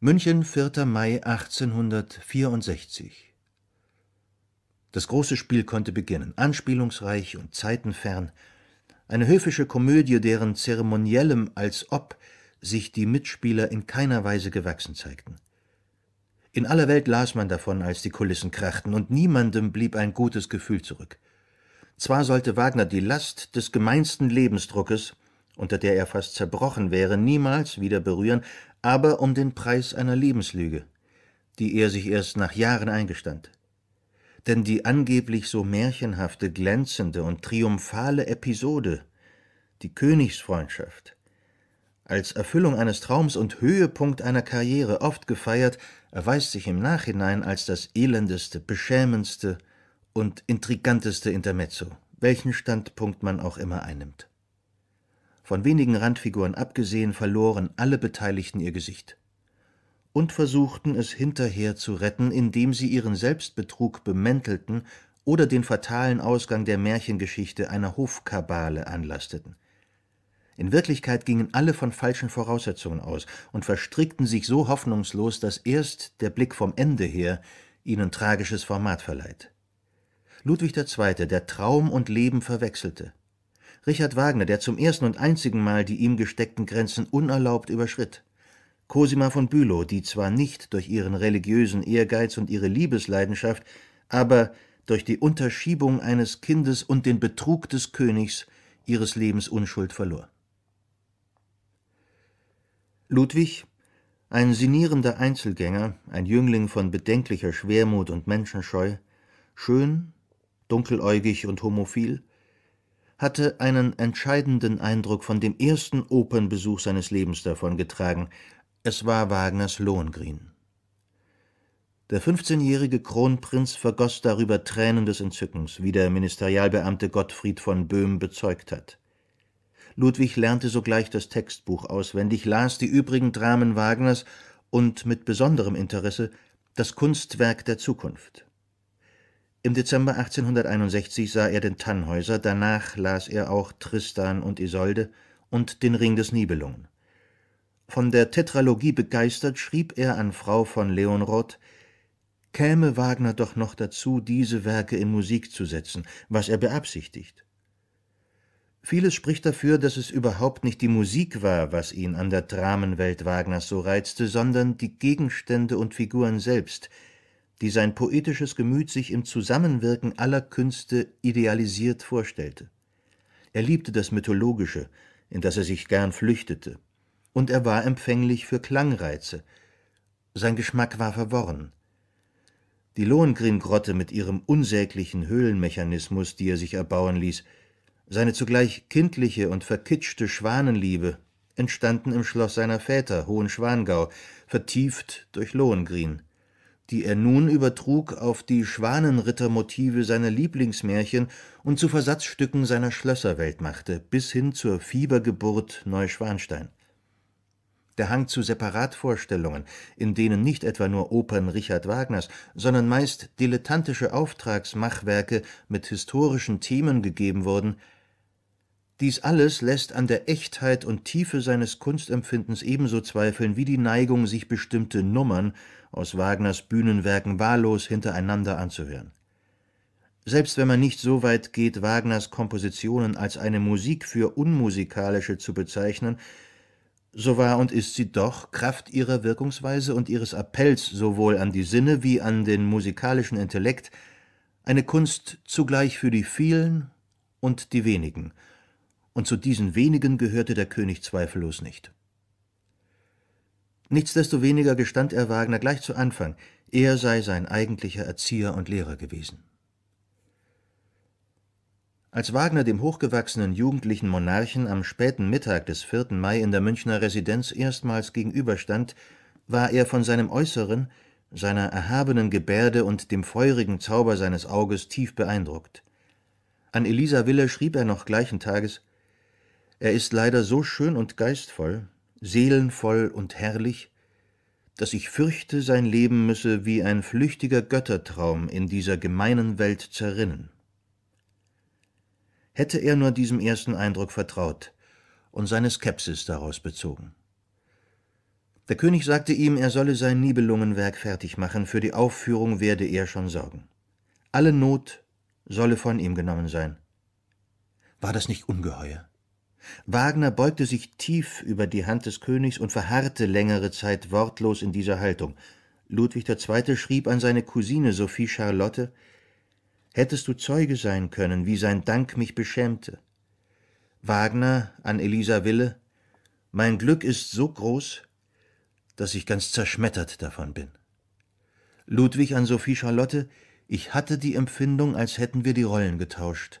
München, 4. Mai 1864. Das große Spiel konnte beginnen, anspielungsreich und zeitenfern, eine höfische Komödie, deren zeremoniellem als ob sich die Mitspieler in keiner Weise gewachsen zeigten. In aller Welt las man davon, als die Kulissen krachten, und niemandem blieb ein gutes Gefühl zurück. Zwar sollte Wagner die Last des gemeinsten Lebensdruckes, unter der er fast zerbrochen wäre, niemals wieder berühren, aber um den Preis einer Lebenslüge, die er sich erst nach Jahren eingestand. Denn die angeblich so märchenhafte, glänzende und triumphale Episode, die Königsfreundschaft, als Erfüllung eines Traums und Höhepunkt einer Karriere oft gefeiert, erweist sich im Nachhinein als das elendeste, beschämendste und intriganteste Intermezzo, welchen Standpunkt man auch immer einnimmt. Von wenigen Randfiguren abgesehen verloren alle Beteiligten ihr Gesicht und versuchten es hinterher zu retten, indem sie ihren Selbstbetrug bemäntelten oder den fatalen Ausgang der Märchengeschichte einer Hofkabale anlasteten. In Wirklichkeit gingen alle von falschen Voraussetzungen aus und verstrickten sich so hoffnungslos, dass erst der Blick vom Ende her ihnen tragisches Format verleiht. Ludwig II., der Traum und Leben verwechselte, Richard Wagner, der zum ersten und einzigen Mal die ihm gesteckten Grenzen unerlaubt überschritt. Cosima von Bülow, die zwar nicht durch ihren religiösen Ehrgeiz und ihre Liebesleidenschaft, aber durch die Unterschiebung eines Kindes und den Betrug des Königs ihres Lebens Unschuld verlor. Ludwig, ein sinnierender Einzelgänger, ein Jüngling von bedenklicher Schwermut und Menschenscheu, schön, dunkeläugig und homophil, hatte einen entscheidenden Eindruck von dem ersten Opernbesuch seines Lebens davongetragen. Es war Wagners Lohengrin. Der 15-jährige Kronprinz vergoss darüber Tränen des Entzückens, wie der Ministerialbeamte Gottfried von Böhm bezeugt hat. Ludwig lernte sogleich das Textbuch auswendig, las die übrigen Dramen Wagners und mit besonderem Interesse das Kunstwerk der Zukunft. Im Dezember 1861 sah er den Tannhäuser, danach las er auch Tristan und Isolde und den Ring des Nibelungen. Von der Tetralogie begeistert schrieb er an Frau von Leonroth, käme Wagner doch noch dazu, diese Werke in Musik zu setzen, was er beabsichtigt. Vieles spricht dafür, dass es überhaupt nicht die Musik war, was ihn an der Dramenwelt Wagners so reizte, sondern die Gegenstände und Figuren selbst – die sein poetisches Gemüt sich im Zusammenwirken aller Künste idealisiert vorstellte. Er liebte das Mythologische, in das er sich gern flüchtete, und er war empfänglich für Klangreize. Sein Geschmack war verworren. Die Lohengrin-Grotte mit ihrem unsäglichen Höhlenmechanismus, die er sich erbauen ließ, seine zugleich kindliche und verkitschte Schwanenliebe entstanden im Schloss seiner Väter, Hohenschwangau, vertieft durch Lohengrin die er nun übertrug auf die Schwanenrittermotive seiner Lieblingsmärchen und zu Versatzstücken seiner Schlösserwelt machte, bis hin zur Fiebergeburt Neuschwanstein. Der Hang zu Separatvorstellungen, in denen nicht etwa nur Opern Richard Wagners, sondern meist dilettantische Auftragsmachwerke mit historischen Themen gegeben wurden, dies alles lässt an der Echtheit und Tiefe seines Kunstempfindens ebenso zweifeln wie die Neigung, sich bestimmte Nummern aus Wagners Bühnenwerken wahllos hintereinander anzuhören. Selbst wenn man nicht so weit geht, Wagners Kompositionen als eine Musik für Unmusikalische zu bezeichnen, so war und ist sie doch, Kraft ihrer Wirkungsweise und ihres Appells sowohl an die Sinne wie an den musikalischen Intellekt, eine Kunst zugleich für die vielen und die wenigen, und zu diesen wenigen gehörte der König zweifellos nicht. Nichtsdestoweniger gestand er Wagner gleich zu Anfang, er sei sein eigentlicher Erzieher und Lehrer gewesen. Als Wagner dem hochgewachsenen jugendlichen Monarchen am späten Mittag des 4. Mai in der Münchner Residenz erstmals gegenüberstand, war er von seinem Äußeren, seiner erhabenen Gebärde und dem feurigen Zauber seines Auges tief beeindruckt. An Elisa Wille schrieb er noch gleichen Tages Er ist leider so schön und geistvoll, seelenvoll und herrlich, dass ich fürchte, sein Leben müsse wie ein flüchtiger Göttertraum in dieser gemeinen Welt zerrinnen. Hätte er nur diesem ersten Eindruck vertraut und seine Skepsis daraus bezogen. Der König sagte ihm, er solle sein Nibelungenwerk fertig machen, für die Aufführung werde er schon sorgen. Alle Not solle von ihm genommen sein. War das nicht ungeheuer? Wagner beugte sich tief über die Hand des Königs und verharrte längere Zeit wortlos in dieser Haltung. Ludwig II. schrieb an seine Cousine Sophie Charlotte Hättest du Zeuge sein können, wie sein Dank mich beschämte. Wagner an Elisa Wille Mein Glück ist so groß, dass ich ganz zerschmettert davon bin. Ludwig an Sophie Charlotte Ich hatte die Empfindung, als hätten wir die Rollen getauscht.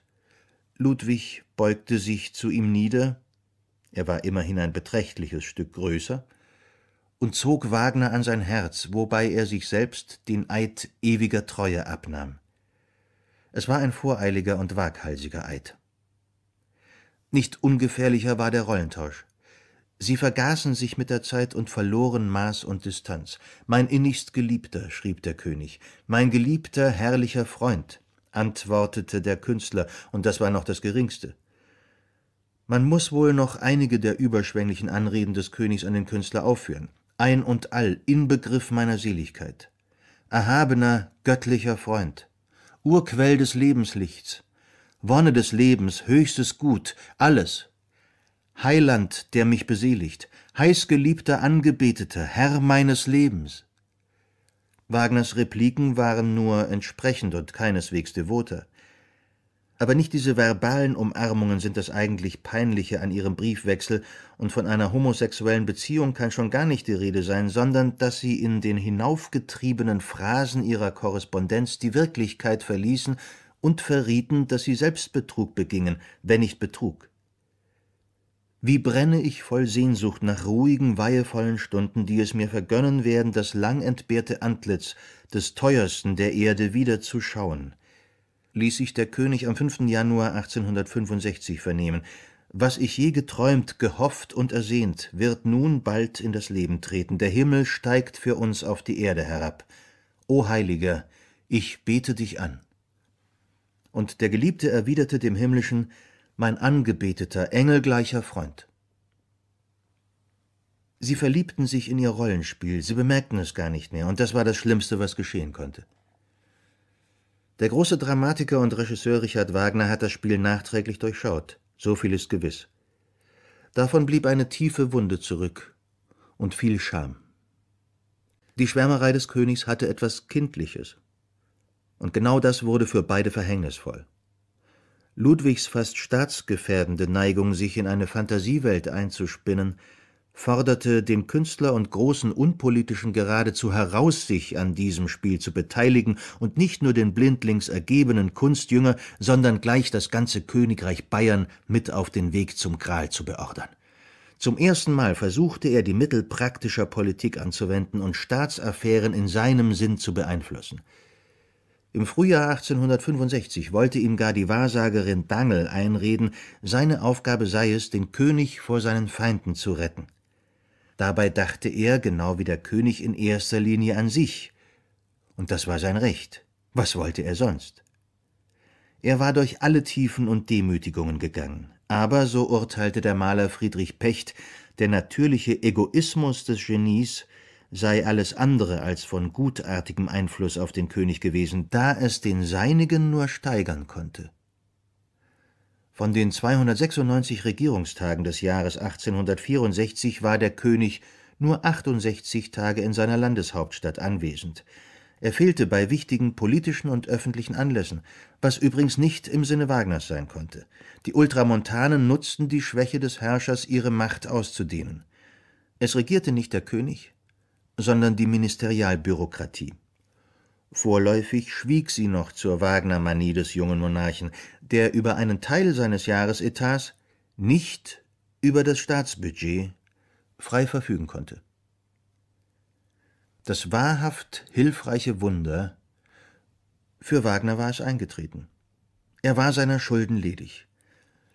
Ludwig beugte sich zu ihm nieder, er war immerhin ein beträchtliches Stück größer, und zog Wagner an sein Herz, wobei er sich selbst den Eid ewiger Treue abnahm. Es war ein voreiliger und waghalsiger Eid. Nicht ungefährlicher war der Rollentausch. Sie vergaßen sich mit der Zeit und verloren Maß und Distanz. Mein innigst Geliebter, schrieb der König, mein geliebter, herrlicher Freund, antwortete der Künstler, und das war noch das Geringste. Man muss wohl noch einige der überschwänglichen Anreden des Königs an den Künstler aufführen. Ein und all, Inbegriff meiner Seligkeit. Erhabener, göttlicher Freund. Urquell des Lebenslichts. Wonne des Lebens, höchstes Gut, alles. Heiland, der mich beseligt. Heißgeliebter Angebeteter, Herr meines Lebens. Wagners Repliken waren nur entsprechend und keineswegs devoter. Aber nicht diese verbalen Umarmungen sind das eigentlich Peinliche an ihrem Briefwechsel, und von einer homosexuellen Beziehung kann schon gar nicht die Rede sein, sondern dass sie in den hinaufgetriebenen Phrasen ihrer Korrespondenz die Wirklichkeit verließen und verrieten, dass sie Selbstbetrug begingen, wenn nicht Betrug. Wie brenne ich voll Sehnsucht nach ruhigen, weihevollen Stunden, die es mir vergönnen werden, das lang entbehrte Antlitz des teuersten der Erde wieder zu schauen – ließ sich der König am 5. Januar 1865 vernehmen. Was ich je geträumt, gehofft und ersehnt, wird nun bald in das Leben treten. Der Himmel steigt für uns auf die Erde herab. O Heiliger, ich bete dich an. Und der Geliebte erwiderte dem Himmlischen, mein angebeteter, engelgleicher Freund. Sie verliebten sich in ihr Rollenspiel, sie bemerkten es gar nicht mehr, und das war das Schlimmste, was geschehen konnte. Der große Dramatiker und Regisseur Richard Wagner hat das Spiel nachträglich durchschaut, so viel ist gewiss. Davon blieb eine tiefe Wunde zurück und viel Scham. Die Schwärmerei des Königs hatte etwas Kindliches. Und genau das wurde für beide verhängnisvoll. Ludwigs fast staatsgefährdende Neigung, sich in eine Fantasiewelt einzuspinnen, forderte den Künstler und großen Unpolitischen geradezu heraus, sich an diesem Spiel zu beteiligen und nicht nur den blindlings ergebenen Kunstjünger, sondern gleich das ganze Königreich Bayern mit auf den Weg zum Gral zu beordern. Zum ersten Mal versuchte er, die Mittel praktischer Politik anzuwenden und Staatsaffären in seinem Sinn zu beeinflussen. Im Frühjahr 1865 wollte ihm gar die Wahrsagerin Dangel einreden, seine Aufgabe sei es, den König vor seinen Feinden zu retten. Dabei dachte er, genau wie der König, in erster Linie an sich. Und das war sein Recht. Was wollte er sonst? Er war durch alle Tiefen und Demütigungen gegangen. Aber, so urteilte der Maler Friedrich Pecht, der natürliche Egoismus des Genies sei alles andere als von gutartigem Einfluss auf den König gewesen, da es den seinigen nur steigern konnte. Von den 296 Regierungstagen des Jahres 1864 war der König nur 68 Tage in seiner Landeshauptstadt anwesend. Er fehlte bei wichtigen politischen und öffentlichen Anlässen, was übrigens nicht im Sinne Wagners sein konnte. Die Ultramontanen nutzten die Schwäche des Herrschers, ihre Macht auszudehnen. Es regierte nicht der König, sondern die Ministerialbürokratie. Vorläufig schwieg sie noch zur Wagner-Manie des jungen Monarchen, der über einen Teil seines Jahresetats nicht über das Staatsbudget frei verfügen konnte. Das wahrhaft hilfreiche Wunder für Wagner war es eingetreten. Er war seiner Schulden ledig.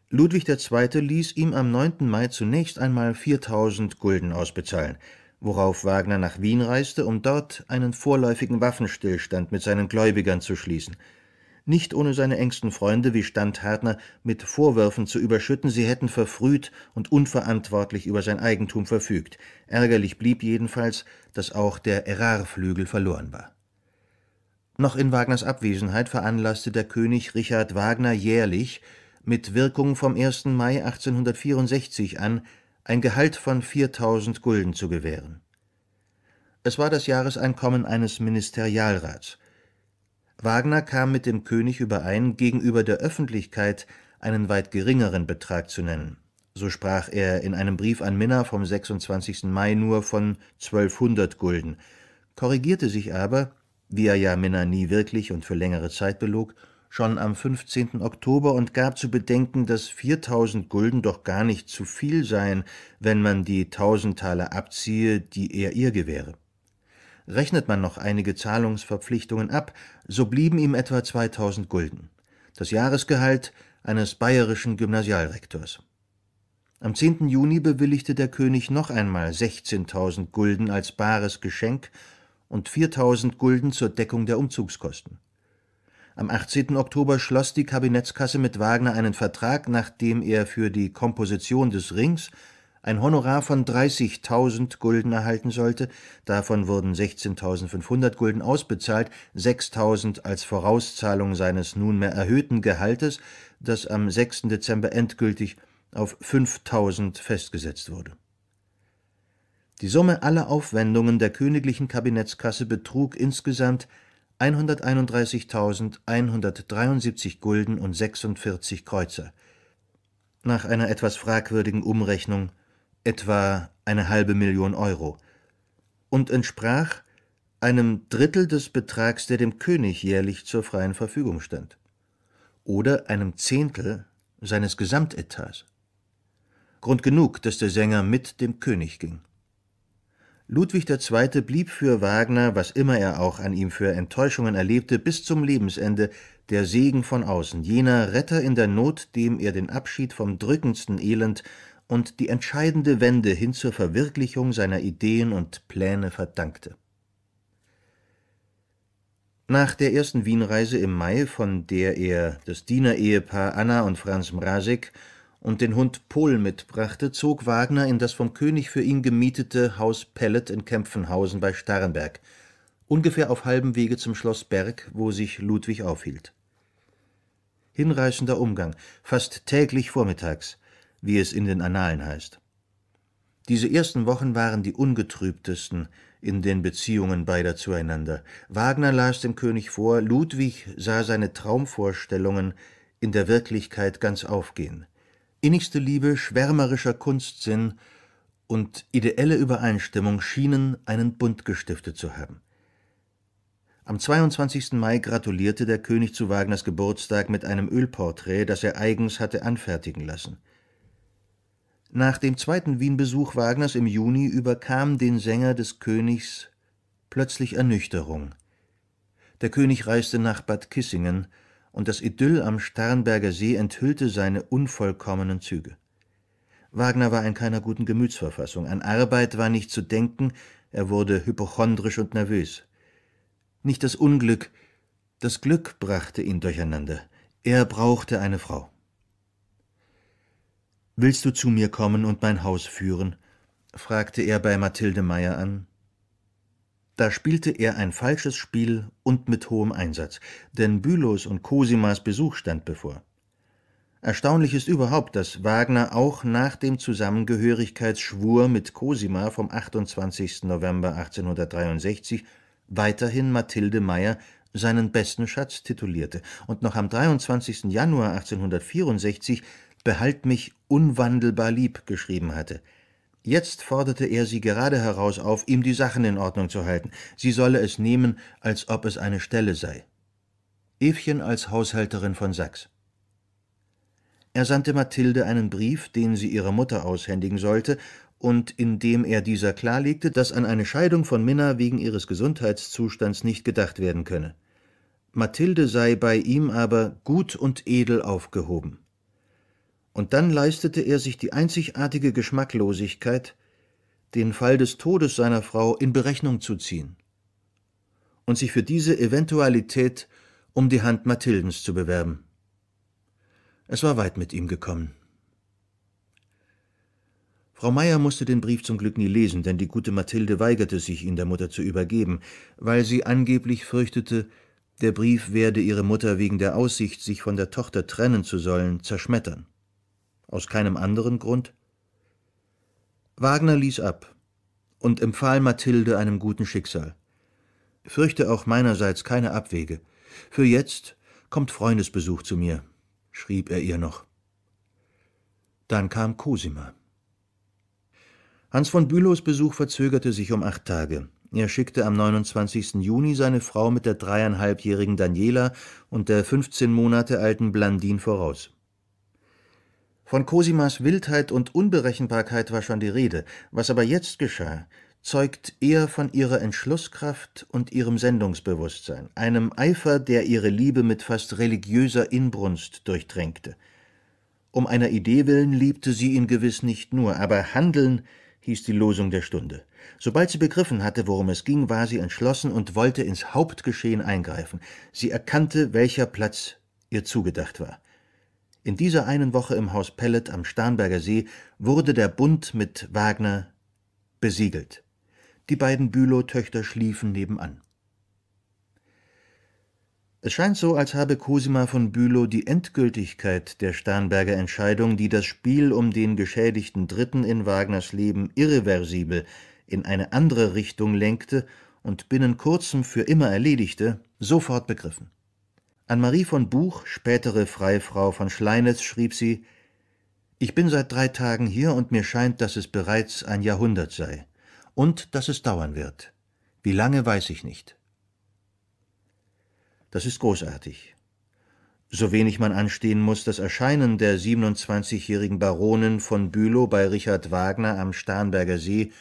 Ludwig II. ließ ihm am 9. Mai zunächst einmal 4000 Gulden ausbezahlen – worauf Wagner nach Wien reiste, um dort einen vorläufigen Waffenstillstand mit seinen Gläubigern zu schließen, nicht ohne seine engsten Freunde wie Standhartner mit Vorwürfen zu überschütten, sie hätten verfrüht und unverantwortlich über sein Eigentum verfügt. Ärgerlich blieb jedenfalls, dass auch der Errarflügel verloren war. Noch in Wagners Abwesenheit veranlasste der König Richard Wagner jährlich, mit Wirkung vom 1. Mai 1864 an, ein Gehalt von 4000 Gulden zu gewähren. Es war das Jahreseinkommen eines Ministerialrats. Wagner kam mit dem König überein, gegenüber der Öffentlichkeit einen weit geringeren Betrag zu nennen. So sprach er in einem Brief an Minna vom 26. Mai nur von 1200 Gulden, korrigierte sich aber, wie er ja Minna nie wirklich und für längere Zeit belog, schon am 15. Oktober und gab zu bedenken, dass 4000 Gulden doch gar nicht zu viel seien, wenn man die 1000 Taler abziehe, die er ihr gewähre. Rechnet man noch einige Zahlungsverpflichtungen ab, so blieben ihm etwa 2000 Gulden, das Jahresgehalt eines bayerischen Gymnasialrektors. Am 10. Juni bewilligte der König noch einmal 16.000 Gulden als bares Geschenk und 4.000 Gulden zur Deckung der Umzugskosten. Am 18. Oktober schloss die Kabinettskasse mit Wagner einen Vertrag, nachdem er für die Komposition des Rings ein Honorar von 30.000 Gulden erhalten sollte, davon wurden 16.500 Gulden ausbezahlt, 6.000 als Vorauszahlung seines nunmehr erhöhten Gehaltes, das am 6. Dezember endgültig auf 5.000 festgesetzt wurde. Die Summe aller Aufwendungen der königlichen Kabinettskasse betrug insgesamt 131.173 Gulden und 46 Kreuzer, nach einer etwas fragwürdigen Umrechnung etwa eine halbe Million Euro, und entsprach einem Drittel des Betrags, der dem König jährlich zur freien Verfügung stand, oder einem Zehntel seines Gesamtetats. Grund genug, dass der Sänger mit dem König ging. Ludwig II. blieb für Wagner, was immer er auch an ihm für Enttäuschungen erlebte, bis zum Lebensende der Segen von außen, jener Retter in der Not, dem er den Abschied vom drückendsten Elend und die entscheidende Wende hin zur Verwirklichung seiner Ideen und Pläne verdankte. Nach der ersten Wienreise im Mai, von der er das Dienerehepaar Anna und Franz Mrazek und den Hund Pol mitbrachte, zog Wagner in das vom König für ihn gemietete Haus Pellet in Kempfenhausen bei Starrenberg, ungefähr auf halbem Wege zum Schloss Berg, wo sich Ludwig aufhielt. Hinreißender Umgang, fast täglich vormittags, wie es in den Annalen heißt. Diese ersten Wochen waren die ungetrübtesten in den Beziehungen beider zueinander. Wagner las dem König vor, Ludwig sah seine Traumvorstellungen in der Wirklichkeit ganz aufgehen. Innigste Liebe, schwärmerischer Kunstsinn und ideelle Übereinstimmung schienen einen Bund gestiftet zu haben. Am 22. Mai gratulierte der König zu Wagners Geburtstag mit einem Ölporträt, das er eigens hatte anfertigen lassen. Nach dem zweiten Wienbesuch Wagners im Juni überkam den Sänger des Königs plötzlich Ernüchterung. Der König reiste nach Bad Kissingen, und das Idyll am Starnberger See enthüllte seine unvollkommenen Züge. Wagner war in keiner guten Gemütsverfassung, an Arbeit war nicht zu denken, er wurde hypochondrisch und nervös. Nicht das Unglück, das Glück brachte ihn durcheinander. Er brauchte eine Frau. Willst du zu mir kommen und mein Haus führen? fragte er bei Mathilde Meyer an. Da spielte er ein falsches Spiel und mit hohem Einsatz, denn Bülows und Cosimas Besuch stand bevor. Erstaunlich ist überhaupt, dass Wagner auch nach dem Zusammengehörigkeitsschwur mit Cosima vom 28. November 1863 weiterhin Mathilde Meyer seinen besten Schatz titulierte und noch am 23. Januar 1864 Behalt mich unwandelbar lieb geschrieben hatte – Jetzt forderte er sie gerade heraus auf, ihm die Sachen in Ordnung zu halten. Sie solle es nehmen, als ob es eine Stelle sei. Evchen als Haushälterin von Sachs. Er sandte Mathilde einen Brief, den sie ihrer Mutter aushändigen sollte, und in dem er dieser klarlegte, dass an eine Scheidung von Minna wegen ihres Gesundheitszustands nicht gedacht werden könne. Mathilde sei bei ihm aber gut und edel aufgehoben und dann leistete er sich die einzigartige Geschmacklosigkeit, den Fall des Todes seiner Frau in Berechnung zu ziehen und sich für diese Eventualität um die Hand Mathildens zu bewerben. Es war weit mit ihm gekommen. Frau Meier musste den Brief zum Glück nie lesen, denn die gute Mathilde weigerte sich, ihn der Mutter zu übergeben, weil sie angeblich fürchtete, der Brief werde ihre Mutter wegen der Aussicht, sich von der Tochter trennen zu sollen, zerschmettern aus keinem anderen Grund? Wagner ließ ab und empfahl Mathilde einem guten Schicksal. Fürchte auch meinerseits keine Abwege. Für jetzt kommt Freundesbesuch zu mir, schrieb er ihr noch. Dann kam Cosima. Hans von Bülows Besuch verzögerte sich um acht Tage. Er schickte am 29. Juni seine Frau mit der dreieinhalbjährigen Daniela und der 15 Monate alten Blandin voraus. Von Cosimas Wildheit und Unberechenbarkeit war schon die Rede. Was aber jetzt geschah, zeugt eher von ihrer Entschlusskraft und ihrem Sendungsbewusstsein, einem Eifer, der ihre Liebe mit fast religiöser Inbrunst durchdrängte. Um einer Idee willen liebte sie ihn gewiss nicht nur, aber Handeln hieß die Losung der Stunde. Sobald sie begriffen hatte, worum es ging, war sie entschlossen und wollte ins Hauptgeschehen eingreifen. Sie erkannte, welcher Platz ihr zugedacht war. In dieser einen Woche im Haus Pellet am Starnberger See wurde der Bund mit Wagner besiegelt. Die beiden Bülow-Töchter schliefen nebenan. Es scheint so, als habe Cosima von Bülow die Endgültigkeit der Starnberger Entscheidung, die das Spiel um den geschädigten Dritten in Wagners Leben irreversibel in eine andere Richtung lenkte und binnen kurzem für immer erledigte, sofort begriffen. An Marie von Buch, spätere Freifrau von Schleinitz, schrieb sie Ich bin seit drei Tagen hier und mir scheint, dass es bereits ein Jahrhundert sei und dass es dauern wird. Wie lange weiß ich nicht. Das ist großartig. So wenig man anstehen muss, das Erscheinen der 27-jährigen Baronin von Bülow bei Richard Wagner am Starnberger See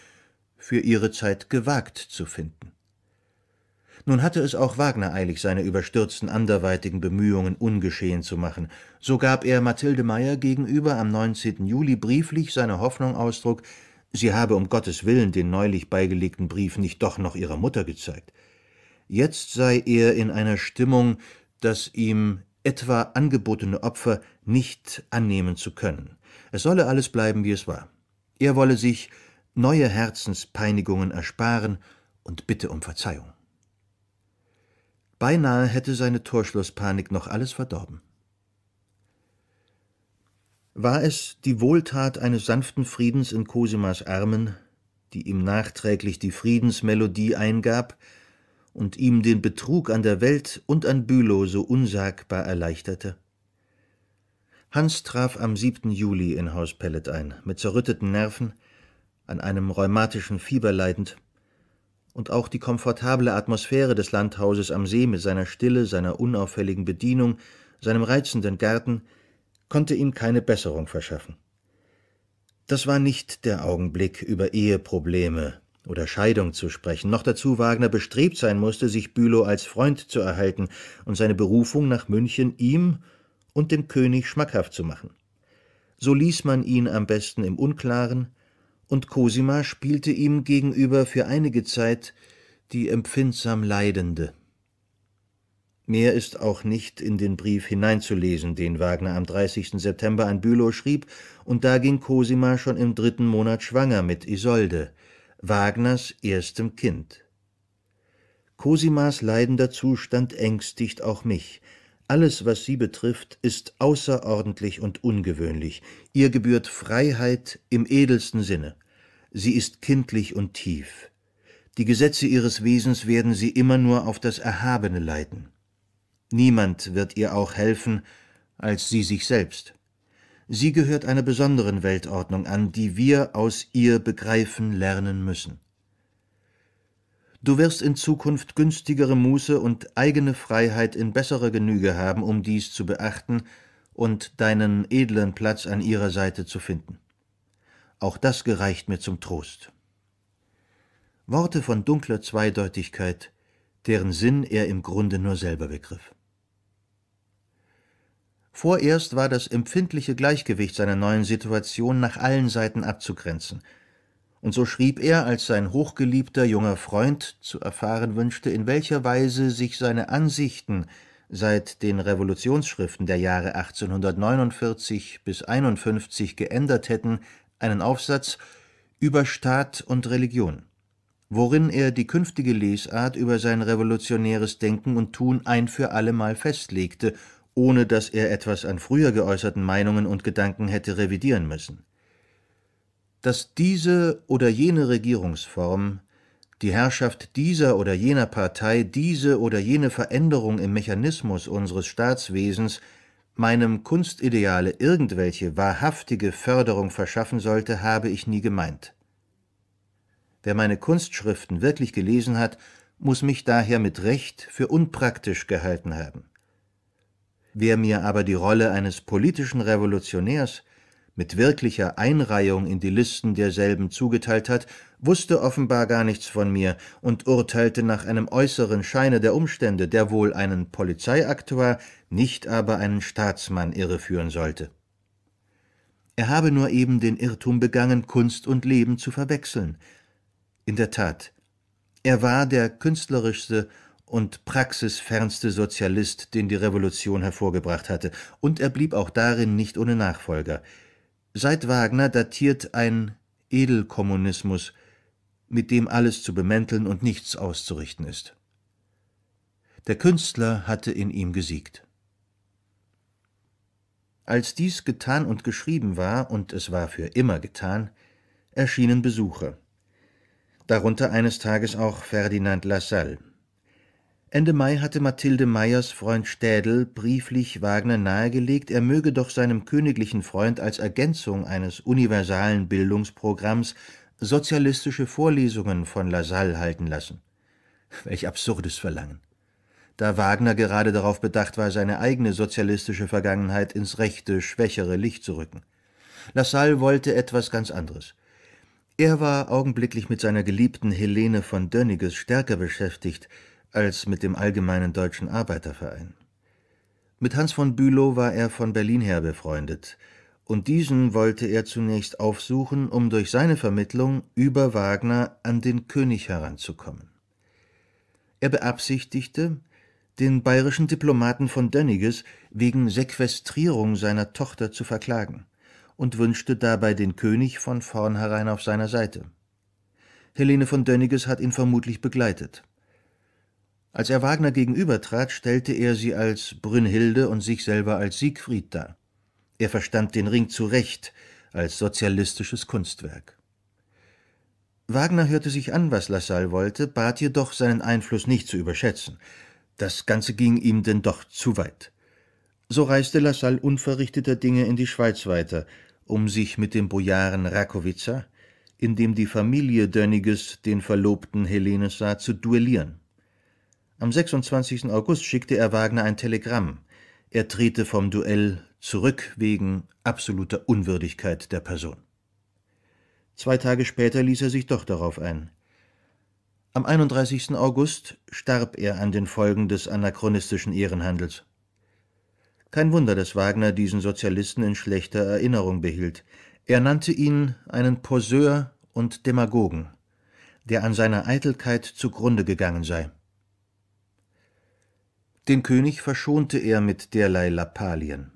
für ihre Zeit gewagt zu finden. Nun hatte es auch Wagner eilig, seine überstürzten anderweitigen Bemühungen ungeschehen zu machen. So gab er Mathilde Meyer gegenüber am 19. Juli brieflich seine Hoffnung Ausdruck, sie habe um Gottes Willen den neulich beigelegten Brief nicht doch noch ihrer Mutter gezeigt. Jetzt sei er in einer Stimmung, dass ihm etwa angebotene Opfer nicht annehmen zu können. Es solle alles bleiben, wie es war. Er wolle sich neue Herzenspeinigungen ersparen und bitte um Verzeihung. Beinahe hätte seine Torschlusspanik noch alles verdorben. War es die Wohltat eines sanften Friedens in Cosimas Armen, die ihm nachträglich die Friedensmelodie eingab und ihm den Betrug an der Welt und an Bülow so unsagbar erleichterte? Hans traf am 7. Juli in Haus Pellet ein, mit zerrütteten Nerven, an einem rheumatischen Fieber leidend und auch die komfortable Atmosphäre des Landhauses am See mit seiner Stille, seiner unauffälligen Bedienung, seinem reizenden Garten, konnte ihm keine Besserung verschaffen. Das war nicht der Augenblick, über Eheprobleme oder Scheidung zu sprechen, noch dazu Wagner bestrebt sein musste, sich Bülow als Freund zu erhalten und seine Berufung nach München ihm und dem König schmackhaft zu machen. So ließ man ihn am besten im Unklaren, und Cosima spielte ihm gegenüber für einige Zeit die empfindsam Leidende. Mehr ist auch nicht in den Brief hineinzulesen, den Wagner am 30. September an Bülow schrieb, und da ging Cosima schon im dritten Monat schwanger mit Isolde, Wagners erstem Kind. Cosimas leidender Zustand ängstigt auch mich. Alles, was sie betrifft, ist außerordentlich und ungewöhnlich. Ihr gebührt Freiheit im edelsten Sinne sie ist kindlich und tief. Die Gesetze ihres Wesens werden sie immer nur auf das Erhabene leiten. Niemand wird ihr auch helfen, als sie sich selbst. Sie gehört einer besonderen Weltordnung an, die wir aus ihr begreifen lernen müssen. Du wirst in Zukunft günstigere Muße und eigene Freiheit in besserer Genüge haben, um dies zu beachten und deinen edlen Platz an ihrer Seite zu finden. Auch das gereicht mir zum Trost. Worte von dunkler Zweideutigkeit, deren Sinn er im Grunde nur selber begriff. Vorerst war das empfindliche Gleichgewicht seiner neuen Situation nach allen Seiten abzugrenzen, und so schrieb er, als sein hochgeliebter junger Freund zu erfahren wünschte, in welcher Weise sich seine Ansichten seit den Revolutionsschriften der Jahre 1849 bis 51 geändert hätten, einen Aufsatz über Staat und Religion, worin er die künftige Lesart über sein revolutionäres Denken und Tun ein für allemal festlegte, ohne dass er etwas an früher geäußerten Meinungen und Gedanken hätte revidieren müssen. Dass diese oder jene Regierungsform, die Herrschaft dieser oder jener Partei, diese oder jene Veränderung im Mechanismus unseres Staatswesens meinem Kunstideale irgendwelche wahrhaftige Förderung verschaffen sollte, habe ich nie gemeint. Wer meine Kunstschriften wirklich gelesen hat, muss mich daher mit Recht für unpraktisch gehalten haben. Wer mir aber die Rolle eines politischen Revolutionärs mit wirklicher Einreihung in die Listen derselben zugeteilt hat, wusste offenbar gar nichts von mir und urteilte nach einem äußeren Scheine der Umstände, der wohl einen Polizeiaktuar, nicht aber einen Staatsmann irreführen sollte. Er habe nur eben den Irrtum begangen, Kunst und Leben zu verwechseln. In der Tat, er war der künstlerischste und praxisfernste Sozialist, den die Revolution hervorgebracht hatte, und er blieb auch darin nicht ohne Nachfolger – Seit Wagner datiert ein Edelkommunismus, mit dem alles zu bemänteln und nichts auszurichten ist. Der Künstler hatte in ihm gesiegt. Als dies getan und geschrieben war, und es war für immer getan, erschienen Besucher, darunter eines Tages auch Ferdinand Lassalle. Ende Mai hatte Mathilde Meyers Freund Städel brieflich Wagner nahegelegt, er möge doch seinem königlichen Freund als Ergänzung eines universalen Bildungsprogramms sozialistische Vorlesungen von Lassalle halten lassen. Welch absurdes Verlangen! Da Wagner gerade darauf bedacht war, seine eigene sozialistische Vergangenheit ins rechte, schwächere Licht zu rücken. Lassalle wollte etwas ganz anderes. Er war augenblicklich mit seiner geliebten Helene von Dönniges stärker beschäftigt, als mit dem Allgemeinen Deutschen Arbeiterverein. Mit Hans von Bülow war er von Berlin her befreundet, und diesen wollte er zunächst aufsuchen, um durch seine Vermittlung über Wagner an den König heranzukommen. Er beabsichtigte, den bayerischen Diplomaten von Dönniges wegen Sequestrierung seiner Tochter zu verklagen und wünschte dabei den König von vornherein auf seiner Seite. Helene von Dönniges hat ihn vermutlich begleitet. Als er Wagner gegenübertrat, stellte er sie als Brünnhilde und sich selber als Siegfried dar. Er verstand den Ring zu Recht als sozialistisches Kunstwerk. Wagner hörte sich an, was Lassalle wollte, bat jedoch, seinen Einfluss nicht zu überschätzen. Das Ganze ging ihm denn doch zu weit. So reiste Lassalle unverrichteter Dinge in die Schweiz weiter, um sich mit dem Bojaren Rakowitzer, in dem die Familie Dönniges den Verlobten Helenes sah, zu duellieren. Am 26. August schickte er Wagner ein Telegramm, er trete vom Duell zurück wegen absoluter Unwürdigkeit der Person. Zwei Tage später ließ er sich doch darauf ein. Am 31. August starb er an den Folgen des anachronistischen Ehrenhandels. Kein Wunder, dass Wagner diesen Sozialisten in schlechter Erinnerung behielt. Er nannte ihn einen Poseur und Demagogen, der an seiner Eitelkeit zugrunde gegangen sei. Den König verschonte er mit derlei Lappalien.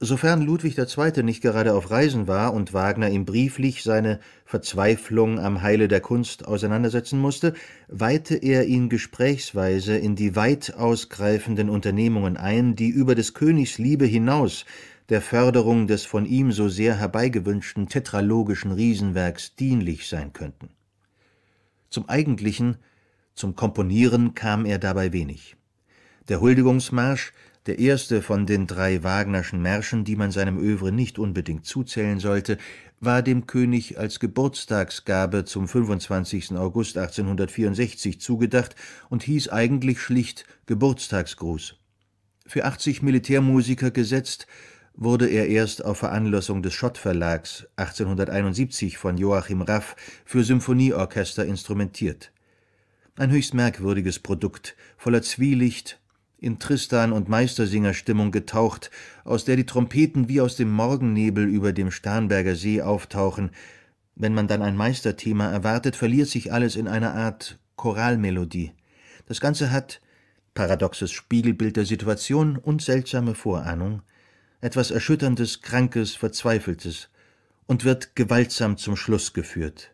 Sofern Ludwig II. nicht gerade auf Reisen war und Wagner ihm brieflich seine Verzweiflung am Heile der Kunst auseinandersetzen musste, weihte er ihn gesprächsweise in die weit ausgreifenden Unternehmungen ein, die über des Königs Liebe hinaus der Förderung des von ihm so sehr herbeigewünschten tetralogischen Riesenwerks dienlich sein könnten. Zum Eigentlichen, zum Komponieren kam er dabei wenig. Der Huldigungsmarsch, der erste von den drei Wagnerschen Märschen, die man seinem Övre nicht unbedingt zuzählen sollte, war dem König als Geburtstagsgabe zum 25. August 1864 zugedacht und hieß eigentlich schlicht Geburtstagsgruß. Für 80 Militärmusiker gesetzt, wurde er erst auf Veranlassung des Schott Verlags 1871 von Joachim Raff für Symphonieorchester instrumentiert. Ein höchst merkwürdiges Produkt, voller Zwielicht in Tristan- und Meistersingerstimmung getaucht, aus der die Trompeten wie aus dem Morgennebel über dem Starnberger See auftauchen. Wenn man dann ein Meisterthema erwartet, verliert sich alles in einer Art Choralmelodie. Das Ganze hat paradoxes Spiegelbild der Situation und seltsame Vorahnung, etwas Erschütterndes, Krankes, Verzweifeltes und wird gewaltsam zum Schluss geführt.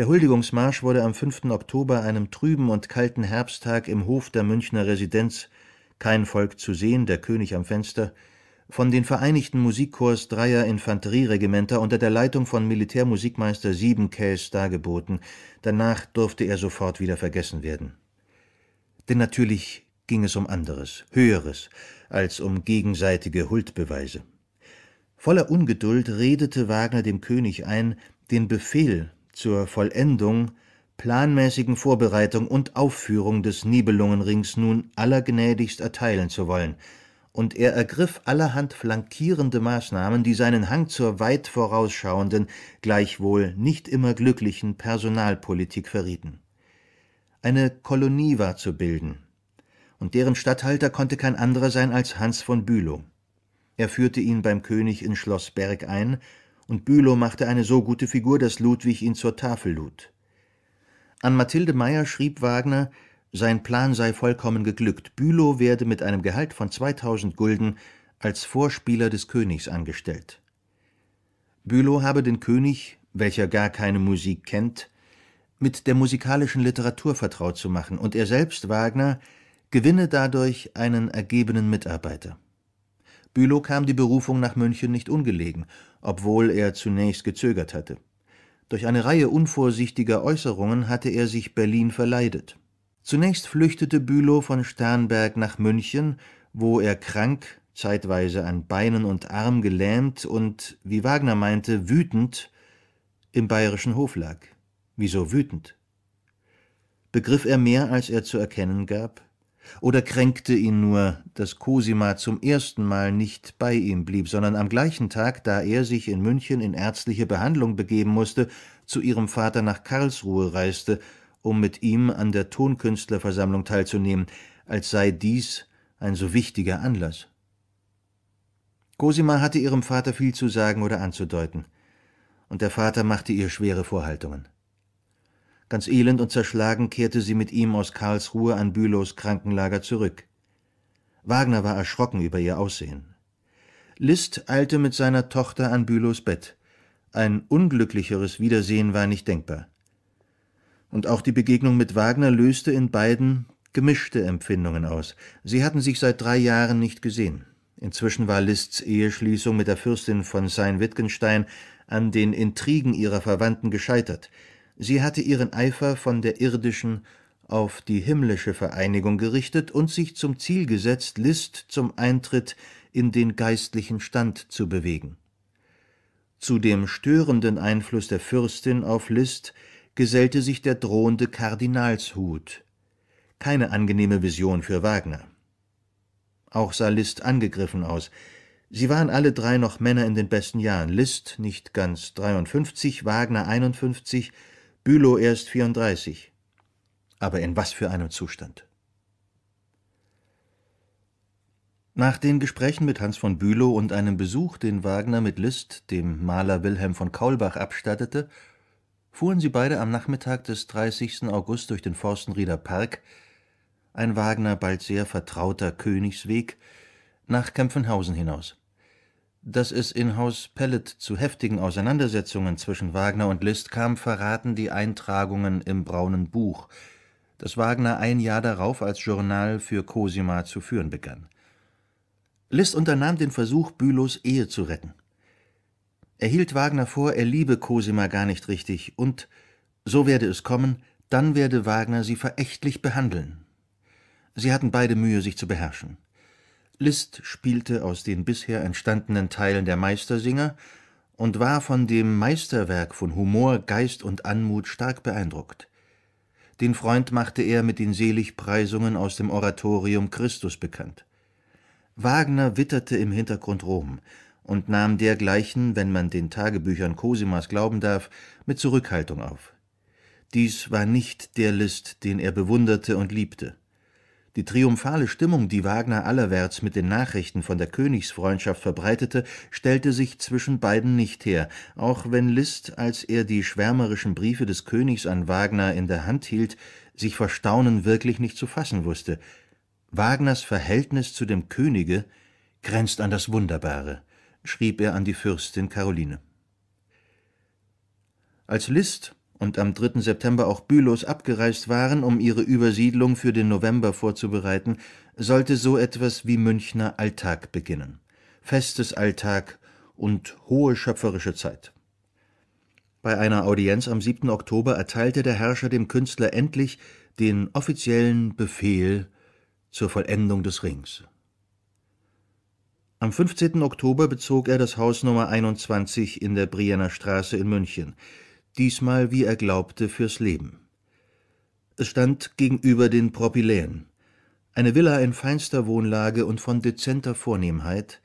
Der Huldigungsmarsch wurde am 5. Oktober, einem trüben und kalten Herbsttag, im Hof der Münchner Residenz (kein Volk zu sehen, der König am Fenster) von den Vereinigten Musikkorps dreier Infanterieregimenter unter der Leitung von Militärmusikmeister Siebenkäs dargeboten, danach durfte er sofort wieder vergessen werden. Denn natürlich ging es um anderes, Höheres, als um gegenseitige Huldbeweise. Voller Ungeduld redete Wagner dem König ein, den Befehl zur Vollendung, planmäßigen Vorbereitung und Aufführung des Nibelungenrings nun allergnädigst erteilen zu wollen, und er ergriff allerhand flankierende Maßnahmen, die seinen Hang zur weit vorausschauenden, gleichwohl nicht immer glücklichen Personalpolitik verrieten. Eine Kolonie war zu bilden, und deren Statthalter konnte kein anderer sein als Hans von Bülow. Er führte ihn beim König in Schloss Berg ein und Bülow machte eine so gute Figur, dass Ludwig ihn zur Tafel lud. An Mathilde Meyer schrieb Wagner, sein Plan sei vollkommen geglückt, Bülow werde mit einem Gehalt von 2000 Gulden als Vorspieler des Königs angestellt. Bülow habe den König, welcher gar keine Musik kennt, mit der musikalischen Literatur vertraut zu machen, und er selbst, Wagner, gewinne dadurch einen ergebenen Mitarbeiter. Bülow kam die Berufung nach München nicht ungelegen, obwohl er zunächst gezögert hatte. Durch eine Reihe unvorsichtiger Äußerungen hatte er sich Berlin verleidet. Zunächst flüchtete Bülow von Sternberg nach München, wo er krank, zeitweise an Beinen und Arm gelähmt und, wie Wagner meinte, wütend im bayerischen Hof lag. Wieso wütend? Begriff er mehr, als er zu erkennen gab? Oder kränkte ihn nur, dass Cosima zum ersten Mal nicht bei ihm blieb, sondern am gleichen Tag, da er sich in München in ärztliche Behandlung begeben musste, zu ihrem Vater nach Karlsruhe reiste, um mit ihm an der Tonkünstlerversammlung teilzunehmen, als sei dies ein so wichtiger Anlass. Cosima hatte ihrem Vater viel zu sagen oder anzudeuten, und der Vater machte ihr schwere Vorhaltungen. Ganz elend und zerschlagen kehrte sie mit ihm aus Karlsruhe an Bülows Krankenlager zurück. Wagner war erschrocken über ihr Aussehen. List eilte mit seiner Tochter an Bülows Bett. Ein unglücklicheres Wiedersehen war nicht denkbar. Und auch die Begegnung mit Wagner löste in beiden gemischte Empfindungen aus. Sie hatten sich seit drei Jahren nicht gesehen. Inzwischen war Liszt's Eheschließung mit der Fürstin von Sayn-Wittgenstein an den Intrigen ihrer Verwandten gescheitert – Sie hatte ihren Eifer von der irdischen auf die himmlische Vereinigung gerichtet und sich zum Ziel gesetzt, List zum Eintritt in den geistlichen Stand zu bewegen. Zu dem störenden Einfluss der Fürstin auf List gesellte sich der drohende Kardinalshut. Keine angenehme Vision für Wagner. Auch sah List angegriffen aus. Sie waren alle drei noch Männer in den besten Jahren. List nicht ganz 53, Wagner 51, Bülow erst 34. Aber in was für einem Zustand? Nach den Gesprächen mit Hans von Bülow und einem Besuch, den Wagner mit List, dem Maler Wilhelm von Kaulbach, abstattete, fuhren sie beide am Nachmittag des 30. August durch den Forstenrieder Park, ein Wagner bald sehr vertrauter Königsweg, nach Kempfenhausen hinaus. Dass es in Haus Pellet zu heftigen Auseinandersetzungen zwischen Wagner und Liszt kam, verraten die Eintragungen im Braunen Buch, das Wagner ein Jahr darauf als Journal für Cosima zu führen begann. Liszt unternahm den Versuch, Bülows Ehe zu retten. Er hielt Wagner vor, er liebe Cosima gar nicht richtig und, so werde es kommen, dann werde Wagner sie verächtlich behandeln. Sie hatten beide Mühe, sich zu beherrschen. Liszt spielte aus den bisher entstandenen Teilen der Meistersinger und war von dem Meisterwerk von Humor, Geist und Anmut stark beeindruckt. Den Freund machte er mit den Seligpreisungen aus dem Oratorium Christus bekannt. Wagner witterte im Hintergrund Rom und nahm dergleichen, wenn man den Tagebüchern Cosimas glauben darf, mit Zurückhaltung auf. Dies war nicht der List, den er bewunderte und liebte. Die triumphale Stimmung, die Wagner allerwärts mit den Nachrichten von der Königsfreundschaft verbreitete, stellte sich zwischen beiden nicht her, auch wenn Liszt, als er die schwärmerischen Briefe des Königs an Wagner in der Hand hielt, sich vor Staunen wirklich nicht zu fassen wusste. Wagners Verhältnis zu dem Könige grenzt an das Wunderbare, schrieb er an die Fürstin Caroline. Als Liszt und am 3. September auch mühelos abgereist waren, um ihre Übersiedlung für den November vorzubereiten, sollte so etwas wie Münchner Alltag beginnen. Festes Alltag und hohe schöpferische Zeit. Bei einer Audienz am 7. Oktober erteilte der Herrscher dem Künstler endlich den offiziellen Befehl zur Vollendung des Rings. Am 15. Oktober bezog er das Haus Nummer 21 in der Brienner Straße in München diesmal, wie er glaubte, fürs Leben. Es stand gegenüber den Propyläen, eine Villa in feinster Wohnlage und von dezenter Vornehmheit,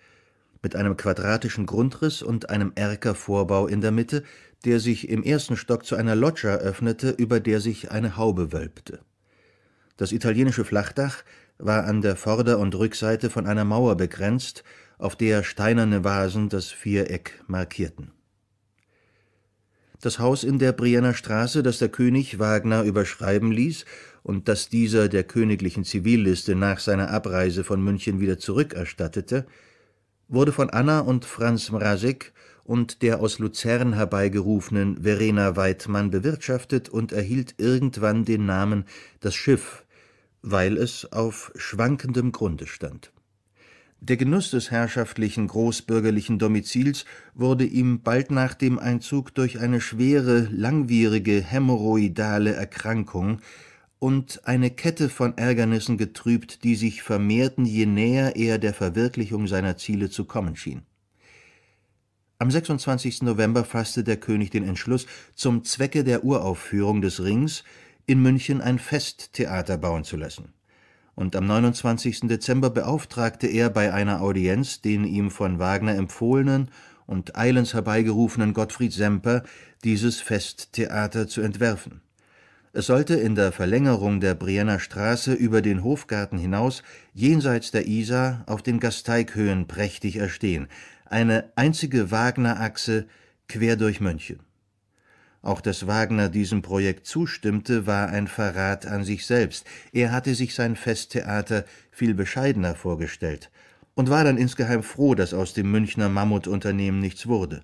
mit einem quadratischen Grundriss und einem Erkervorbau in der Mitte, der sich im ersten Stock zu einer Loggia öffnete, über der sich eine Haube wölbte. Das italienische Flachdach war an der Vorder- und Rückseite von einer Mauer begrenzt, auf der steinerne Vasen das Viereck markierten das Haus in der Brienner Straße, das der König Wagner überschreiben ließ und das dieser der königlichen Zivilliste nach seiner Abreise von München wieder zurückerstattete, wurde von Anna und Franz Mrazek und der aus Luzern herbeigerufenen Verena Weidmann bewirtschaftet und erhielt irgendwann den Namen Das Schiff, weil es auf schwankendem Grunde stand der Genuss des herrschaftlichen großbürgerlichen Domizils wurde ihm bald nach dem Einzug durch eine schwere, langwierige hämorrhoidale Erkrankung und eine Kette von Ärgernissen getrübt, die sich vermehrten, je näher er der Verwirklichung seiner Ziele zu kommen schien. Am 26. November fasste der König den Entschluss, zum Zwecke der Uraufführung des Rings in München ein Festtheater bauen zu lassen und am 29. Dezember beauftragte er bei einer Audienz den ihm von Wagner empfohlenen und eilends herbeigerufenen Gottfried Semper, dieses Festtheater zu entwerfen. Es sollte in der Verlängerung der Brienner Straße über den Hofgarten hinaus jenseits der Isar auf den Gasteighöhen prächtig erstehen, eine einzige Wagnerachse quer durch München auch dass Wagner diesem Projekt zustimmte, war ein Verrat an sich selbst. Er hatte sich sein Festtheater viel bescheidener vorgestellt und war dann insgeheim froh, dass aus dem Münchner Mammutunternehmen nichts wurde.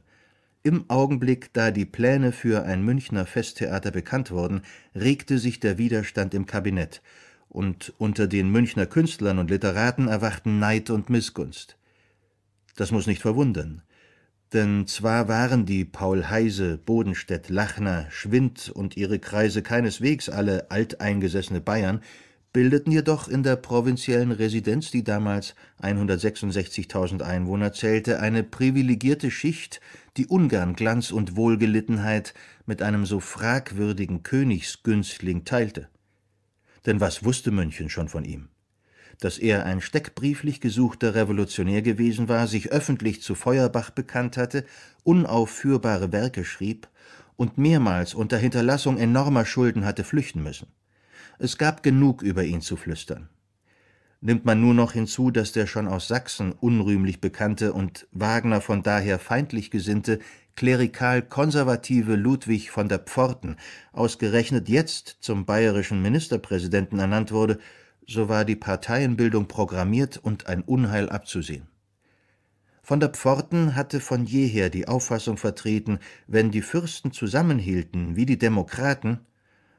Im Augenblick, da die Pläne für ein Münchner Festtheater bekannt wurden, regte sich der Widerstand im Kabinett, und unter den Münchner Künstlern und Literaten erwachten Neid und Missgunst. Das muss nicht verwundern. Denn zwar waren die Paul Heise, Bodenstedt, Lachner, Schwind und ihre Kreise keineswegs alle alteingesessene Bayern, bildeten jedoch in der provinziellen Residenz, die damals 166.000 Einwohner zählte, eine privilegierte Schicht, die ungern Glanz und Wohlgelittenheit mit einem so fragwürdigen Königsgünstling teilte. Denn was wusste München schon von ihm? dass er ein steckbrieflich gesuchter Revolutionär gewesen war, sich öffentlich zu Feuerbach bekannt hatte, unaufführbare Werke schrieb und mehrmals unter Hinterlassung enormer Schulden hatte flüchten müssen. Es gab genug über ihn zu flüstern. Nimmt man nur noch hinzu, dass der schon aus Sachsen unrühmlich bekannte und Wagner von daher feindlich gesinnte, klerikal-konservative Ludwig von der Pforten ausgerechnet jetzt zum bayerischen Ministerpräsidenten ernannt wurde, so war die Parteienbildung programmiert und ein Unheil abzusehen. Von der Pforten hatte von jeher die Auffassung vertreten, wenn die Fürsten zusammenhielten wie die Demokraten,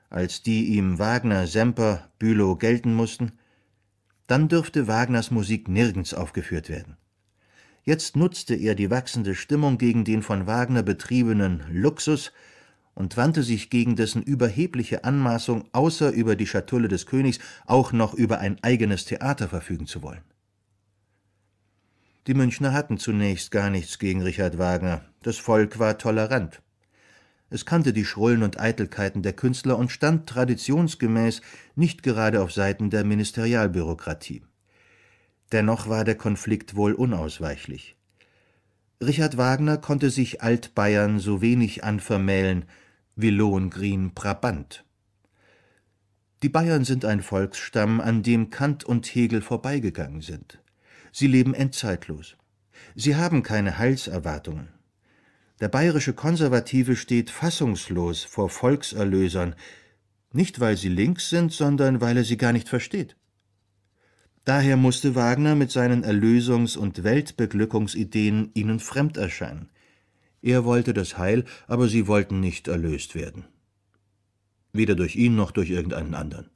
als die ihm Wagner, Semper, Bülow gelten mussten, dann dürfte Wagners Musik nirgends aufgeführt werden. Jetzt nutzte er die wachsende Stimmung gegen den von Wagner betriebenen Luxus, und wandte sich gegen dessen überhebliche Anmaßung, außer über die Schatulle des Königs auch noch über ein eigenes Theater verfügen zu wollen. Die Münchner hatten zunächst gar nichts gegen Richard Wagner, das Volk war tolerant. Es kannte die Schrullen und Eitelkeiten der Künstler und stand traditionsgemäß nicht gerade auf Seiten der Ministerialbürokratie. Dennoch war der Konflikt wohl unausweichlich. Richard Wagner konnte sich Altbayern so wenig anvermählen, Lohengrin Brabant. Die Bayern sind ein Volksstamm, an dem Kant und Hegel vorbeigegangen sind. Sie leben endzeitlos. Sie haben keine Heilserwartungen. Der bayerische Konservative steht fassungslos vor Volkserlösern, nicht weil sie links sind, sondern weil er sie gar nicht versteht. Daher musste Wagner mit seinen Erlösungs- und Weltbeglückungsideen ihnen fremd erscheinen. Er wollte das Heil, aber sie wollten nicht erlöst werden. Weder durch ihn noch durch irgendeinen anderen.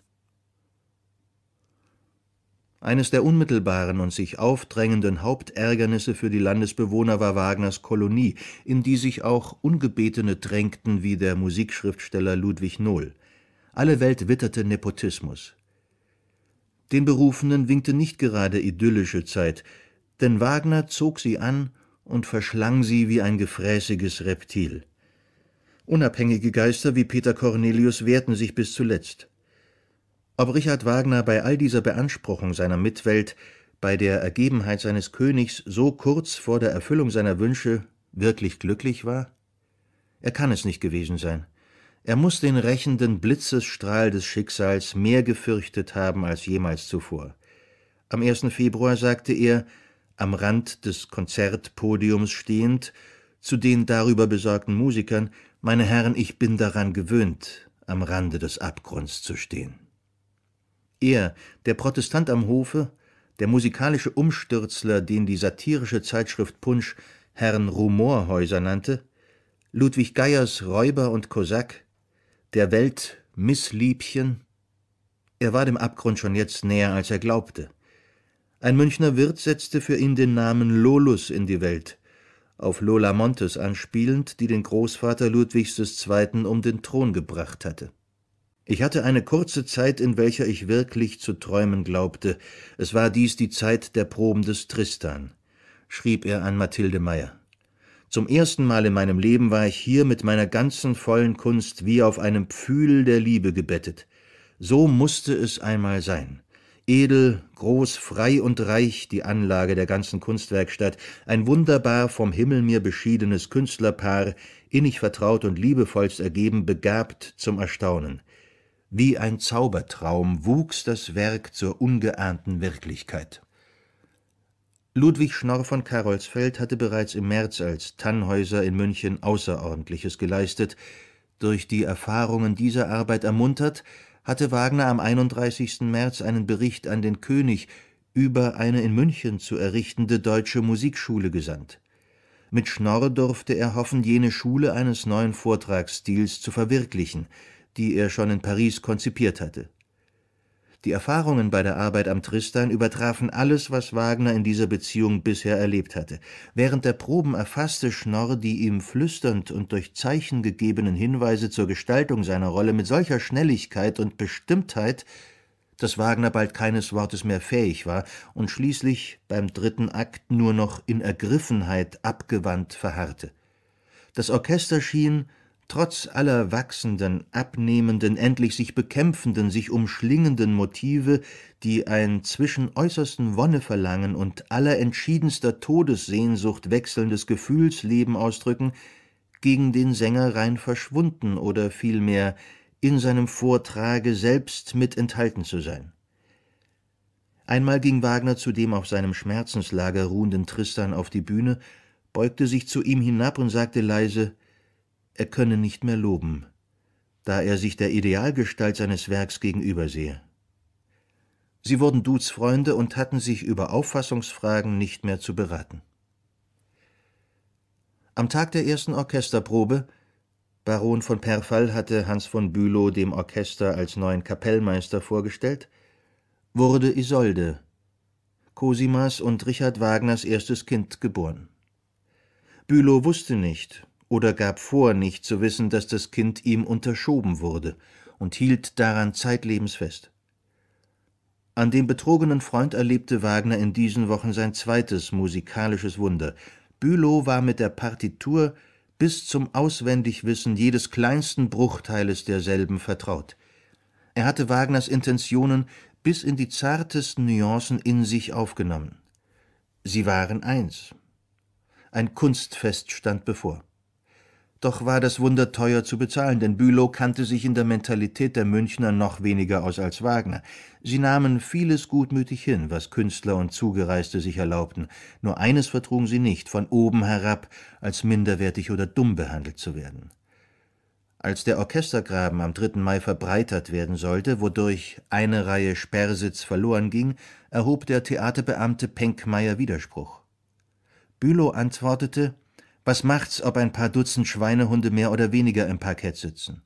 Eines der unmittelbaren und sich aufdrängenden Hauptärgernisse für die Landesbewohner war Wagners Kolonie, in die sich auch Ungebetene drängten, wie der Musikschriftsteller Ludwig Nohl. Alle Welt witterte Nepotismus. Den Berufenen winkte nicht gerade idyllische Zeit, denn Wagner zog sie an und verschlang sie wie ein gefräßiges Reptil. Unabhängige Geister wie Peter Cornelius wehrten sich bis zuletzt. Ob Richard Wagner bei all dieser Beanspruchung seiner Mitwelt, bei der Ergebenheit seines Königs so kurz vor der Erfüllung seiner Wünsche wirklich glücklich war? Er kann es nicht gewesen sein. Er muss den rächenden Blitzesstrahl des Schicksals mehr gefürchtet haben als jemals zuvor. Am 1. Februar sagte er, am Rand des Konzertpodiums stehend, zu den darüber besorgten Musikern, meine Herren, ich bin daran gewöhnt, am Rande des Abgrunds zu stehen. Er, der Protestant am Hofe, der musikalische Umstürzler, den die satirische Zeitschrift Punsch Herrn Rumorhäuser nannte, Ludwig Geiers Räuber und Kosak, der Welt Missliebchen, er war dem Abgrund schon jetzt näher, als er glaubte. Ein Münchner Wirt setzte für ihn den Namen Lolus in die Welt, auf Lola Montes anspielend, die den Großvater Ludwigs II. um den Thron gebracht hatte. Ich hatte eine kurze Zeit, in welcher ich wirklich zu träumen glaubte. Es war dies die Zeit der Proben des Tristan, schrieb er an Mathilde Meyer. Zum ersten Mal in meinem Leben war ich hier mit meiner ganzen vollen Kunst wie auf einem Pfühl der Liebe gebettet. So musste es einmal sein. Edel, groß, frei und reich die Anlage der ganzen Kunstwerkstatt, ein wunderbar vom Himmel mir beschiedenes Künstlerpaar, innig vertraut und liebevollst ergeben, begabt zum Erstaunen. Wie ein Zaubertraum wuchs das Werk zur ungeahnten Wirklichkeit. Ludwig Schnorr von Karolsfeld hatte bereits im März als Tannhäuser in München Außerordentliches geleistet. Durch die Erfahrungen dieser Arbeit ermuntert, hatte Wagner am 31. März einen Bericht an den König über eine in München zu errichtende deutsche Musikschule gesandt. Mit Schnorr durfte er hoffen, jene Schule eines neuen Vortragsstils zu verwirklichen, die er schon in Paris konzipiert hatte die Erfahrungen bei der Arbeit am Tristan übertrafen alles, was Wagner in dieser Beziehung bisher erlebt hatte. Während der Proben erfasste Schnorr die ihm flüsternd und durch Zeichen gegebenen Hinweise zur Gestaltung seiner Rolle mit solcher Schnelligkeit und Bestimmtheit, dass Wagner bald keines Wortes mehr fähig war und schließlich beim dritten Akt nur noch in Ergriffenheit abgewandt verharrte. Das Orchester schien, trotz aller wachsenden, abnehmenden, endlich sich bekämpfenden, sich umschlingenden Motive, die ein zwischen äußersten Wonneverlangen und aller entschiedenster Todessehnsucht wechselndes Gefühlsleben ausdrücken, gegen den Sänger rein verschwunden oder vielmehr in seinem Vortrage selbst mit enthalten zu sein. Einmal ging Wagner zu dem auf seinem Schmerzenslager ruhenden Tristan auf die Bühne, beugte sich zu ihm hinab und sagte leise er könne nicht mehr loben, da er sich der Idealgestalt seines Werks gegenübersehe. Sie wurden Duds Freunde und hatten sich über Auffassungsfragen nicht mehr zu beraten. Am Tag der ersten Orchesterprobe, Baron von Perfall hatte Hans von Bülow dem Orchester als neuen Kapellmeister vorgestellt, wurde Isolde, Cosimas und Richard Wagners erstes Kind, geboren. Bülow wusste nicht, oder gab vor, nicht zu wissen, dass das Kind ihm unterschoben wurde, und hielt daran zeitlebens fest. An dem betrogenen Freund erlebte Wagner in diesen Wochen sein zweites musikalisches Wunder. Bülow war mit der Partitur bis zum Auswendigwissen jedes kleinsten Bruchteiles derselben vertraut. Er hatte Wagners Intentionen bis in die zartesten Nuancen in sich aufgenommen. Sie waren eins. Ein Kunstfest stand bevor. Doch war das Wunder teuer zu bezahlen, denn Bülow kannte sich in der Mentalität der Münchner noch weniger aus als Wagner. Sie nahmen vieles gutmütig hin, was Künstler und Zugereiste sich erlaubten. Nur eines vertrugen sie nicht, von oben herab als minderwertig oder dumm behandelt zu werden. Als der Orchestergraben am 3. Mai verbreitert werden sollte, wodurch eine Reihe Sperrsitz verloren ging, erhob der Theaterbeamte Penkmeier Widerspruch. Bülow antwortete, was macht's, ob ein paar Dutzend Schweinehunde mehr oder weniger im Parkett sitzen?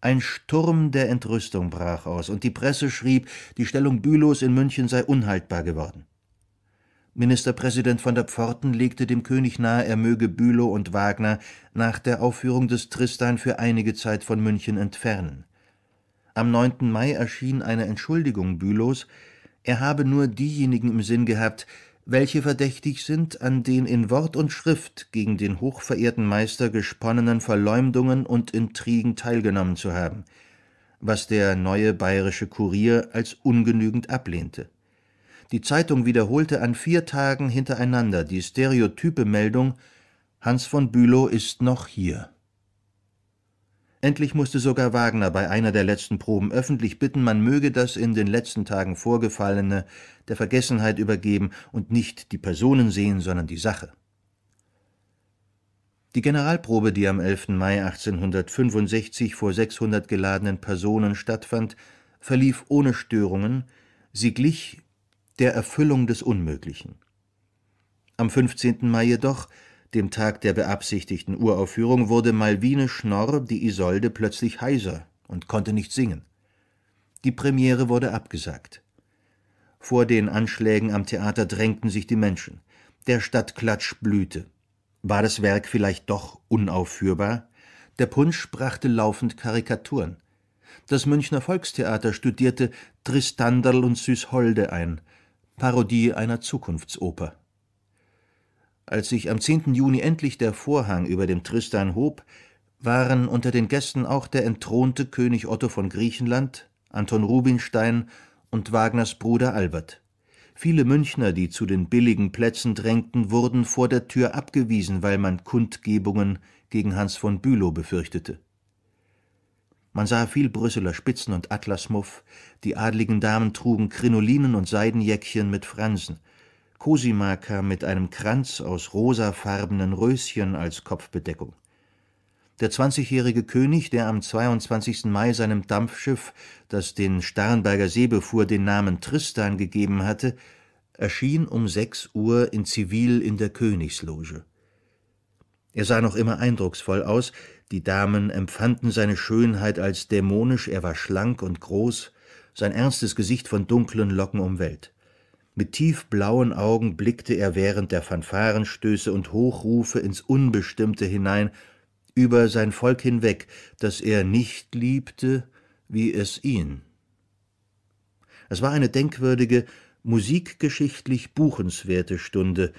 Ein Sturm der Entrüstung brach aus, und die Presse schrieb, die Stellung Bülows in München sei unhaltbar geworden. Ministerpräsident von der Pforten legte dem König nahe, er möge Bülow und Wagner nach der Aufführung des Tristan für einige Zeit von München entfernen. Am 9. Mai erschien eine Entschuldigung Bülows, er habe nur diejenigen im Sinn gehabt, welche verdächtig sind an den in Wort und Schrift gegen den hochverehrten Meister gesponnenen Verleumdungen und Intrigen teilgenommen zu haben, was der neue bayerische Kurier als ungenügend ablehnte. Die Zeitung wiederholte an vier Tagen hintereinander die stereotype Meldung Hans von Bülow ist noch hier. Endlich musste sogar Wagner bei einer der letzten Proben öffentlich bitten, man möge das in den letzten Tagen Vorgefallene der Vergessenheit übergeben und nicht die Personen sehen, sondern die Sache. Die Generalprobe, die am 11. Mai 1865 vor 600 geladenen Personen stattfand, verlief ohne Störungen, sie glich der Erfüllung des Unmöglichen. Am 15. Mai jedoch dem Tag der beabsichtigten Uraufführung, wurde Malvine Schnorr, die Isolde, plötzlich heiser und konnte nicht singen. Die Premiere wurde abgesagt. Vor den Anschlägen am Theater drängten sich die Menschen. Der Stadtklatsch blühte. War das Werk vielleicht doch unaufführbar? Der Punsch brachte laufend Karikaturen. Das Münchner Volkstheater studierte Tristanderl und Süßholde ein, Parodie einer Zukunftsoper. Als sich am 10. Juni endlich der Vorhang über dem Tristan hob, waren unter den Gästen auch der entthronte König Otto von Griechenland, Anton Rubinstein und Wagners Bruder Albert. Viele Münchner, die zu den billigen Plätzen drängten, wurden vor der Tür abgewiesen, weil man Kundgebungen gegen Hans von Bülow befürchtete. Man sah viel Brüsseler Spitzen und Atlasmuff, die adligen Damen trugen Krinolinen und Seidenjäckchen mit Fransen, Cosima kam mit einem Kranz aus rosafarbenen Röschen als Kopfbedeckung. Der 20-jährige König, der am 22. Mai seinem Dampfschiff, das den Starnberger See befuhr, den Namen Tristan gegeben hatte, erschien um 6 Uhr in Zivil in der Königsloge. Er sah noch immer eindrucksvoll aus, die Damen empfanden seine Schönheit als dämonisch, er war schlank und groß, sein ernstes Gesicht von dunklen Locken umwellt. Mit tiefblauen Augen blickte er während der Fanfarenstöße und Hochrufe ins Unbestimmte hinein, über sein Volk hinweg, das er nicht liebte, wie es ihn. Es war eine denkwürdige, musikgeschichtlich buchenswerte Stunde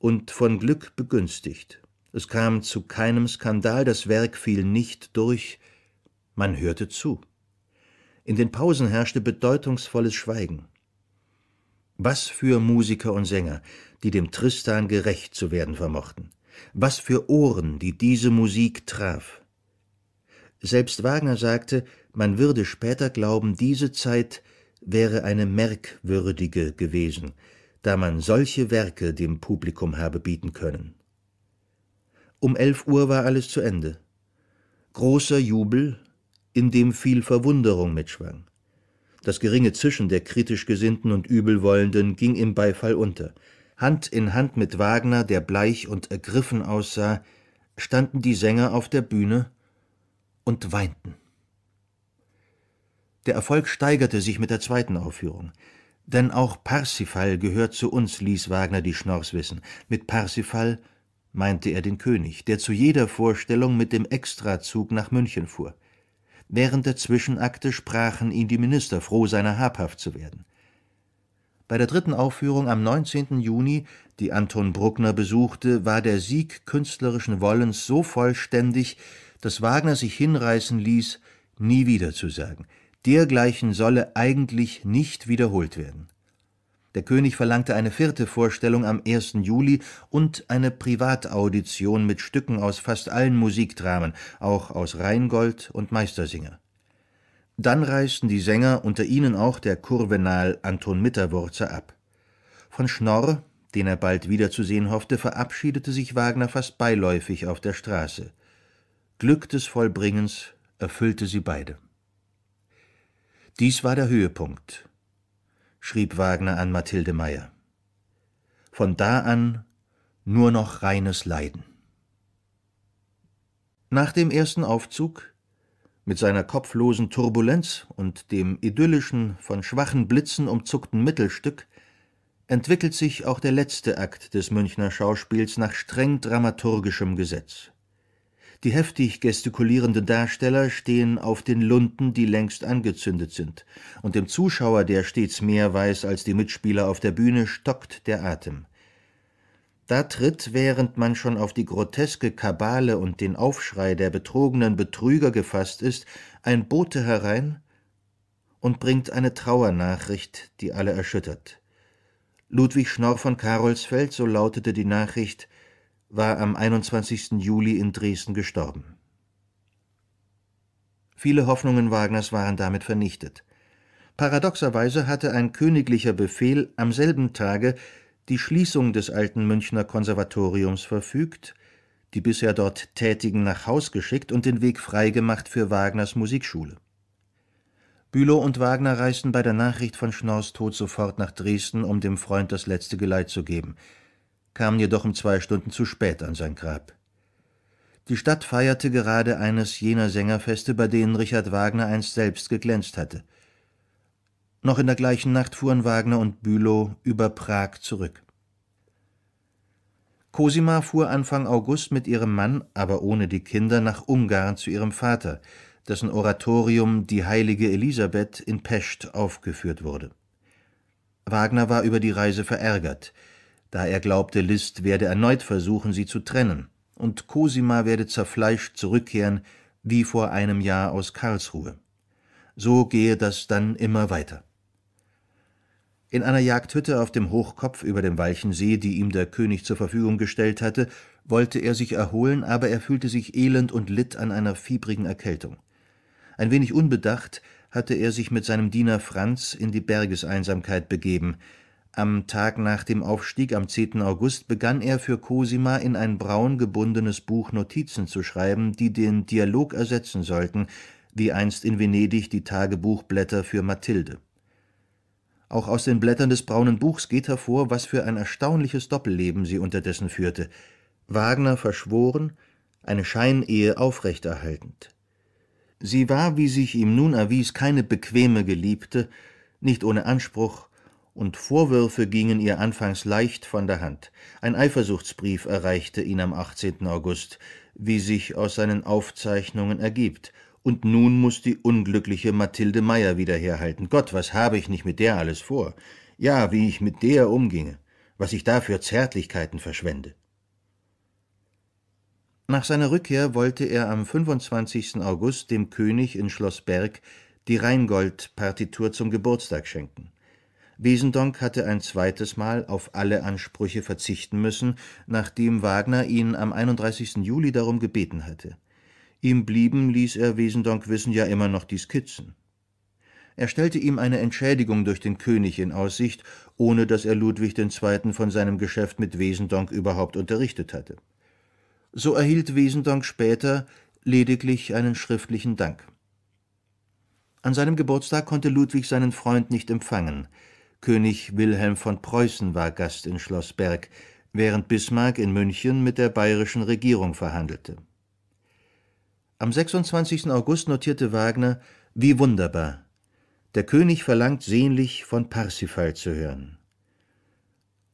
und von Glück begünstigt. Es kam zu keinem Skandal, das Werk fiel nicht durch, man hörte zu. In den Pausen herrschte bedeutungsvolles Schweigen. Was für Musiker und Sänger, die dem Tristan gerecht zu werden vermochten. Was für Ohren, die diese Musik traf. Selbst Wagner sagte, man würde später glauben, diese Zeit wäre eine merkwürdige gewesen, da man solche Werke dem Publikum habe bieten können. Um elf Uhr war alles zu Ende. Großer Jubel, in dem viel Verwunderung mitschwang. Das geringe Zischen der kritisch Gesinnten und Übelwollenden ging im Beifall unter. Hand in Hand mit Wagner, der bleich und ergriffen aussah, standen die Sänger auf der Bühne und weinten. Der Erfolg steigerte sich mit der zweiten Aufführung. Denn auch Parsifal gehört zu uns, ließ Wagner die Schnorrs wissen. Mit Parsifal meinte er den König, der zu jeder Vorstellung mit dem Extrazug nach München fuhr. Während der Zwischenakte sprachen ihn die Minister froh, seiner habhaft zu werden. Bei der dritten Aufführung am 19. Juni, die Anton Bruckner besuchte, war der Sieg künstlerischen Wollens so vollständig, dass Wagner sich hinreißen ließ, nie wieder zu sagen, dergleichen solle eigentlich nicht wiederholt werden. Der König verlangte eine vierte Vorstellung am 1. Juli und eine Privataudition mit Stücken aus fast allen Musikdramen, auch aus Rheingold und Meistersinger. Dann reisten die Sänger, unter ihnen auch der Kurvenal Anton Mitterwurzer, ab. Von Schnorr, den er bald wiederzusehen hoffte, verabschiedete sich Wagner fast beiläufig auf der Straße. Glück des Vollbringens erfüllte sie beide. Dies war der Höhepunkt schrieb Wagner an Mathilde Meyer. Von da an nur noch reines Leiden. Nach dem ersten Aufzug, mit seiner kopflosen Turbulenz und dem idyllischen, von schwachen Blitzen umzuckten Mittelstück, entwickelt sich auch der letzte Akt des Münchner Schauspiels nach streng dramaturgischem Gesetz. Die heftig gestikulierenden Darsteller stehen auf den Lunden, die längst angezündet sind, und dem Zuschauer, der stets mehr weiß als die Mitspieler auf der Bühne, stockt der Atem. Da tritt, während man schon auf die groteske Kabale und den Aufschrei der betrogenen Betrüger gefasst ist, ein Bote herein und bringt eine Trauernachricht, die alle erschüttert. Ludwig Schnorr von Karolsfeld, so lautete die Nachricht, war am 21. Juli in Dresden gestorben. Viele Hoffnungen Wagners waren damit vernichtet. Paradoxerweise hatte ein königlicher Befehl am selben Tage die Schließung des alten Münchner Konservatoriums verfügt, die bisher dort Tätigen nach Haus geschickt und den Weg freigemacht für Wagners Musikschule. Bülow und Wagner reisten bei der Nachricht von Schnorrs Tod sofort nach Dresden, um dem Freund das letzte Geleit zu geben – kamen jedoch um zwei Stunden zu spät an sein Grab. Die Stadt feierte gerade eines jener Sängerfeste, bei denen Richard Wagner einst selbst geglänzt hatte. Noch in der gleichen Nacht fuhren Wagner und Bülow über Prag zurück. Cosima fuhr Anfang August mit ihrem Mann, aber ohne die Kinder, nach Ungarn zu ihrem Vater, dessen Oratorium Die heilige Elisabeth in Pescht aufgeführt wurde. Wagner war über die Reise verärgert – da er glaubte, List werde erneut versuchen, sie zu trennen, und Cosima werde zerfleischt zurückkehren, wie vor einem Jahr aus Karlsruhe. So gehe das dann immer weiter. In einer Jagdhütte auf dem Hochkopf über dem Walchensee, die ihm der König zur Verfügung gestellt hatte, wollte er sich erholen, aber er fühlte sich elend und litt an einer fiebrigen Erkältung. Ein wenig unbedacht hatte er sich mit seinem Diener Franz in die Bergeseinsamkeit begeben, am Tag nach dem Aufstieg am 10. August begann er für Cosima in ein braun gebundenes Buch Notizen zu schreiben, die den Dialog ersetzen sollten, wie einst in Venedig die Tagebuchblätter für Mathilde. Auch aus den Blättern des braunen Buchs geht hervor, was für ein erstaunliches Doppelleben sie unterdessen führte. Wagner verschworen, eine Scheinehe aufrechterhaltend. Sie war, wie sich ihm nun erwies, keine bequeme Geliebte, nicht ohne Anspruch, und Vorwürfe gingen ihr anfangs leicht von der Hand. Ein Eifersuchtsbrief erreichte ihn am 18. August, wie sich aus seinen Aufzeichnungen ergibt, und nun muß die unglückliche Mathilde Meyer wieder herhalten. Gott, was habe ich nicht mit der alles vor? Ja, wie ich mit der umginge, was ich da für Zärtlichkeiten verschwende. Nach seiner Rückkehr wollte er am 25. August dem König in Schloss Berg die Rheingold-Partitur zum Geburtstag schenken. Besendonck hatte ein zweites Mal auf alle Ansprüche verzichten müssen, nachdem Wagner ihn am 31. Juli darum gebeten hatte. Ihm blieben, ließ er Wesendonck wissen, ja immer noch die Skizzen. Er stellte ihm eine Entschädigung durch den König in Aussicht, ohne dass er Ludwig II. von seinem Geschäft mit Wesendonck überhaupt unterrichtet hatte. So erhielt Wesendonck später lediglich einen schriftlichen Dank. An seinem Geburtstag konnte Ludwig seinen Freund nicht empfangen. König Wilhelm von Preußen war Gast in Schlossberg, während Bismarck in München mit der bayerischen Regierung verhandelte. Am 26. August notierte Wagner, wie wunderbar. Der König verlangt sehnlich, von Parsifal zu hören.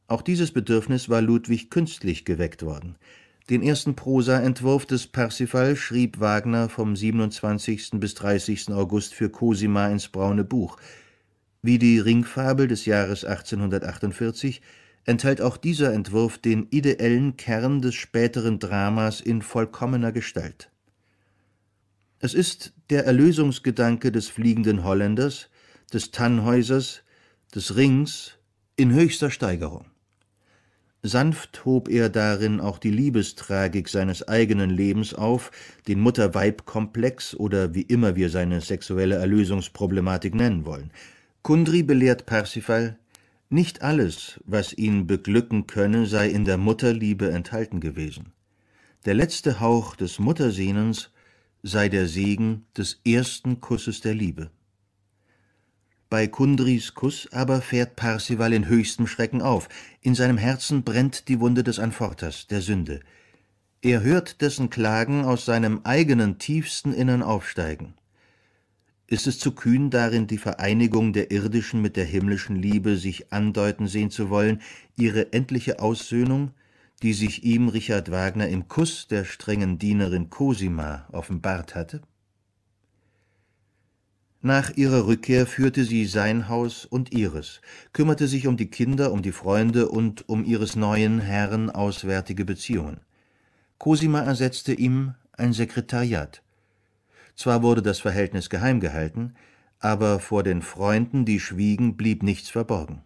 Auch dieses Bedürfnis war Ludwig künstlich geweckt worden. Den ersten Prosaentwurf des Parsifal schrieb Wagner vom 27. bis 30. August für Cosima ins Braune Buch, wie die Ringfabel des Jahres 1848 enthält auch dieser Entwurf den ideellen Kern des späteren Dramas in vollkommener Gestalt. Es ist der Erlösungsgedanke des fliegenden Holländers, des Tannhäusers, des Rings in höchster Steigerung. Sanft hob er darin auch die Liebestragik seines eigenen Lebens auf, den Mutter-Weib-Komplex oder wie immer wir seine sexuelle Erlösungsproblematik nennen wollen – Kundri belehrt Parsifal, nicht alles, was ihn beglücken könne, sei in der Mutterliebe enthalten gewesen. Der letzte Hauch des Muttersehnens sei der Segen des ersten Kusses der Liebe. Bei Kundris Kuss aber fährt Parsival in höchstem Schrecken auf. In seinem Herzen brennt die Wunde des Anforters, der Sünde. Er hört dessen Klagen aus seinem eigenen tiefsten Innern aufsteigen. Ist es zu kühn darin, die Vereinigung der irdischen mit der himmlischen Liebe sich andeuten sehen zu wollen, ihre endliche Aussöhnung, die sich ihm Richard Wagner im Kuss der strengen Dienerin Cosima offenbart hatte? Nach ihrer Rückkehr führte sie sein Haus und ihres, kümmerte sich um die Kinder, um die Freunde und um ihres neuen Herrn auswärtige Beziehungen. Cosima ersetzte ihm ein Sekretariat – zwar wurde das Verhältnis geheim gehalten, aber vor den Freunden, die schwiegen, blieb nichts verborgen.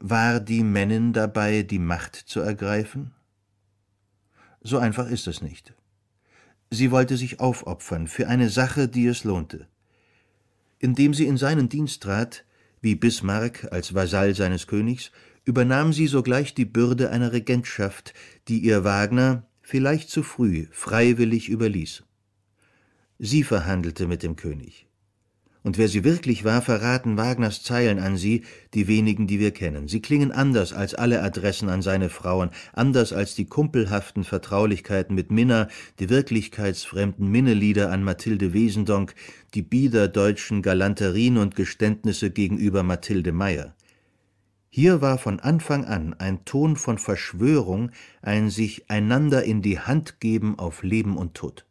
War die Männin dabei, die Macht zu ergreifen? So einfach ist es nicht. Sie wollte sich aufopfern für eine Sache, die es lohnte. Indem sie in seinen Dienst trat, wie Bismarck als Vasall seines Königs, übernahm sie sogleich die Bürde einer Regentschaft, die ihr Wagner vielleicht zu früh freiwillig überließ. Sie verhandelte mit dem König. Und wer sie wirklich war, verraten Wagners Zeilen an sie, die wenigen, die wir kennen. Sie klingen anders als alle Adressen an seine Frauen, anders als die kumpelhaften Vertraulichkeiten mit Minna, die wirklichkeitsfremden Minnelieder an Mathilde Wesendonck, die biederdeutschen Galanterien und Geständnisse gegenüber Mathilde Meyer. Hier war von Anfang an ein Ton von Verschwörung, ein sich einander in die Hand geben auf Leben und Tod.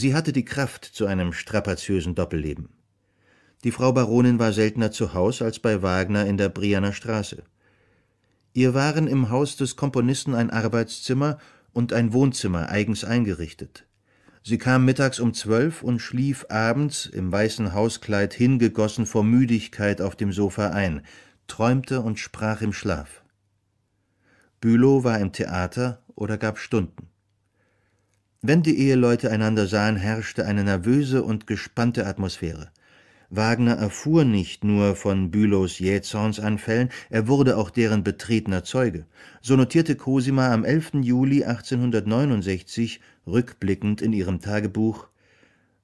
Sie hatte die Kraft zu einem strapaziösen Doppelleben. Die Frau Baronin war seltener zu Haus als bei Wagner in der Brianer Straße. Ihr waren im Haus des Komponisten ein Arbeitszimmer und ein Wohnzimmer eigens eingerichtet. Sie kam mittags um zwölf und schlief abends im weißen Hauskleid hingegossen vor Müdigkeit auf dem Sofa ein, träumte und sprach im Schlaf. Bülow war im Theater oder gab Stunden. Wenn die Eheleute einander sahen, herrschte eine nervöse und gespannte Atmosphäre. Wagner erfuhr nicht nur von Bülows Jähzornsanfällen, er wurde auch deren betretener Zeuge. So notierte Cosima am 11. Juli 1869 rückblickend in ihrem Tagebuch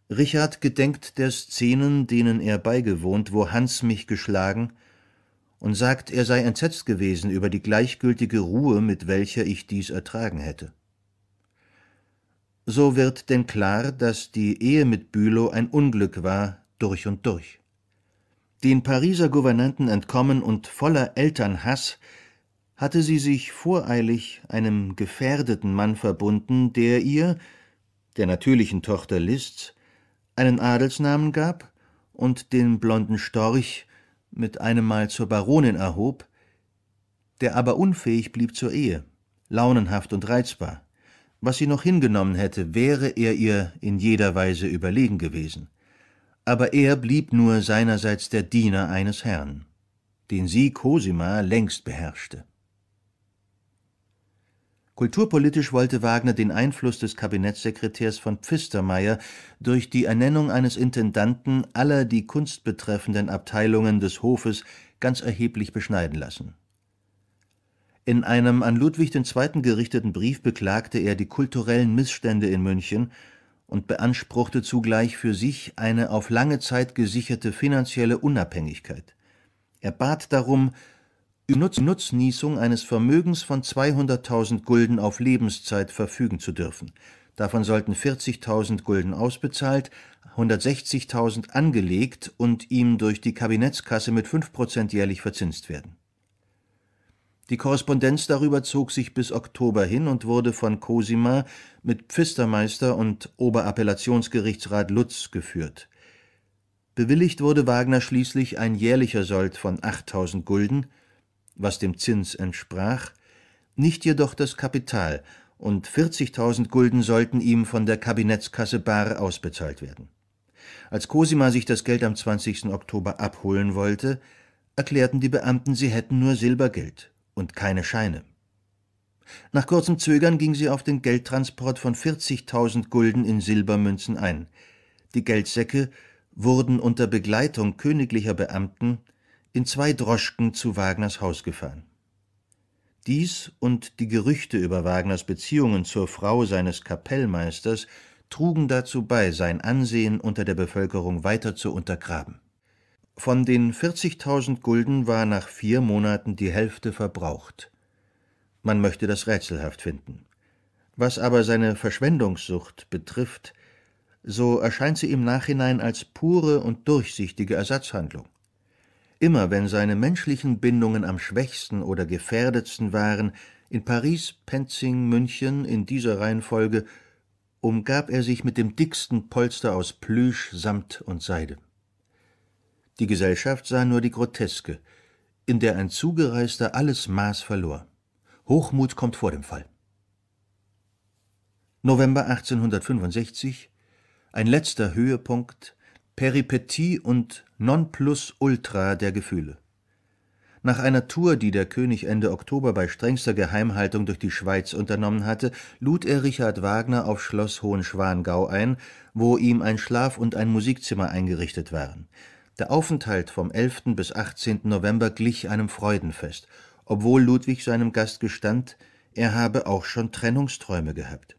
Richard gedenkt der Szenen, denen er beigewohnt, wo Hans mich geschlagen, und sagt, er sei entsetzt gewesen über die gleichgültige Ruhe, mit welcher ich dies ertragen hätte so wird denn klar, dass die Ehe mit Bülow ein Unglück war, durch und durch. Den Pariser Gouvernanten entkommen und voller Elternhass hatte sie sich voreilig einem gefährdeten Mann verbunden, der ihr, der natürlichen Tochter Liszt's, einen Adelsnamen gab und den blonden Storch mit einem Mal zur Baronin erhob, der aber unfähig blieb zur Ehe, launenhaft und reizbar was sie noch hingenommen hätte, wäre er ihr in jeder Weise überlegen gewesen. Aber er blieb nur seinerseits der Diener eines Herrn, den sie Cosima längst beherrschte. Kulturpolitisch wollte Wagner den Einfluss des Kabinettssekretärs von Pfistermeier durch die Ernennung eines Intendanten aller die Kunst betreffenden Abteilungen des Hofes ganz erheblich beschneiden lassen in einem an Ludwig II. gerichteten Brief beklagte er die kulturellen Missstände in München und beanspruchte zugleich für sich eine auf lange Zeit gesicherte finanzielle Unabhängigkeit. Er bat darum, Nutz Nutznießung eines Vermögens von 200.000 Gulden auf Lebenszeit verfügen zu dürfen. Davon sollten 40.000 Gulden ausbezahlt, 160.000 angelegt und ihm durch die Kabinettskasse mit 5% jährlich verzinst werden die Korrespondenz darüber zog sich bis Oktober hin und wurde von Cosima mit Pfistermeister und Oberappellationsgerichtsrat Lutz geführt. Bewilligt wurde Wagner schließlich ein jährlicher Sold von 8000 Gulden, was dem Zins entsprach, nicht jedoch das Kapital, und 40.000 Gulden sollten ihm von der Kabinettskasse bar ausbezahlt werden. Als Cosima sich das Geld am 20. Oktober abholen wollte, erklärten die Beamten, sie hätten nur Silbergeld und keine Scheine. Nach kurzem Zögern ging sie auf den Geldtransport von 40.000 Gulden in Silbermünzen ein. Die Geldsäcke wurden unter Begleitung königlicher Beamten in zwei Droschken zu Wagners Haus gefahren. Dies und die Gerüchte über Wagners Beziehungen zur Frau seines Kapellmeisters trugen dazu bei, sein Ansehen unter der Bevölkerung weiter zu untergraben. Von den 40.000 Gulden war nach vier Monaten die Hälfte verbraucht. Man möchte das rätselhaft finden. Was aber seine Verschwendungssucht betrifft, so erscheint sie im Nachhinein als pure und durchsichtige Ersatzhandlung. Immer wenn seine menschlichen Bindungen am schwächsten oder gefährdetsten waren, in Paris, Penzing, München in dieser Reihenfolge, umgab er sich mit dem dicksten Polster aus Plüsch, Samt und Seide. Die Gesellschaft sah nur die Groteske, in der ein Zugereister alles Maß verlor. Hochmut kommt vor dem Fall. November 1865, ein letzter Höhepunkt, Peripetie und Nonplusultra der Gefühle. Nach einer Tour, die der König Ende Oktober bei strengster Geheimhaltung durch die Schweiz unternommen hatte, lud er Richard Wagner auf Schloss Hohenschwangau ein, wo ihm ein Schlaf- und ein Musikzimmer eingerichtet waren. Der Aufenthalt vom 11. bis 18. November glich einem Freudenfest, obwohl Ludwig seinem Gast gestand, er habe auch schon Trennungsträume gehabt.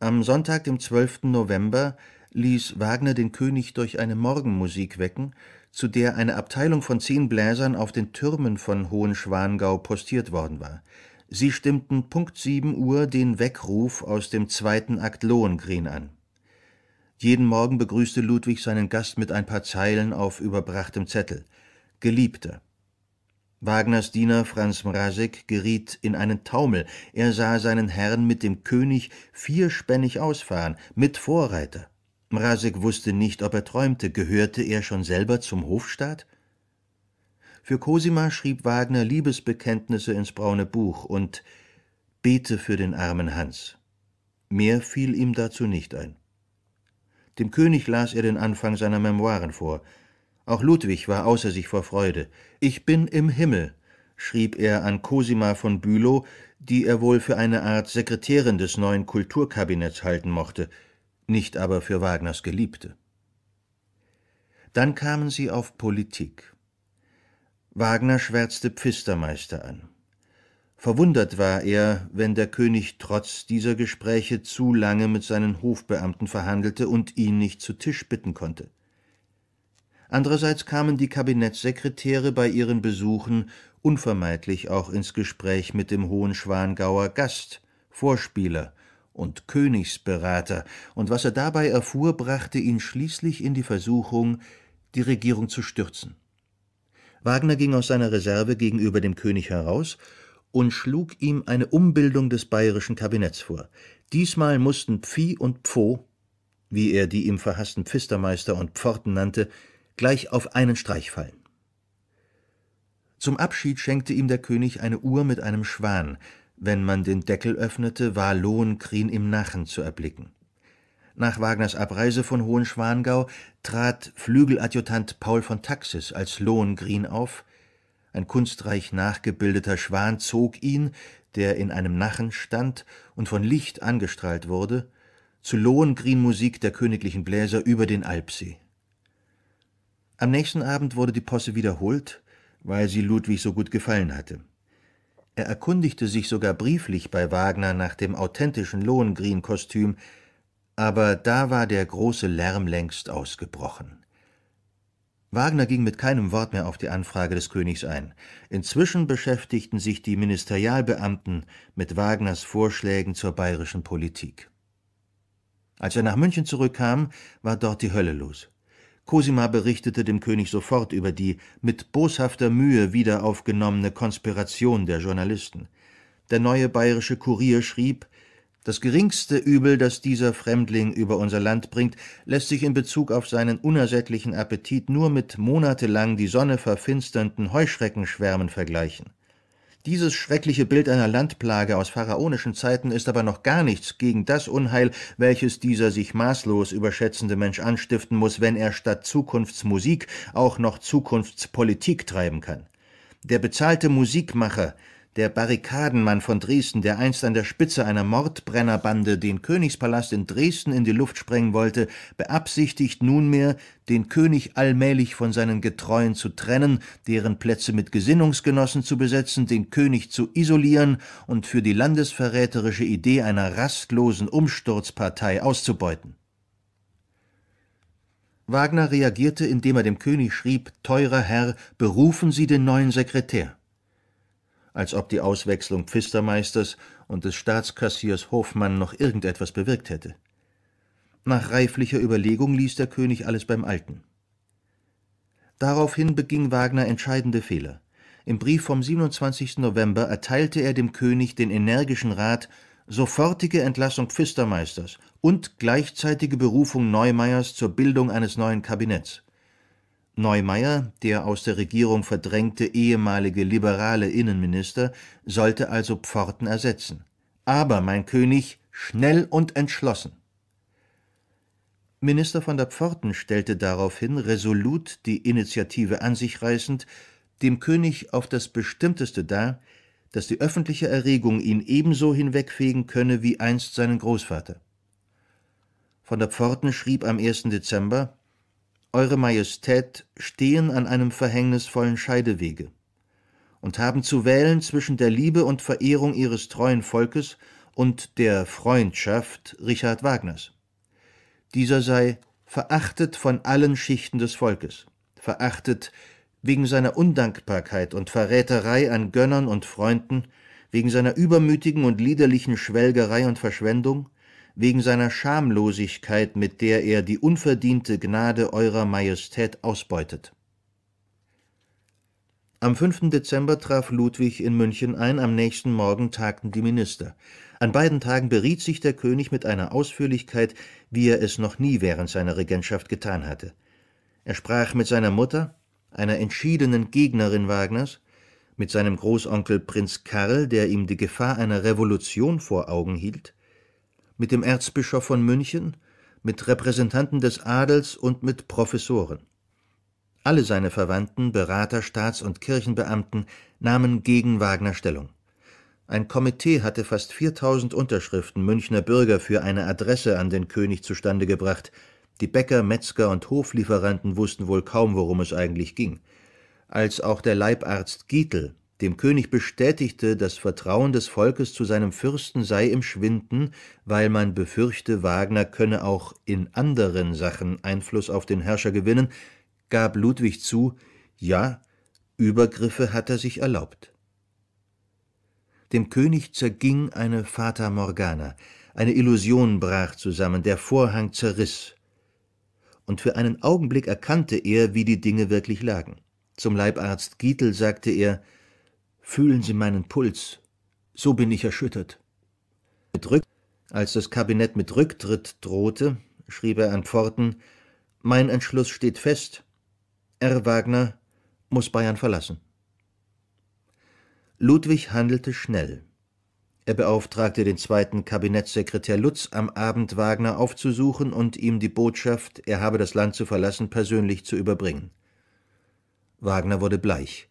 Am Sonntag, dem 12. November, ließ Wagner den König durch eine Morgenmusik wecken, zu der eine Abteilung von zehn Bläsern auf den Türmen von Hohenschwangau postiert worden war. Sie stimmten Punkt 7 Uhr den Weckruf aus dem zweiten Akt Lohengrin an. Jeden Morgen begrüßte Ludwig seinen Gast mit ein paar Zeilen auf überbrachtem Zettel. Geliebter. Wagners Diener Franz Mrazek geriet in einen Taumel. Er sah seinen Herrn mit dem König vierspännig ausfahren, mit Vorreiter. Mrazek wusste nicht, ob er träumte. Gehörte er schon selber zum Hofstaat? Für Cosima schrieb Wagner Liebesbekenntnisse ins braune Buch und Bete für den armen Hans. Mehr fiel ihm dazu nicht ein. Dem König las er den Anfang seiner Memoiren vor. Auch Ludwig war außer sich vor Freude. Ich bin im Himmel, schrieb er an Cosima von Bülow, die er wohl für eine Art Sekretärin des neuen Kulturkabinetts halten mochte, nicht aber für Wagners Geliebte. Dann kamen sie auf Politik. Wagner schwärzte Pfistermeister an. Verwundert war er, wenn der König trotz dieser Gespräche zu lange mit seinen Hofbeamten verhandelte und ihn nicht zu Tisch bitten konnte. Andererseits kamen die Kabinettssekretäre bei ihren Besuchen unvermeidlich auch ins Gespräch mit dem hohen Schwangauer Gast, Vorspieler und Königsberater, und was er dabei erfuhr, brachte ihn schließlich in die Versuchung, die Regierung zu stürzen. Wagner ging aus seiner Reserve gegenüber dem König heraus und schlug ihm eine Umbildung des bayerischen Kabinetts vor. Diesmal mussten Pfi und Pfo, wie er die ihm verhassten Pfistermeister und Pforten nannte, gleich auf einen Streich fallen. Zum Abschied schenkte ihm der König eine Uhr mit einem Schwan. Wenn man den Deckel öffnete, war Lohengrin im Nachen zu erblicken. Nach Wagners Abreise von Hohenschwangau trat Flügeladjutant Paul von Taxis als Lohengrin auf, ein kunstreich nachgebildeter Schwan zog ihn, der in einem Nachen stand und von Licht angestrahlt wurde, zu Lohengrin-Musik der königlichen Bläser über den Alpsee. Am nächsten Abend wurde die Posse wiederholt, weil sie Ludwig so gut gefallen hatte. Er erkundigte sich sogar brieflich bei Wagner nach dem authentischen Lohengrin-Kostüm, aber da war der große Lärm längst ausgebrochen. Wagner ging mit keinem Wort mehr auf die Anfrage des Königs ein. Inzwischen beschäftigten sich die Ministerialbeamten mit Wagners Vorschlägen zur bayerischen Politik. Als er nach München zurückkam, war dort die Hölle los. Cosima berichtete dem König sofort über die mit boshafter Mühe wieder aufgenommene Konspiration der Journalisten. Der neue bayerische Kurier schrieb, das geringste Übel, das dieser Fremdling über unser Land bringt, lässt sich in Bezug auf seinen unersättlichen Appetit nur mit monatelang die Sonne verfinsternden Heuschreckenschwärmen vergleichen. Dieses schreckliche Bild einer Landplage aus pharaonischen Zeiten ist aber noch gar nichts gegen das Unheil, welches dieser sich maßlos überschätzende Mensch anstiften muss, wenn er statt Zukunftsmusik auch noch Zukunftspolitik treiben kann. Der bezahlte Musikmacher, der Barrikadenmann von Dresden, der einst an der Spitze einer Mordbrennerbande den Königspalast in Dresden in die Luft sprengen wollte, beabsichtigt nunmehr, den König allmählich von seinen Getreuen zu trennen, deren Plätze mit Gesinnungsgenossen zu besetzen, den König zu isolieren und für die landesverräterische Idee einer rastlosen Umsturzpartei auszubeuten. Wagner reagierte, indem er dem König schrieb: Teurer Herr, berufen Sie den neuen Sekretär als ob die Auswechslung Pfistermeisters und des Staatskassiers Hofmann noch irgendetwas bewirkt hätte. Nach reiflicher Überlegung ließ der König alles beim Alten. Daraufhin beging Wagner entscheidende Fehler. Im Brief vom 27. November erteilte er dem König den energischen Rat, sofortige Entlassung Pfistermeisters und gleichzeitige Berufung Neumeyers zur Bildung eines neuen Kabinetts. Neumeier, der aus der Regierung verdrängte ehemalige liberale Innenminister, sollte also Pforten ersetzen. Aber, mein König, schnell und entschlossen! Minister von der Pforten stellte daraufhin resolut die Initiative an sich reißend, dem König auf das Bestimmteste dar, dass die öffentliche Erregung ihn ebenso hinwegfegen könne wie einst seinen Großvater. Von der Pforten schrieb am 1. Dezember eure Majestät stehen an einem verhängnisvollen Scheidewege und haben zu wählen zwischen der Liebe und Verehrung ihres treuen Volkes und der Freundschaft Richard Wagners. Dieser sei verachtet von allen Schichten des Volkes, verachtet wegen seiner Undankbarkeit und Verräterei an Gönnern und Freunden, wegen seiner übermütigen und liederlichen Schwelgerei und Verschwendung, wegen seiner Schamlosigkeit, mit der er die unverdiente Gnade Eurer Majestät ausbeutet. Am 5. Dezember traf Ludwig in München ein, am nächsten Morgen tagten die Minister. An beiden Tagen beriet sich der König mit einer Ausführlichkeit, wie er es noch nie während seiner Regentschaft getan hatte. Er sprach mit seiner Mutter, einer entschiedenen Gegnerin Wagners, mit seinem Großonkel Prinz Karl, der ihm die Gefahr einer Revolution vor Augen hielt, mit dem Erzbischof von München, mit Repräsentanten des Adels und mit Professoren. Alle seine Verwandten, Berater, Staats- und Kirchenbeamten nahmen gegen Wagner Stellung. Ein Komitee hatte fast 4000 Unterschriften Münchner Bürger für eine Adresse an den König zustande gebracht. Die Bäcker, Metzger und Hoflieferanten wussten wohl kaum, worum es eigentlich ging. Als auch der Leibarzt Gietel dem König bestätigte, das Vertrauen des Volkes zu seinem Fürsten sei im Schwinden, weil man befürchte, Wagner könne auch in anderen Sachen Einfluss auf den Herrscher gewinnen, gab Ludwig zu, ja, Übergriffe hat er sich erlaubt. Dem König zerging eine Fata Morgana, eine Illusion brach zusammen, der Vorhang zerriss. Und für einen Augenblick erkannte er, wie die Dinge wirklich lagen. Zum Leibarzt Gietel sagte er, Fühlen Sie meinen Puls. So bin ich erschüttert. Bedrückt, als das Kabinett mit Rücktritt drohte, schrieb er an Pforten, mein Entschluss steht fest. R. Wagner muss Bayern verlassen. Ludwig handelte schnell. Er beauftragte den zweiten Kabinettssekretär Lutz, am Abend Wagner aufzusuchen und ihm die Botschaft, er habe das Land zu verlassen, persönlich zu überbringen. Wagner wurde bleich.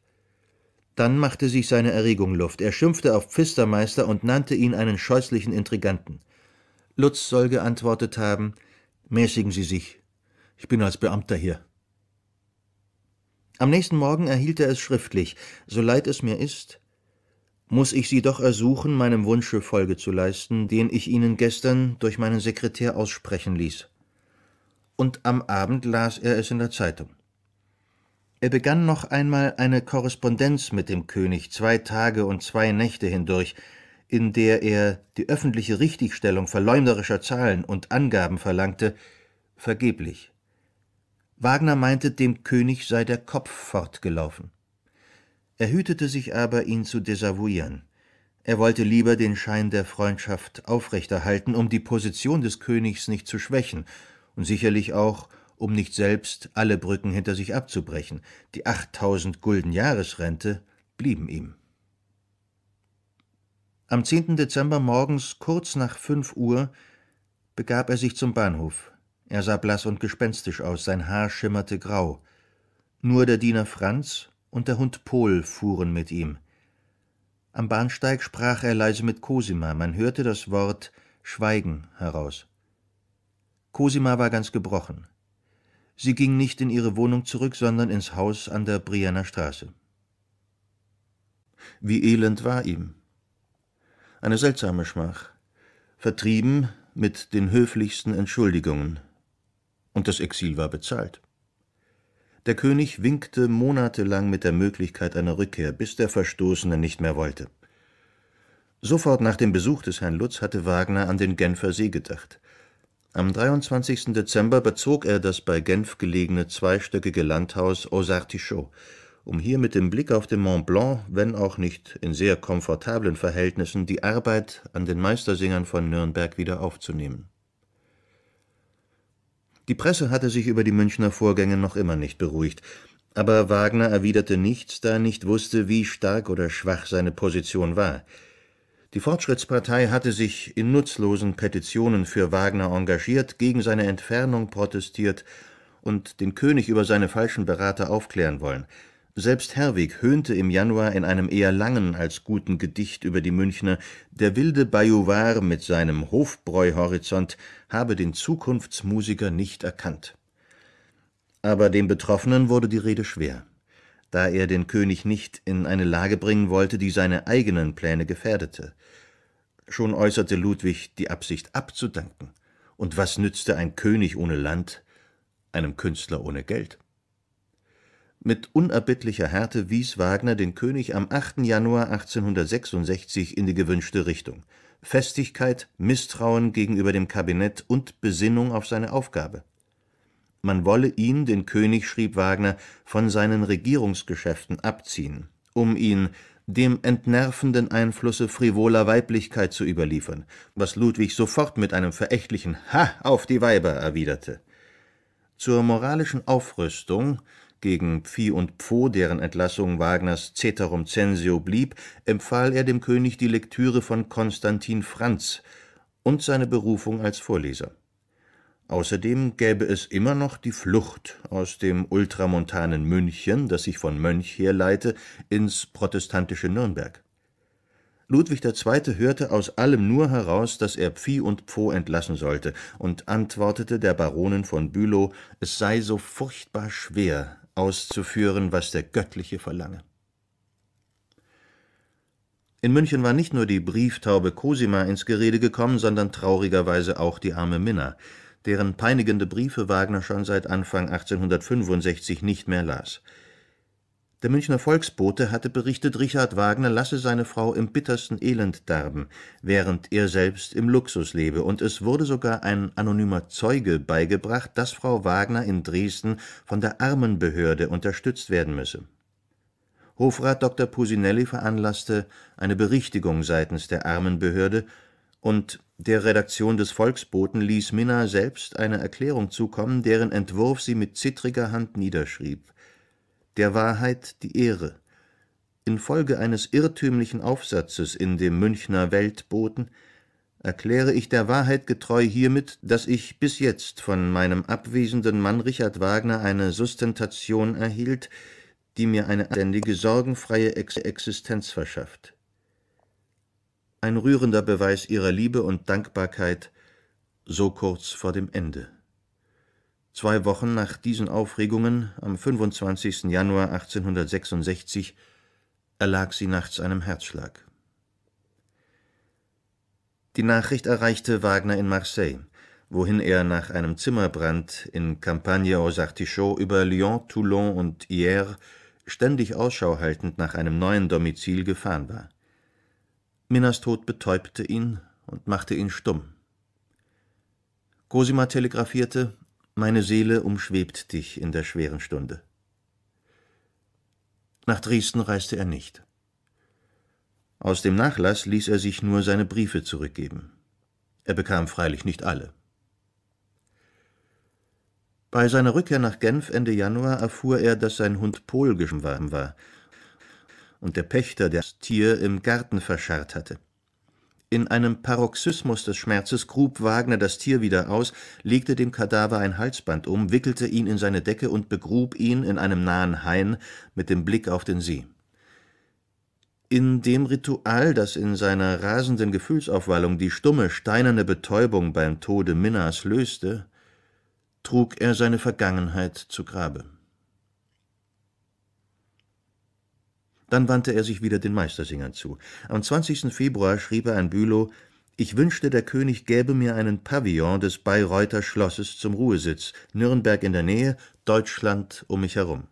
Dann machte sich seine Erregung Luft. Er schimpfte auf Pfistermeister und nannte ihn einen scheußlichen Intriganten. Lutz soll geantwortet haben: Mäßigen Sie sich. Ich bin als Beamter hier. Am nächsten Morgen erhielt er es schriftlich. So leid es mir ist, muss ich Sie doch ersuchen, meinem Wunsche Folge zu leisten, den ich Ihnen gestern durch meinen Sekretär aussprechen ließ. Und am Abend las er es in der Zeitung. Er begann noch einmal eine Korrespondenz mit dem König zwei Tage und zwei Nächte hindurch, in der er die öffentliche Richtigstellung verleumderischer Zahlen und Angaben verlangte, vergeblich. Wagner meinte, dem König sei der Kopf fortgelaufen. Er hütete sich aber, ihn zu desavouieren. Er wollte lieber den Schein der Freundschaft aufrechterhalten, um die Position des Königs nicht zu schwächen und sicherlich auch, um nicht selbst alle Brücken hinter sich abzubrechen. Die 8000 Gulden Jahresrente blieben ihm. Am 10. Dezember morgens, kurz nach 5 Uhr, begab er sich zum Bahnhof. Er sah blass und gespenstisch aus, sein Haar schimmerte grau. Nur der Diener Franz und der Hund Pohl fuhren mit ihm. Am Bahnsteig sprach er leise mit Cosima, man hörte das Wort Schweigen heraus. Cosima war ganz gebrochen. Sie ging nicht in ihre Wohnung zurück, sondern ins Haus an der Brienner Straße. Wie elend war ihm. Eine seltsame Schmach, vertrieben mit den höflichsten Entschuldigungen. Und das Exil war bezahlt. Der König winkte monatelang mit der Möglichkeit einer Rückkehr, bis der Verstoßene nicht mehr wollte. Sofort nach dem Besuch des Herrn Lutz hatte Wagner an den Genfer See gedacht – am 23. Dezember bezog er das bei Genf gelegene zweistöckige Landhaus aux Artichauts, um hier mit dem Blick auf den Mont Blanc, wenn auch nicht in sehr komfortablen Verhältnissen, die Arbeit an den Meistersingern von Nürnberg wieder aufzunehmen. Die Presse hatte sich über die Münchner Vorgänge noch immer nicht beruhigt, aber Wagner erwiderte nichts, da er nicht wusste, wie stark oder schwach seine Position war – die Fortschrittspartei hatte sich in nutzlosen Petitionen für Wagner engagiert, gegen seine Entfernung protestiert und den König über seine falschen Berater aufklären wollen. Selbst Herwig höhnte im Januar in einem eher langen als guten Gedicht über die Münchner, der wilde Bayouvar mit seinem Hofbräuhorizont habe den Zukunftsmusiker nicht erkannt. Aber dem Betroffenen wurde die Rede schwer da er den König nicht in eine Lage bringen wollte, die seine eigenen Pläne gefährdete. Schon äußerte Ludwig die Absicht abzudanken. Und was nützte ein König ohne Land einem Künstler ohne Geld? Mit unerbittlicher Härte wies Wagner den König am 8. Januar 1866 in die gewünschte Richtung. Festigkeit, Misstrauen gegenüber dem Kabinett und Besinnung auf seine Aufgabe man wolle ihn, den König, schrieb Wagner, von seinen Regierungsgeschäften abziehen, um ihn dem entnervenden Einflusse frivoler Weiblichkeit zu überliefern, was Ludwig sofort mit einem verächtlichen Ha auf die Weiber erwiderte. Zur moralischen Aufrüstung gegen Pfi und Pfo, deren Entlassung Wagners Ceterum censeo blieb, empfahl er dem König die Lektüre von Konstantin Franz und seine Berufung als Vorleser Außerdem gäbe es immer noch die Flucht aus dem ultramontanen München, das sich von Mönch herleite, ins protestantische Nürnberg. Ludwig II. hörte aus allem nur heraus, dass er Pfie und Pfoh entlassen sollte, und antwortete der Baronin von Bülow, es sei so furchtbar schwer, auszuführen, was der Göttliche verlange. In München war nicht nur die Brieftaube Cosima ins Gerede gekommen, sondern traurigerweise auch die arme Minna deren peinigende Briefe Wagner schon seit Anfang 1865 nicht mehr las. Der Münchner Volksbote hatte berichtet, Richard Wagner lasse seine Frau im bittersten Elend darben, während er selbst im Luxus lebe, und es wurde sogar ein anonymer Zeuge beigebracht, dass Frau Wagner in Dresden von der Armenbehörde unterstützt werden müsse. Hofrat Dr. Pusinelli veranlasste eine Berichtigung seitens der Armenbehörde und der Redaktion des Volksboten ließ Minna selbst eine Erklärung zukommen, deren Entwurf sie mit zittriger Hand niederschrieb. Der Wahrheit die Ehre. Infolge eines irrtümlichen Aufsatzes in dem Münchner Weltboten erkläre ich der Wahrheit getreu hiermit, dass ich bis jetzt von meinem abwesenden Mann Richard Wagner eine Sustentation erhielt, die mir eine ständige, sorgenfreie Existenz verschafft ein rührender Beweis ihrer Liebe und Dankbarkeit so kurz vor dem Ende. Zwei Wochen nach diesen Aufregungen, am 25. Januar 1866, erlag sie nachts einem Herzschlag. Die Nachricht erreichte Wagner in Marseille, wohin er nach einem Zimmerbrand in Campagne aux Artichauts über Lyon, Toulon und Hyères ständig Ausschau haltend nach einem neuen Domizil gefahren war. Minnas Tod betäubte ihn und machte ihn stumm. Cosima telegrafierte, meine Seele umschwebt dich in der schweren Stunde. Nach Dresden reiste er nicht. Aus dem Nachlass ließ er sich nur seine Briefe zurückgeben. Er bekam freilich nicht alle. Bei seiner Rückkehr nach Genf Ende Januar erfuhr er, dass sein Hund Pol war und der Pächter der das Tier im Garten verscharrt hatte. In einem Paroxysmus des Schmerzes grub Wagner das Tier wieder aus, legte dem Kadaver ein Halsband um, wickelte ihn in seine Decke und begrub ihn in einem nahen Hain mit dem Blick auf den See. In dem Ritual, das in seiner rasenden Gefühlsaufwallung die stumme, steinerne Betäubung beim Tode Minnas löste, trug er seine Vergangenheit zu Grabe. Dann wandte er sich wieder den Meistersingern zu. Am 20. Februar schrieb er an Bülow: Ich wünschte, der König gäbe mir einen Pavillon des Bayreuther Schlosses zum Ruhesitz, Nürnberg in der Nähe, Deutschland um mich herum.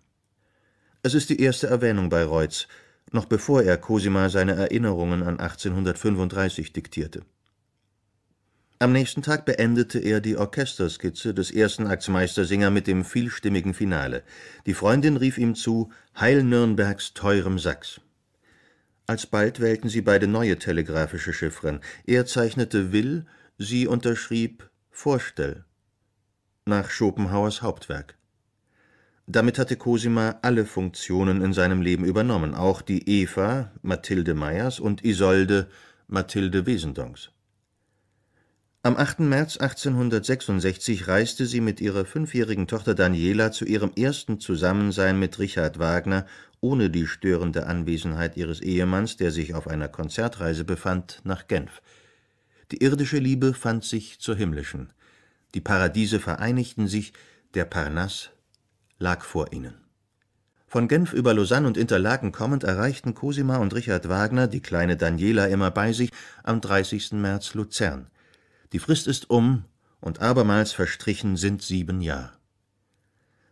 Es ist die erste Erwähnung Bayreuths, noch bevor er Cosima seine Erinnerungen an 1835 diktierte. Am nächsten Tag beendete er die Orchesterskizze des ersten Akts Meistersinger mit dem vielstimmigen Finale. Die Freundin rief ihm zu: Heil Nürnbergs teurem Sachs. Alsbald wählten sie beide neue telegrafische Chiffren. Er zeichnete Will, sie unterschrieb Vorstell. Nach Schopenhauers Hauptwerk. Damit hatte Cosima alle Funktionen in seinem Leben übernommen, auch die Eva, Mathilde Meyers, und Isolde, Mathilde Wesendonks. Am 8. März 1866 reiste sie mit ihrer fünfjährigen Tochter Daniela zu ihrem ersten Zusammensein mit Richard Wagner ohne die störende Anwesenheit ihres Ehemanns, der sich auf einer Konzertreise befand, nach Genf. Die irdische Liebe fand sich zur himmlischen. Die Paradiese vereinigten sich, der Parnass lag vor ihnen. Von Genf über Lausanne und Interlaken kommend erreichten Cosima und Richard Wagner, die kleine Daniela immer bei sich, am 30. März Luzern. Die Frist ist um, und abermals verstrichen sind sieben Jahr.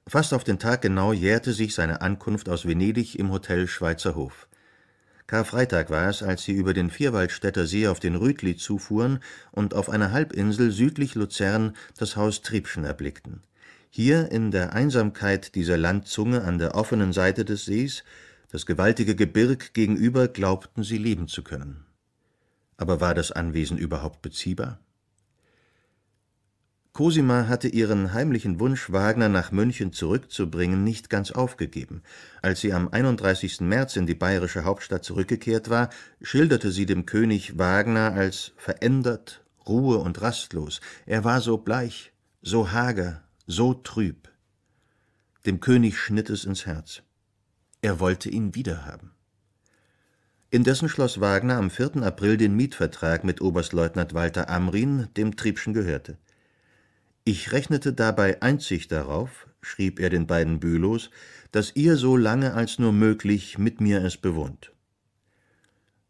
Fast auf den Tag genau jährte sich seine Ankunft aus Venedig im Hotel Schweizer Hof. Karfreitag war es, als sie über den Vierwaldstätter See auf den Rütli zufuhren und auf einer Halbinsel südlich Luzern das Haus Triebschen erblickten. Hier in der Einsamkeit dieser Landzunge an der offenen Seite des Sees, das gewaltige Gebirg gegenüber, glaubten sie leben zu können. Aber war das Anwesen überhaupt beziehbar? Cosima hatte ihren heimlichen Wunsch, Wagner nach München zurückzubringen, nicht ganz aufgegeben. Als sie am 31. März in die bayerische Hauptstadt zurückgekehrt war, schilderte sie dem König Wagner als verändert, ruhe und rastlos. Er war so bleich, so hager, so trüb. Dem König schnitt es ins Herz. Er wollte ihn wiederhaben. Indessen schloss Wagner am 4. April den Mietvertrag mit Oberstleutnant Walter Amrin, dem Triebschen gehörte. Ich rechnete dabei einzig darauf, schrieb er den beiden Bülows, dass ihr so lange als nur möglich mit mir es bewohnt.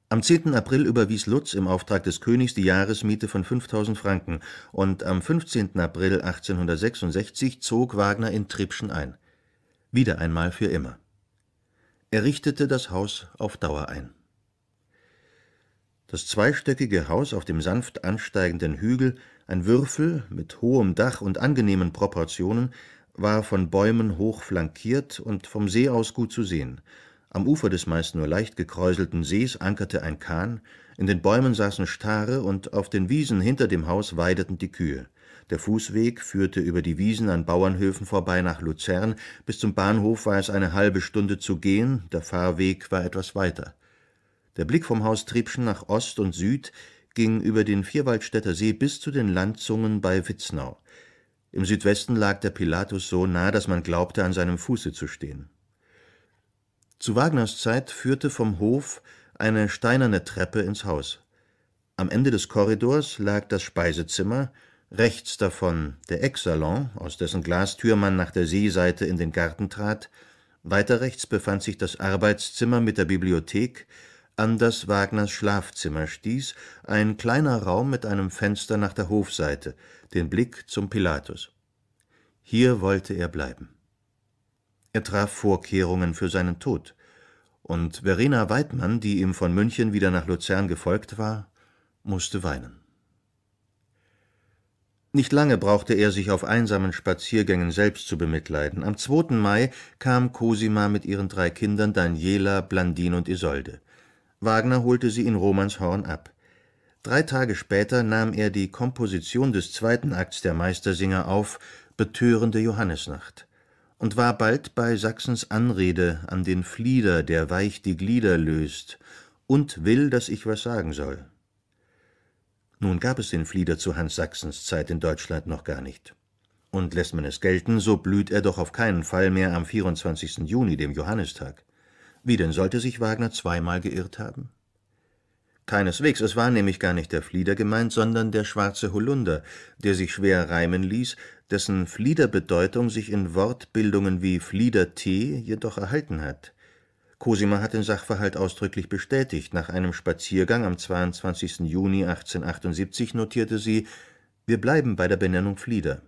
Am 10. April überwies Lutz im Auftrag des Königs die Jahresmiete von 5000 Franken und am 15. April 1866 zog Wagner in Tripschen ein. Wieder einmal für immer. Er richtete das Haus auf Dauer ein. Das zweistöckige Haus auf dem sanft ansteigenden Hügel ein Würfel mit hohem Dach und angenehmen Proportionen war von Bäumen hoch flankiert und vom See aus gut zu sehen. Am Ufer des meist nur leicht gekräuselten Sees ankerte ein Kahn, in den Bäumen saßen Stare und auf den Wiesen hinter dem Haus weideten die Kühe. Der Fußweg führte über die Wiesen an Bauernhöfen vorbei nach Luzern, bis zum Bahnhof war es eine halbe Stunde zu gehen, der Fahrweg war etwas weiter. Der Blick vom Haus Triebschen nach Ost und Süd ging über den Vierwaldstätter See bis zu den Landzungen bei Witznau. Im Südwesten lag der Pilatus so nah, dass man glaubte, an seinem Fuße zu stehen. Zu Wagners Zeit führte vom Hof eine steinerne Treppe ins Haus. Am Ende des Korridors lag das Speisezimmer, rechts davon der Ecksalon, aus dessen Glastür man nach der Seeseite in den Garten trat, weiter rechts befand sich das Arbeitszimmer mit der Bibliothek an das Wagners Schlafzimmer stieß, ein kleiner Raum mit einem Fenster nach der Hofseite, den Blick zum Pilatus. Hier wollte er bleiben. Er traf Vorkehrungen für seinen Tod, und Verena Weidmann, die ihm von München wieder nach Luzern gefolgt war, musste weinen. Nicht lange brauchte er sich auf einsamen Spaziergängen selbst zu bemitleiden. Am 2. Mai kam Cosima mit ihren drei Kindern Daniela, Blandin und Isolde. Wagner holte sie in Romanshorn ab. Drei Tage später nahm er die Komposition des zweiten Akts der Meistersinger auf, Betörende Johannisnacht, und war bald bei Sachsens Anrede an den Flieder, der weich die Glieder löst, und will, dass ich was sagen soll. Nun gab es den Flieder zu Hans Sachsens Zeit in Deutschland noch gar nicht. Und lässt man es gelten, so blüht er doch auf keinen Fall mehr am 24. Juni, dem Johannistag. Wie denn sollte sich Wagner zweimal geirrt haben? Keineswegs, es war nämlich gar nicht der Flieder gemeint, sondern der schwarze Holunder, der sich schwer reimen ließ, dessen Fliederbedeutung sich in Wortbildungen wie Fliedertee jedoch erhalten hat. Cosima hat den Sachverhalt ausdrücklich bestätigt. Nach einem Spaziergang am 22. Juni 1878 notierte sie, wir bleiben bei der Benennung Flieder.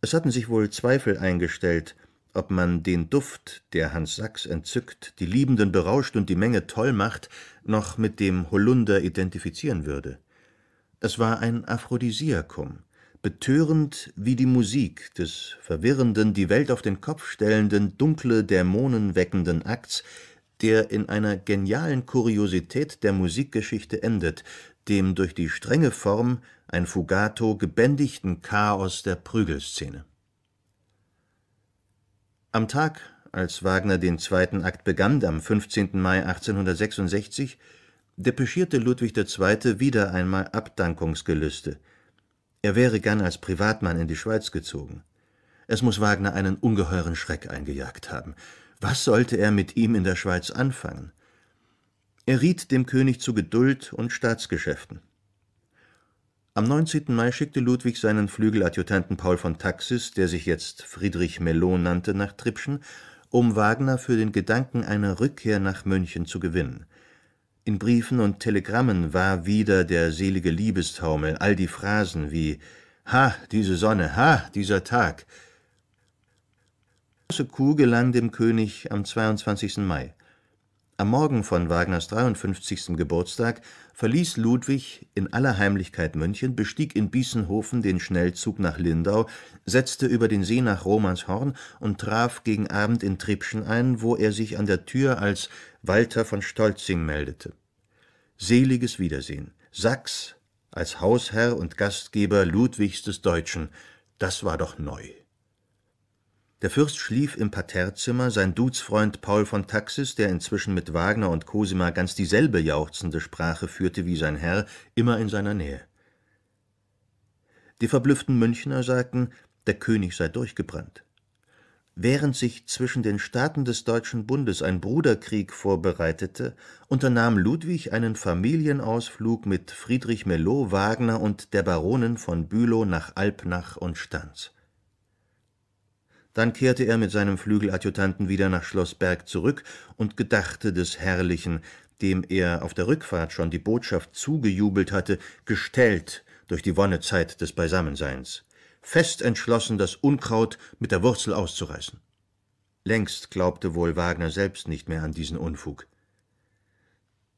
Es hatten sich wohl Zweifel eingestellt – ob man den Duft, der Hans Sachs entzückt, die Liebenden berauscht und die Menge toll macht, noch mit dem Holunder identifizieren würde. Es war ein Aphrodisiakum, betörend wie die Musik des verwirrenden, die Welt auf den Kopf stellenden, dunkle Dämonen weckenden Akts, der in einer genialen Kuriosität der Musikgeschichte endet, dem durch die strenge Form ein Fugato gebändigten Chaos der Prügelszene. Am Tag, als Wagner den zweiten Akt begann, am 15. Mai 1866, depeschierte Ludwig II. wieder einmal Abdankungsgelüste. Er wäre gern als Privatmann in die Schweiz gezogen. Es muss Wagner einen ungeheuren Schreck eingejagt haben. Was sollte er mit ihm in der Schweiz anfangen? Er riet dem König zu Geduld und Staatsgeschäften. Am 19. Mai schickte Ludwig seinen Flügeladjutanten Paul von Taxis, der sich jetzt Friedrich Mellon nannte, nach Tripschen, um Wagner für den Gedanken einer Rückkehr nach München zu gewinnen. In Briefen und Telegrammen war wieder der selige Liebestaumel, all die Phrasen wie Ha, diese Sonne, ha, dieser Tag. Die große Kuh gelang dem König am 22. Mai. Am Morgen von Wagners 53. Geburtstag verließ Ludwig in aller Heimlichkeit München, bestieg in Biesenhofen den Schnellzug nach Lindau, setzte über den See nach Romanshorn und traf gegen Abend in Tripschen ein, wo er sich an der Tür als Walter von Stolzing meldete. Seliges Wiedersehen. Sachs als Hausherr und Gastgeber Ludwigs des Deutschen, das war doch neu. Der Fürst schlief im Parterrezimmer, sein Duzfreund Paul von Taxis, der inzwischen mit Wagner und Cosima ganz dieselbe jauchzende Sprache führte wie sein Herr, immer in seiner Nähe. Die verblüfften Münchner sagten, der König sei durchgebrannt. Während sich zwischen den Staaten des Deutschen Bundes ein Bruderkrieg vorbereitete, unternahm Ludwig einen Familienausflug mit Friedrich Mellot, Wagner und der Baronin von Bülow nach Alpnach und Stanz. Dann kehrte er mit seinem Flügeladjutanten wieder nach Schlossberg zurück und gedachte des Herrlichen, dem er auf der Rückfahrt schon die Botschaft zugejubelt hatte, gestellt durch die Wonnezeit des Beisammenseins, fest entschlossen, das Unkraut mit der Wurzel auszureißen. Längst glaubte wohl Wagner selbst nicht mehr an diesen Unfug.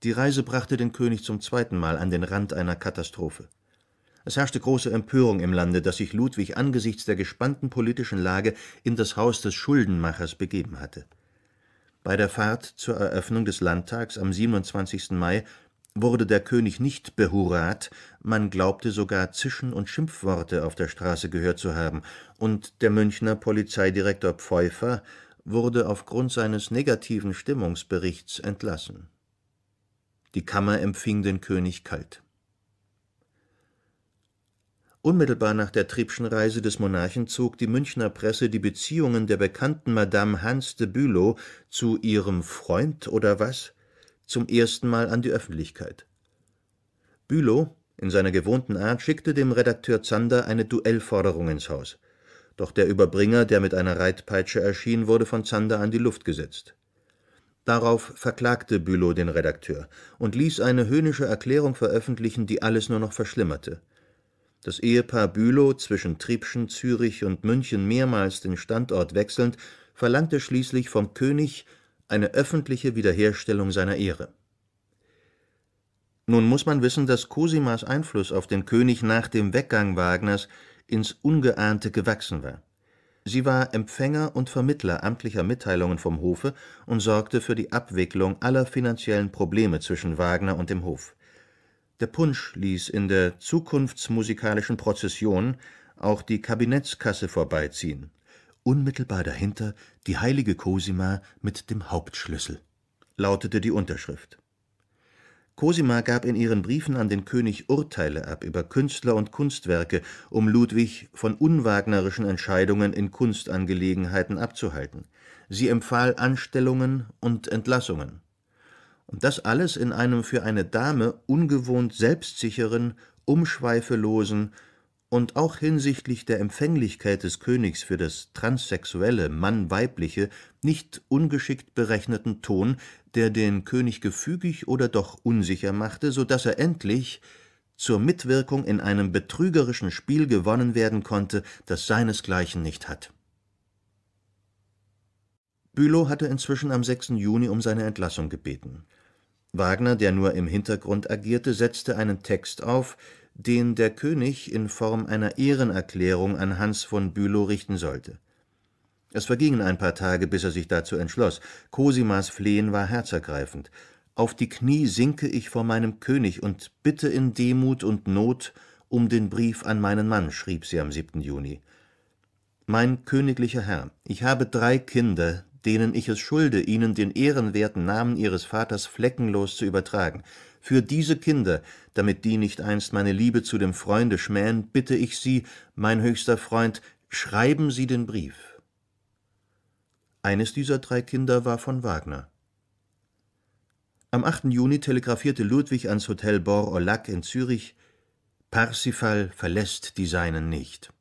Die Reise brachte den König zum zweiten Mal an den Rand einer Katastrophe. Es herrschte große Empörung im Lande, dass sich Ludwig angesichts der gespannten politischen Lage in das Haus des Schuldenmachers begeben hatte. Bei der Fahrt zur Eröffnung des Landtags am 27. Mai wurde der König nicht behurat, man glaubte sogar Zischen und Schimpfworte auf der Straße gehört zu haben, und der Münchner Polizeidirektor Pfeuffer wurde aufgrund seines negativen Stimmungsberichts entlassen. Die Kammer empfing den König kalt. Unmittelbar nach der Triebschen Reise des Monarchen zog die Münchner Presse die Beziehungen der bekannten Madame Hans de Bülow zu ihrem Freund oder was zum ersten Mal an die Öffentlichkeit. Bülow, in seiner gewohnten Art, schickte dem Redakteur Zander eine Duellforderung ins Haus. Doch der Überbringer, der mit einer Reitpeitsche erschien, wurde von Zander an die Luft gesetzt. Darauf verklagte Bülow den Redakteur und ließ eine höhnische Erklärung veröffentlichen, die alles nur noch verschlimmerte. Das Ehepaar Bülow, zwischen Triebschen, Zürich und München mehrmals den Standort wechselnd, verlangte schließlich vom König eine öffentliche Wiederherstellung seiner Ehre. Nun muss man wissen, dass Cosimas Einfluss auf den König nach dem Weggang Wagners ins Ungeahnte gewachsen war. Sie war Empfänger und Vermittler amtlicher Mitteilungen vom Hofe und sorgte für die Abwicklung aller finanziellen Probleme zwischen Wagner und dem Hof. Der Punsch ließ in der zukunftsmusikalischen Prozession auch die Kabinettskasse vorbeiziehen, unmittelbar dahinter die heilige Cosima mit dem Hauptschlüssel, lautete die Unterschrift. Cosima gab in ihren Briefen an den König Urteile ab über Künstler und Kunstwerke, um Ludwig von unwagnerischen Entscheidungen in Kunstangelegenheiten abzuhalten. Sie empfahl Anstellungen und Entlassungen. Und das alles in einem für eine Dame ungewohnt selbstsicheren, umschweifelosen und auch hinsichtlich der Empfänglichkeit des Königs für das transsexuelle, Mann-Weibliche, nicht ungeschickt berechneten Ton, der den König gefügig oder doch unsicher machte, so daß er endlich zur Mitwirkung in einem betrügerischen Spiel gewonnen werden konnte, das seinesgleichen nicht hat. Bülow hatte inzwischen am 6. Juni um seine Entlassung gebeten. Wagner, der nur im Hintergrund agierte, setzte einen Text auf, den der König in Form einer Ehrenerklärung an Hans von Bülow richten sollte. Es vergingen ein paar Tage, bis er sich dazu entschloss. Cosimas Flehen war herzergreifend. Auf die Knie sinke ich vor meinem König und bitte in Demut und Not um den Brief an meinen Mann, schrieb sie am 7. Juni. Mein königlicher Herr, ich habe drei Kinder, denen ich es schulde, ihnen den ehrenwerten Namen ihres Vaters fleckenlos zu übertragen. Für diese Kinder, damit die nicht einst meine Liebe zu dem Freunde schmähen, bitte ich Sie, mein höchster Freund, schreiben Sie den Brief. Eines dieser drei Kinder war von Wagner. Am 8. Juni telegrafierte Ludwig ans Hotel Bor-Olac in Zürich, Parsifal verlässt die Seinen nicht.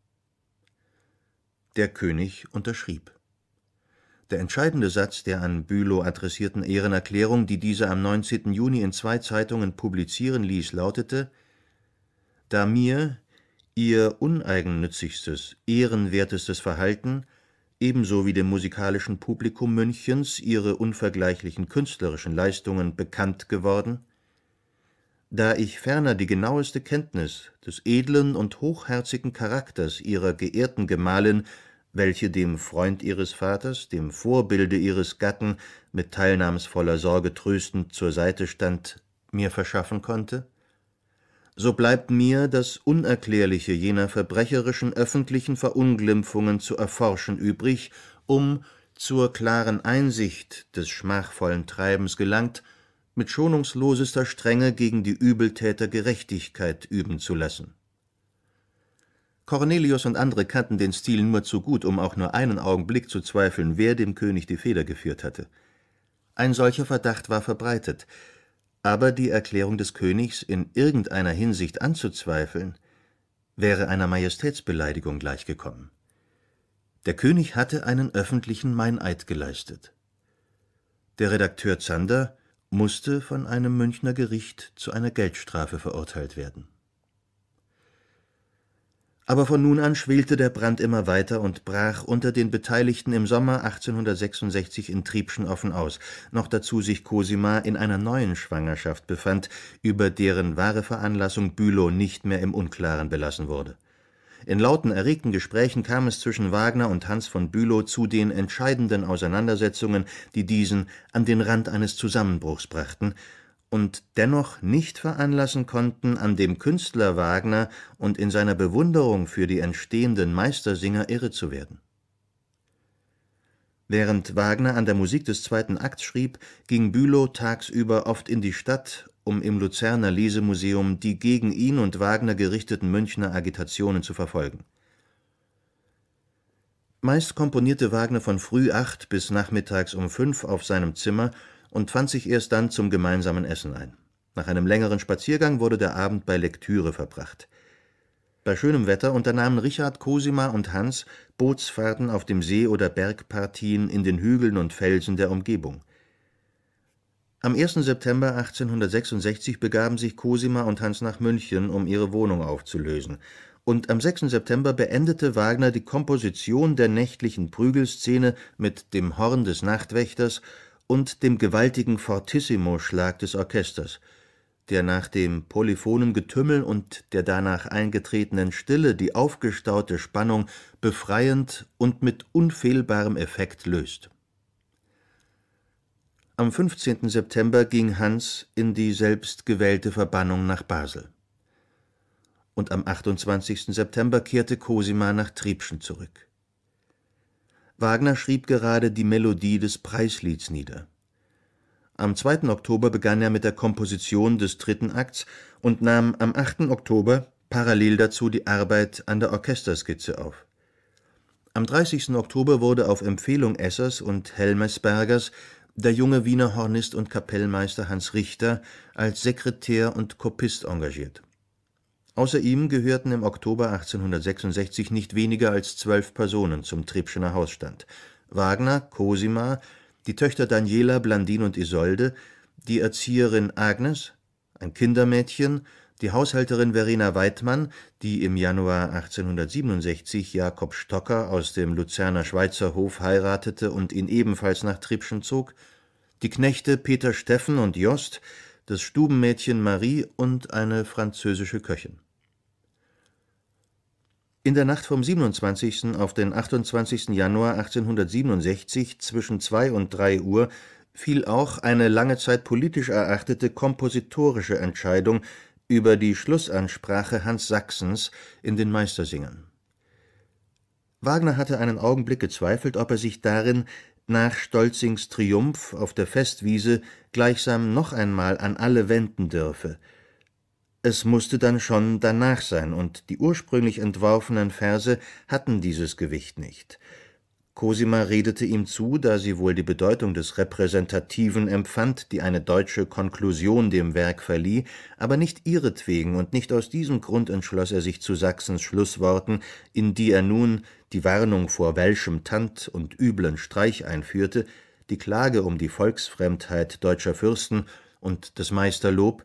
Der König unterschrieb. Der entscheidende Satz der an Bülow adressierten Ehrenerklärung, die dieser am 19. Juni in zwei Zeitungen publizieren ließ, lautete: „ Da mir Ihr uneigennützigstes, ehrenwertestes Verhalten ebenso wie dem musikalischen Publikum Münchens Ihre unvergleichlichen künstlerischen Leistungen bekannt geworden, da ich ferner die genaueste Kenntnis des edlen und hochherzigen Charakters Ihrer geehrten Gemahlin welche dem Freund ihres Vaters, dem Vorbilde ihres Gatten, mit teilnahmsvoller Sorge tröstend zur Seite stand, mir verschaffen konnte? So bleibt mir das Unerklärliche jener verbrecherischen öffentlichen Verunglimpfungen zu erforschen übrig, um, zur klaren Einsicht des schmachvollen Treibens gelangt, mit schonungslosester Strenge gegen die Übeltäter Gerechtigkeit üben zu lassen. Cornelius und andere kannten den Stil nur zu gut, um auch nur einen Augenblick zu zweifeln, wer dem König die Feder geführt hatte. Ein solcher Verdacht war verbreitet, aber die Erklärung des Königs in irgendeiner Hinsicht anzuzweifeln, wäre einer Majestätsbeleidigung gleichgekommen. Der König hatte einen öffentlichen Meineid geleistet. Der Redakteur Zander musste von einem Münchner Gericht zu einer Geldstrafe verurteilt werden. Aber von nun an schwelte der Brand immer weiter und brach unter den Beteiligten im Sommer 1866 in Triebschen offen aus, noch dazu sich Cosima in einer neuen Schwangerschaft befand, über deren wahre Veranlassung Bülow nicht mehr im Unklaren belassen wurde. In lauten, erregten Gesprächen kam es zwischen Wagner und Hans von Bülow zu den entscheidenden Auseinandersetzungen, die diesen an den Rand eines Zusammenbruchs brachten, und dennoch nicht veranlassen konnten, an dem Künstler Wagner und in seiner Bewunderung für die entstehenden Meistersinger irre zu werden. Während Wagner an der Musik des zweiten Akts schrieb, ging Bülow tagsüber oft in die Stadt, um im Luzerner Lesemuseum die gegen ihn und Wagner gerichteten Münchner Agitationen zu verfolgen. Meist komponierte Wagner von früh acht bis nachmittags um fünf auf seinem Zimmer und fand sich erst dann zum gemeinsamen Essen ein. Nach einem längeren Spaziergang wurde der Abend bei Lektüre verbracht. Bei schönem Wetter unternahmen Richard, Cosima und Hans Bootsfahrten auf dem See oder Bergpartien in den Hügeln und Felsen der Umgebung. Am 1. September 1866 begaben sich Cosima und Hans nach München, um ihre Wohnung aufzulösen. Und am 6. September beendete Wagner die Komposition der nächtlichen Prügelszene mit dem Horn des Nachtwächters und dem gewaltigen Fortissimo-Schlag des Orchesters, der nach dem polyphonen Getümmel und der danach eingetretenen Stille die aufgestaute Spannung befreiend und mit unfehlbarem Effekt löst. Am 15. September ging Hans in die selbstgewählte Verbannung nach Basel. Und am 28. September kehrte Cosima nach Triebschen zurück. Wagner schrieb gerade die Melodie des Preislieds nieder. Am 2. Oktober begann er mit der Komposition des dritten Akts und nahm am 8. Oktober parallel dazu die Arbeit an der Orchesterskizze auf. Am 30. Oktober wurde auf Empfehlung Essers und Helmersbergers der junge Wiener Hornist und Kapellmeister Hans Richter als Sekretär und Kopist engagiert Außer ihm gehörten im Oktober 1866 nicht weniger als zwölf Personen zum Triebschener Hausstand. Wagner, Cosima, die Töchter Daniela, Blandin und Isolde, die Erzieherin Agnes, ein Kindermädchen, die Haushälterin Verena Weidmann, die im Januar 1867 Jakob Stocker aus dem Luzerner Schweizer Hof heiratete und ihn ebenfalls nach Triebschen zog, die Knechte Peter Steffen und Jost, das Stubenmädchen Marie und eine französische Köchin. In der Nacht vom 27. auf den 28. Januar 1867 zwischen 2 und 3 Uhr fiel auch eine lange Zeit politisch erachtete kompositorische Entscheidung über die Schlussansprache Hans Sachsens in den Meistersingern. Wagner hatte einen Augenblick gezweifelt, ob er sich darin nach Stolzings Triumph auf der Festwiese gleichsam noch einmal an alle wenden dürfe – es musste dann schon danach sein, und die ursprünglich entworfenen Verse hatten dieses Gewicht nicht. Cosima redete ihm zu, da sie wohl die Bedeutung des Repräsentativen empfand, die eine deutsche Konklusion dem Werk verlieh, aber nicht ihretwegen und nicht aus diesem Grund entschloss er sich zu Sachsens Schlussworten, in die er nun die Warnung vor welschem Tand und üblen Streich einführte, die Klage um die Volksfremdheit deutscher Fürsten und das Meisterlob,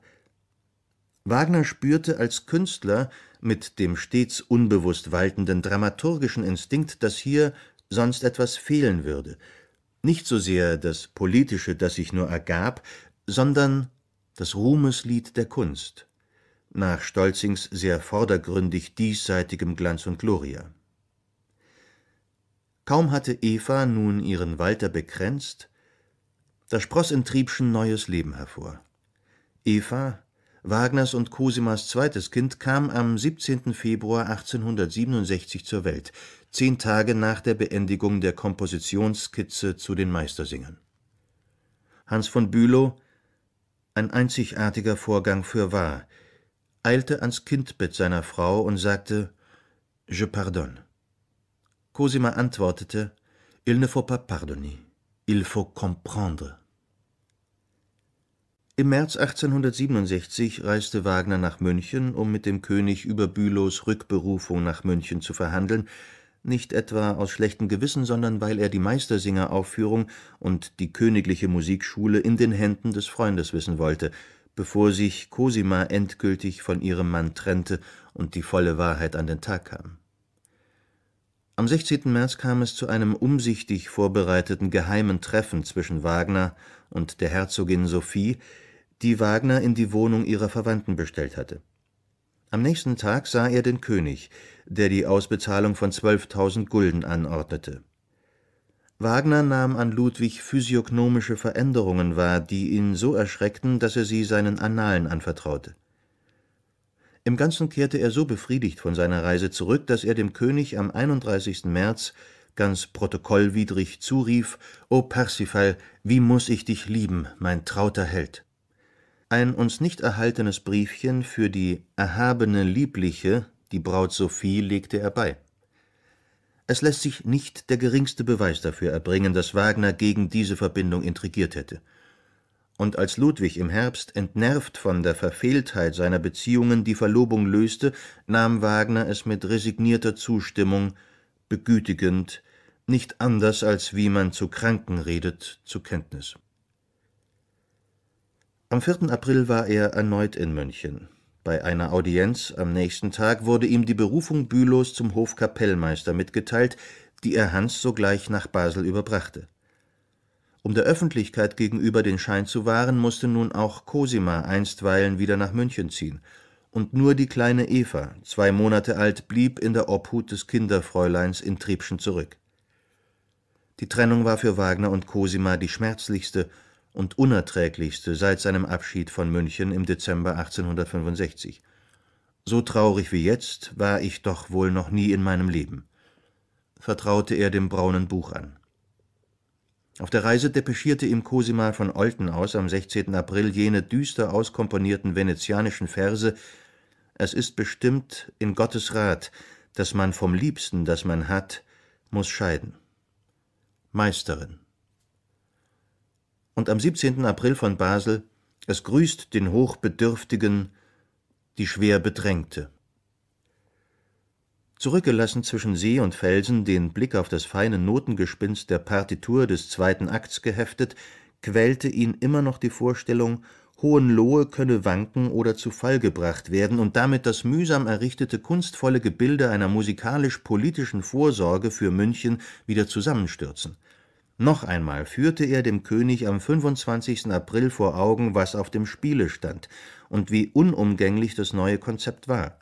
Wagner spürte als Künstler mit dem stets unbewusst waltenden dramaturgischen Instinkt, dass hier sonst etwas fehlen würde, nicht so sehr das Politische, das sich nur ergab, sondern das Ruhmeslied der Kunst, nach Stolzings sehr vordergründig diesseitigem Glanz und Gloria. Kaum hatte Eva nun ihren Walter bekränzt, da spross in Triebschen neues Leben hervor. Eva, Wagners und Cosimas zweites Kind kam am 17. Februar 1867 zur Welt, zehn Tage nach der Beendigung der Kompositionsskizze zu den Meistersingern. Hans von Bülow, ein einzigartiger Vorgang für wahr, eilte ans Kindbett seiner Frau und sagte Je pardonne. Cosima antwortete Il ne faut pas pardonner, il faut comprendre. Im März 1867 reiste Wagner nach München, um mit dem König über Bülows Rückberufung nach München zu verhandeln, nicht etwa aus schlechtem Gewissen, sondern weil er die Meistersingeraufführung und die Königliche Musikschule in den Händen des Freundes wissen wollte, bevor sich Cosima endgültig von ihrem Mann trennte und die volle Wahrheit an den Tag kam. Am 16. März kam es zu einem umsichtig vorbereiteten geheimen Treffen zwischen Wagner und der Herzogin Sophie, die Wagner in die Wohnung ihrer Verwandten bestellt hatte. Am nächsten Tag sah er den König, der die Ausbezahlung von 12.000 Gulden anordnete. Wagner nahm an Ludwig physiognomische Veränderungen wahr, die ihn so erschreckten, dass er sie seinen Annalen anvertraute. Im Ganzen kehrte er so befriedigt von seiner Reise zurück, dass er dem König am 31. März ganz protokollwidrig zurief: „O Parsifal, wie muß ich dich lieben, mein trauter Held!“ ein uns nicht erhaltenes Briefchen für die erhabene Liebliche, die Braut Sophie, legte er bei. Es lässt sich nicht der geringste Beweis dafür erbringen, dass Wagner gegen diese Verbindung intrigiert hätte. Und als Ludwig im Herbst, entnervt von der Verfehltheit seiner Beziehungen, die Verlobung löste, nahm Wagner es mit resignierter Zustimmung, begütigend, nicht anders als wie man zu Kranken redet, zur Kenntnis. Am 4. April war er erneut in München. Bei einer Audienz am nächsten Tag wurde ihm die Berufung Bülows zum Hofkapellmeister mitgeteilt, die er Hans sogleich nach Basel überbrachte. Um der Öffentlichkeit gegenüber den Schein zu wahren, musste nun auch Cosima einstweilen wieder nach München ziehen, und nur die kleine Eva, zwei Monate alt, blieb in der Obhut des Kinderfräuleins in Triebschen zurück. Die Trennung war für Wagner und Cosima die schmerzlichste und unerträglichste seit seinem Abschied von München im Dezember 1865. So traurig wie jetzt war ich doch wohl noch nie in meinem Leben, vertraute er dem braunen Buch an. Auf der Reise depeschierte ihm Cosima von Olten aus am 16. April jene düster auskomponierten venezianischen Verse Es ist bestimmt in Gottes Rat, dass man vom Liebsten, das man hat, muss scheiden. Meisterin und am 17. April von Basel Es grüßt den Hochbedürftigen, die schwer Bedrängte. Zurückgelassen zwischen See und Felsen, den Blick auf das feine Notengespinst der Partitur des zweiten Akts geheftet, quälte ihn immer noch die Vorstellung, Hohenlohe könne wanken oder zu Fall gebracht werden und damit das mühsam errichtete kunstvolle Gebilde einer musikalisch-politischen Vorsorge für München wieder zusammenstürzen. Noch einmal führte er dem König am 25. April vor Augen, was auf dem Spiele stand und wie unumgänglich das neue Konzept war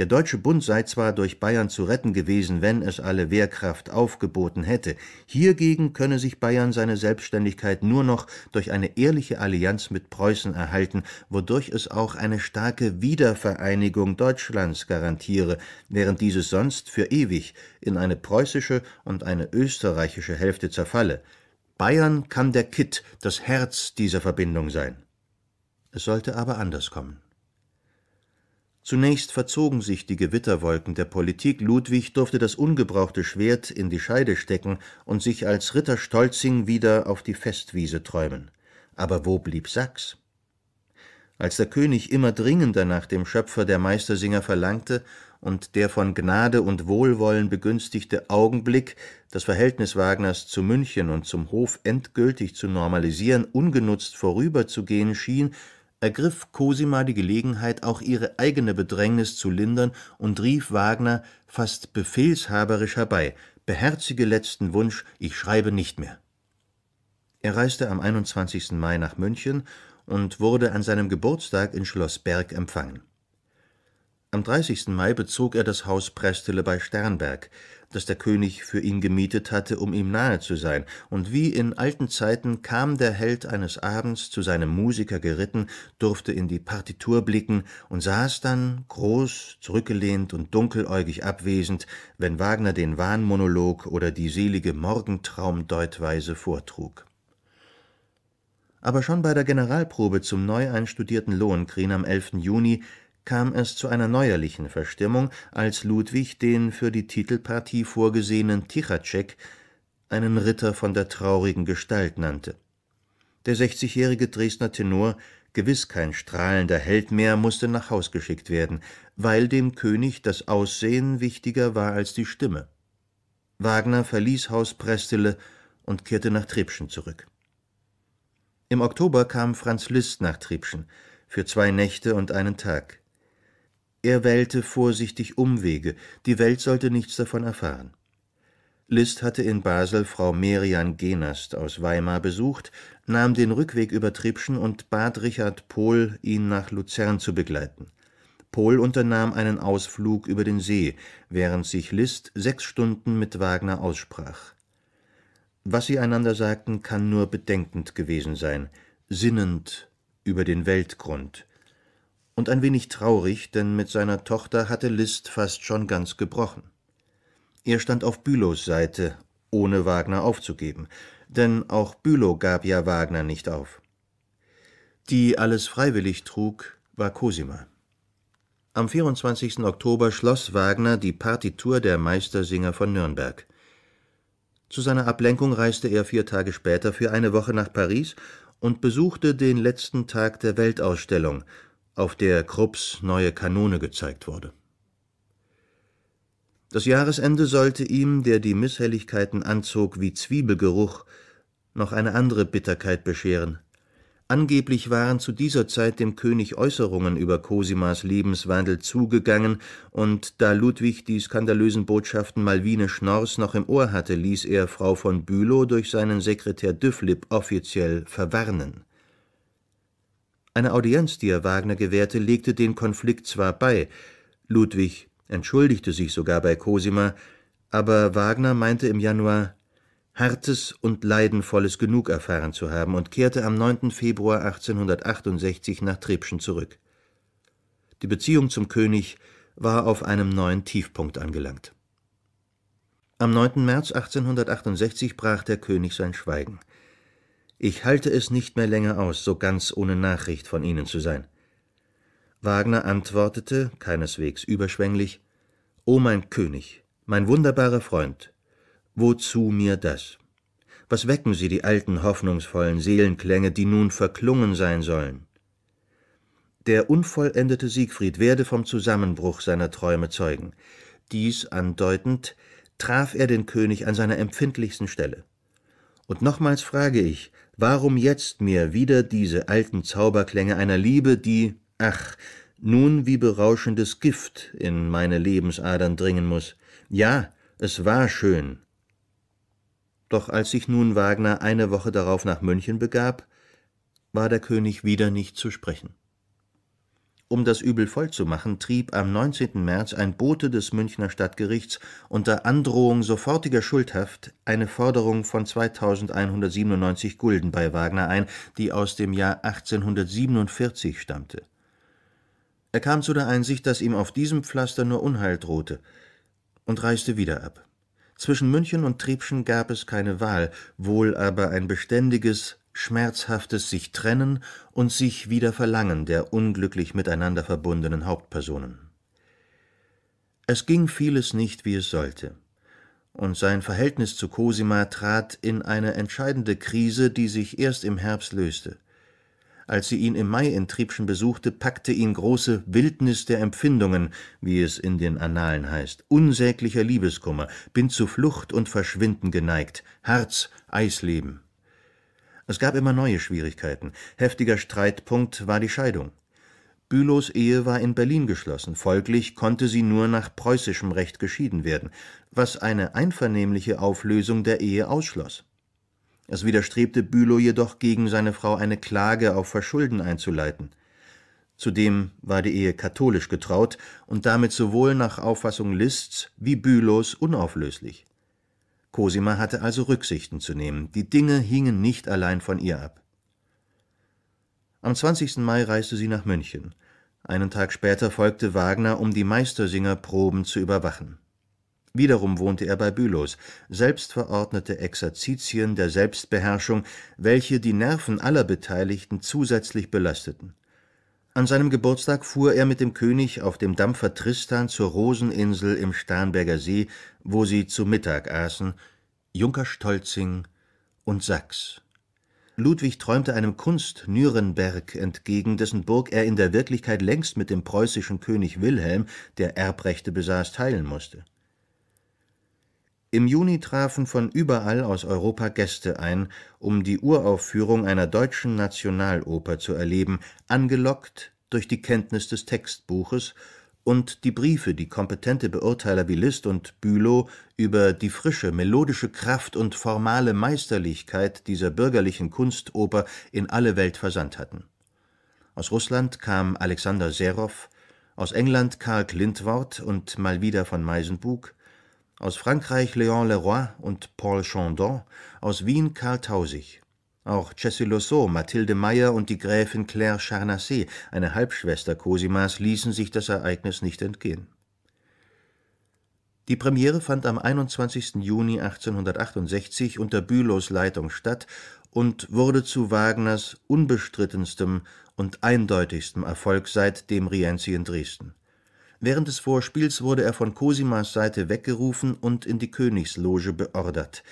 der Deutsche Bund sei zwar durch Bayern zu retten gewesen, wenn es alle Wehrkraft aufgeboten hätte, hiergegen könne sich Bayern seine Selbstständigkeit nur noch durch eine ehrliche Allianz mit Preußen erhalten, wodurch es auch eine starke Wiedervereinigung Deutschlands garantiere, während dieses sonst für ewig in eine preußische und eine österreichische Hälfte zerfalle. Bayern kann der Kitt, das Herz dieser Verbindung sein. Es sollte aber anders kommen. Zunächst verzogen sich die Gewitterwolken der Politik, Ludwig durfte das ungebrauchte Schwert in die Scheide stecken und sich als Ritter Stolzing wieder auf die Festwiese träumen. Aber wo blieb Sachs? Als der König immer dringender nach dem Schöpfer der Meistersinger verlangte und der von Gnade und Wohlwollen begünstigte Augenblick, das Verhältnis Wagners zu München und zum Hof endgültig zu normalisieren, ungenutzt vorüberzugehen schien, ergriff Cosima die Gelegenheit, auch ihre eigene Bedrängnis zu lindern und rief Wagner fast befehlshaberisch herbei: Beherzige letzten Wunsch, ich schreibe nicht mehr. Er reiste am 21. Mai nach München und wurde an seinem Geburtstag in Schloss Berg empfangen. Am 30. Mai bezog er das Haus Prestele bei Sternberg, das der König für ihn gemietet hatte, um ihm nahe zu sein, und wie in alten Zeiten kam der Held eines Abends zu seinem Musiker geritten, durfte in die Partitur blicken und saß dann, groß, zurückgelehnt und dunkeläugig abwesend, wenn Wagner den Wahnmonolog oder die selige Morgentraumdeutweise vortrug. Aber schon bei der Generalprobe zum neu einstudierten Lohengrin am 11. Juni kam es zu einer neuerlichen Verstimmung, als Ludwig den für die Titelpartie vorgesehenen Tichatschek einen Ritter von der traurigen Gestalt nannte. Der 60-jährige Dresdner Tenor, gewiss kein strahlender Held mehr, musste nach Haus geschickt werden, weil dem König das Aussehen wichtiger war als die Stimme. Wagner verließ Haus Prestele und kehrte nach Triebschen zurück. Im Oktober kam Franz Liszt nach Triebschen für zwei Nächte und einen Tag. Er wählte vorsichtig Umwege, die Welt sollte nichts davon erfahren. List hatte in Basel Frau Merian Genast aus Weimar besucht, nahm den Rückweg über Triebschen und bat Richard Pohl, ihn nach Luzern zu begleiten. Pohl unternahm einen Ausflug über den See, während sich List sechs Stunden mit Wagner aussprach. Was sie einander sagten, kann nur bedenkend gewesen sein, sinnend über den Weltgrund, und ein wenig traurig, denn mit seiner Tochter hatte List fast schon ganz gebrochen. Er stand auf Bülows Seite, ohne Wagner aufzugeben, denn auch Bülow gab ja Wagner nicht auf. Die alles freiwillig trug, war Cosima. Am 24. Oktober schloss Wagner die Partitur der Meistersinger von Nürnberg. Zu seiner Ablenkung reiste er vier Tage später für eine Woche nach Paris und besuchte den letzten Tag der Weltausstellung, auf der Krupps neue Kanone gezeigt wurde. Das Jahresende sollte ihm, der die Misshelligkeiten anzog wie Zwiebelgeruch, noch eine andere Bitterkeit bescheren. Angeblich waren zu dieser Zeit dem König Äußerungen über Cosimas Lebenswandel zugegangen, und da Ludwig die skandalösen Botschaften Malwine Schnorrs noch im Ohr hatte, ließ er Frau von Bülow durch seinen Sekretär Düfflip offiziell verwarnen. Eine Audienz, die er Wagner gewährte, legte den Konflikt zwar bei, Ludwig entschuldigte sich sogar bei Cosima, aber Wagner meinte im Januar, hartes und leidenvolles genug erfahren zu haben und kehrte am 9. Februar 1868 nach Trebschen zurück. Die Beziehung zum König war auf einem neuen Tiefpunkt angelangt. Am 9. März 1868 brach der König sein Schweigen. Ich halte es nicht mehr länger aus, so ganz ohne Nachricht von Ihnen zu sein. Wagner antwortete, keineswegs überschwänglich O mein König, mein wunderbarer Freund, wozu mir das? Was wecken Sie die alten hoffnungsvollen Seelenklänge, die nun verklungen sein sollen? Der unvollendete Siegfried werde vom Zusammenbruch seiner Träume zeugen. Dies andeutend, traf er den König an seiner empfindlichsten Stelle. Und nochmals frage ich, warum jetzt mir wieder diese alten Zauberklänge einer Liebe, die, ach, nun wie berauschendes Gift in meine Lebensadern dringen muß. Ja, es war schön. Doch als sich nun Wagner eine Woche darauf nach München begab, war der König wieder nicht zu sprechen. Um das Übel vollzumachen, trieb am 19. März ein Bote des Münchner Stadtgerichts unter Androhung sofortiger Schuldhaft eine Forderung von 2197 Gulden bei Wagner ein, die aus dem Jahr 1847 stammte. Er kam zu der Einsicht, dass ihm auf diesem Pflaster nur Unheil drohte, und reiste wieder ab. Zwischen München und Triebschen gab es keine Wahl, wohl aber ein beständiges, schmerzhaftes sich trennen und sich wieder verlangen der unglücklich miteinander verbundenen Hauptpersonen. Es ging vieles nicht, wie es sollte, und sein Verhältnis zu Cosima trat in eine entscheidende Krise, die sich erst im Herbst löste. Als sie ihn im Mai in Triebschen besuchte, packte ihn große Wildnis der Empfindungen, wie es in den Annalen heißt, unsäglicher Liebeskummer, bin zu Flucht und Verschwinden geneigt, Harz, Eisleben. Es gab immer neue Schwierigkeiten. Heftiger Streitpunkt war die Scheidung. Bülows Ehe war in Berlin geschlossen, folglich konnte sie nur nach preußischem Recht geschieden werden, was eine einvernehmliche Auflösung der Ehe ausschloss. Es widerstrebte Bülow jedoch gegen seine Frau eine Klage auf Verschulden einzuleiten. Zudem war die Ehe katholisch getraut und damit sowohl nach Auffassung Liszt's wie Bülows unauflöslich. Cosima hatte also Rücksichten zu nehmen. Die Dinge hingen nicht allein von ihr ab. Am 20. Mai reiste sie nach München. Einen Tag später folgte Wagner, um die Meistersingerproben zu überwachen. Wiederum wohnte er bei Bülows, selbstverordnete Exerzitien der Selbstbeherrschung, welche die Nerven aller Beteiligten zusätzlich belasteten an seinem Geburtstag fuhr er mit dem König auf dem Dampfer Tristan zur Roseninsel im Starnberger See, wo sie zu Mittag aßen, Junker Stolzing und Sachs. Ludwig träumte einem Kunst-Nürnberg entgegen, dessen Burg er in der Wirklichkeit längst mit dem preußischen König Wilhelm, der Erbrechte besaß, teilen musste im Juni trafen von überall aus Europa Gäste ein, um die Uraufführung einer deutschen Nationaloper zu erleben, angelockt durch die Kenntnis des Textbuches und die Briefe, die kompetente Beurteiler wie Liszt und Bülow über die frische melodische Kraft und formale Meisterlichkeit dieser bürgerlichen Kunstoper in alle Welt versandt hatten. Aus Russland kam Alexander Serow, aus England Karl Klintwort und mal wieder von Meisenbug, aus Frankreich Léon Leroy und Paul Chandon, aus Wien Karl Tausig. Auch Jessie Losso, Mathilde Meyer und die Gräfin Claire Charnassé, eine Halbschwester Cosimas, ließen sich das Ereignis nicht entgehen. Die Premiere fand am 21. Juni 1868 unter Bülows Leitung statt und wurde zu Wagners unbestrittenstem und eindeutigstem Erfolg seit dem Rienzi in Dresden. Während des Vorspiels wurde er von Cosimas Seite weggerufen und in die Königsloge beordert.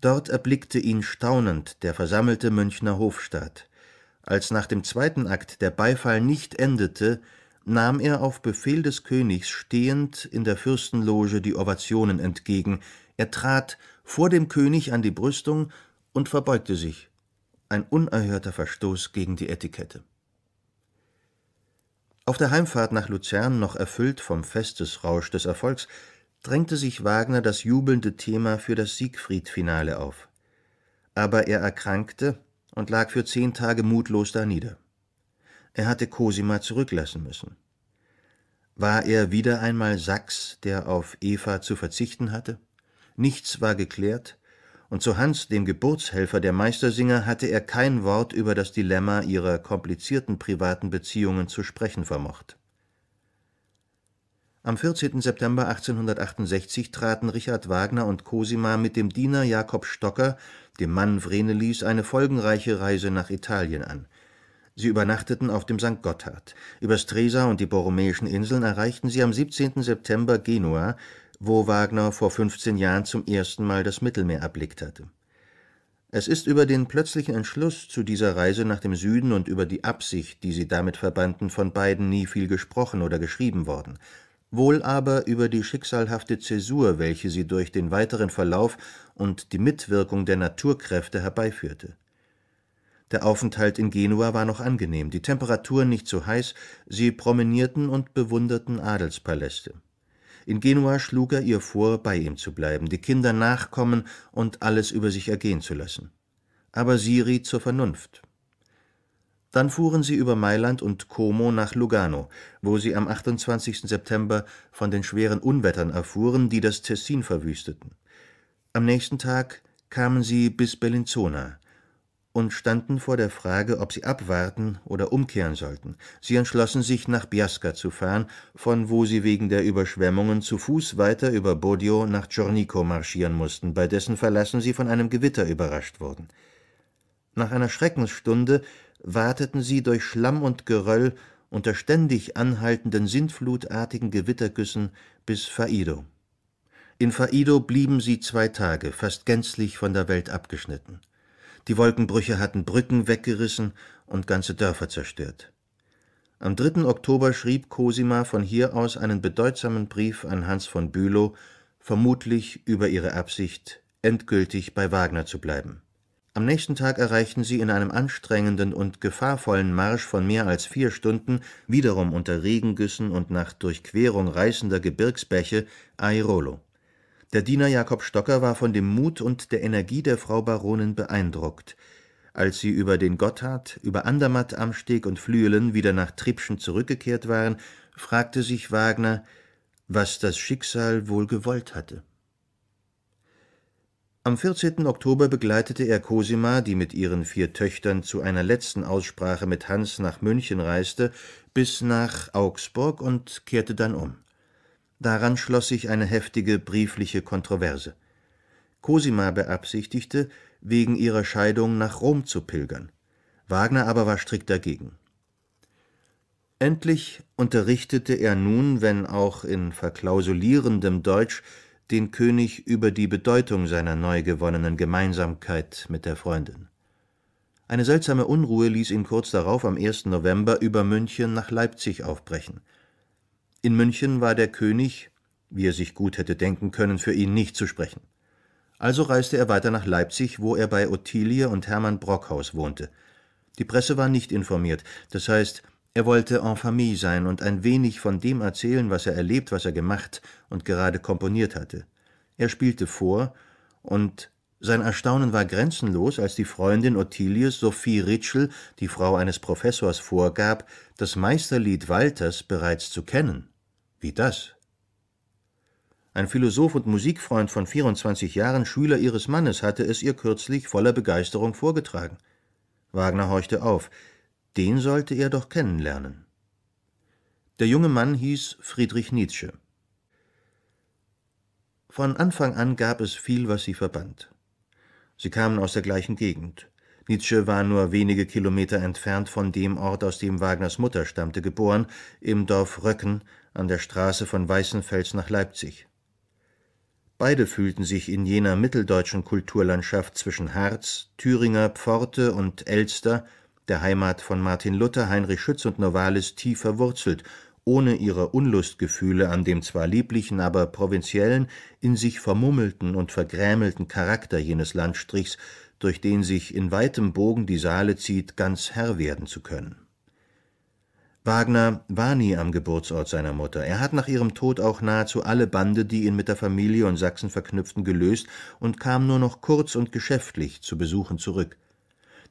Dort erblickte ihn staunend der versammelte Münchner Hofstaat. Als nach dem zweiten Akt der Beifall nicht endete, nahm er auf Befehl des Königs stehend in der Fürstenloge die Ovationen entgegen. Er trat vor dem König an die Brüstung und verbeugte sich. Ein unerhörter Verstoß gegen die Etikette. Auf der Heimfahrt nach Luzern, noch erfüllt vom Festesrausch des Erfolgs, drängte sich Wagner das jubelnde Thema für das Siegfried-Finale auf. Aber er erkrankte und lag für zehn Tage mutlos danieder. Er hatte Cosima zurücklassen müssen. War er wieder einmal Sachs, der auf Eva zu verzichten hatte? Nichts war geklärt, und zu Hans, dem Geburtshelfer der Meistersinger, hatte er kein Wort über das Dilemma ihrer komplizierten privaten Beziehungen zu sprechen vermocht. Am 14. September 1868 traten Richard Wagner und Cosima mit dem Diener Jakob Stocker, dem Mann Vrenelis, eine folgenreiche Reise nach Italien an. Sie übernachteten auf dem St. Gotthard. Über Stresa und die Borromäischen Inseln erreichten sie am 17. September Genua, wo Wagner vor 15 Jahren zum ersten Mal das Mittelmeer erblickt hatte. Es ist über den plötzlichen Entschluss zu dieser Reise nach dem Süden und über die Absicht, die sie damit verbanden, von beiden nie viel gesprochen oder geschrieben worden, wohl aber über die schicksalhafte Zäsur, welche sie durch den weiteren Verlauf und die Mitwirkung der Naturkräfte herbeiführte. Der Aufenthalt in Genua war noch angenehm, die Temperatur nicht zu so heiß, sie promenierten und bewunderten Adelspaläste. In Genua schlug er ihr vor, bei ihm zu bleiben, die Kinder nachkommen und alles über sich ergehen zu lassen. Aber sie riet zur Vernunft. Dann fuhren sie über Mailand und Como nach Lugano, wo sie am 28. September von den schweren Unwettern erfuhren, die das Tessin verwüsteten. Am nächsten Tag kamen sie bis Bellinzona, und standen vor der Frage, ob sie abwarten oder umkehren sollten. Sie entschlossen sich, nach Biasca zu fahren, von wo sie wegen der Überschwemmungen zu Fuß weiter über Bodio nach Giornico marschieren mussten, bei dessen Verlassen sie von einem Gewitter überrascht wurden. Nach einer Schreckensstunde warteten sie durch Schlamm und Geröll unter ständig anhaltenden sintflutartigen Gewittergüssen bis Faido. In Faido blieben sie zwei Tage, fast gänzlich von der Welt abgeschnitten. Die Wolkenbrüche hatten Brücken weggerissen und ganze Dörfer zerstört. Am 3. Oktober schrieb Cosima von hier aus einen bedeutsamen Brief an Hans von Bülow, vermutlich über ihre Absicht, endgültig bei Wagner zu bleiben. Am nächsten Tag erreichten sie in einem anstrengenden und gefahrvollen Marsch von mehr als vier Stunden, wiederum unter Regengüssen und nach Durchquerung reißender Gebirgsbäche, Airolo. Der Diener Jakob Stocker war von dem Mut und der Energie der Frau Baronin beeindruckt. Als sie über den Gotthard, über Andermatt, Amsteg und Flüelen wieder nach Tripschen zurückgekehrt waren, fragte sich Wagner, was das Schicksal wohl gewollt hatte. Am 14. Oktober begleitete er Cosima, die mit ihren vier Töchtern zu einer letzten Aussprache mit Hans nach München reiste, bis nach Augsburg und kehrte dann um. Daran schloss sich eine heftige briefliche Kontroverse. Cosima beabsichtigte, wegen ihrer Scheidung nach Rom zu pilgern. Wagner aber war strikt dagegen. Endlich unterrichtete er nun, wenn auch in verklausulierendem Deutsch, den König über die Bedeutung seiner neu gewonnenen Gemeinsamkeit mit der Freundin. Eine seltsame Unruhe ließ ihn kurz darauf am 1. November über München nach Leipzig aufbrechen – in München war der König, wie er sich gut hätte denken können, für ihn nicht zu sprechen. Also reiste er weiter nach Leipzig, wo er bei Ottilie und Hermann Brockhaus wohnte. Die Presse war nicht informiert, das heißt, er wollte en famille sein und ein wenig von dem erzählen, was er erlebt, was er gemacht und gerade komponiert hatte. Er spielte vor und sein Erstaunen war grenzenlos, als die Freundin Ottilies, Sophie Ritschel, die Frau eines Professors, vorgab, das Meisterlied Walters bereits zu kennen. Wie das? Ein Philosoph und Musikfreund von 24 Jahren, Schüler ihres Mannes, hatte es ihr kürzlich voller Begeisterung vorgetragen. Wagner horchte auf. Den sollte er doch kennenlernen. Der junge Mann hieß Friedrich Nietzsche. Von Anfang an gab es viel, was sie verband. Sie kamen aus der gleichen Gegend. Nietzsche war nur wenige Kilometer entfernt von dem Ort, aus dem Wagners Mutter stammte, geboren, im Dorf Röcken an der Straße von Weißenfels nach Leipzig. Beide fühlten sich in jener mitteldeutschen Kulturlandschaft zwischen Harz, Thüringer, Pforte und Elster, der Heimat von Martin Luther, Heinrich Schütz und Novalis, tief verwurzelt ohne ihre Unlustgefühle an dem zwar lieblichen, aber provinziellen, in sich vermummelten und vergrämelten Charakter jenes Landstrichs, durch den sich in weitem Bogen die Saale zieht, ganz Herr werden zu können. Wagner war nie am Geburtsort seiner Mutter. Er hat nach ihrem Tod auch nahezu alle Bande, die ihn mit der Familie und Sachsen verknüpften, gelöst und kam nur noch kurz und geschäftlich zu Besuchen zurück.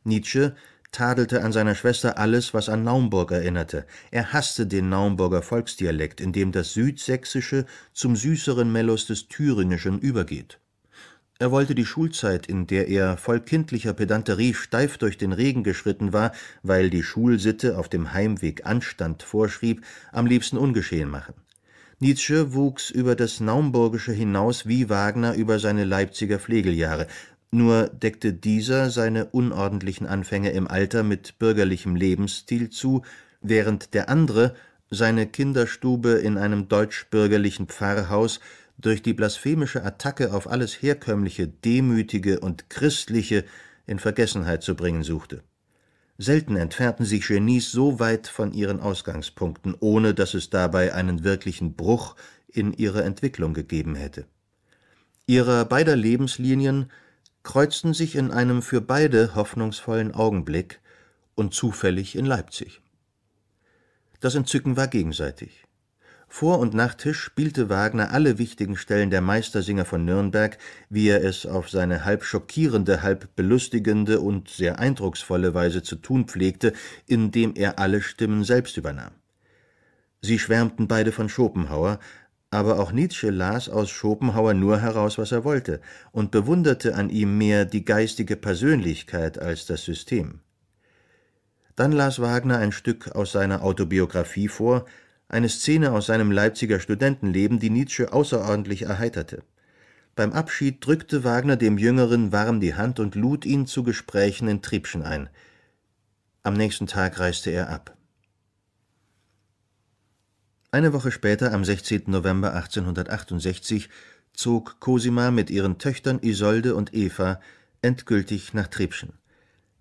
Nietzsche tadelte an seiner Schwester alles, was an Naumburg erinnerte. Er hasste den Naumburger Volksdialekt, in dem das Südsächsische zum süßeren Mellus des Thüringischen übergeht. Er wollte die Schulzeit, in der er voll kindlicher Pedanterie steif durch den Regen geschritten war, weil die Schulsitte auf dem Heimweg Anstand vorschrieb, am liebsten ungeschehen machen. Nietzsche wuchs über das Naumburgische hinaus wie Wagner über seine Leipziger Flegeljahre, nur deckte dieser seine unordentlichen Anfänge im Alter mit bürgerlichem Lebensstil zu, während der andere seine Kinderstube in einem deutschbürgerlichen Pfarrhaus durch die blasphemische Attacke auf alles Herkömmliche, Demütige und Christliche in Vergessenheit zu bringen suchte. Selten entfernten sich Genies so weit von ihren Ausgangspunkten, ohne dass es dabei einen wirklichen Bruch in ihrer Entwicklung gegeben hätte. Ihrer beider Lebenslinien kreuzten sich in einem für beide hoffnungsvollen Augenblick und zufällig in Leipzig. Das Entzücken war gegenseitig. Vor und nach Tisch spielte Wagner alle wichtigen Stellen der Meistersinger von Nürnberg, wie er es auf seine halb schockierende, halb belustigende und sehr eindrucksvolle Weise zu tun pflegte, indem er alle Stimmen selbst übernahm. Sie schwärmten beide von Schopenhauer, aber auch Nietzsche las aus Schopenhauer nur heraus, was er wollte, und bewunderte an ihm mehr die geistige Persönlichkeit als das System. Dann las Wagner ein Stück aus seiner Autobiografie vor, eine Szene aus seinem Leipziger Studentenleben, die Nietzsche außerordentlich erheiterte. Beim Abschied drückte Wagner dem Jüngeren warm die Hand und lud ihn zu Gesprächen in Triebschen ein. Am nächsten Tag reiste er ab. Eine Woche später, am 16. November 1868, zog Cosima mit ihren Töchtern Isolde und Eva endgültig nach Trebschen.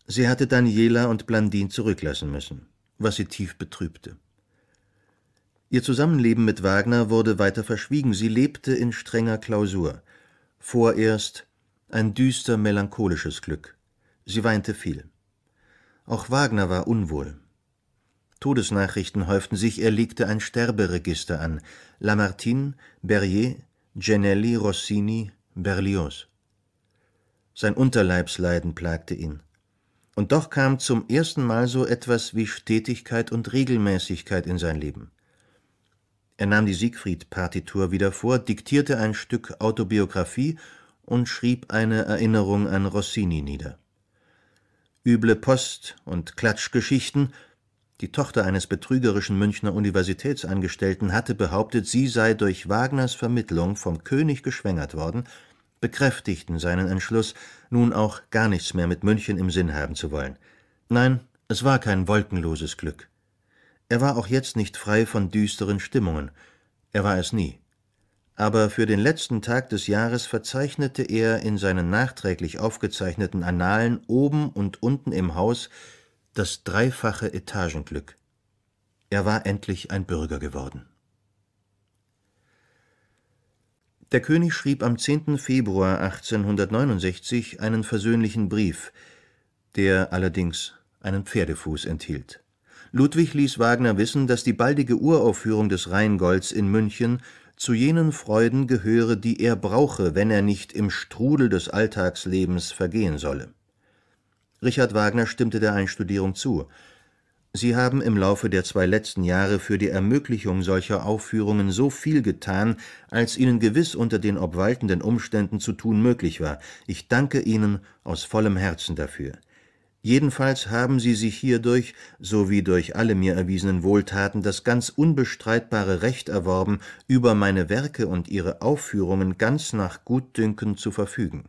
Sie hatte Daniela und Blandin zurücklassen müssen, was sie tief betrübte. Ihr Zusammenleben mit Wagner wurde weiter verschwiegen, sie lebte in strenger Klausur. Vorerst ein düster melancholisches Glück. Sie weinte viel. Auch Wagner war unwohl, Todesnachrichten häuften sich, er legte ein Sterberegister an. Lamartine, Berrier, Genelli, Rossini, Berlioz. Sein Unterleibsleiden plagte ihn. Und doch kam zum ersten Mal so etwas wie Stetigkeit und Regelmäßigkeit in sein Leben. Er nahm die Siegfried-Partitur wieder vor, diktierte ein Stück Autobiografie und schrieb eine Erinnerung an Rossini nieder. Üble Post und Klatschgeschichten die Tochter eines betrügerischen Münchner Universitätsangestellten hatte behauptet, sie sei durch Wagners Vermittlung vom König geschwängert worden, bekräftigten seinen Entschluss, nun auch gar nichts mehr mit München im Sinn haben zu wollen. Nein, es war kein wolkenloses Glück. Er war auch jetzt nicht frei von düsteren Stimmungen. Er war es nie. Aber für den letzten Tag des Jahres verzeichnete er in seinen nachträglich aufgezeichneten Annalen oben und unten im Haus das dreifache Etagenglück. Er war endlich ein Bürger geworden. Der König schrieb am 10. Februar 1869 einen versöhnlichen Brief, der allerdings einen Pferdefuß enthielt. Ludwig ließ Wagner wissen, dass die baldige Uraufführung des Rheingolds in München zu jenen Freuden gehöre, die er brauche, wenn er nicht im Strudel des Alltagslebens vergehen solle. Richard Wagner stimmte der Einstudierung zu. Sie haben im Laufe der zwei letzten Jahre für die Ermöglichung solcher Aufführungen so viel getan, als Ihnen gewiss unter den obwaltenden Umständen zu tun möglich war. Ich danke Ihnen aus vollem Herzen dafür. Jedenfalls haben Sie sich hierdurch, sowie durch alle mir erwiesenen Wohltaten, das ganz unbestreitbare Recht erworben, über meine Werke und ihre Aufführungen ganz nach Gutdünken zu verfügen.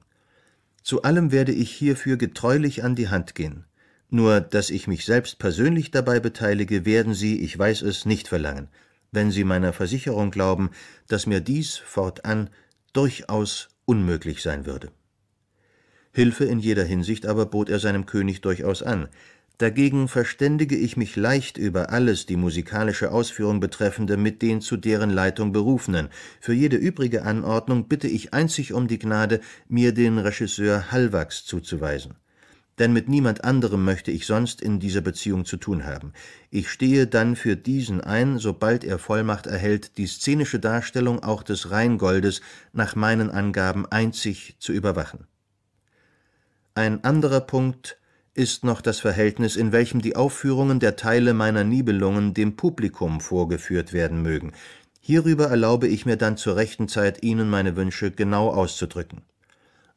Zu allem werde ich hierfür getreulich an die Hand gehen. Nur, dass ich mich selbst persönlich dabei beteilige, werden Sie, ich weiß es, nicht verlangen, wenn Sie meiner Versicherung glauben, dass mir dies fortan durchaus unmöglich sein würde. Hilfe in jeder Hinsicht aber bot er seinem König durchaus an, Dagegen verständige ich mich leicht über alles die musikalische Ausführung betreffende mit den zu deren Leitung Berufenen. Für jede übrige Anordnung bitte ich einzig um die Gnade, mir den Regisseur Hallwachs zuzuweisen. Denn mit niemand anderem möchte ich sonst in dieser Beziehung zu tun haben. Ich stehe dann für diesen ein, sobald er Vollmacht erhält, die szenische Darstellung auch des Rheingoldes nach meinen Angaben einzig zu überwachen. Ein anderer Punkt ist noch das Verhältnis, in welchem die Aufführungen der Teile meiner Nibelungen dem Publikum vorgeführt werden mögen. Hierüber erlaube ich mir dann zur rechten Zeit, Ihnen meine Wünsche genau auszudrücken.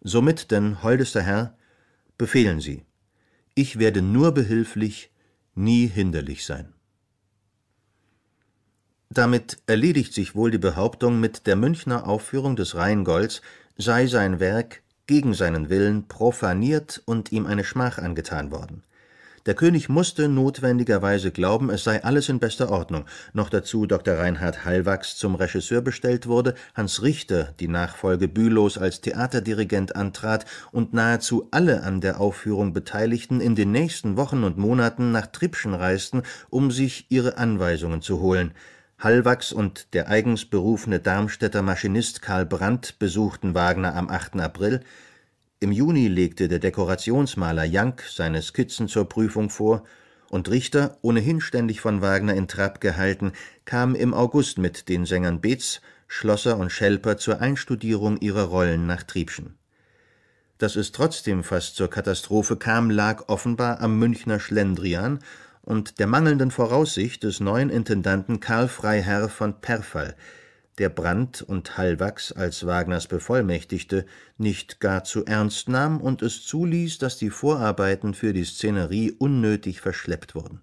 Somit denn, holdester Herr, befehlen Sie. Ich werde nur behilflich, nie hinderlich sein. Damit erledigt sich wohl die Behauptung, mit der Münchner Aufführung des Rheingolds sei sein Werk gegen seinen Willen, profaniert und ihm eine Schmach angetan worden. Der König musste notwendigerweise glauben, es sei alles in bester Ordnung. Noch dazu Dr. Reinhard Hallwachs zum Regisseur bestellt wurde, Hans Richter die Nachfolge Bülows als Theaterdirigent antrat und nahezu alle an der Aufführung Beteiligten in den nächsten Wochen und Monaten nach Tripschen reisten, um sich ihre Anweisungen zu holen. Hallwachs und der eigens berufene Darmstädter Maschinist Karl Brandt besuchten Wagner am 8. April, im Juni legte der Dekorationsmaler Jank seine Skizzen zur Prüfung vor, und Richter, ohnehin ständig von Wagner in Trab gehalten, kam im August mit den Sängern Beetz, Schlosser und Schelper zur Einstudierung ihrer Rollen nach Triebschen. Dass es trotzdem fast zur Katastrophe kam, lag offenbar am Münchner Schlendrian und der mangelnden Voraussicht des neuen Intendanten Karl Freiherr von Perfall, der Brandt und Hallwachs als Wagners Bevollmächtigte nicht gar zu ernst nahm und es zuließ, dass die Vorarbeiten für die Szenerie unnötig verschleppt wurden.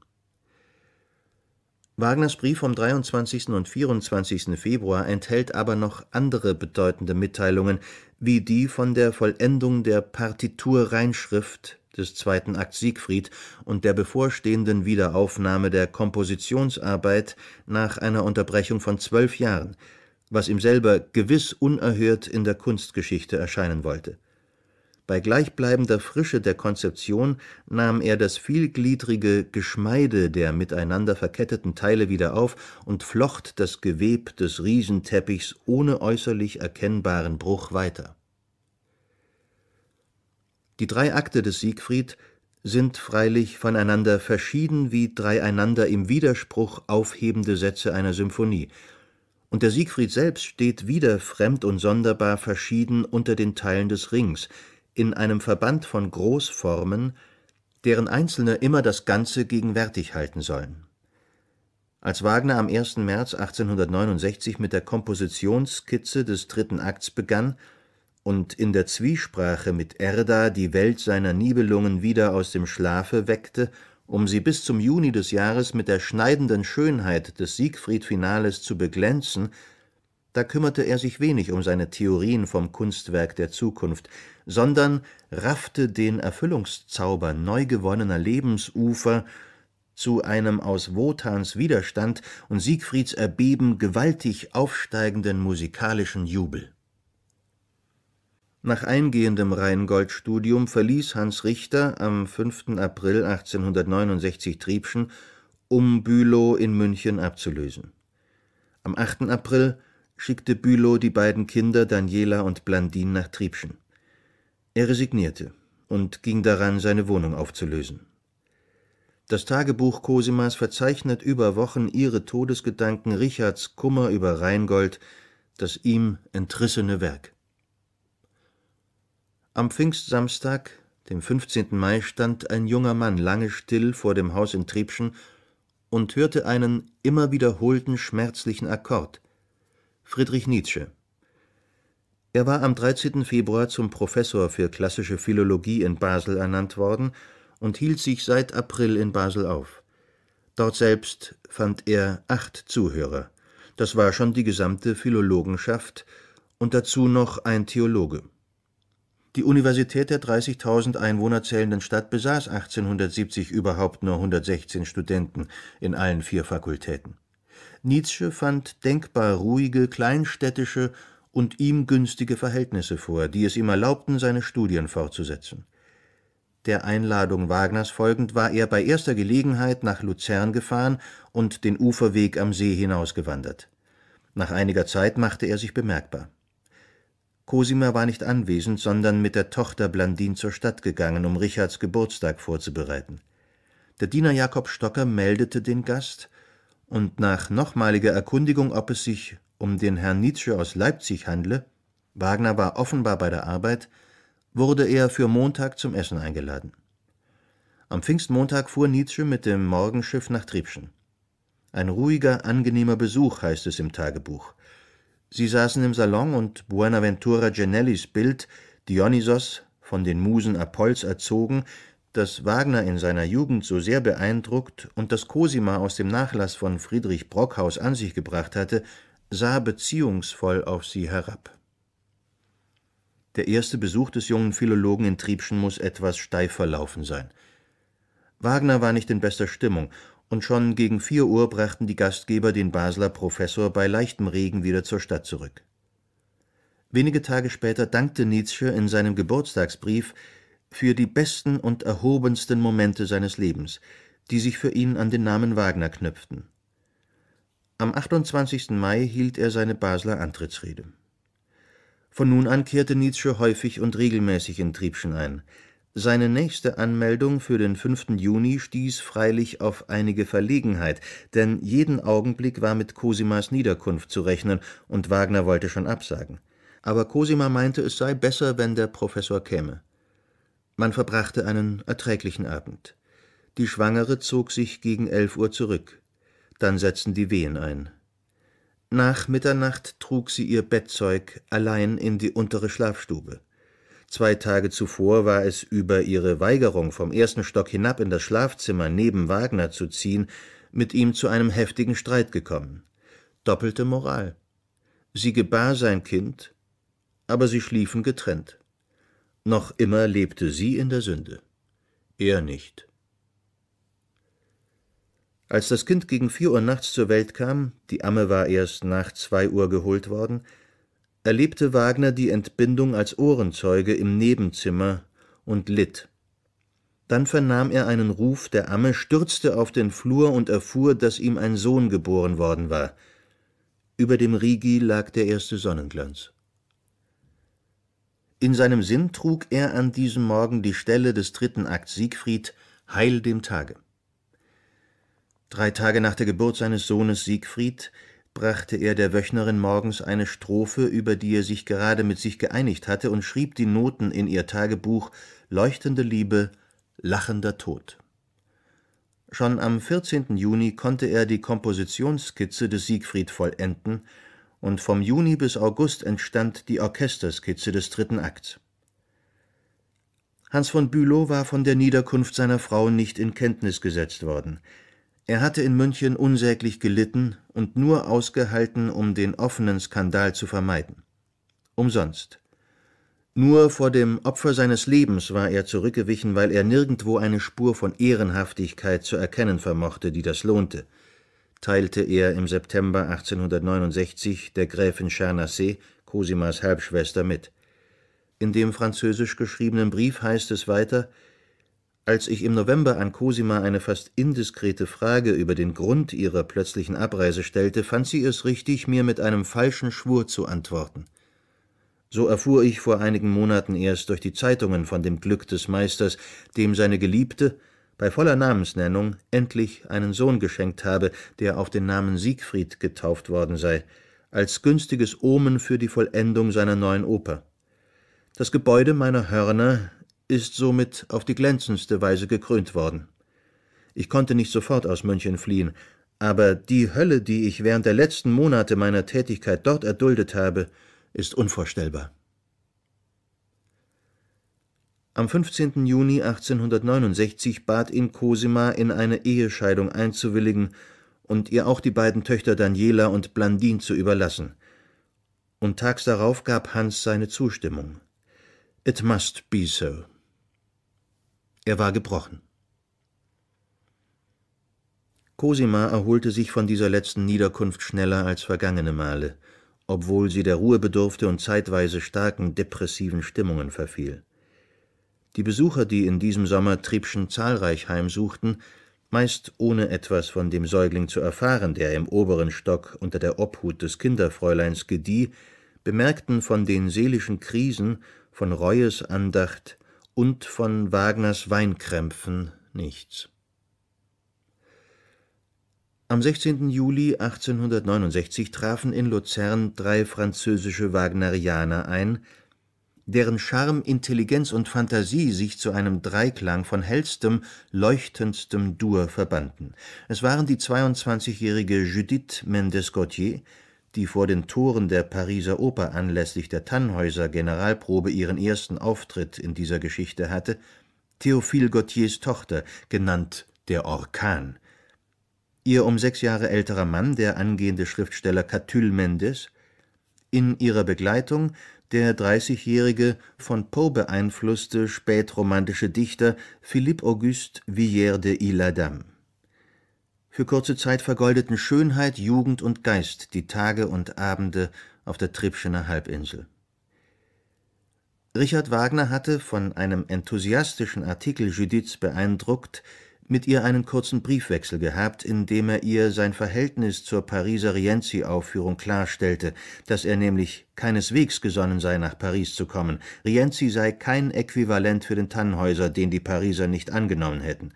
Wagners Brief vom 23. und 24. Februar enthält aber noch andere bedeutende Mitteilungen, wie die von der Vollendung der Partitur Reinschrift des zweiten Akts Siegfried und der bevorstehenden Wiederaufnahme der Kompositionsarbeit nach einer Unterbrechung von zwölf Jahren, was ihm selber gewiss unerhört in der Kunstgeschichte erscheinen wollte. Bei gleichbleibender Frische der Konzeption nahm er das vielgliedrige Geschmeide der miteinander verketteten Teile wieder auf und flocht das Geweb des Riesenteppichs ohne äußerlich erkennbaren Bruch weiter die drei Akte des Siegfried sind freilich voneinander verschieden wie dreieinander im Widerspruch aufhebende Sätze einer Symphonie, und der Siegfried selbst steht wieder fremd und sonderbar verschieden unter den Teilen des Rings, in einem Verband von Großformen, deren einzelne immer das Ganze gegenwärtig halten sollen. Als Wagner am 1. März 1869 mit der Kompositionsskizze des dritten Akts begann, und in der Zwiesprache mit Erda die Welt seiner Nibelungen wieder aus dem Schlafe weckte, um sie bis zum Juni des Jahres mit der schneidenden Schönheit des Siegfried-Finales zu beglänzen, da kümmerte er sich wenig um seine Theorien vom Kunstwerk der Zukunft, sondern raffte den Erfüllungszauber neu gewonnener Lebensufer zu einem aus Wotans Widerstand und Siegfrieds Erbeben gewaltig aufsteigenden musikalischen Jubel. Nach eingehendem Rheingold-Studium verließ Hans Richter am 5. April 1869 Triebschen, um Bülow in München abzulösen. Am 8. April schickte Bülow die beiden Kinder Daniela und Blandin nach Triebschen. Er resignierte und ging daran, seine Wohnung aufzulösen. Das Tagebuch Cosimas verzeichnet über Wochen ihre Todesgedanken, Richards Kummer über Rheingold, das ihm entrissene Werk. Am Pfingstsamstag, dem 15. Mai, stand ein junger Mann lange still vor dem Haus in Triebschen und hörte einen immer wiederholten schmerzlichen Akkord. Friedrich Nietzsche. Er war am 13. Februar zum Professor für klassische Philologie in Basel ernannt worden und hielt sich seit April in Basel auf. Dort selbst fand er acht Zuhörer. Das war schon die gesamte Philologenschaft und dazu noch ein Theologe. Die Universität der 30.000 Einwohner zählenden Stadt besaß 1870 überhaupt nur 116 Studenten in allen vier Fakultäten. Nietzsche fand denkbar ruhige, kleinstädtische und ihm günstige Verhältnisse vor, die es ihm erlaubten, seine Studien fortzusetzen. Der Einladung Wagners folgend war er bei erster Gelegenheit nach Luzern gefahren und den Uferweg am See hinausgewandert. Nach einiger Zeit machte er sich bemerkbar. Cosima war nicht anwesend, sondern mit der Tochter Blandin zur Stadt gegangen, um Richards Geburtstag vorzubereiten. Der Diener Jakob Stocker meldete den Gast, und nach nochmaliger Erkundigung, ob es sich um den Herrn Nietzsche aus Leipzig handle, Wagner war offenbar bei der Arbeit, wurde er für Montag zum Essen eingeladen. Am Pfingstmontag fuhr Nietzsche mit dem Morgenschiff nach Triebschen. Ein ruhiger, angenehmer Besuch heißt es im Tagebuch. Sie saßen im Salon und Buenaventura Genellis Bild, Dionysos, von den Musen Apolls erzogen, das Wagner in seiner Jugend so sehr beeindruckt und das Cosima aus dem Nachlass von Friedrich Brockhaus an sich gebracht hatte, sah beziehungsvoll auf sie herab. Der erste Besuch des jungen Philologen in Triebschen muss etwas steif verlaufen sein. Wagner war nicht in bester Stimmung und schon gegen vier Uhr brachten die Gastgeber den Basler Professor bei leichtem Regen wieder zur Stadt zurück. Wenige Tage später dankte Nietzsche in seinem Geburtstagsbrief für die besten und erhobensten Momente seines Lebens, die sich für ihn an den Namen Wagner knüpften. Am 28. Mai hielt er seine Basler Antrittsrede. Von nun an kehrte Nietzsche häufig und regelmäßig in Triebschen ein – seine nächste Anmeldung für den 5. Juni stieß freilich auf einige Verlegenheit, denn jeden Augenblick war mit Cosimas Niederkunft zu rechnen, und Wagner wollte schon absagen. Aber Cosima meinte, es sei besser, wenn der Professor käme. Man verbrachte einen erträglichen Abend. Die Schwangere zog sich gegen elf Uhr zurück. Dann setzten die Wehen ein. Nach Mitternacht trug sie ihr Bettzeug allein in die untere Schlafstube. Zwei Tage zuvor war es über ihre Weigerung, vom ersten Stock hinab in das Schlafzimmer neben Wagner zu ziehen, mit ihm zu einem heftigen Streit gekommen. Doppelte Moral. Sie gebar sein Kind, aber sie schliefen getrennt. Noch immer lebte sie in der Sünde, er nicht. Als das Kind gegen vier Uhr nachts zur Welt kam, die Amme war erst nach zwei Uhr geholt worden, erlebte Wagner die Entbindung als Ohrenzeuge im Nebenzimmer und litt. Dann vernahm er einen Ruf der Amme, stürzte auf den Flur und erfuhr, dass ihm ein Sohn geboren worden war. Über dem Rigi lag der erste Sonnenglanz. In seinem Sinn trug er an diesem Morgen die Stelle des dritten Akts Siegfried Heil dem Tage. Drei Tage nach der Geburt seines Sohnes Siegfried brachte er der Wöchnerin morgens eine Strophe, über die er sich gerade mit sich geeinigt hatte, und schrieb die Noten in ihr Tagebuch Leuchtende Liebe, lachender Tod. Schon am 14. Juni konnte er die Kompositionsskizze des Siegfried vollenden, und vom Juni bis August entstand die Orchesterskizze des dritten Akts. Hans von Bülow war von der Niederkunft seiner Frau nicht in Kenntnis gesetzt worden. Er hatte in München unsäglich gelitten und nur ausgehalten, um den offenen Skandal zu vermeiden. Umsonst. Nur vor dem Opfer seines Lebens war er zurückgewichen, weil er nirgendwo eine Spur von Ehrenhaftigkeit zu erkennen vermochte, die das lohnte, teilte er im September 1869 der Gräfin Charnassé, Cosimas Halbschwester, mit. In dem französisch geschriebenen Brief heißt es weiter, als ich im November an Cosima eine fast indiskrete Frage über den Grund ihrer plötzlichen Abreise stellte, fand sie es richtig, mir mit einem falschen Schwur zu antworten. So erfuhr ich vor einigen Monaten erst durch die Zeitungen von dem Glück des Meisters, dem seine Geliebte, bei voller Namensnennung, endlich einen Sohn geschenkt habe, der auf den Namen Siegfried getauft worden sei, als günstiges Omen für die Vollendung seiner neuen Oper. Das Gebäude meiner Hörner, ist somit auf die glänzendste Weise gekrönt worden. Ich konnte nicht sofort aus München fliehen, aber die Hölle, die ich während der letzten Monate meiner Tätigkeit dort erduldet habe, ist unvorstellbar. Am 15. Juni 1869 bat ihn Cosima, in eine Ehescheidung einzuwilligen und ihr auch die beiden Töchter Daniela und Blandin zu überlassen. Und tags darauf gab Hans seine Zustimmung. It must be so, er war gebrochen. Cosima erholte sich von dieser letzten Niederkunft schneller als vergangene Male, obwohl sie der Ruhe bedurfte und zeitweise starken depressiven Stimmungen verfiel. Die Besucher, die in diesem Sommer Triebschen zahlreich heimsuchten, meist ohne etwas von dem Säugling zu erfahren, der im oberen Stock unter der Obhut des Kinderfräuleins gedieh, bemerkten von den seelischen Krisen, von Reues Andacht, und von Wagners Weinkrämpfen nichts. Am 16. Juli 1869 trafen in Luzern drei französische Wagnerianer ein, deren Charme, Intelligenz und Fantasie sich zu einem Dreiklang von hellstem, leuchtendstem Dur verbanden. Es waren die 22-jährige Judith mendes gautier die vor den Toren der Pariser Oper anlässlich der Tannhäuser Generalprobe ihren ersten Auftritt in dieser Geschichte hatte, Theophile Gautiers Tochter, genannt der Orkan. Ihr um sechs Jahre älterer Mann, der angehende Schriftsteller Catulle Mendes, in ihrer Begleitung der dreißigjährige, von Poe beeinflusste spätromantische Dichter Philippe Auguste Villers de Isle-Adam für kurze Zeit vergoldeten Schönheit, Jugend und Geist die Tage und Abende auf der Tripschener Halbinsel. Richard Wagner hatte, von einem enthusiastischen Artikel Judiths beeindruckt, mit ihr einen kurzen Briefwechsel gehabt, in dem er ihr sein Verhältnis zur Pariser Rienzi-Aufführung klarstellte, dass er nämlich keineswegs gesonnen sei, nach Paris zu kommen. Rienzi sei kein Äquivalent für den Tannhäuser, den die Pariser nicht angenommen hätten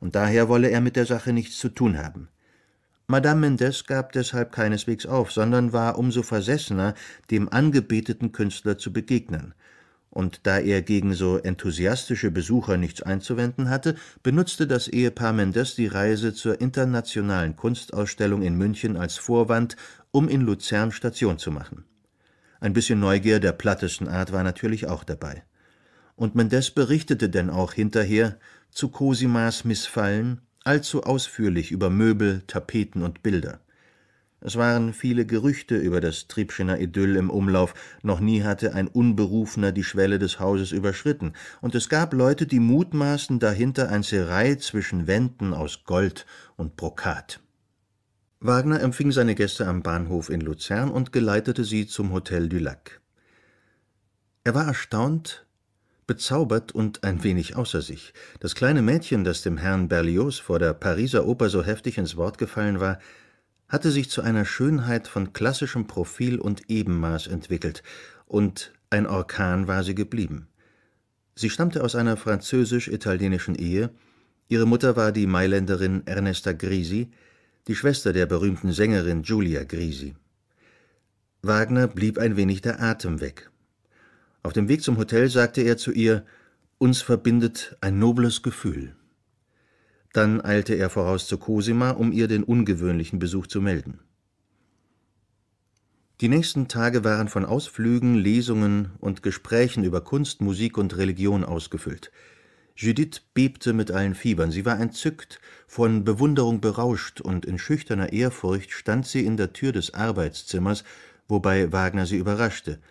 und daher wolle er mit der Sache nichts zu tun haben. Madame Mendes gab deshalb keineswegs auf, sondern war umso versessener, dem angebeteten Künstler zu begegnen. Und da er gegen so enthusiastische Besucher nichts einzuwenden hatte, benutzte das Ehepaar Mendes die Reise zur internationalen Kunstausstellung in München als Vorwand, um in Luzern Station zu machen. Ein bisschen Neugier der plattesten Art war natürlich auch dabei. Und Mendes berichtete denn auch hinterher, zu Cosimas Missfallen allzu ausführlich über Möbel, Tapeten und Bilder. Es waren viele Gerüchte über das Triebschener Idyll im Umlauf, noch nie hatte ein Unberufener die Schwelle des Hauses überschritten, und es gab Leute, die mutmaßen, dahinter ein Serei zwischen Wänden aus Gold und Brokat. Wagner empfing seine Gäste am Bahnhof in Luzern und geleitete sie zum Hotel du Lac. Er war erstaunt, Bezaubert und ein wenig außer sich. Das kleine Mädchen, das dem Herrn Berlioz vor der Pariser Oper so heftig ins Wort gefallen war, hatte sich zu einer Schönheit von klassischem Profil und Ebenmaß entwickelt, und ein Orkan war sie geblieben. Sie stammte aus einer französisch-italienischen Ehe, ihre Mutter war die Mailänderin Ernesta Grisi, die Schwester der berühmten Sängerin Giulia Grisi. Wagner blieb ein wenig der Atem weg. Auf dem Weg zum Hotel sagte er zu ihr Uns verbindet ein nobles Gefühl. Dann eilte er voraus zu Cosima, um ihr den ungewöhnlichen Besuch zu melden. Die nächsten Tage waren von Ausflügen, Lesungen und Gesprächen über Kunst, Musik und Religion ausgefüllt. Judith bebte mit allen Fiebern, sie war entzückt, von Bewunderung berauscht, und in schüchterner Ehrfurcht stand sie in der Tür des Arbeitszimmers, wobei Wagner sie überraschte –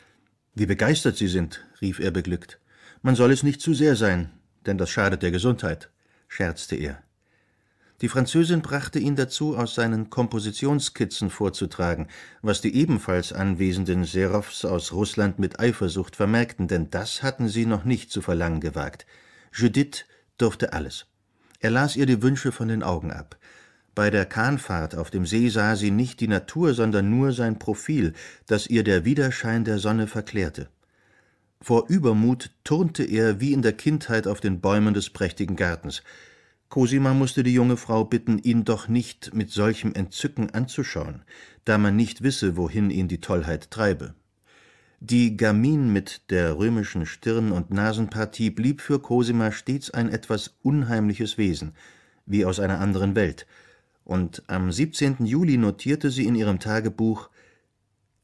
wie begeistert Sie sind, rief er beglückt. Man soll es nicht zu sehr sein, denn das schadet der Gesundheit, scherzte er. Die Französin brachte ihn dazu, aus seinen Kompositionsskizzen vorzutragen, was die ebenfalls anwesenden Serows aus Russland mit Eifersucht vermerkten, denn das hatten sie noch nicht zu verlangen gewagt. Judith durfte alles. Er las ihr die Wünsche von den Augen ab. Bei der Kahnfahrt auf dem See sah sie nicht die Natur, sondern nur sein Profil, das ihr der Widerschein der Sonne verklärte. Vor Übermut turnte er wie in der Kindheit auf den Bäumen des prächtigen Gartens. Cosima musste die junge Frau bitten, ihn doch nicht mit solchem Entzücken anzuschauen, da man nicht wisse, wohin ihn die Tollheit treibe. Die Gamin mit der römischen Stirn- und Nasenpartie blieb für Cosima stets ein etwas unheimliches Wesen, wie aus einer anderen Welt – und am 17. Juli notierte sie in ihrem Tagebuch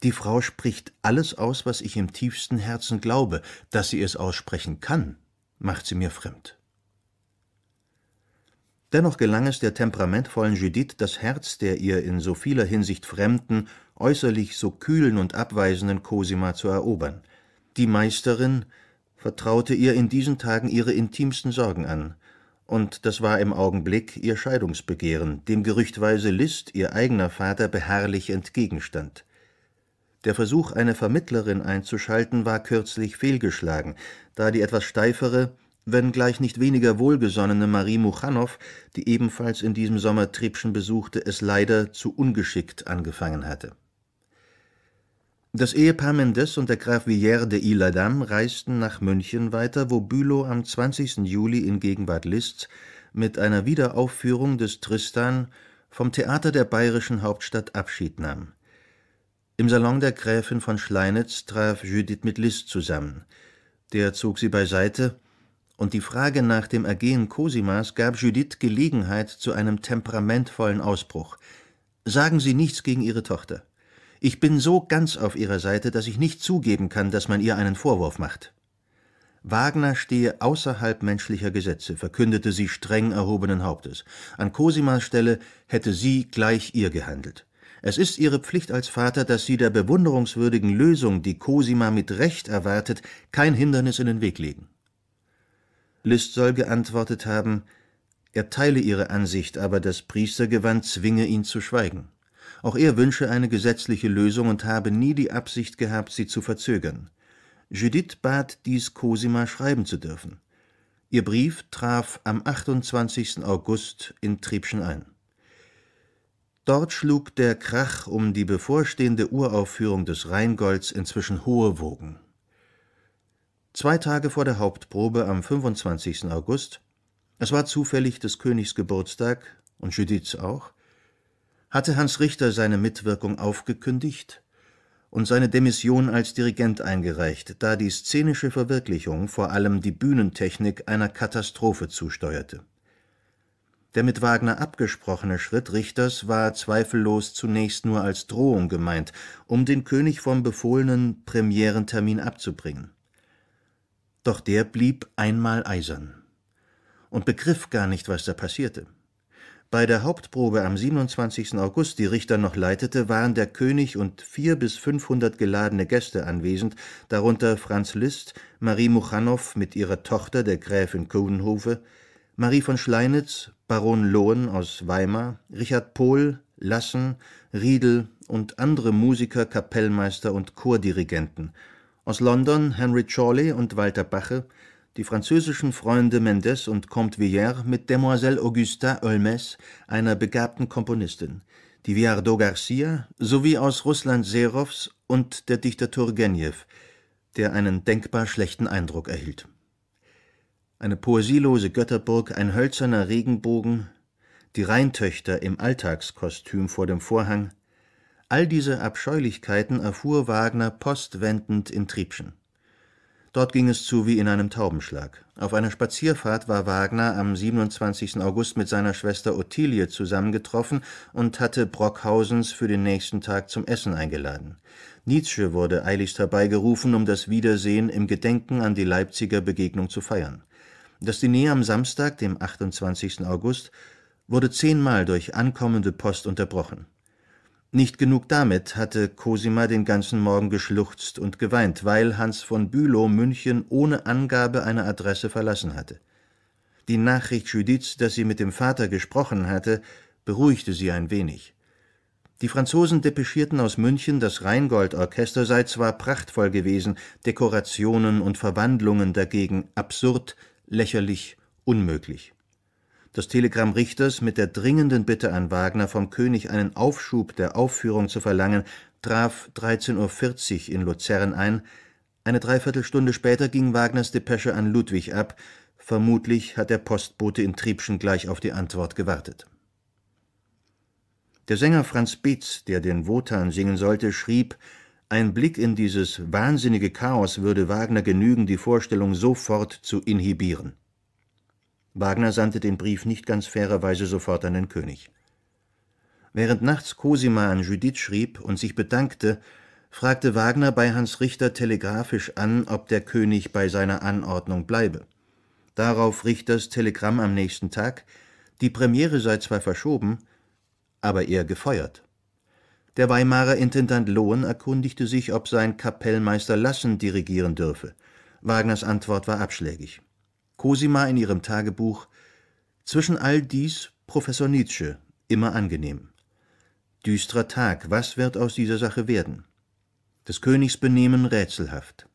Die Frau spricht alles aus, was ich im tiefsten Herzen glaube, dass sie es aussprechen kann, macht sie mir fremd. Dennoch gelang es der temperamentvollen Judith, das Herz der ihr in so vieler Hinsicht fremden, äußerlich so kühlen und abweisenden Cosima zu erobern. Die Meisterin vertraute ihr in diesen Tagen ihre intimsten Sorgen an, und das war im Augenblick ihr Scheidungsbegehren, dem gerüchtweise List, ihr eigener Vater, beharrlich entgegenstand. Der Versuch, eine Vermittlerin einzuschalten, war kürzlich fehlgeschlagen, da die etwas steifere, wenngleich nicht weniger wohlgesonnene Marie Muchanow, die ebenfalls in diesem Sommer Triebschen besuchte, es leider zu ungeschickt angefangen hatte. Das Ehepaar Mendes und der Graf Villers de Isle-Adam reisten nach München weiter, wo Bülow am 20. Juli in Gegenwart Liszts mit einer Wiederaufführung des Tristan vom Theater der bayerischen Hauptstadt Abschied nahm. Im Salon der Gräfin von Schleinitz traf Judith mit Liszt zusammen. Der zog sie beiseite, und die Frage nach dem Ergehen Cosimas gab Judith Gelegenheit zu einem temperamentvollen Ausbruch. Sagen Sie nichts gegen Ihre Tochter. Ich bin so ganz auf ihrer Seite, dass ich nicht zugeben kann, dass man ihr einen Vorwurf macht. Wagner stehe außerhalb menschlicher Gesetze, verkündete sie streng erhobenen Hauptes. An Cosimas Stelle hätte sie gleich ihr gehandelt. Es ist ihre Pflicht als Vater, dass sie der bewunderungswürdigen Lösung, die Cosima mit Recht erwartet, kein Hindernis in den Weg legen. List soll geantwortet haben, er teile ihre Ansicht, aber das Priestergewand zwinge ihn zu schweigen. Auch er wünsche eine gesetzliche Lösung und habe nie die Absicht gehabt, sie zu verzögern. Judith bat, dies Cosima schreiben zu dürfen. Ihr Brief traf am 28. August in Triebschen ein. Dort schlug der Krach um die bevorstehende Uraufführung des Rheingolds inzwischen hohe Wogen. Zwei Tage vor der Hauptprobe am 25. August, es war zufällig des Königs Geburtstag und Judiths auch, hatte Hans Richter seine Mitwirkung aufgekündigt und seine Demission als Dirigent eingereicht, da die szenische Verwirklichung vor allem die Bühnentechnik einer Katastrophe zusteuerte. Der mit Wagner abgesprochene Schritt Richters war zweifellos zunächst nur als Drohung gemeint, um den König vom befohlenen Premierentermin abzubringen. Doch der blieb einmal eisern und begriff gar nicht, was da passierte. Bei der Hauptprobe am 27. August die Richter noch leitete, waren der König und vier bis fünfhundert geladene Gäste anwesend, darunter Franz Liszt, Marie Muchanow mit ihrer Tochter, der Gräfin Coudenhove, Marie von Schleinitz, Baron Lohen aus Weimar, Richard Pohl, Lassen, Riedel und andere Musiker, Kapellmeister und Chordirigenten. Aus London Henry Chorley und Walter Bache, die französischen Freunde Mendes und Comte Villers mit Demoiselle Augusta Olmes, einer begabten Komponistin, die Viardot Garcia sowie aus Russland Serows und der Dichter Turgenew, der einen denkbar schlechten Eindruck erhielt. Eine poesielose Götterburg, ein hölzerner Regenbogen, die Rheintöchter im Alltagskostüm vor dem Vorhang, all diese Abscheulichkeiten erfuhr Wagner postwendend in Triebschen Dort ging es zu wie in einem Taubenschlag. Auf einer Spazierfahrt war Wagner am 27. August mit seiner Schwester Ottilie zusammengetroffen und hatte Brockhausens für den nächsten Tag zum Essen eingeladen. Nietzsche wurde eiligst herbeigerufen, um das Wiedersehen im Gedenken an die Leipziger Begegnung zu feiern. Das Diner am Samstag, dem 28. August, wurde zehnmal durch ankommende Post unterbrochen. Nicht genug damit hatte Cosima den ganzen Morgen geschluchzt und geweint, weil Hans von Bülow München ohne Angabe einer Adresse verlassen hatte. Die Nachricht Judiths, dass sie mit dem Vater gesprochen hatte, beruhigte sie ein wenig. Die Franzosen depeschierten aus München, das Rheingold-Orchester sei zwar prachtvoll gewesen, Dekorationen und Verwandlungen dagegen absurd, lächerlich, unmöglich. Das Telegramm Richters mit der dringenden Bitte an Wagner, vom König einen Aufschub der Aufführung zu verlangen, traf 13:40 Uhr in Luzern ein, eine Dreiviertelstunde später ging Wagners Depesche an Ludwig ab, vermutlich hat der Postbote in Triebschen gleich auf die Antwort gewartet. Der Sänger Franz Beetz, der den Wotan singen sollte, schrieb, ein Blick in dieses wahnsinnige Chaos würde Wagner genügen, die Vorstellung sofort zu inhibieren Wagner sandte den Brief nicht ganz fairerweise sofort an den König. Während nachts Cosima an Judith schrieb und sich bedankte, fragte Wagner bei Hans Richter telegrafisch an, ob der König bei seiner Anordnung bleibe. Darauf Richters Telegramm am nächsten Tag, die Premiere sei zwar verschoben, aber er gefeuert. Der Weimarer Intendant Lohen erkundigte sich, ob sein Kapellmeister Lassen dirigieren dürfe. Wagners Antwort war abschlägig. Cosima in ihrem Tagebuch Zwischen all dies Professor Nietzsche, immer angenehm. Düsterer Tag, was wird aus dieser Sache werden? Des Königs Benehmen rätselhaft.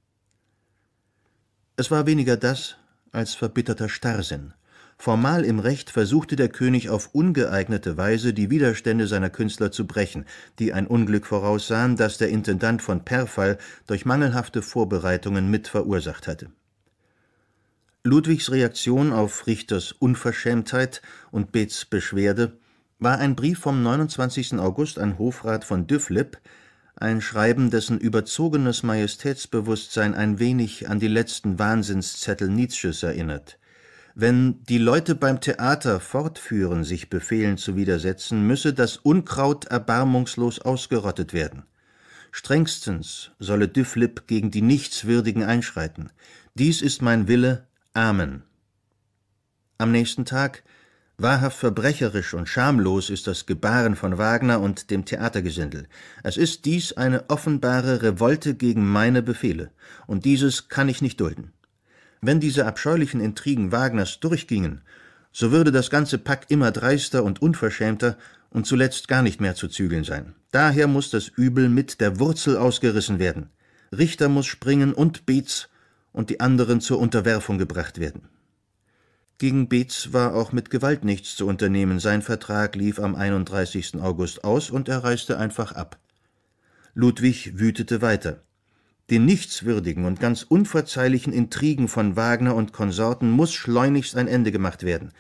Es war weniger das als verbitterter Starrsinn. Formal im Recht versuchte der König auf ungeeignete Weise die Widerstände seiner Künstler zu brechen, die ein Unglück voraussahen, das der Intendant von Perfall durch mangelhafte Vorbereitungen mit verursacht hatte. Ludwigs Reaktion auf Richters Unverschämtheit und Beths Beschwerde war ein Brief vom 29. August an Hofrat von Düfflip, ein Schreiben, dessen überzogenes Majestätsbewusstsein ein wenig an die letzten Wahnsinnszettel Nietzsches erinnert. Wenn die Leute beim Theater fortführen, sich Befehlen zu widersetzen, müsse das Unkraut erbarmungslos ausgerottet werden. Strengstens solle Düfflip gegen die Nichtswürdigen einschreiten. Dies ist mein Wille, Amen. Am nächsten Tag, wahrhaft verbrecherisch und schamlos ist das Gebaren von Wagner und dem Theatergesindel. Es ist dies eine offenbare Revolte gegen meine Befehle, und dieses kann ich nicht dulden. Wenn diese abscheulichen Intrigen Wagners durchgingen, so würde das ganze Pack immer dreister und unverschämter und zuletzt gar nicht mehr zu zügeln sein. Daher muss das Übel mit der Wurzel ausgerissen werden. Richter muss springen und Beetz und die anderen zur Unterwerfung gebracht werden. Gegen Beetz war auch mit Gewalt nichts zu unternehmen. Sein Vertrag lief am 31. August aus und er reiste einfach ab. Ludwig wütete weiter. Den nichtswürdigen und ganz unverzeihlichen Intrigen von Wagner und Konsorten muss schleunigst ein Ende gemacht werden,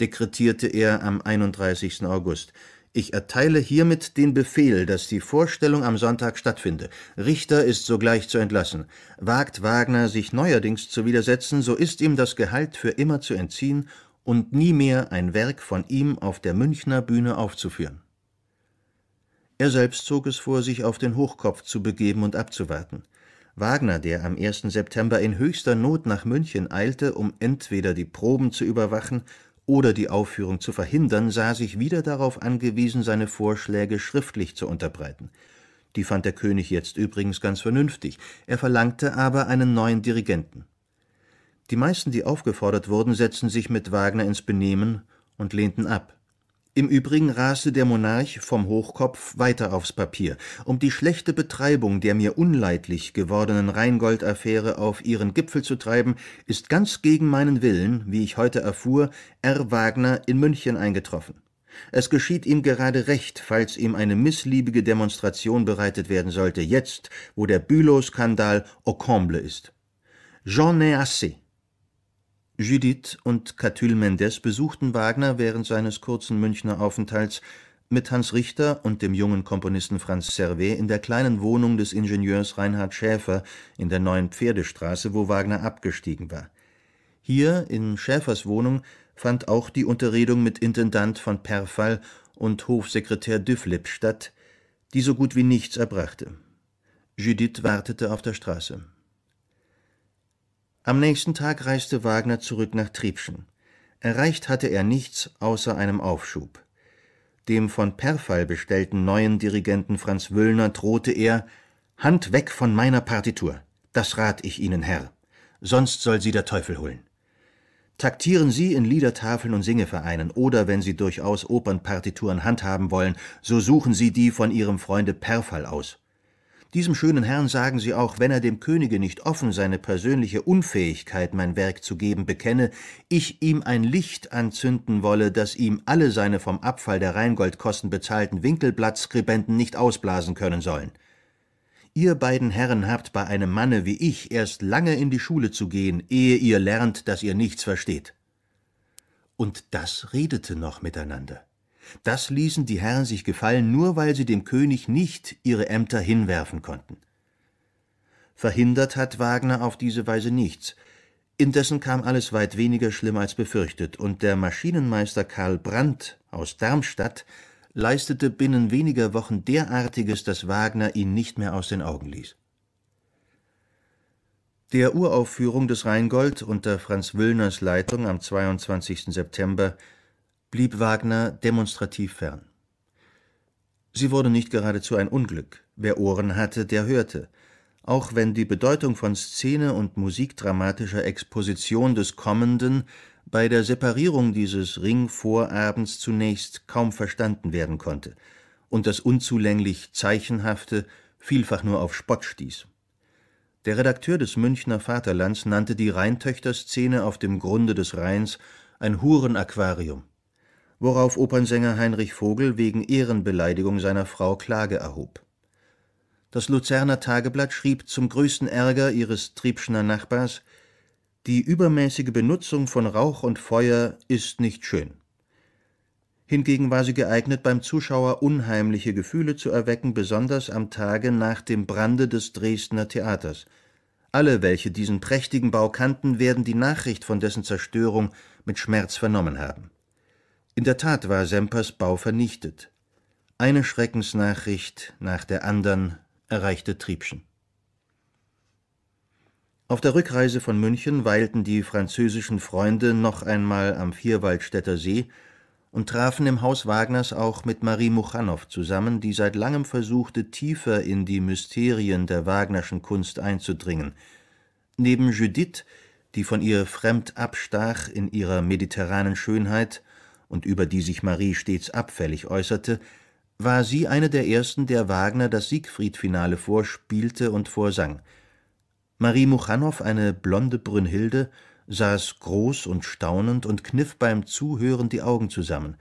dekretierte er am 31. August. Ich erteile hiermit den Befehl, dass die Vorstellung am Sonntag stattfinde. Richter ist sogleich zu entlassen. Wagt Wagner, sich neuerdings zu widersetzen, so ist ihm das Gehalt für immer zu entziehen und nie mehr ein Werk von ihm auf der Münchner Bühne aufzuführen. Er selbst zog es vor, sich auf den Hochkopf zu begeben und abzuwarten. Wagner, der am 1. September in höchster Not nach München eilte, um entweder die Proben zu überwachen oder die Aufführung zu verhindern, sah sich wieder darauf angewiesen, seine Vorschläge schriftlich zu unterbreiten. Die fand der König jetzt übrigens ganz vernünftig, er verlangte aber einen neuen Dirigenten. Die meisten, die aufgefordert wurden, setzten sich mit Wagner ins Benehmen und lehnten ab. Im Übrigen raste der Monarch vom Hochkopf weiter aufs Papier. Um die schlechte Betreibung der mir unleidlich gewordenen Rheingold-Affäre auf ihren Gipfel zu treiben, ist ganz gegen meinen Willen, wie ich heute erfuhr, R. Wagner in München eingetroffen. Es geschieht ihm gerade recht, falls ihm eine missliebige Demonstration bereitet werden sollte, jetzt, wo der Bülow-Skandal au comble ist. J'en ai assez. Judith und Catulle Mendes besuchten Wagner während seines kurzen Münchner Aufenthalts mit Hans Richter und dem jungen Komponisten Franz Servet in der kleinen Wohnung des Ingenieurs Reinhard Schäfer in der Neuen Pferdestraße, wo Wagner abgestiegen war. Hier in Schäfers Wohnung fand auch die Unterredung mit Intendant von Perfall und Hofsekretär Düflip statt, die so gut wie nichts erbrachte. Judith wartete auf der Straße. Am nächsten Tag reiste Wagner zurück nach Triebschen. Erreicht hatte er nichts außer einem Aufschub. Dem von Perfall bestellten neuen Dirigenten Franz Wüllner drohte er Hand weg von meiner Partitur. Das rat ich Ihnen, Herr. Sonst soll sie der Teufel holen. Taktieren Sie in Liedertafeln und Singevereinen oder wenn Sie durchaus Opernpartituren handhaben wollen, so suchen Sie die von Ihrem Freunde Perfall aus. Diesem schönen Herrn sagen Sie auch, wenn er dem Könige nicht offen seine persönliche Unfähigkeit, mein Werk zu geben, bekenne, ich ihm ein Licht anzünden wolle, das ihm alle seine vom Abfall der Rheingoldkosten bezahlten Winkelblattskribenten nicht ausblasen können sollen. Ihr beiden Herren habt bei einem Manne wie ich erst lange in die Schule zu gehen, ehe ihr lernt, dass ihr nichts versteht. Und das redete noch miteinander. Das ließen die Herren sich gefallen, nur weil sie dem König nicht ihre Ämter hinwerfen konnten. Verhindert hat Wagner auf diese Weise nichts. Indessen kam alles weit weniger schlimm als befürchtet, und der Maschinenmeister Karl Brandt aus Darmstadt leistete binnen weniger Wochen derartiges, dass Wagner ihn nicht mehr aus den Augen ließ. Der Uraufführung des Rheingold unter Franz Wüllners Leitung am 22. September blieb Wagner demonstrativ fern. Sie wurde nicht geradezu ein Unglück. Wer Ohren hatte, der hörte. Auch wenn die Bedeutung von Szene und musikdramatischer Exposition des Kommenden bei der Separierung dieses Ringvorabends zunächst kaum verstanden werden konnte und das unzulänglich Zeichenhafte vielfach nur auf Spott stieß. Der Redakteur des Münchner Vaterlands nannte die Rheintöchter-Szene auf dem Grunde des Rheins ein Hurenaquarium worauf Opernsänger Heinrich Vogel wegen Ehrenbeleidigung seiner Frau Klage erhob. Das Luzerner Tageblatt schrieb zum größten Ärger ihres Triebschner Nachbars Die übermäßige Benutzung von Rauch und Feuer ist nicht schön. Hingegen war sie geeignet, beim Zuschauer unheimliche Gefühle zu erwecken, besonders am Tage nach dem Brande des Dresdner Theaters. Alle, welche diesen prächtigen Bau kannten, werden die Nachricht von dessen Zerstörung mit Schmerz vernommen haben. In der Tat war Sempers Bau vernichtet. Eine Schreckensnachricht nach der anderen erreichte Triebschen. Auf der Rückreise von München weilten die französischen Freunde noch einmal am Vierwaldstätter See und trafen im Haus Wagners auch mit Marie Muchanow zusammen, die seit langem versuchte, tiefer in die Mysterien der Wagnerschen Kunst einzudringen. Neben Judith, die von ihr fremd abstach in ihrer mediterranen Schönheit, und über die sich Marie stets abfällig äußerte, war sie eine der ersten, der Wagner das Siegfried-Finale vorspielte und vorsang. Marie Muchanow, eine blonde Brünnhilde, saß groß und staunend und kniff beim Zuhören die Augen zusammen.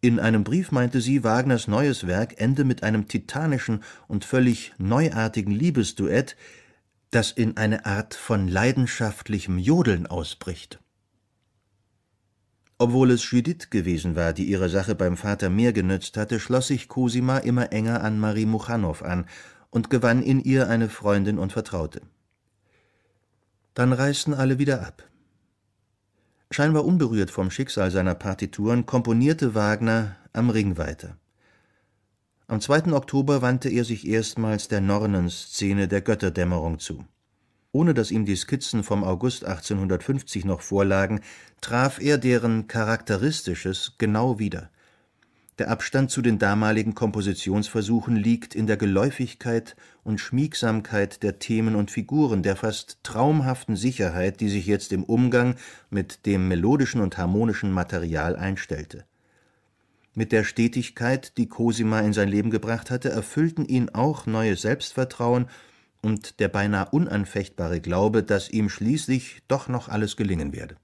In einem Brief meinte sie, Wagners neues Werk ende mit einem titanischen und völlig neuartigen Liebesduett, das in eine Art von leidenschaftlichem Jodeln ausbricht. Obwohl es Judith gewesen war, die ihre Sache beim Vater mehr genützt hatte, schloss sich Cosima immer enger an Marie Muchanow an und gewann in ihr eine Freundin und Vertraute. Dann reisten alle wieder ab. Scheinbar unberührt vom Schicksal seiner Partituren komponierte Wagner am Ring weiter. Am 2. Oktober wandte er sich erstmals der Nornenszene der Götterdämmerung zu. Ohne dass ihm die Skizzen vom August 1850 noch vorlagen, traf er deren Charakteristisches genau wieder. Der Abstand zu den damaligen Kompositionsversuchen liegt in der Geläufigkeit und Schmiegsamkeit der Themen und Figuren, der fast traumhaften Sicherheit, die sich jetzt im Umgang mit dem melodischen und harmonischen Material einstellte. Mit der Stetigkeit, die Cosima in sein Leben gebracht hatte, erfüllten ihn auch neues Selbstvertrauen und der beinahe unanfechtbare Glaube, dass ihm schließlich doch noch alles gelingen werde.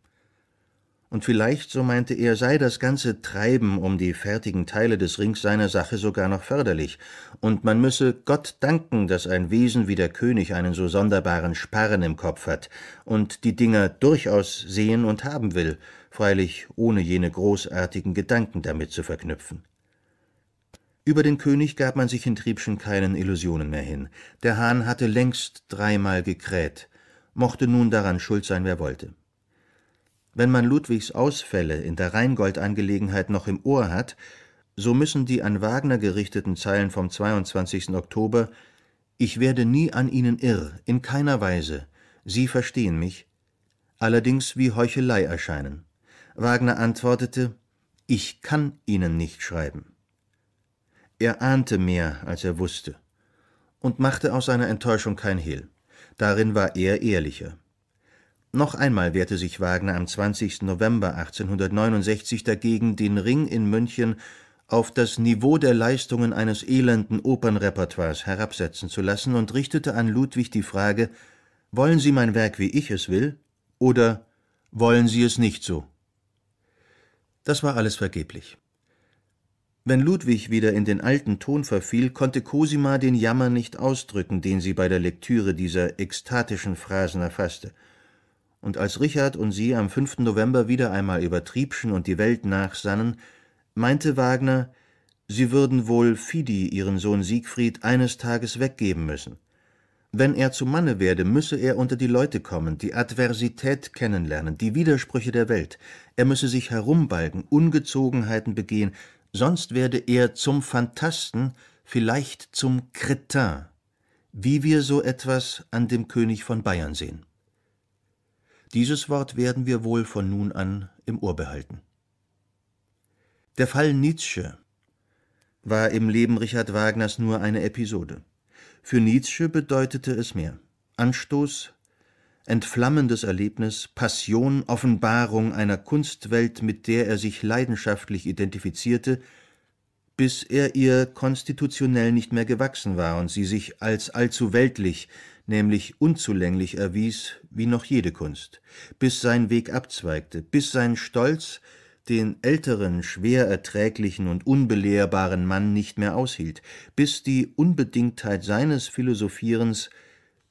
Und vielleicht, so meinte er, sei das ganze Treiben um die fertigen Teile des Rings seiner Sache sogar noch förderlich, und man müsse Gott danken, dass ein Wesen wie der König einen so sonderbaren Sparren im Kopf hat und die Dinger durchaus sehen und haben will, freilich ohne jene großartigen Gedanken damit zu verknüpfen. Über den König gab man sich in Triebschen keinen Illusionen mehr hin. Der Hahn hatte längst dreimal gekräht, mochte nun daran schuld sein, wer wollte. Wenn man Ludwigs Ausfälle in der Rheingold-Angelegenheit noch im Ohr hat, so müssen die an Wagner gerichteten Zeilen vom 22. Oktober »Ich werde nie an Ihnen irr, in keiner Weise. Sie verstehen mich«, allerdings wie Heuchelei erscheinen. Wagner antwortete »Ich kann Ihnen nicht schreiben«. Er ahnte mehr, als er wusste, und machte aus seiner Enttäuschung kein Hehl. Darin war er ehrlicher. Noch einmal wehrte sich Wagner am 20. November 1869 dagegen, den Ring in München auf das Niveau der Leistungen eines elenden Opernrepertoires herabsetzen zu lassen und richtete an Ludwig die Frage: Wollen Sie mein Werk, wie ich es will, oder wollen Sie es nicht so? Das war alles vergeblich. Wenn Ludwig wieder in den alten Ton verfiel, konnte Cosima den Jammer nicht ausdrücken, den sie bei der Lektüre dieser ekstatischen Phrasen erfasste. Und als Richard und sie am 5. November wieder einmal über Triebschen und die Welt nachsannen, meinte Wagner, sie würden wohl Fidi, ihren Sohn Siegfried, eines Tages weggeben müssen. Wenn er zum Manne werde, müsse er unter die Leute kommen, die Adversität kennenlernen, die Widersprüche der Welt. Er müsse sich herumbalgen, Ungezogenheiten begehen, sonst werde er zum Phantasten, vielleicht zum Kretin, wie wir so etwas an dem König von Bayern sehen. Dieses Wort werden wir wohl von nun an im Ohr behalten. Der Fall Nietzsche war im Leben Richard Wagners nur eine Episode. Für Nietzsche bedeutete es mehr Anstoß entflammendes Erlebnis, Passion, Offenbarung einer Kunstwelt, mit der er sich leidenschaftlich identifizierte, bis er ihr konstitutionell nicht mehr gewachsen war und sie sich als allzu weltlich, nämlich unzulänglich erwies, wie noch jede Kunst, bis sein Weg abzweigte, bis sein Stolz den älteren, schwer erträglichen und unbelehrbaren Mann nicht mehr aushielt, bis die Unbedingtheit seines Philosophierens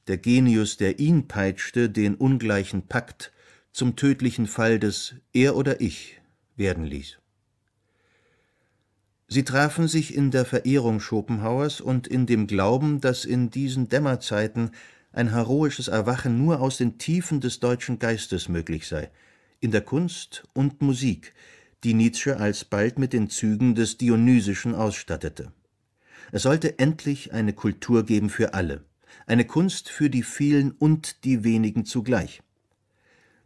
der Genius, der ihn peitschte, den ungleichen Pakt zum tödlichen Fall des Er oder Ich werden ließ. Sie trafen sich in der Verehrung Schopenhauers und in dem Glauben, dass in diesen Dämmerzeiten ein heroisches Erwachen nur aus den Tiefen des deutschen Geistes möglich sei, in der Kunst und Musik, die Nietzsche alsbald mit den Zügen des Dionysischen ausstattete. Es sollte endlich eine Kultur geben für alle eine Kunst für die vielen und die wenigen zugleich.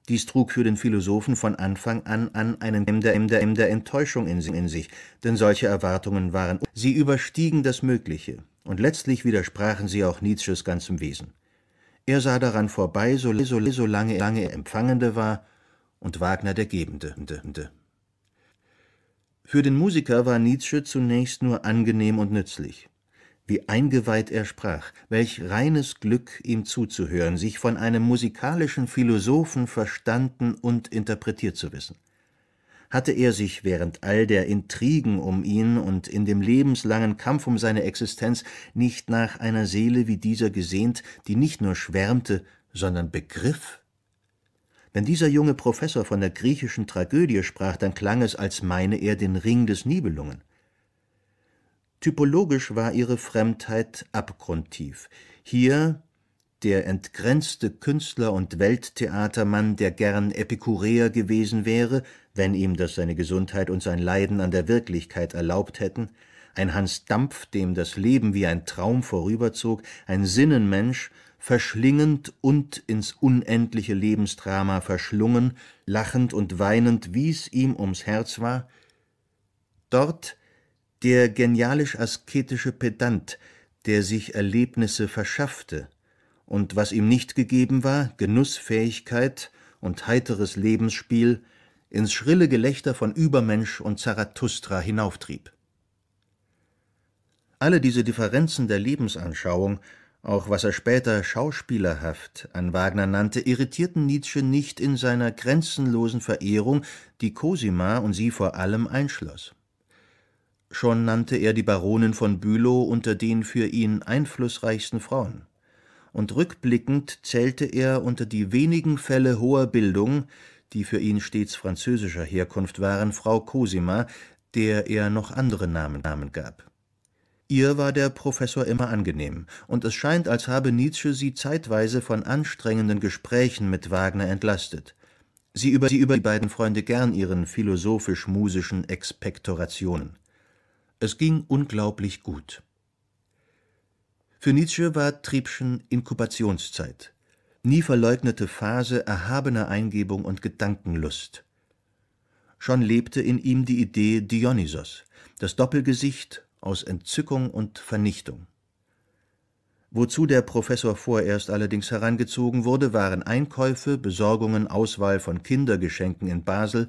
Dies trug für den Philosophen von Anfang an an einen Emder, Emder, Emder Enttäuschung in, in sich, denn solche Erwartungen waren, sie überstiegen das Mögliche, und letztlich widersprachen sie auch Nietzsches ganzem Wesen. Er sah daran vorbei, solange so, so lange, lange er Empfangende war und Wagner der Gebende. Für den Musiker war Nietzsche zunächst nur angenehm und nützlich wie eingeweiht er sprach, welch reines Glück, ihm zuzuhören, sich von einem musikalischen Philosophen verstanden und interpretiert zu wissen. Hatte er sich während all der Intrigen um ihn und in dem lebenslangen Kampf um seine Existenz nicht nach einer Seele wie dieser gesehnt, die nicht nur schwärmte, sondern begriff? Wenn dieser junge Professor von der griechischen Tragödie sprach, dann klang es, als meine er den Ring des Nibelungen. Typologisch war ihre Fremdheit abgrundtief. Hier der entgrenzte Künstler und Welttheatermann, der gern Epikureer gewesen wäre, wenn ihm das seine Gesundheit und sein Leiden an der Wirklichkeit erlaubt hätten, ein Hans Dampf, dem das Leben wie ein Traum vorüberzog, ein Sinnenmensch, verschlingend und ins unendliche Lebensdrama verschlungen, lachend und weinend, wie's ihm ums Herz war, dort der genialisch-asketische Pedant, der sich Erlebnisse verschaffte und was ihm nicht gegeben war, Genussfähigkeit und heiteres Lebensspiel, ins schrille Gelächter von Übermensch und Zarathustra hinauftrieb. Alle diese Differenzen der Lebensanschauung, auch was er später schauspielerhaft an Wagner nannte, irritierten Nietzsche nicht in seiner grenzenlosen Verehrung, die Cosima und sie vor allem einschloss. Schon nannte er die Baronin von Bülow unter den für ihn einflussreichsten Frauen, und rückblickend zählte er unter die wenigen Fälle hoher Bildung, die für ihn stets französischer Herkunft waren, Frau Cosima, der er noch andere Namen, gab. Ihr war der Professor immer angenehm, und es scheint, als habe Nietzsche sie zeitweise von anstrengenden Gesprächen mit Wagner entlastet. Sie über, sie über die beiden Freunde gern ihren philosophisch-musischen Expektorationen. Es ging unglaublich gut. Für Nietzsche war Triebschen Inkubationszeit, nie verleugnete Phase erhabener Eingebung und Gedankenlust. Schon lebte in ihm die Idee Dionysos, das Doppelgesicht aus Entzückung und Vernichtung. Wozu der Professor vorerst allerdings herangezogen wurde, waren Einkäufe, Besorgungen, Auswahl von Kindergeschenken in Basel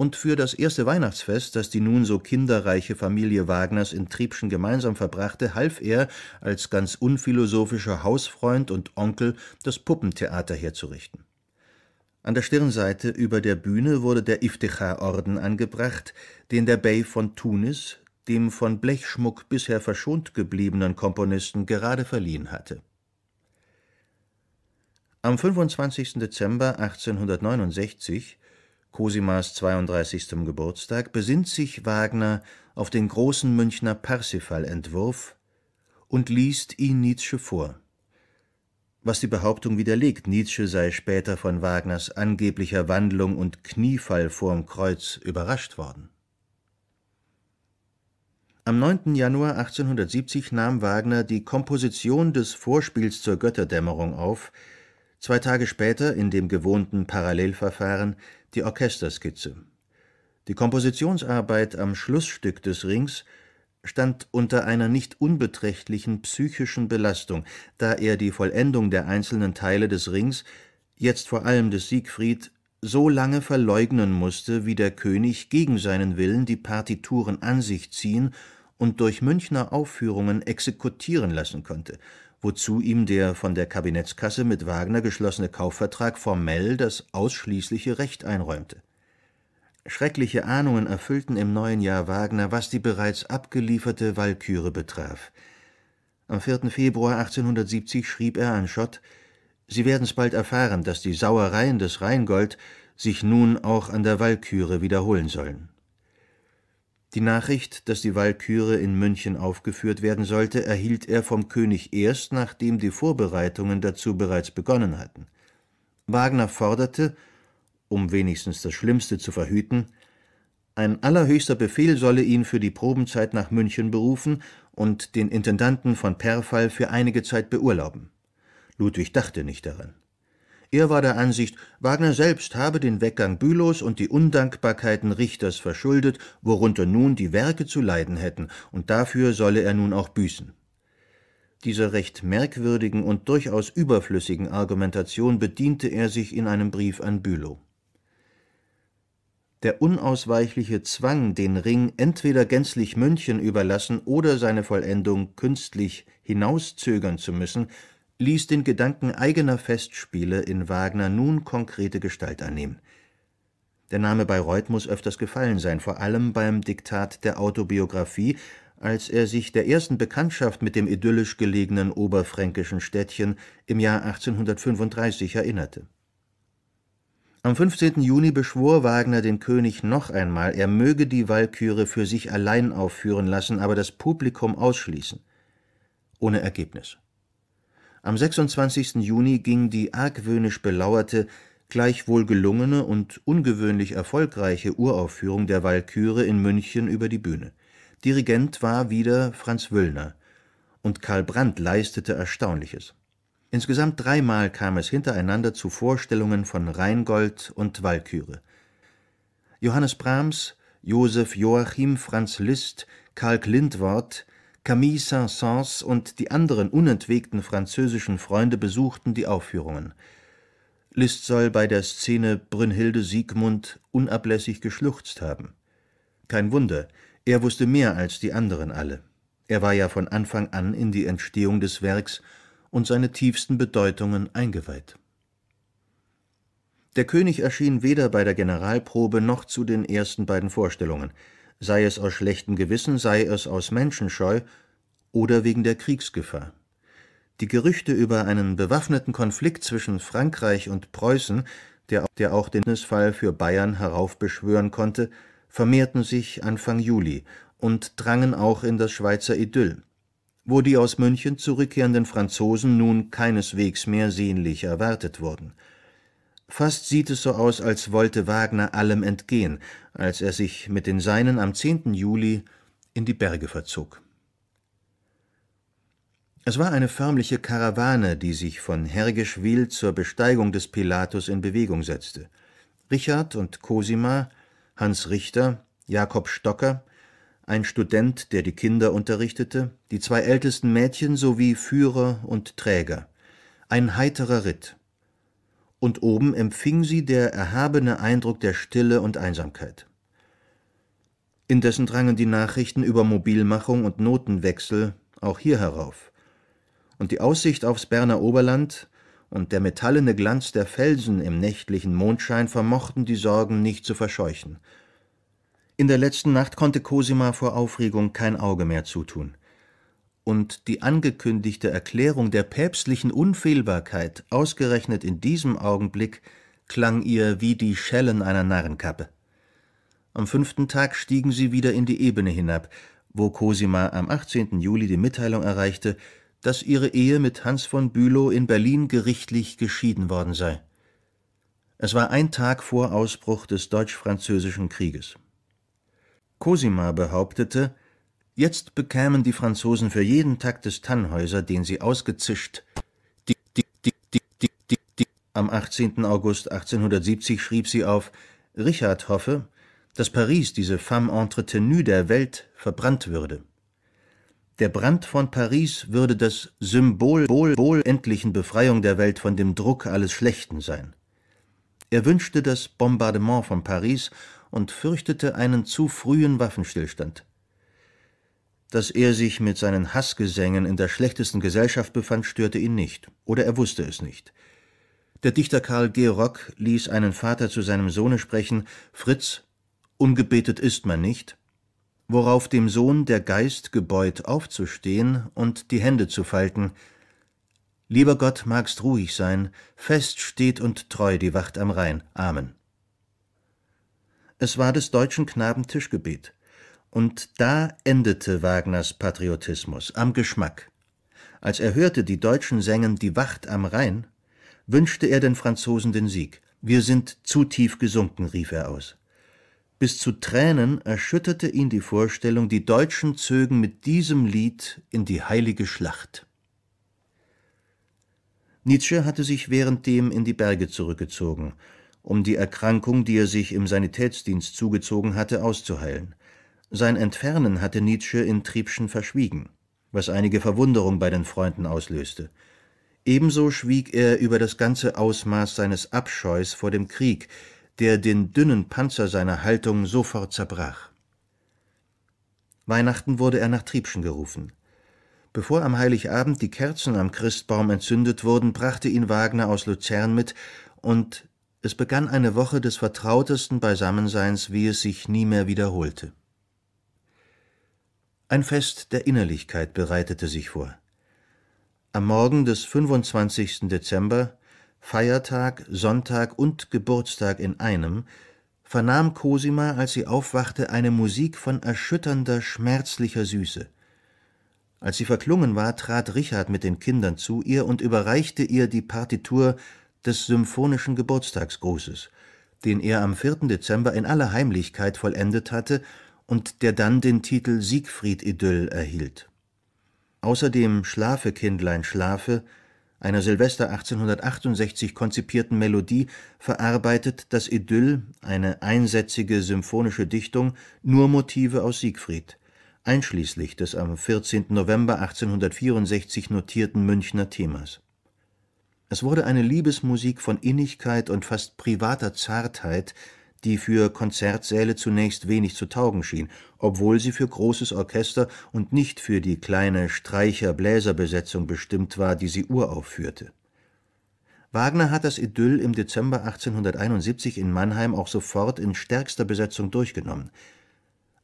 und für das erste Weihnachtsfest, das die nun so kinderreiche Familie Wagners in Triebschen gemeinsam verbrachte, half er als ganz unphilosophischer Hausfreund und Onkel das Puppentheater herzurichten. An der Stirnseite über der Bühne wurde der Iftechar-Orden angebracht, den der Bey von Tunis, dem von Blechschmuck bisher verschont gebliebenen Komponisten, gerade verliehen hatte. Am 25. Dezember 1869 Cosimas 32. Geburtstag, besinnt sich Wagner auf den großen Münchner Parsifal-Entwurf und liest ihn Nietzsche vor. Was die Behauptung widerlegt, Nietzsche sei später von Wagners angeblicher Wandlung und Kniefall vorm Kreuz überrascht worden. Am 9. Januar 1870 nahm Wagner die Komposition des Vorspiels zur Götterdämmerung auf, zwei Tage später in dem gewohnten Parallelverfahren die Orchesterskizze. Die Kompositionsarbeit am Schlussstück des Rings stand unter einer nicht unbeträchtlichen psychischen Belastung, da er die Vollendung der einzelnen Teile des Rings, jetzt vor allem des Siegfried, so lange verleugnen musste, wie der König gegen seinen Willen die Partituren an sich ziehen und durch Münchner Aufführungen exekutieren lassen konnte, wozu ihm der von der Kabinettskasse mit Wagner geschlossene Kaufvertrag formell das ausschließliche Recht einräumte. Schreckliche Ahnungen erfüllten im neuen Jahr Wagner, was die bereits abgelieferte Walküre betraf. Am 4. Februar 1870 schrieb er an Schott, Sie werden's bald erfahren, dass die Sauereien des Rheingold sich nun auch an der Walküre wiederholen sollen. Die Nachricht, dass die Walküre in München aufgeführt werden sollte, erhielt er vom König erst, nachdem die Vorbereitungen dazu bereits begonnen hatten. Wagner forderte, um wenigstens das Schlimmste zu verhüten, ein allerhöchster Befehl solle ihn für die Probenzeit nach München berufen und den Intendanten von Perfall für einige Zeit beurlauben. Ludwig dachte nicht daran. Er war der Ansicht, Wagner selbst habe den Weggang Bülows und die Undankbarkeiten Richters verschuldet, worunter nun die Werke zu leiden hätten, und dafür solle er nun auch büßen. Dieser recht merkwürdigen und durchaus überflüssigen Argumentation bediente er sich in einem Brief an Bülow. Der unausweichliche Zwang, den Ring entweder gänzlich München überlassen oder seine Vollendung künstlich hinauszögern zu müssen, ließ den Gedanken eigener Festspiele in Wagner nun konkrete Gestalt annehmen. Der Name Bayreuth muss öfters gefallen sein, vor allem beim Diktat der Autobiografie, als er sich der ersten Bekanntschaft mit dem idyllisch gelegenen oberfränkischen Städtchen im Jahr 1835 erinnerte. Am 15. Juni beschwor Wagner den König noch einmal, er möge die Walküre für sich allein aufführen lassen, aber das Publikum ausschließen. Ohne Ergebnis. Am 26. Juni ging die argwöhnisch belauerte, gleichwohl gelungene und ungewöhnlich erfolgreiche Uraufführung der Walküre in München über die Bühne. Dirigent war wieder Franz Wüllner, und Karl Brandt leistete Erstaunliches. Insgesamt dreimal kam es hintereinander zu Vorstellungen von Rheingold und Walküre. Johannes Brahms, Josef Joachim Franz Liszt, Karl Klindworth, Camille Saint-Saëns und die anderen unentwegten französischen Freunde besuchten die Aufführungen. List soll bei der Szene Brünnhilde Siegmund unablässig geschluchzt haben. Kein Wunder, er wusste mehr als die anderen alle. Er war ja von Anfang an in die Entstehung des Werks und seine tiefsten Bedeutungen eingeweiht. Der König erschien weder bei der Generalprobe noch zu den ersten beiden Vorstellungen – sei es aus schlechtem Gewissen, sei es aus Menschenscheu oder wegen der Kriegsgefahr. Die Gerüchte über einen bewaffneten Konflikt zwischen Frankreich und Preußen, der, der auch den Fall für Bayern heraufbeschwören konnte, vermehrten sich Anfang Juli und drangen auch in das Schweizer Idyll, wo die aus München zurückkehrenden Franzosen nun keineswegs mehr sehnlich erwartet wurden – Fast sieht es so aus, als wollte Wagner allem entgehen, als er sich mit den Seinen am 10. Juli in die Berge verzog. Es war eine förmliche Karawane, die sich von Hergeschwil zur Besteigung des Pilatus in Bewegung setzte. Richard und Cosima, Hans Richter, Jakob Stocker, ein Student, der die Kinder unterrichtete, die zwei ältesten Mädchen sowie Führer und Träger. Ein heiterer Ritt und oben empfing sie der erhabene Eindruck der Stille und Einsamkeit. Indessen drangen die Nachrichten über Mobilmachung und Notenwechsel auch hier herauf. Und die Aussicht aufs Berner Oberland und der metallene Glanz der Felsen im nächtlichen Mondschein vermochten die Sorgen nicht zu verscheuchen. In der letzten Nacht konnte Cosima vor Aufregung kein Auge mehr zutun und die angekündigte Erklärung der päpstlichen Unfehlbarkeit ausgerechnet in diesem Augenblick klang ihr wie die Schellen einer Narrenkappe. Am fünften Tag stiegen sie wieder in die Ebene hinab, wo Cosima am 18. Juli die Mitteilung erreichte, dass ihre Ehe mit Hans von Bülow in Berlin gerichtlich geschieden worden sei. Es war ein Tag vor Ausbruch des deutsch-französischen Krieges. Cosima behauptete, Jetzt bekämen die Franzosen für jeden Tag des Tannhäuser, den sie ausgezischt, die, die, die, die, die, die, die. Am 18. August 1870 schrieb sie auf, Richard hoffe, dass Paris, diese femme entretenue der Welt, verbrannt würde. Der Brand von Paris würde das Symbol wohl, wohl endlichen Befreiung der Welt von dem Druck alles Schlechten sein. Er wünschte das Bombardement von Paris und fürchtete einen zu frühen Waffenstillstand. Dass er sich mit seinen Hassgesängen in der schlechtesten Gesellschaft befand, störte ihn nicht, oder er wusste es nicht. Der Dichter Karl Gerock ließ einen Vater zu seinem Sohne sprechen, Fritz, ungebetet ist man nicht, worauf dem Sohn der Geist gebeut aufzustehen und die Hände zu falten. Lieber Gott, magst ruhig sein, fest steht und treu die Wacht am Rhein. Amen. Es war des deutschen Knaben Tischgebet. Und da endete Wagners Patriotismus am Geschmack. Als er hörte, die Deutschen sängen Die Wacht am Rhein, wünschte er den Franzosen den Sieg. Wir sind zu tief gesunken, rief er aus. Bis zu Tränen erschütterte ihn die Vorstellung, die Deutschen zögen mit diesem Lied in die heilige Schlacht. Nietzsche hatte sich währenddem in die Berge zurückgezogen, um die Erkrankung, die er sich im Sanitätsdienst zugezogen hatte, auszuheilen. Sein Entfernen hatte Nietzsche in Triebschen verschwiegen, was einige Verwunderung bei den Freunden auslöste. Ebenso schwieg er über das ganze Ausmaß seines Abscheus vor dem Krieg, der den dünnen Panzer seiner Haltung sofort zerbrach. Weihnachten wurde er nach Triebschen gerufen. Bevor am Heiligabend die Kerzen am Christbaum entzündet wurden, brachte ihn Wagner aus Luzern mit, und es begann eine Woche des vertrautesten Beisammenseins, wie es sich nie mehr wiederholte. Ein Fest der Innerlichkeit bereitete sich vor. Am Morgen des 25. Dezember, Feiertag, Sonntag und Geburtstag in einem, vernahm Cosima, als sie aufwachte, eine Musik von erschütternder, schmerzlicher Süße. Als sie verklungen war, trat Richard mit den Kindern zu ihr und überreichte ihr die Partitur des symphonischen Geburtstagsgrußes, den er am 4. Dezember in aller Heimlichkeit vollendet hatte und der dann den Titel Siegfried-Idyll erhielt. Außerdem Schlafe, Kindlein, schlafe, einer Silvester 1868 konzipierten Melodie, verarbeitet das Idyll, eine einsätzige symphonische Dichtung, nur Motive aus Siegfried, einschließlich des am 14. November 1864 notierten Münchner Themas. Es wurde eine Liebesmusik von Innigkeit und fast privater Zartheit, die für Konzertsäle zunächst wenig zu taugen schien, obwohl sie für großes Orchester und nicht für die kleine Streicher-Bläser-Besetzung bestimmt war, die sie uraufführte. Wagner hat das Idyll im Dezember 1871 in Mannheim auch sofort in stärkster Besetzung durchgenommen.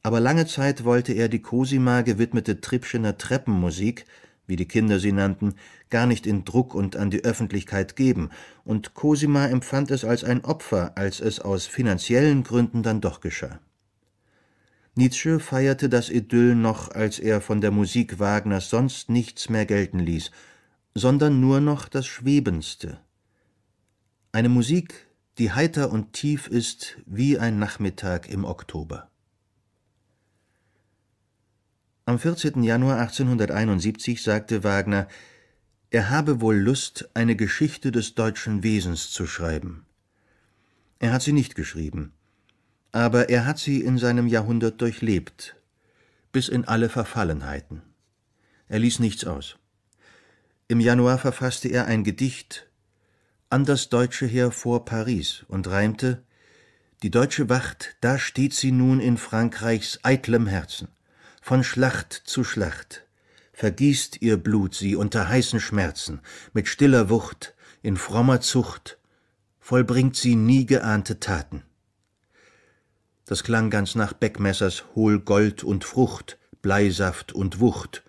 Aber lange Zeit wollte er die Cosima gewidmete Trippschener Treppenmusik wie die Kinder sie nannten, gar nicht in Druck und an die Öffentlichkeit geben, und Cosima empfand es als ein Opfer, als es aus finanziellen Gründen dann doch geschah. Nietzsche feierte das Idyll noch, als er von der Musik Wagners sonst nichts mehr gelten ließ, sondern nur noch das Schwebendste. Eine Musik, die heiter und tief ist wie ein Nachmittag im Oktober. Am 14. Januar 1871 sagte Wagner, er habe wohl Lust, eine Geschichte des deutschen Wesens zu schreiben. Er hat sie nicht geschrieben, aber er hat sie in seinem Jahrhundert durchlebt, bis in alle Verfallenheiten. Er ließ nichts aus. Im Januar verfasste er ein Gedicht an das deutsche Heer vor Paris und reimte Die deutsche Wacht, da steht sie nun in Frankreichs eitlem Herzen. Von Schlacht zu Schlacht vergießt ihr Blut sie unter heißen Schmerzen, mit stiller Wucht, in frommer Zucht, vollbringt sie nie geahnte Taten. Das klang ganz nach Beckmessers Hohl Gold und Frucht, Bleisaft und Wucht.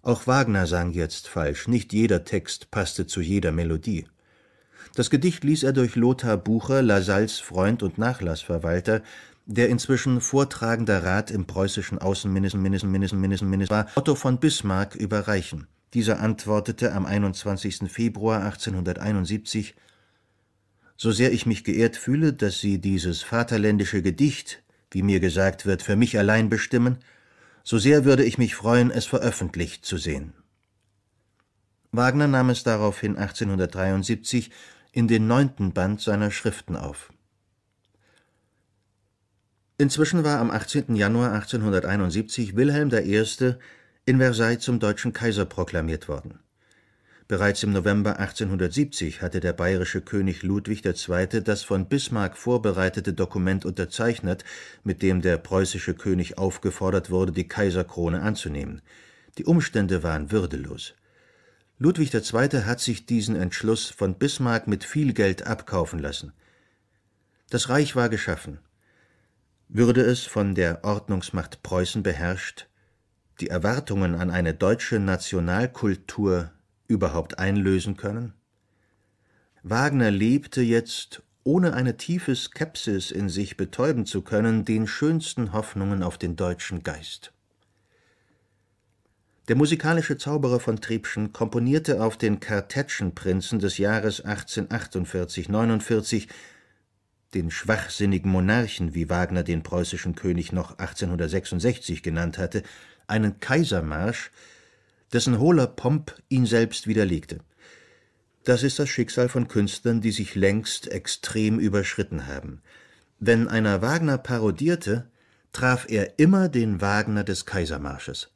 Auch Wagner sang jetzt falsch, nicht jeder Text passte zu jeder Melodie. Das Gedicht ließ er durch Lothar Bucher, Lasalls Freund und Nachlassverwalter, der inzwischen vortragender Rat im preußischen Außenminister war, Otto von Bismarck überreichen. Dieser antwortete am 21. Februar 1871 So sehr ich mich geehrt fühle, dass Sie dieses vaterländische Gedicht, wie mir gesagt wird, für mich allein bestimmen, so sehr würde ich mich freuen, es veröffentlicht zu sehen. Wagner nahm es daraufhin 1873 in den neunten Band seiner Schriften auf. Inzwischen war am 18. Januar 1871 Wilhelm I. in Versailles zum deutschen Kaiser proklamiert worden. Bereits im November 1870 hatte der bayerische König Ludwig II. das von Bismarck vorbereitete Dokument unterzeichnet, mit dem der preußische König aufgefordert wurde, die Kaiserkrone anzunehmen. Die Umstände waren würdelos. Ludwig II. hat sich diesen Entschluss von Bismarck mit viel Geld abkaufen lassen. Das Reich war geschaffen würde es von der Ordnungsmacht Preußen beherrscht, die Erwartungen an eine deutsche Nationalkultur überhaupt einlösen können? Wagner lebte jetzt, ohne eine tiefe Skepsis in sich betäuben zu können, den schönsten Hoffnungen auf den deutschen Geist. Der musikalische Zauberer von Triebschen komponierte auf den Kartätschenprinzen des Jahres 1848-49 den schwachsinnigen Monarchen, wie Wagner den preußischen König noch 1866 genannt hatte, einen Kaisermarsch, dessen hohler Pomp ihn selbst widerlegte. Das ist das Schicksal von Künstlern, die sich längst extrem überschritten haben. Wenn einer Wagner parodierte, traf er immer den Wagner des Kaisermarsches.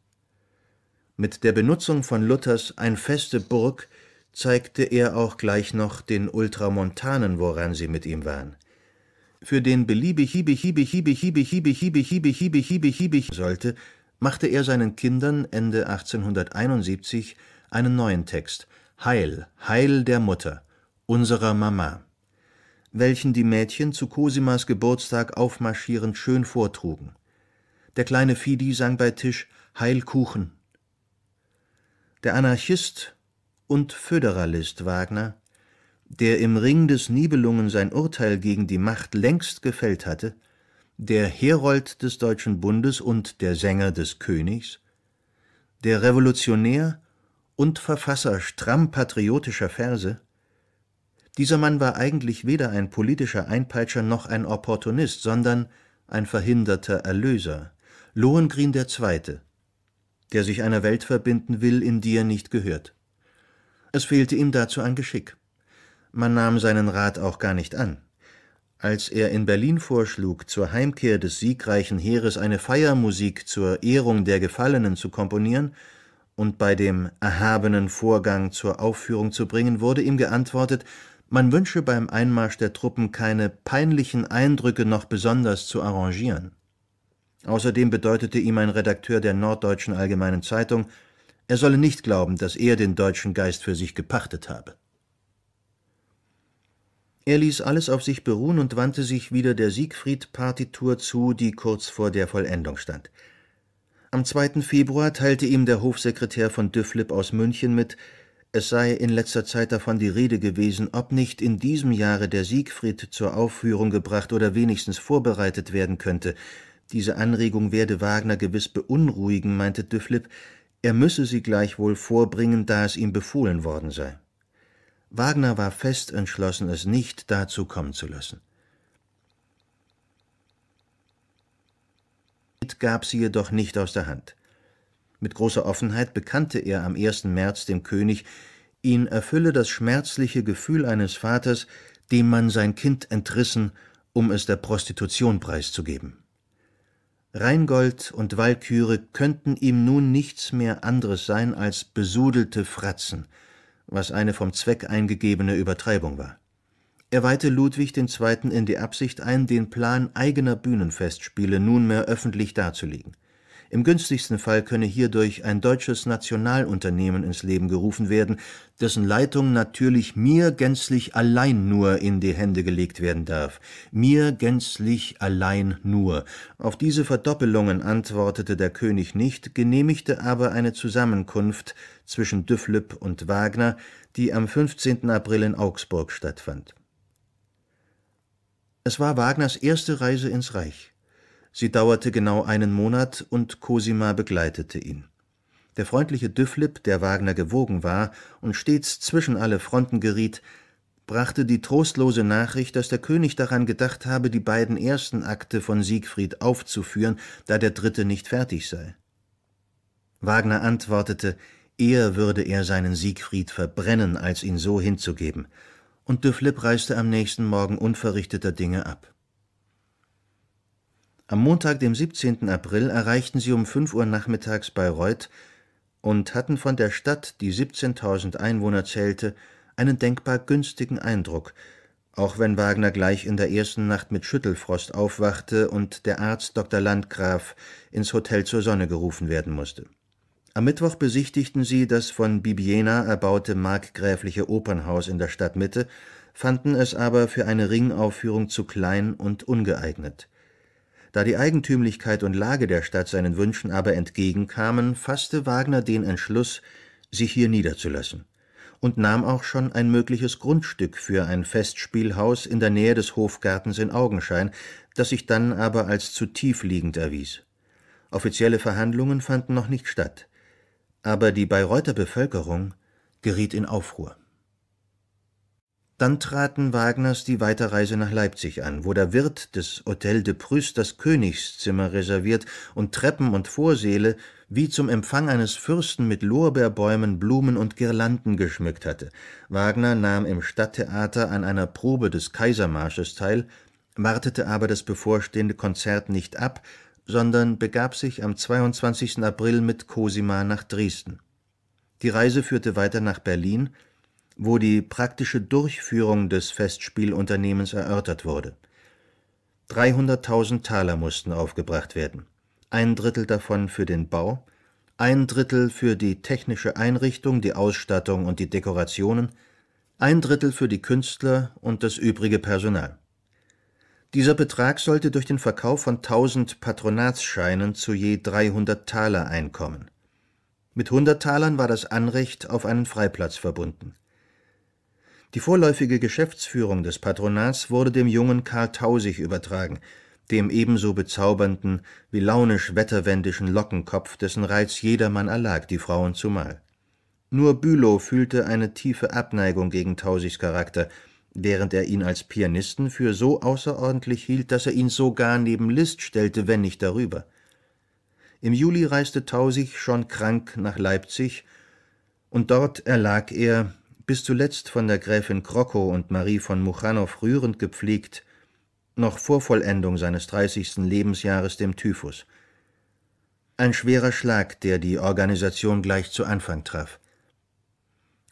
Mit der Benutzung von Luthers Ein feste Burg zeigte er auch gleich noch den Ultramontanen, woran sie mit ihm waren für den beliebig hiebig hiebig hiebig hiebig hiebig hiebig hiebig hiebig hiebig hiebig sollte, machte er seinen Kindern Ende 1871 einen neuen Text Heil, Heil der Mutter, unserer Mama, welchen die Mädchen zu Cosimas Geburtstag aufmarschierend schön vortrugen. Der kleine Fidi sang bei Tisch Heilkuchen. Der Anarchist und Föderalist Wagner der im Ring des Nibelungen sein Urteil gegen die Macht längst gefällt hatte, der Herold des Deutschen Bundes und der Sänger des Königs, der Revolutionär und Verfasser stramm patriotischer Verse, dieser Mann war eigentlich weder ein politischer Einpeitscher noch ein Opportunist, sondern ein verhinderter Erlöser, Lohengrin II., der sich einer Welt verbinden will, in die er nicht gehört. Es fehlte ihm dazu an Geschick. Man nahm seinen Rat auch gar nicht an. Als er in Berlin vorschlug, zur Heimkehr des siegreichen Heeres eine Feiermusik zur Ehrung der Gefallenen zu komponieren und bei dem erhabenen Vorgang zur Aufführung zu bringen, wurde ihm geantwortet, man wünsche beim Einmarsch der Truppen keine peinlichen Eindrücke noch besonders zu arrangieren. Außerdem bedeutete ihm ein Redakteur der Norddeutschen Allgemeinen Zeitung, er solle nicht glauben, dass er den deutschen Geist für sich gepachtet habe. Er ließ alles auf sich beruhen und wandte sich wieder der Siegfried-Partitur zu, die kurz vor der Vollendung stand. Am 2. Februar teilte ihm der Hofsekretär von Düfflip aus München mit, es sei in letzter Zeit davon die Rede gewesen, ob nicht in diesem Jahre der Siegfried zur Aufführung gebracht oder wenigstens vorbereitet werden könnte. Diese Anregung werde Wagner gewiss beunruhigen, meinte Düfflip, er müsse sie gleichwohl vorbringen, da es ihm befohlen worden sei. Wagner war fest entschlossen, es nicht dazu kommen zu lassen. gab sie jedoch nicht aus der Hand. Mit großer Offenheit bekannte er am 1. März dem König, ihn erfülle das schmerzliche Gefühl eines Vaters, dem man sein Kind entrissen, um es der Prostitution preiszugeben. Rheingold und Walküre könnten ihm nun nichts mehr anderes sein als besudelte Fratzen – was eine vom Zweck eingegebene Übertreibung war. Er weihte Ludwig II. in die Absicht ein, den Plan eigener Bühnenfestspiele nunmehr öffentlich darzulegen. Im günstigsten Fall könne hierdurch ein deutsches Nationalunternehmen ins Leben gerufen werden, dessen Leitung natürlich mir gänzlich allein nur in die Hände gelegt werden darf. Mir gänzlich allein nur. Auf diese Verdoppelungen antwortete der König nicht, genehmigte aber eine Zusammenkunft zwischen Düfflüpp und Wagner, die am 15. April in Augsburg stattfand. Es war Wagners erste Reise ins Reich. Sie dauerte genau einen Monat und Cosima begleitete ihn. Der freundliche Düfflip, der Wagner gewogen war und stets zwischen alle Fronten geriet, brachte die trostlose Nachricht, dass der König daran gedacht habe, die beiden ersten Akte von Siegfried aufzuführen, da der dritte nicht fertig sei. Wagner antwortete, Eher würde er seinen Siegfried verbrennen, als ihn so hinzugeben, und de reiste am nächsten Morgen unverrichteter Dinge ab. Am Montag, dem 17. April, erreichten sie um 5 Uhr nachmittags Bayreuth und hatten von der Stadt, die 17.000 Einwohner zählte, einen denkbar günstigen Eindruck, auch wenn Wagner gleich in der ersten Nacht mit Schüttelfrost aufwachte und der Arzt Dr. Landgraf ins Hotel zur Sonne gerufen werden musste. Am Mittwoch besichtigten sie das von Bibiena erbaute markgräfliche Opernhaus in der Stadtmitte, fanden es aber für eine Ringaufführung zu klein und ungeeignet. Da die Eigentümlichkeit und Lage der Stadt seinen Wünschen aber entgegenkamen, fasste Wagner den Entschluss, sich hier niederzulassen und nahm auch schon ein mögliches Grundstück für ein Festspielhaus in der Nähe des Hofgartens in Augenschein, das sich dann aber als zu tief liegend erwies. Offizielle Verhandlungen fanden noch nicht statt aber die Bayreuther Bevölkerung geriet in Aufruhr. Dann traten Wagners die Weiterreise nach Leipzig an, wo der Wirt des Hotel de Prüß das Königszimmer reserviert und Treppen und Vorsäle wie zum Empfang eines Fürsten mit Lorbeerbäumen, Blumen und Girlanden geschmückt hatte. Wagner nahm im Stadttheater an einer Probe des Kaisermarsches teil, wartete aber das bevorstehende Konzert nicht ab, sondern begab sich am 22. April mit Cosima nach Dresden. Die Reise führte weiter nach Berlin, wo die praktische Durchführung des Festspielunternehmens erörtert wurde. 300.000 Taler mussten aufgebracht werden, ein Drittel davon für den Bau, ein Drittel für die technische Einrichtung, die Ausstattung und die Dekorationen, ein Drittel für die Künstler und das übrige Personal dieser Betrag sollte durch den Verkauf von 1000 Patronatsscheinen zu je 300 Taler einkommen. Mit 100 Talern war das Anrecht auf einen Freiplatz verbunden. Die vorläufige Geschäftsführung des Patronats wurde dem jungen Karl Tausig übertragen, dem ebenso bezaubernden wie launisch wetterwendischen Lockenkopf, dessen Reiz jedermann erlag, die Frauen zumal. Nur Bülow fühlte eine tiefe Abneigung gegen Tausigs Charakter – während er ihn als Pianisten für so außerordentlich hielt, dass er ihn sogar neben Liszt stellte, wenn nicht darüber. Im Juli reiste Tausig schon krank nach Leipzig, und dort erlag er, bis zuletzt von der Gräfin Kroko und Marie von Muchanow rührend gepflegt, noch vor Vollendung seines dreißigsten Lebensjahres dem Typhus. Ein schwerer Schlag, der die Organisation gleich zu Anfang traf.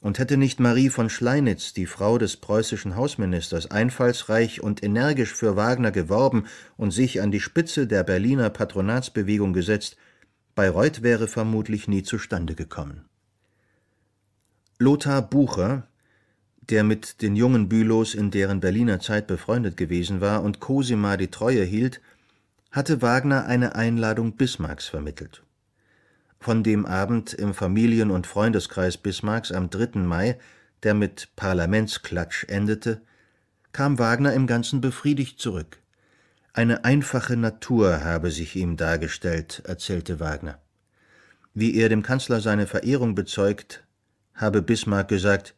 Und hätte nicht Marie von Schleinitz, die Frau des preußischen Hausministers, einfallsreich und energisch für Wagner geworben und sich an die Spitze der Berliner Patronatsbewegung gesetzt, Bayreuth wäre vermutlich nie zustande gekommen. Lothar Bucher, der mit den jungen Bülows in deren Berliner Zeit befreundet gewesen war und Cosima die Treue hielt, hatte Wagner eine Einladung Bismarcks vermittelt von dem Abend im Familien und Freundeskreis Bismarcks am 3. Mai, der mit Parlamentsklatsch endete, kam Wagner im Ganzen befriedigt zurück. Eine einfache Natur habe sich ihm dargestellt, erzählte Wagner. Wie er dem Kanzler seine Verehrung bezeugt, habe Bismarck gesagt,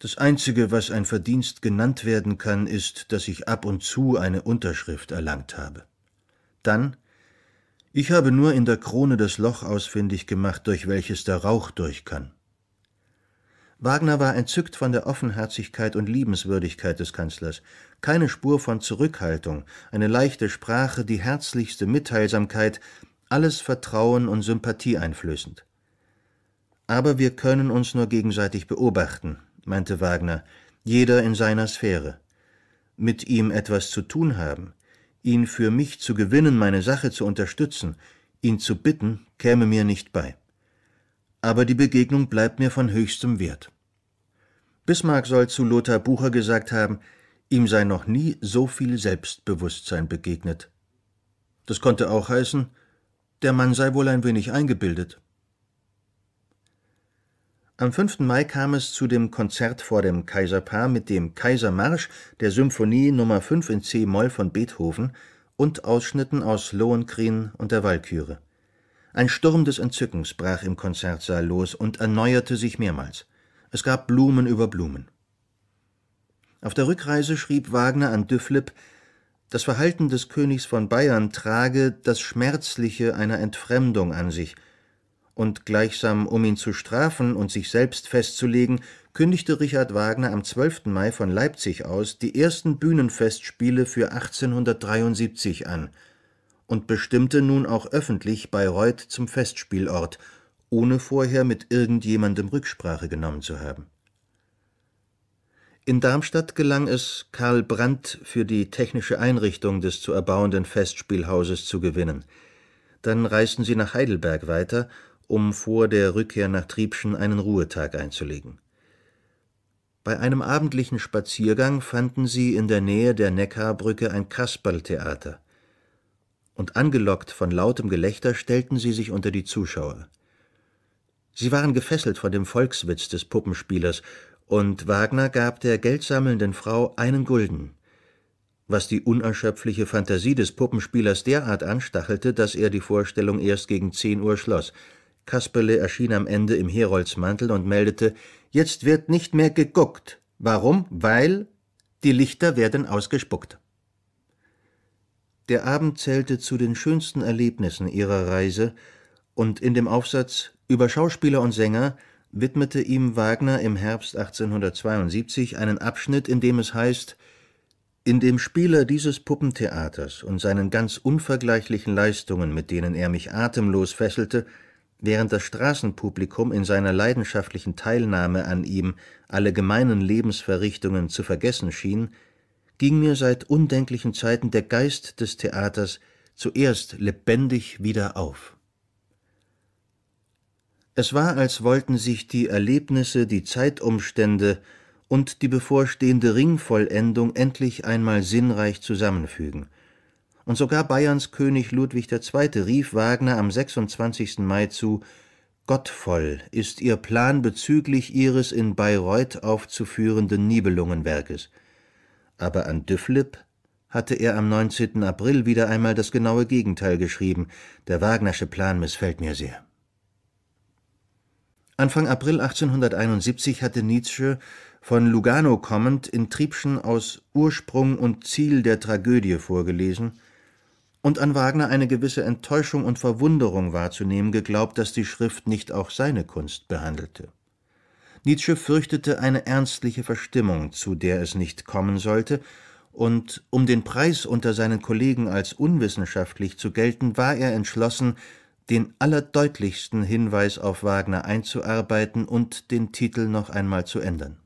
das Einzige, was ein Verdienst genannt werden kann, ist, dass ich ab und zu eine Unterschrift erlangt habe. Dann ich habe nur in der Krone das Loch ausfindig gemacht, durch welches der Rauch durch kann. Wagner war entzückt von der Offenherzigkeit und Liebenswürdigkeit des Kanzlers, keine Spur von Zurückhaltung, eine leichte Sprache, die herzlichste Mitteilsamkeit, alles Vertrauen und Sympathie einflößend. Aber wir können uns nur gegenseitig beobachten, meinte Wagner, jeder in seiner Sphäre. Mit ihm etwas zu tun haben, ihn für mich zu gewinnen, meine Sache zu unterstützen, ihn zu bitten, käme mir nicht bei. Aber die Begegnung bleibt mir von höchstem Wert. Bismarck soll zu Lothar Bucher gesagt haben, ihm sei noch nie so viel Selbstbewusstsein begegnet. Das konnte auch heißen, der Mann sei wohl ein wenig eingebildet. Am 5. Mai kam es zu dem Konzert vor dem Kaiserpaar mit dem Kaisermarsch, der Symphonie Nummer 5 in c-Moll von Beethoven und Ausschnitten aus Lohengrin und der Walküre. Ein Sturm des Entzückens brach im Konzertsaal los und erneuerte sich mehrmals. Es gab Blumen über Blumen. Auf der Rückreise schrieb Wagner an Düfflip, das Verhalten des Königs von Bayern trage das Schmerzliche einer Entfremdung an sich – und gleichsam um ihn zu strafen und sich selbst festzulegen, kündigte Richard Wagner am 12. Mai von Leipzig aus die ersten Bühnenfestspiele für 1873 an und bestimmte nun auch öffentlich Bayreuth zum Festspielort, ohne vorher mit irgendjemandem Rücksprache genommen zu haben. In Darmstadt gelang es, Karl Brandt für die technische Einrichtung des zu erbauenden Festspielhauses zu gewinnen. Dann reisten sie nach Heidelberg weiter um vor der Rückkehr nach Triebschen einen Ruhetag einzulegen. Bei einem abendlichen Spaziergang fanden sie in der Nähe der Neckarbrücke ein Kasperltheater. Und angelockt von lautem Gelächter stellten sie sich unter die Zuschauer. Sie waren gefesselt von dem Volkswitz des Puppenspielers, und Wagner gab der geldsammelnden Frau einen Gulden, was die unerschöpfliche Fantasie des Puppenspielers derart anstachelte, dass er die Vorstellung erst gegen zehn Uhr schloss – Kasperle erschien am Ende im Heroldsmantel und meldete, jetzt wird nicht mehr geguckt. Warum? Weil die Lichter werden ausgespuckt. Der Abend zählte zu den schönsten Erlebnissen ihrer Reise, und in dem Aufsatz über Schauspieler und Sänger widmete ihm Wagner im Herbst 1872 einen Abschnitt, in dem es heißt, in dem Spieler dieses Puppentheaters und seinen ganz unvergleichlichen Leistungen, mit denen er mich atemlos fesselte, Während das Straßenpublikum in seiner leidenschaftlichen Teilnahme an ihm alle gemeinen Lebensverrichtungen zu vergessen schien, ging mir seit undenklichen Zeiten der Geist des Theaters zuerst lebendig wieder auf. Es war, als wollten sich die Erlebnisse, die Zeitumstände und die bevorstehende Ringvollendung endlich einmal sinnreich zusammenfügen – und sogar Bayerns König Ludwig II. rief Wagner am 26. Mai zu Gottvoll ist ihr Plan bezüglich ihres in Bayreuth aufzuführenden Nibelungenwerkes. Aber an Düfflip hatte er am 19. April wieder einmal das genaue Gegenteil geschrieben. Der Wagnersche Plan missfällt mir sehr. Anfang April 1871 hatte Nietzsche, von Lugano kommend, in Triebschen aus Ursprung und Ziel der Tragödie vorgelesen – und an Wagner eine gewisse Enttäuschung und Verwunderung wahrzunehmen geglaubt, dass die Schrift nicht auch seine Kunst behandelte. Nietzsche fürchtete eine ernstliche Verstimmung, zu der es nicht kommen sollte, und um den Preis unter seinen Kollegen als unwissenschaftlich zu gelten, war er entschlossen, den allerdeutlichsten Hinweis auf Wagner einzuarbeiten und den Titel noch einmal zu ändern.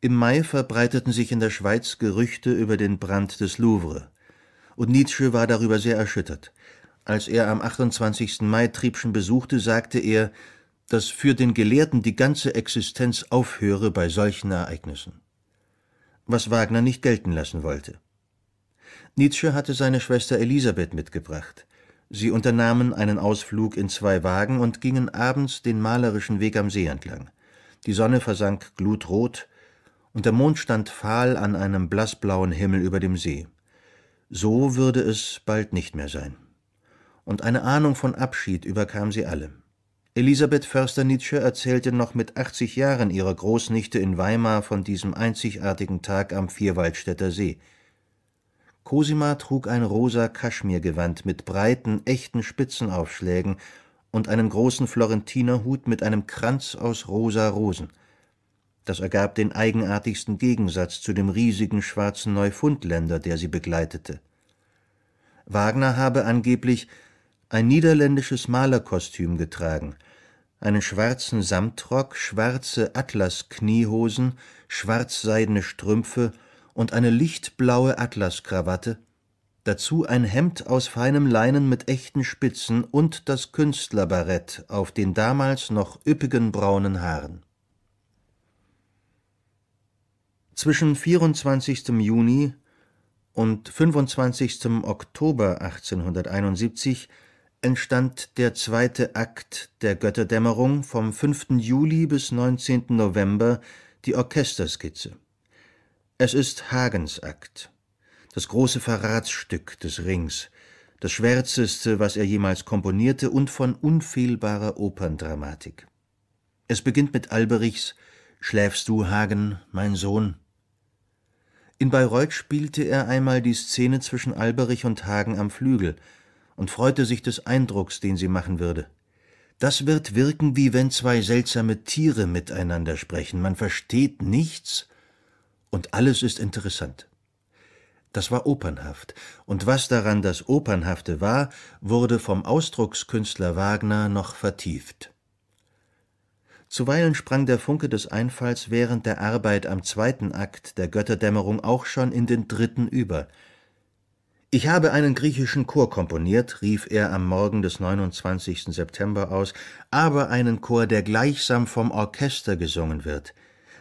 Im Mai verbreiteten sich in der Schweiz Gerüchte über den Brand des Louvre. Und Nietzsche war darüber sehr erschüttert. Als er am 28. Mai Triebschen besuchte, sagte er, dass für den Gelehrten die ganze Existenz aufhöre bei solchen Ereignissen. Was Wagner nicht gelten lassen wollte. Nietzsche hatte seine Schwester Elisabeth mitgebracht. Sie unternahmen einen Ausflug in zwei Wagen und gingen abends den malerischen Weg am See entlang. Die Sonne versank glutrot, und der Mond stand fahl an einem blassblauen Himmel über dem See. So würde es bald nicht mehr sein. Und eine Ahnung von Abschied überkam sie alle. Elisabeth Förster-Nietzsche erzählte noch mit 80 Jahren ihrer Großnichte in Weimar von diesem einzigartigen Tag am Vierwaldstätter See. Cosima trug ein rosa Kaschmirgewand mit breiten, echten Spitzenaufschlägen und einen großen Florentinerhut mit einem Kranz aus rosa Rosen – das ergab den eigenartigsten Gegensatz zu dem riesigen schwarzen Neufundländer, der sie begleitete. Wagner habe angeblich ein niederländisches Malerkostüm getragen, einen schwarzen Samtrock, schwarze Atlas-Kniehosen, schwarzseidene Strümpfe und eine lichtblaue Atlaskrawatte, dazu ein Hemd aus feinem Leinen mit echten Spitzen und das Künstlerbarett auf den damals noch üppigen braunen Haaren. Zwischen 24. Juni und 25. Oktober 1871 entstand der zweite Akt der Götterdämmerung vom 5. Juli bis 19. November, die Orchesterskizze. Es ist Hagens Akt, das große Verratsstück des Rings, das schwärzeste, was er jemals komponierte und von unfehlbarer Operndramatik. Es beginnt mit Alberichs Schläfst du, Hagen, mein Sohn? In Bayreuth spielte er einmal die Szene zwischen Alberich und Hagen am Flügel und freute sich des Eindrucks, den sie machen würde. Das wird wirken, wie wenn zwei seltsame Tiere miteinander sprechen. Man versteht nichts und alles ist interessant. Das war opernhaft, und was daran das Opernhafte war, wurde vom Ausdruckskünstler Wagner noch vertieft. Zuweilen sprang der Funke des Einfalls während der Arbeit am zweiten Akt der Götterdämmerung auch schon in den dritten über. Ich habe einen griechischen Chor komponiert, rief er am Morgen des 29. September aus, aber einen Chor, der gleichsam vom Orchester gesungen wird.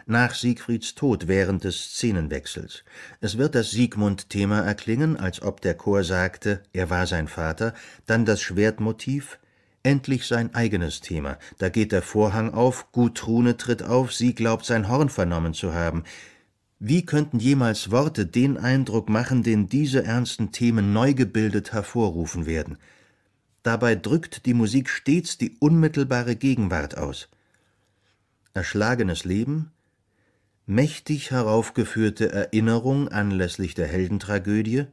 Nach Siegfrieds Tod während des Szenenwechsels. Es wird das Siegmund-Thema erklingen, als ob der Chor sagte, er war sein Vater, dann das Schwertmotiv, endlich sein eigenes Thema. Da geht der Vorhang auf, Gutrune tritt auf, sie glaubt, sein Horn vernommen zu haben. Wie könnten jemals Worte den Eindruck machen, den diese ernsten Themen neu gebildet hervorrufen werden? Dabei drückt die Musik stets die unmittelbare Gegenwart aus. Erschlagenes Leben, mächtig heraufgeführte Erinnerung anlässlich der Heldentragödie,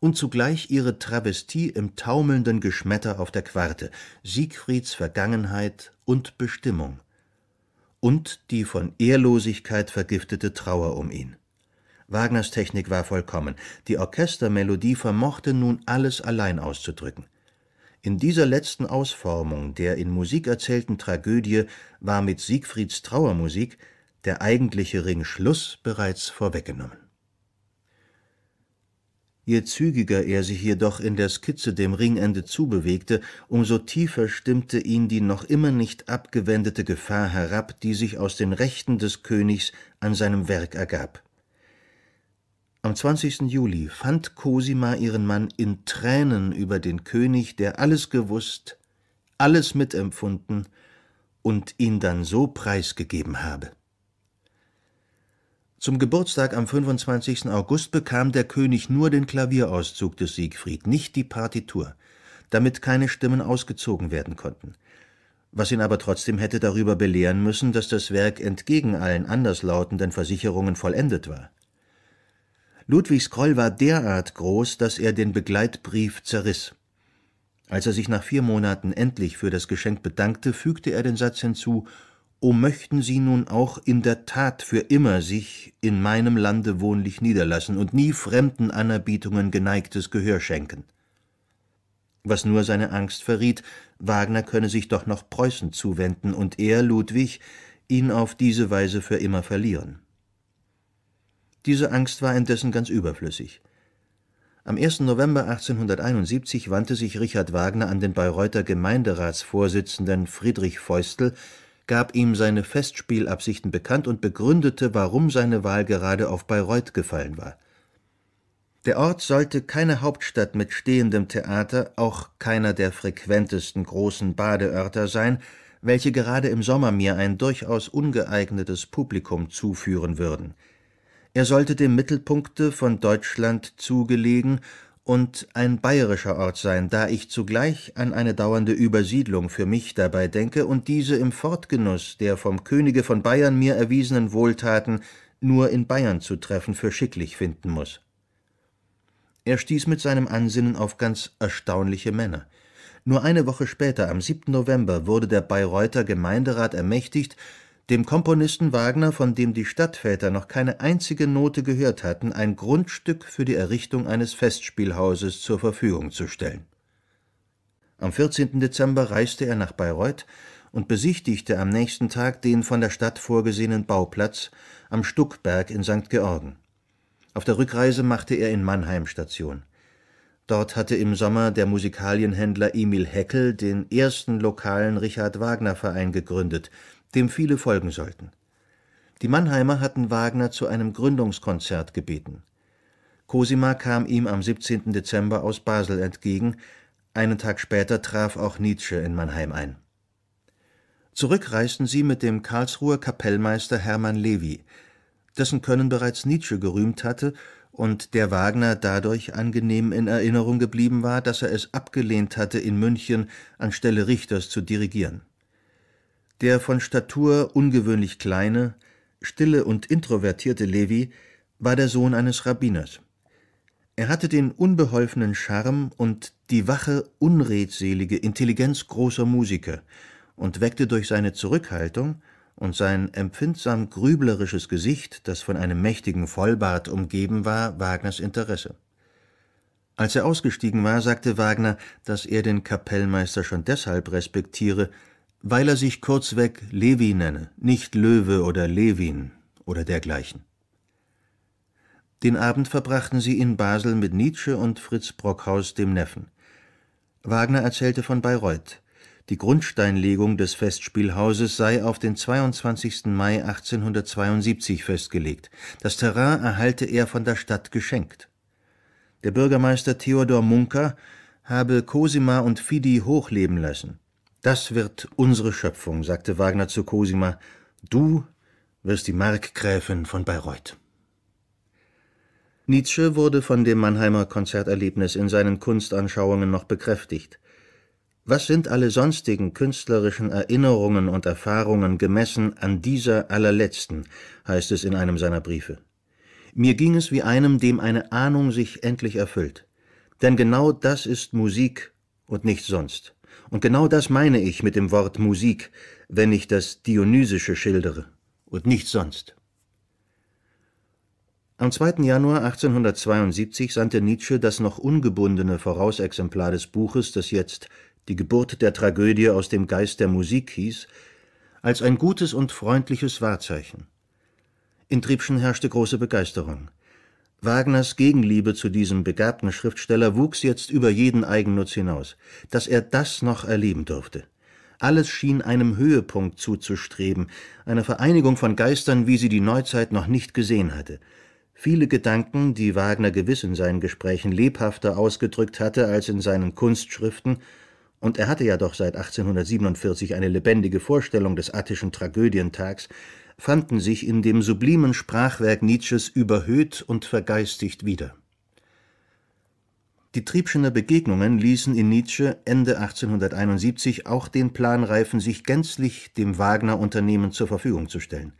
und zugleich ihre Travestie im taumelnden Geschmetter auf der Quarte, Siegfrieds Vergangenheit und Bestimmung. Und die von Ehrlosigkeit vergiftete Trauer um ihn. Wagners Technik war vollkommen, die Orchestermelodie vermochte nun alles allein auszudrücken. In dieser letzten Ausformung der in Musik erzählten Tragödie war mit Siegfrieds Trauermusik der eigentliche Ringschluss bereits vorweggenommen. Je zügiger er sich jedoch in der Skizze dem Ringende zubewegte, umso tiefer stimmte ihn die noch immer nicht abgewendete Gefahr herab, die sich aus den Rechten des Königs an seinem Werk ergab. Am 20. Juli fand Cosima ihren Mann in Tränen über den König, der alles gewusst, alles mitempfunden und ihn dann so preisgegeben habe. Zum Geburtstag am 25. August bekam der König nur den Klavierauszug des Siegfried, nicht die Partitur, damit keine Stimmen ausgezogen werden konnten was ihn aber trotzdem hätte darüber belehren müssen, dass das Werk entgegen allen anderslautenden Versicherungen vollendet war. Ludwigs Groll war derart groß, dass er den Begleitbrief zerriss. Als er sich nach vier Monaten endlich für das Geschenk bedankte, fügte er den Satz hinzu O möchten sie nun auch in der Tat für immer sich in meinem Lande wohnlich niederlassen und nie fremden Anerbietungen geneigtes Gehör schenken. Was nur seine Angst verriet, Wagner könne sich doch noch Preußen zuwenden und er, Ludwig, ihn auf diese Weise für immer verlieren. Diese Angst war indessen ganz überflüssig. Am 1. November 1871 wandte sich Richard Wagner an den Bayreuther Gemeinderatsvorsitzenden Friedrich Feustel gab ihm seine Festspielabsichten bekannt und begründete, warum seine Wahl gerade auf Bayreuth gefallen war. Der Ort sollte keine Hauptstadt mit stehendem Theater, auch keiner der frequentesten großen Badeörter sein, welche gerade im Sommer mir ein durchaus ungeeignetes Publikum zuführen würden. Er sollte dem Mittelpunkte von Deutschland zugelegen und ein bayerischer Ort sein, da ich zugleich an eine dauernde Übersiedlung für mich dabei denke und diese im Fortgenuss der vom Könige von Bayern mir erwiesenen Wohltaten nur in Bayern zu treffen für schicklich finden muss. Er stieß mit seinem Ansinnen auf ganz erstaunliche Männer. Nur eine Woche später, am 7. November, wurde der Bayreuther Gemeinderat ermächtigt, dem Komponisten Wagner, von dem die Stadtväter noch keine einzige Note gehört hatten, ein Grundstück für die Errichtung eines Festspielhauses zur Verfügung zu stellen. Am 14. Dezember reiste er nach Bayreuth und besichtigte am nächsten Tag den von der Stadt vorgesehenen Bauplatz am Stuckberg in St. Georgen. Auf der Rückreise machte er in Mannheim Station. Dort hatte im Sommer der Musikalienhändler Emil Heckel den ersten lokalen Richard Wagner Verein gegründet, dem viele folgen sollten. Die Mannheimer hatten Wagner zu einem Gründungskonzert gebeten. Cosima kam ihm am 17. Dezember aus Basel entgegen, einen Tag später traf auch Nietzsche in Mannheim ein. Zurück reisten sie mit dem Karlsruher Kapellmeister Hermann Levi, dessen Können bereits Nietzsche gerühmt hatte und der Wagner dadurch angenehm in Erinnerung geblieben war, dass er es abgelehnt hatte, in München anstelle Richters zu dirigieren der von Statur ungewöhnlich kleine, stille und introvertierte Levi war der Sohn eines Rabbiners. Er hatte den unbeholfenen Charme und die wache, unredselige Intelligenz großer Musiker und weckte durch seine Zurückhaltung und sein empfindsam grüblerisches Gesicht, das von einem mächtigen Vollbart umgeben war, Wagners Interesse. Als er ausgestiegen war, sagte Wagner, dass er den Kapellmeister schon deshalb respektiere, weil er sich kurzweg Levi nenne, nicht Löwe oder Levin oder dergleichen. Den Abend verbrachten sie in Basel mit Nietzsche und Fritz Brockhaus, dem Neffen. Wagner erzählte von Bayreuth. Die Grundsteinlegung des Festspielhauses sei auf den 22. Mai 1872 festgelegt. Das Terrain erhalte er von der Stadt geschenkt. Der Bürgermeister Theodor Munker habe Cosima und Fidi hochleben lassen. Das wird unsere Schöpfung, sagte Wagner zu Cosima. Du wirst die Markgräfin von Bayreuth. Nietzsche wurde von dem Mannheimer Konzerterlebnis in seinen Kunstanschauungen noch bekräftigt. Was sind alle sonstigen künstlerischen Erinnerungen und Erfahrungen gemessen an dieser allerletzten, heißt es in einem seiner Briefe. Mir ging es wie einem, dem eine Ahnung sich endlich erfüllt. Denn genau das ist Musik und nichts sonst. Und genau das meine ich mit dem Wort Musik, wenn ich das Dionysische schildere und nichts sonst. Am 2. Januar 1872 sandte Nietzsche das noch ungebundene Vorausexemplar des Buches, das jetzt Die Geburt der Tragödie aus dem Geist der Musik hieß, als ein gutes und freundliches Wahrzeichen. In Triebschen herrschte große Begeisterung. Wagners Gegenliebe zu diesem begabten Schriftsteller wuchs jetzt über jeden Eigennutz hinaus. Dass er das noch erleben durfte. Alles schien einem Höhepunkt zuzustreben, einer Vereinigung von Geistern, wie sie die Neuzeit noch nicht gesehen hatte. Viele Gedanken, die Wagner gewiss in seinen Gesprächen lebhafter ausgedrückt hatte als in seinen Kunstschriften, und er hatte ja doch seit 1847 eine lebendige Vorstellung des attischen Tragödientags, fanden sich in dem sublimen Sprachwerk Nietzsches überhöht und vergeistigt wieder. Die Triebschener Begegnungen ließen in Nietzsche Ende 1871 auch den Plan reifen, sich gänzlich dem Wagner-Unternehmen zur Verfügung zu stellen.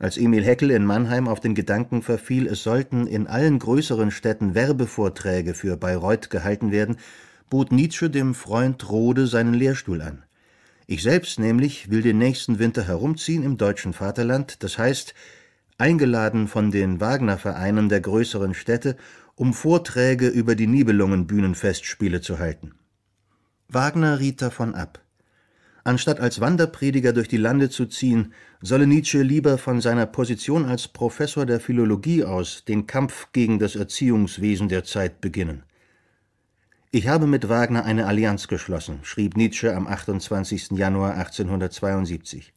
Als Emil Heckel in Mannheim auf den Gedanken verfiel, es sollten in allen größeren Städten Werbevorträge für Bayreuth gehalten werden, bot Nietzsche dem Freund Rode seinen Lehrstuhl an. Ich selbst nämlich will den nächsten Winter herumziehen im deutschen Vaterland, das heißt, eingeladen von den Wagner-Vereinen der größeren Städte, um Vorträge über die Nibelungen-Bühnenfestspiele zu halten. Wagner riet davon ab. Anstatt als Wanderprediger durch die Lande zu ziehen, solle Nietzsche lieber von seiner Position als Professor der Philologie aus den Kampf gegen das Erziehungswesen der Zeit beginnen. Ich habe mit Wagner eine Allianz geschlossen, schrieb Nietzsche am 28. Januar 1872.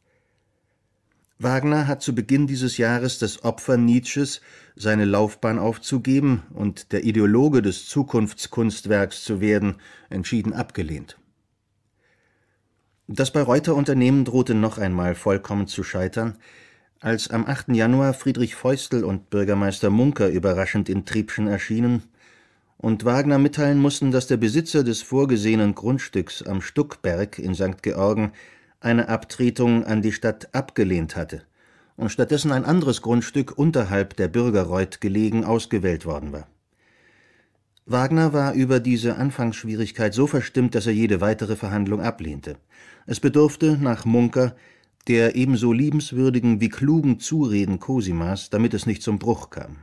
Wagner hat zu Beginn dieses Jahres das Opfer Nietzsches, seine Laufbahn aufzugeben und der Ideologe des Zukunftskunstwerks zu werden, entschieden abgelehnt. Das Bayreuther Unternehmen drohte noch einmal vollkommen zu scheitern, als am 8. Januar Friedrich Feustel und Bürgermeister Munker überraschend in Triebschen erschienen und Wagner mitteilen mussten, dass der Besitzer des vorgesehenen Grundstücks am Stuckberg in St. Georgen eine Abtretung an die Stadt abgelehnt hatte und stattdessen ein anderes Grundstück unterhalb der Bürgerreuth gelegen ausgewählt worden war. Wagner war über diese Anfangsschwierigkeit so verstimmt, dass er jede weitere Verhandlung ablehnte. Es bedurfte, nach Munker, der ebenso liebenswürdigen wie klugen Zureden Cosimas, damit es nicht zum Bruch kam.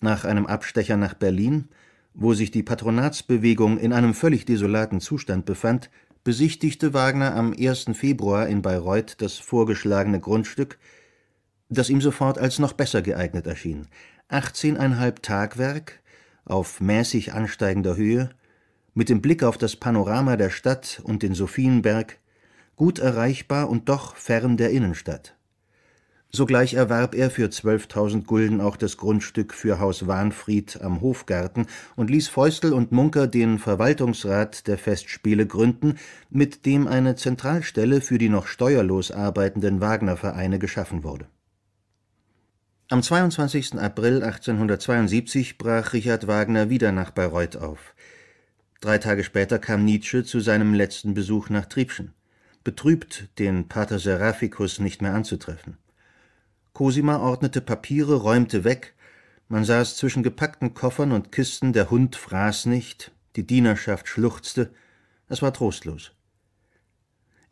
Nach einem Abstecher nach Berlin, wo sich die Patronatsbewegung in einem völlig desolaten Zustand befand, besichtigte Wagner am 1. Februar in Bayreuth das vorgeschlagene Grundstück, das ihm sofort als noch besser geeignet erschien. 18,5 Tagwerk auf mäßig ansteigender Höhe, mit dem Blick auf das Panorama der Stadt und den Sophienberg, gut erreichbar und doch fern der Innenstadt Sogleich erwarb er für 12.000 Gulden auch das Grundstück für Haus Wahnfried am Hofgarten und ließ Feustel und Munker den Verwaltungsrat der Festspiele gründen, mit dem eine Zentralstelle für die noch steuerlos arbeitenden Wagnervereine geschaffen wurde. Am 22. April 1872 brach Richard Wagner wieder nach Bayreuth auf. Drei Tage später kam Nietzsche zu seinem letzten Besuch nach Triebschen, betrübt, den Pater Seraphicus nicht mehr anzutreffen. Cosima ordnete Papiere, räumte weg, man saß zwischen gepackten Koffern und Kisten, der Hund fraß nicht, die Dienerschaft schluchzte, es war trostlos.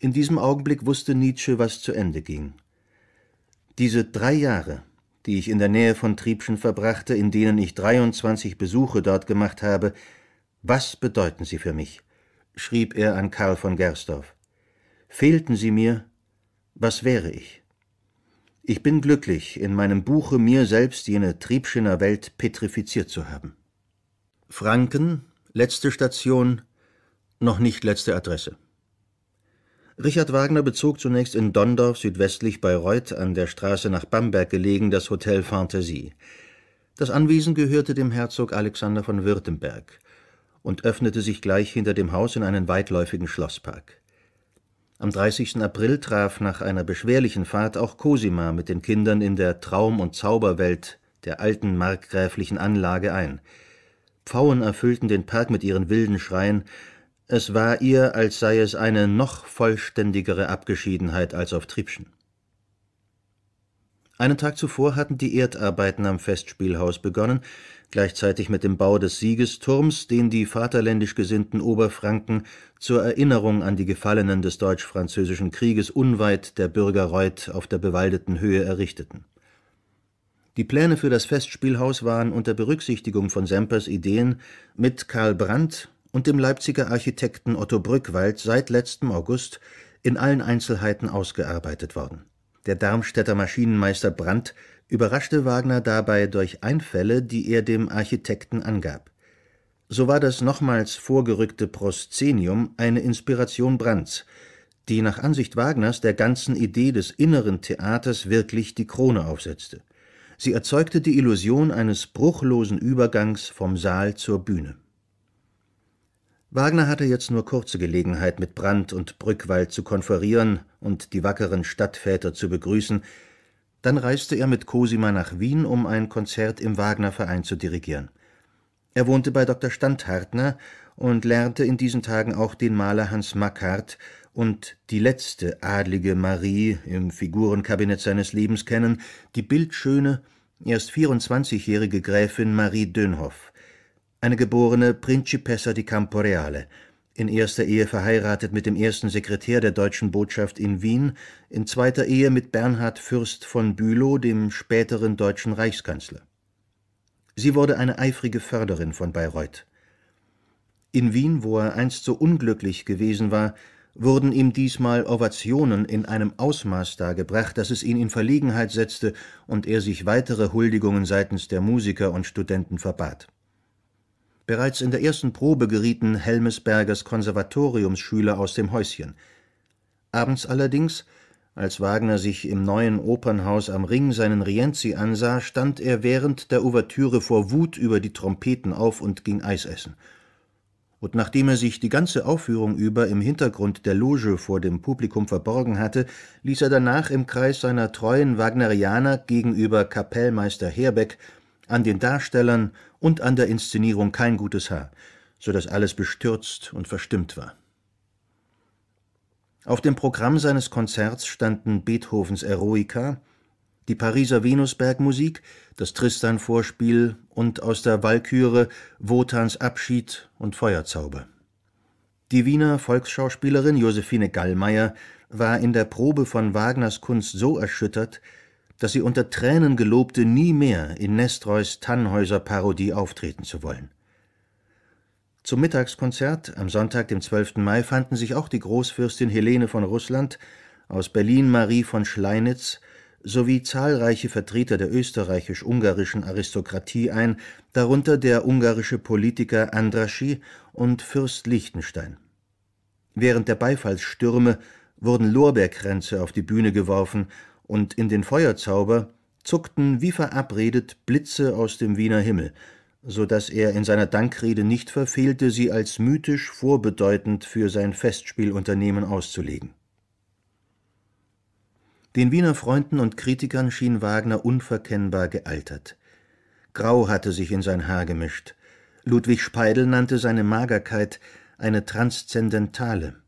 In diesem Augenblick wusste Nietzsche, was zu Ende ging. Diese drei Jahre, die ich in der Nähe von Triebschen verbrachte, in denen ich 23 Besuche dort gemacht habe, was bedeuten sie für mich? schrieb er an Karl von Gersdorf. Fehlten sie mir, was wäre ich? Ich bin glücklich, in meinem Buche mir selbst jene Triebschinner Welt petrifiziert zu haben. Franken, letzte Station, noch nicht letzte Adresse. Richard Wagner bezog zunächst in Dondorf südwestlich bei Bayreuth an der Straße nach Bamberg gelegen das Hotel Fantasie. Das Anwesen gehörte dem Herzog Alexander von Württemberg und öffnete sich gleich hinter dem Haus in einen weitläufigen Schlosspark. Am 30. April traf nach einer beschwerlichen Fahrt auch Cosima mit den Kindern in der Traum und Zauberwelt der alten markgräflichen Anlage ein. Pfauen erfüllten den Park mit ihren wilden Schreien, es war ihr, als sei es eine noch vollständigere Abgeschiedenheit als auf Triebschen. Einen Tag zuvor hatten die Erdarbeiten am Festspielhaus begonnen, gleichzeitig mit dem Bau des Siegesturms, den die vaterländisch gesinnten Oberfranken zur Erinnerung an die Gefallenen des Deutsch-Französischen Krieges unweit der Bürgerreuth auf der bewaldeten Höhe errichteten. Die Pläne für das Festspielhaus waren unter Berücksichtigung von Sempers Ideen mit Karl Brandt und dem Leipziger Architekten Otto Brückwald seit letztem August in allen Einzelheiten ausgearbeitet worden. Der Darmstädter Maschinenmeister Brandt überraschte Wagner dabei durch Einfälle, die er dem Architekten angab. So war das nochmals vorgerückte Proszenium eine Inspiration Brandts, die nach Ansicht Wagners der ganzen Idee des inneren Theaters wirklich die Krone aufsetzte. Sie erzeugte die Illusion eines bruchlosen Übergangs vom Saal zur Bühne. Wagner hatte jetzt nur kurze Gelegenheit, mit Brandt und Brückwald zu konferieren und die wackeren Stadtväter zu begrüßen, dann reiste er mit Cosima nach Wien, um ein Konzert im Wagner Verein zu dirigieren. Er wohnte bei Dr. Standhartner und lernte in diesen Tagen auch den Maler Hans Mackart und die letzte adlige Marie im Figurenkabinett seines Lebens kennen, die bildschöne, erst 24-jährige Gräfin Marie Dönhoff, eine geborene Principessa di Camporeale, in erster Ehe verheiratet mit dem ersten Sekretär der deutschen Botschaft in Wien, in zweiter Ehe mit Bernhard Fürst von Bülow, dem späteren deutschen Reichskanzler. Sie wurde eine eifrige Förderin von Bayreuth. In Wien, wo er einst so unglücklich gewesen war, wurden ihm diesmal Ovationen in einem Ausmaß dargebracht, dass es ihn in Verlegenheit setzte und er sich weitere Huldigungen seitens der Musiker und Studenten verbat Bereits in der ersten Probe gerieten Helmesbergers Konservatoriumsschüler aus dem Häuschen. Abends allerdings, als Wagner sich im neuen Opernhaus am Ring seinen Rienzi ansah, stand er während der Ouvertüre vor Wut über die Trompeten auf und ging Eis essen. Und nachdem er sich die ganze Aufführung über im Hintergrund der Loge vor dem Publikum verborgen hatte, ließ er danach im Kreis seiner treuen Wagnerianer gegenüber Kapellmeister Herbeck an den Darstellern und an der Inszenierung kein gutes Haar, so dass alles bestürzt und verstimmt war. Auf dem Programm seines Konzerts standen Beethovens Eroica, die Pariser Venusbergmusik, das Tristan-Vorspiel und aus der Walküre Wotans Abschied und Feuerzauber. Die Wiener Volksschauspielerin Josephine Gallmeier war in der Probe von Wagners Kunst so erschüttert, dass sie unter Tränen gelobte, nie mehr in Nestreus Tannhäuser-Parodie auftreten zu wollen. Zum Mittagskonzert am Sonntag, dem 12. Mai, fanden sich auch die Großfürstin Helene von Russland, aus Berlin Marie von Schleinitz sowie zahlreiche Vertreter der österreichisch-ungarischen Aristokratie ein, darunter der ungarische Politiker Andraschi und Fürst Liechtenstein. Während der Beifallsstürme wurden Lorbeerkränze auf die Bühne geworfen und in den Feuerzauber zuckten wie verabredet Blitze aus dem Wiener Himmel, so daß er in seiner Dankrede nicht verfehlte, sie als mythisch vorbedeutend für sein Festspielunternehmen auszulegen. Den Wiener Freunden und Kritikern schien Wagner unverkennbar gealtert. Grau hatte sich in sein Haar gemischt. Ludwig Speidel nannte seine Magerkeit eine transzendentale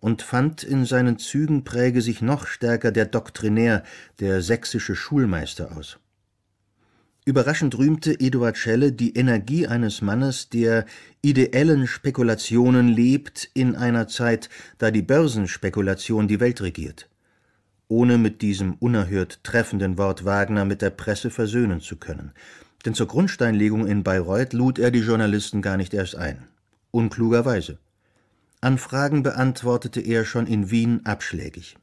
und fand, in seinen Zügen präge sich noch stärker der Doktrinär, der sächsische Schulmeister aus. Überraschend rühmte Eduard Schelle die Energie eines Mannes, der ideellen Spekulationen lebt in einer Zeit, da die Börsenspekulation die Welt regiert, ohne mit diesem unerhört treffenden Wort Wagner mit der Presse versöhnen zu können. Denn zur Grundsteinlegung in Bayreuth lud er die Journalisten gar nicht erst ein. Unklugerweise. Anfragen beantwortete er schon in Wien abschlägig.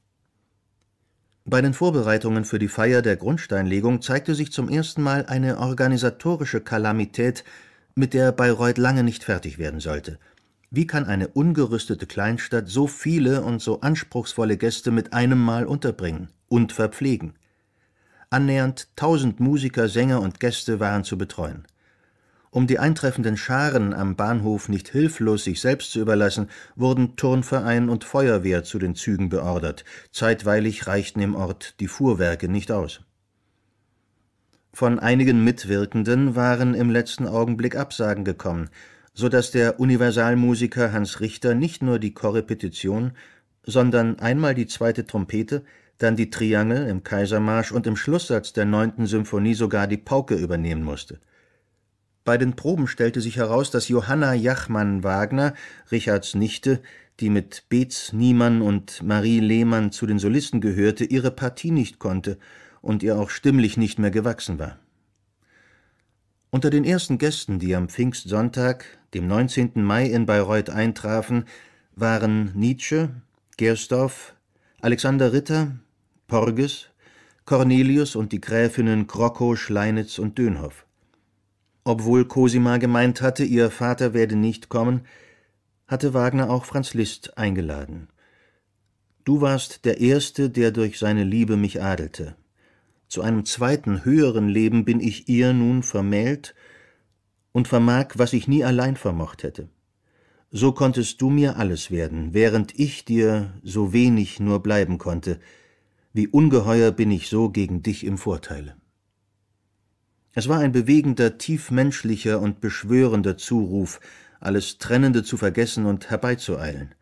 Bei den Vorbereitungen für die Feier der Grundsteinlegung zeigte sich zum ersten Mal eine organisatorische Kalamität, mit der Bayreuth lange nicht fertig werden sollte. Wie kann eine ungerüstete Kleinstadt so viele und so anspruchsvolle Gäste mit einem Mal unterbringen und verpflegen? Annähernd tausend Musiker, Sänger und Gäste waren zu betreuen. Um die eintreffenden Scharen am Bahnhof nicht hilflos sich selbst zu überlassen, wurden Turnverein und Feuerwehr zu den Zügen beordert, zeitweilig reichten im Ort die Fuhrwerke nicht aus. Von einigen Mitwirkenden waren im letzten Augenblick Absagen gekommen, so dass der Universalmusiker Hans Richter nicht nur die Korrepetition, sondern einmal die zweite Trompete, dann die Triangel im Kaisermarsch und im Schlusssatz der neunten Symphonie sogar die Pauke übernehmen musste – bei den Proben stellte sich heraus, dass Johanna Jachmann-Wagner, Richards Nichte, die mit Beetz Niemann und Marie Lehmann zu den Solisten gehörte, ihre Partie nicht konnte und ihr auch stimmlich nicht mehr gewachsen war. Unter den ersten Gästen, die am Pfingstsonntag, dem 19. Mai in Bayreuth eintrafen, waren Nietzsche, Gersdorf, Alexander Ritter, Porges, Cornelius und die Gräfinnen Krokow, Schleinitz und Dönhoff. Obwohl Cosima gemeint hatte, ihr Vater werde nicht kommen, hatte Wagner auch Franz Liszt eingeladen. Du warst der Erste, der durch seine Liebe mich adelte. Zu einem zweiten, höheren Leben bin ich ihr nun vermählt und vermag, was ich nie allein vermocht hätte. So konntest du mir alles werden, während ich dir so wenig nur bleiben konnte. Wie ungeheuer bin ich so gegen dich im Vorteile. Es war ein bewegender, tiefmenschlicher und beschwörender Zuruf, alles Trennende zu vergessen und herbeizueilen.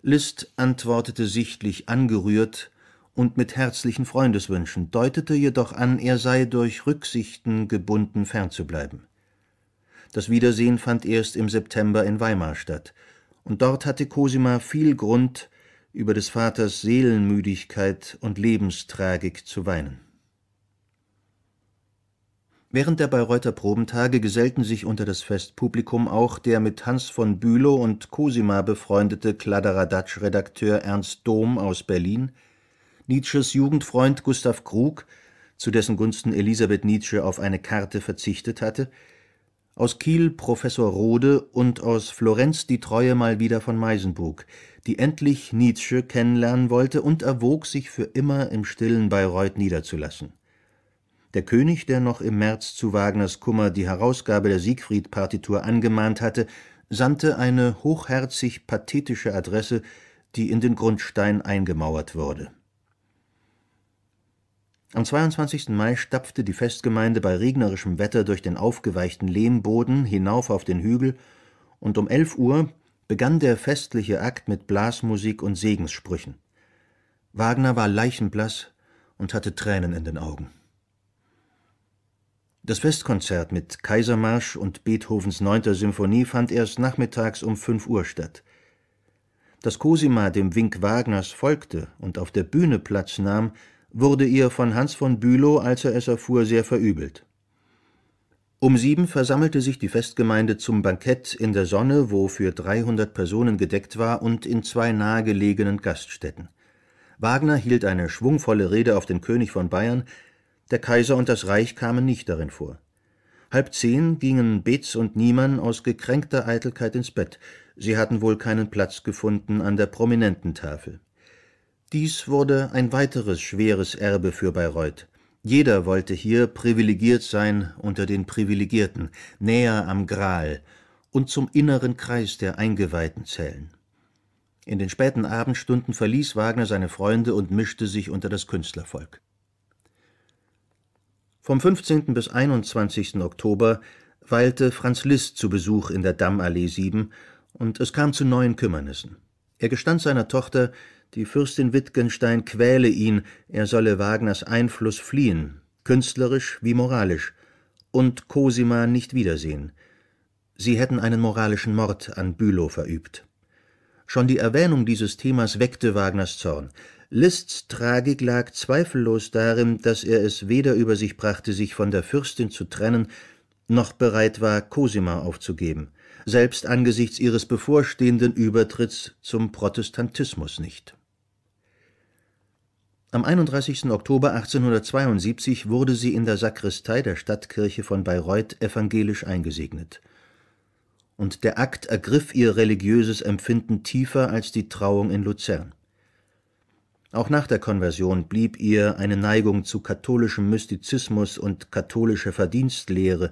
List antwortete sichtlich angerührt und mit herzlichen Freundeswünschen, deutete jedoch an, er sei durch Rücksichten gebunden fernzubleiben. Das Wiedersehen fand erst im September in Weimar statt, und dort hatte Cosima viel Grund, über des Vaters Seelenmüdigkeit und Lebenstragik zu weinen. Während der Bayreuther Probentage gesellten sich unter das Festpublikum auch der mit Hans von Bülow und Cosima befreundete Kladderadatsch-Redakteur Ernst Dohm aus Berlin, Nietzsches Jugendfreund Gustav Krug, zu dessen Gunsten Elisabeth Nietzsche auf eine Karte verzichtet hatte, aus Kiel Professor Rode und aus Florenz die treue mal wieder von Meisenburg, die endlich Nietzsche kennenlernen wollte und erwog sich für immer im stillen Bayreuth niederzulassen der König, der noch im März zu Wagners Kummer die Herausgabe der Siegfried-Partitur angemahnt hatte, sandte eine hochherzig-pathetische Adresse, die in den Grundstein eingemauert wurde. Am 22. Mai stapfte die Festgemeinde bei regnerischem Wetter durch den aufgeweichten Lehmboden hinauf auf den Hügel, und um 11 Uhr begann der festliche Akt mit Blasmusik und Segenssprüchen. Wagner war leichenblaß und hatte Tränen in den Augen. Das Festkonzert mit Kaisermarsch und Beethovens 9. Symphonie fand erst nachmittags um 5 Uhr statt. Dass Cosima dem Wink Wagners folgte und auf der Bühne Platz nahm, wurde ihr von Hans von Bülow, als er es erfuhr, sehr verübelt. Um sieben versammelte sich die Festgemeinde zum Bankett in der Sonne, wo für 300 Personen gedeckt war, und in zwei nahegelegenen Gaststätten. Wagner hielt eine schwungvolle Rede auf den König von Bayern, der Kaiser und das Reich kamen nicht darin vor. Halb zehn gingen Betz und Niemann aus gekränkter Eitelkeit ins Bett. Sie hatten wohl keinen Platz gefunden an der prominenten Tafel. Dies wurde ein weiteres schweres Erbe für Bayreuth. Jeder wollte hier privilegiert sein unter den Privilegierten, näher am Gral und zum inneren Kreis der Eingeweihten zählen. In den späten Abendstunden verließ Wagner seine Freunde und mischte sich unter das Künstlervolk. Vom 15. bis 21. Oktober weilte Franz Liszt zu Besuch in der Dammallee 7 und es kam zu neuen Kümmernissen. Er gestand seiner Tochter, die Fürstin Wittgenstein quäle ihn, er solle Wagners Einfluss fliehen, künstlerisch wie moralisch, und Cosima nicht wiedersehen. Sie hätten einen moralischen Mord an Bülow verübt. Schon die Erwähnung dieses Themas weckte Wagners Zorn. Lists Tragik lag zweifellos darin, dass er es weder über sich brachte, sich von der Fürstin zu trennen, noch bereit war, Cosima aufzugeben, selbst angesichts ihres bevorstehenden Übertritts zum Protestantismus nicht. Am 31. Oktober 1872 wurde sie in der Sakristei der Stadtkirche von Bayreuth evangelisch eingesegnet. Und der Akt ergriff ihr religiöses Empfinden tiefer als die Trauung in Luzern. Auch nach der Konversion blieb ihr eine Neigung zu katholischem Mystizismus und katholischer Verdienstlehre,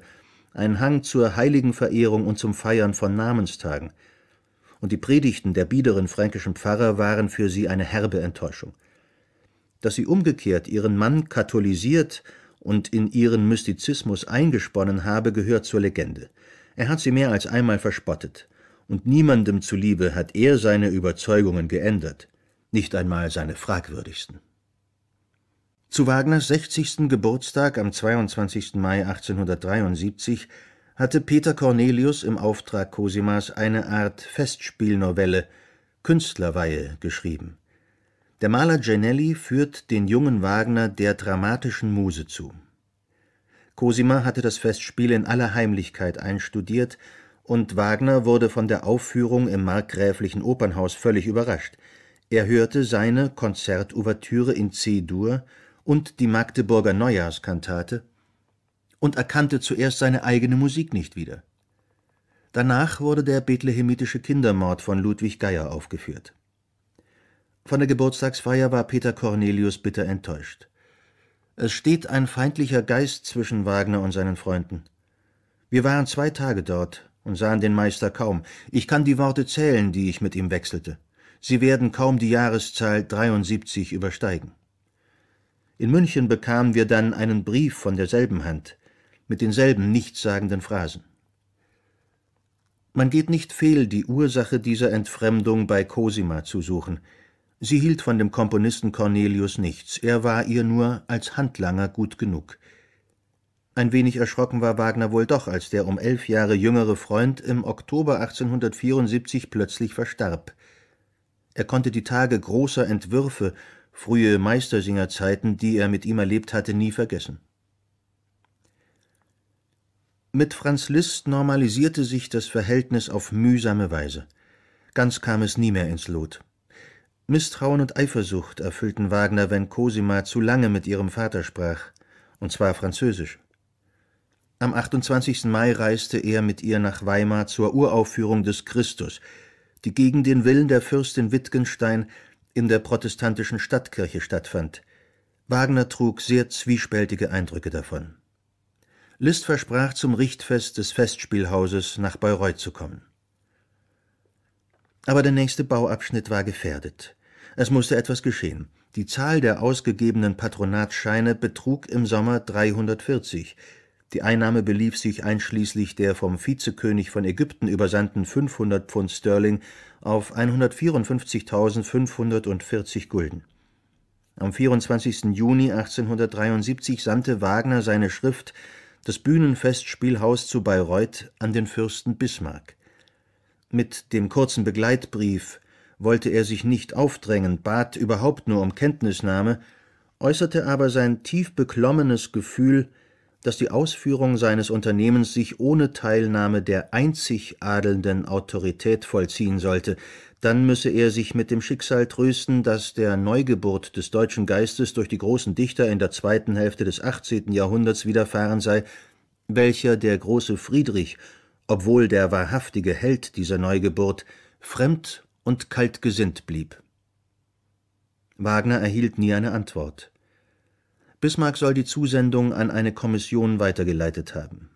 ein Hang zur heiligen Verehrung und zum Feiern von Namenstagen. Und die Predigten der biederen fränkischen Pfarrer waren für sie eine herbe Enttäuschung. Dass sie umgekehrt ihren Mann katholisiert und in ihren Mystizismus eingesponnen habe, gehört zur Legende. Er hat sie mehr als einmal verspottet, und niemandem zuliebe hat er seine Überzeugungen geändert nicht einmal seine fragwürdigsten. Zu Wagners 60. Geburtstag am 22. Mai 1873 hatte Peter Cornelius im Auftrag Cosimas eine Art Festspielnovelle, Künstlerweihe, geschrieben. Der Maler Genelli führt den jungen Wagner der dramatischen Muse zu. Cosima hatte das Festspiel in aller Heimlichkeit einstudiert, und Wagner wurde von der Aufführung im markgräflichen Opernhaus völlig überrascht – er hörte seine Konzertouvertüre in C-Dur und die Magdeburger Neujahrskantate und erkannte zuerst seine eigene Musik nicht wieder. Danach wurde der Bethlehemitische Kindermord von Ludwig Geier aufgeführt. Von der Geburtstagsfeier war Peter Cornelius bitter enttäuscht. Es steht ein feindlicher Geist zwischen Wagner und seinen Freunden. Wir waren zwei Tage dort und sahen den Meister kaum. Ich kann die Worte zählen, die ich mit ihm wechselte. Sie werden kaum die Jahreszahl 73 übersteigen. In München bekamen wir dann einen Brief von derselben Hand, mit denselben nichtssagenden Phrasen. Man geht nicht fehl, die Ursache dieser Entfremdung bei Cosima zu suchen. Sie hielt von dem Komponisten Cornelius nichts, er war ihr nur als Handlanger gut genug. Ein wenig erschrocken war Wagner wohl doch, als der um elf Jahre jüngere Freund im Oktober 1874 plötzlich verstarb – er konnte die Tage großer Entwürfe, frühe Meistersingerzeiten, die er mit ihm erlebt hatte, nie vergessen. Mit Franz Liszt normalisierte sich das Verhältnis auf mühsame Weise. Ganz kam es nie mehr ins Lot. Misstrauen und Eifersucht erfüllten Wagner, wenn Cosima zu lange mit ihrem Vater sprach, und zwar französisch. Am 28. Mai reiste er mit ihr nach Weimar zur Uraufführung des Christus, die gegen den Willen der Fürstin Wittgenstein in der protestantischen Stadtkirche stattfand. Wagner trug sehr zwiespältige Eindrücke davon. Liszt versprach, zum Richtfest des Festspielhauses nach Bayreuth zu kommen. Aber der nächste Bauabschnitt war gefährdet. Es musste etwas geschehen. Die Zahl der ausgegebenen Patronatsscheine betrug im Sommer 340, die Einnahme belief sich einschließlich der vom Vizekönig von Ägypten übersandten 500 Pfund Sterling auf 154.540 Gulden. Am 24. Juni 1873 sandte Wagner seine Schrift Das Bühnenfestspielhaus zu Bayreuth an den Fürsten Bismarck. Mit dem kurzen Begleitbrief wollte er sich nicht aufdrängen, bat überhaupt nur um Kenntnisnahme, äußerte aber sein tief beklommenes Gefühl, dass die Ausführung seines Unternehmens sich ohne Teilnahme der einzig adelnden Autorität vollziehen sollte, dann müsse er sich mit dem Schicksal trösten, dass der Neugeburt des deutschen Geistes durch die großen Dichter in der zweiten Hälfte des 18. Jahrhunderts widerfahren sei, welcher der große Friedrich, obwohl der wahrhaftige Held dieser Neugeburt, fremd und kaltgesinnt blieb. Wagner erhielt nie eine Antwort. Bismarck soll die Zusendung an eine Kommission weitergeleitet haben.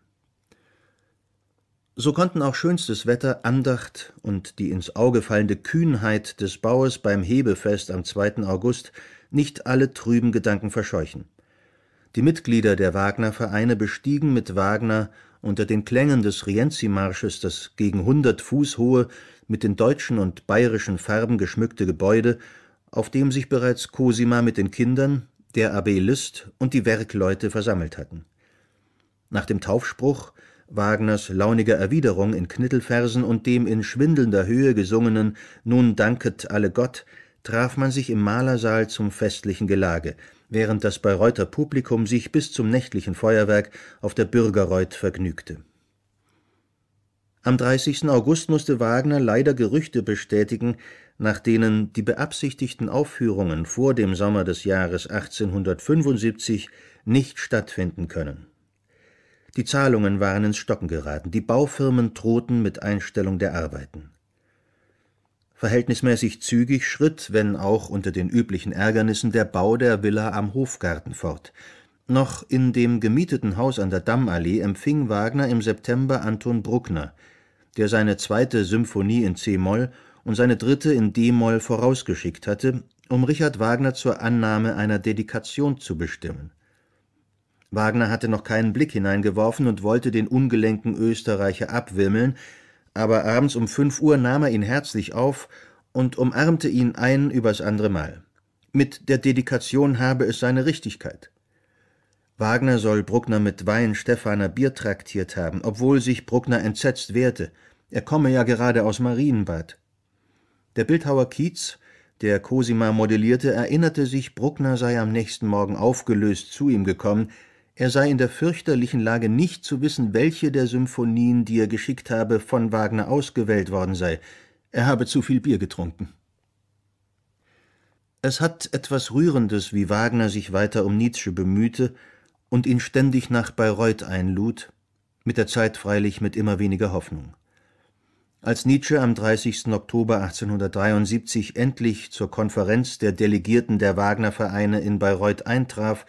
So konnten auch schönstes Wetter, Andacht und die ins Auge fallende Kühnheit des Bauers beim Hebefest am 2. August nicht alle trüben Gedanken verscheuchen. Die Mitglieder der Wagner-Vereine bestiegen mit Wagner unter den Klängen des Rienzi-Marsches das gegen 100 Fuß hohe, mit den deutschen und bayerischen Farben geschmückte Gebäude, auf dem sich bereits Cosima mit den Kindern, der Abb Lüst und die Werkleute versammelt hatten. Nach dem Taufspruch, Wagners launiger Erwiderung in Knittelversen und dem in schwindelnder Höhe gesungenen Nun danket alle Gott, traf man sich im Malersaal zum festlichen Gelage, während das Bayreuther Publikum sich bis zum nächtlichen Feuerwerk auf der Bürgerreuth vergnügte. Am 30. August musste Wagner leider Gerüchte bestätigen, nach denen die beabsichtigten Aufführungen vor dem Sommer des Jahres 1875 nicht stattfinden können. Die Zahlungen waren ins Stocken geraten, die Baufirmen drohten mit Einstellung der Arbeiten. Verhältnismäßig zügig schritt, wenn auch unter den üblichen Ärgernissen, der Bau der Villa am Hofgarten fort. Noch in dem gemieteten Haus an der Dammallee empfing Wagner im September Anton Bruckner, der seine zweite Symphonie in C-Moll und seine dritte in d-Moll vorausgeschickt hatte, um Richard Wagner zur Annahme einer Dedikation zu bestimmen. Wagner hatte noch keinen Blick hineingeworfen und wollte den ungelenken Österreicher abwimmeln, aber abends um fünf Uhr nahm er ihn herzlich auf und umarmte ihn ein übers andere Mal. Mit der Dedikation habe es seine Richtigkeit. Wagner soll Bruckner mit Wein Stephaner Bier traktiert haben, obwohl sich Bruckner entsetzt wehrte. Er komme ja gerade aus Marienbad. Der Bildhauer Kietz, der Cosima modellierte, erinnerte sich, Bruckner sei am nächsten Morgen aufgelöst zu ihm gekommen, er sei in der fürchterlichen Lage, nicht zu wissen, welche der Symphonien, die er geschickt habe, von Wagner ausgewählt worden sei, er habe zu viel Bier getrunken. Es hat etwas Rührendes, wie Wagner sich weiter um Nietzsche bemühte und ihn ständig nach Bayreuth einlud, mit der Zeit freilich mit immer weniger Hoffnung. Als Nietzsche am 30. Oktober 1873 endlich zur Konferenz der Delegierten der Wagner-Vereine in Bayreuth eintraf,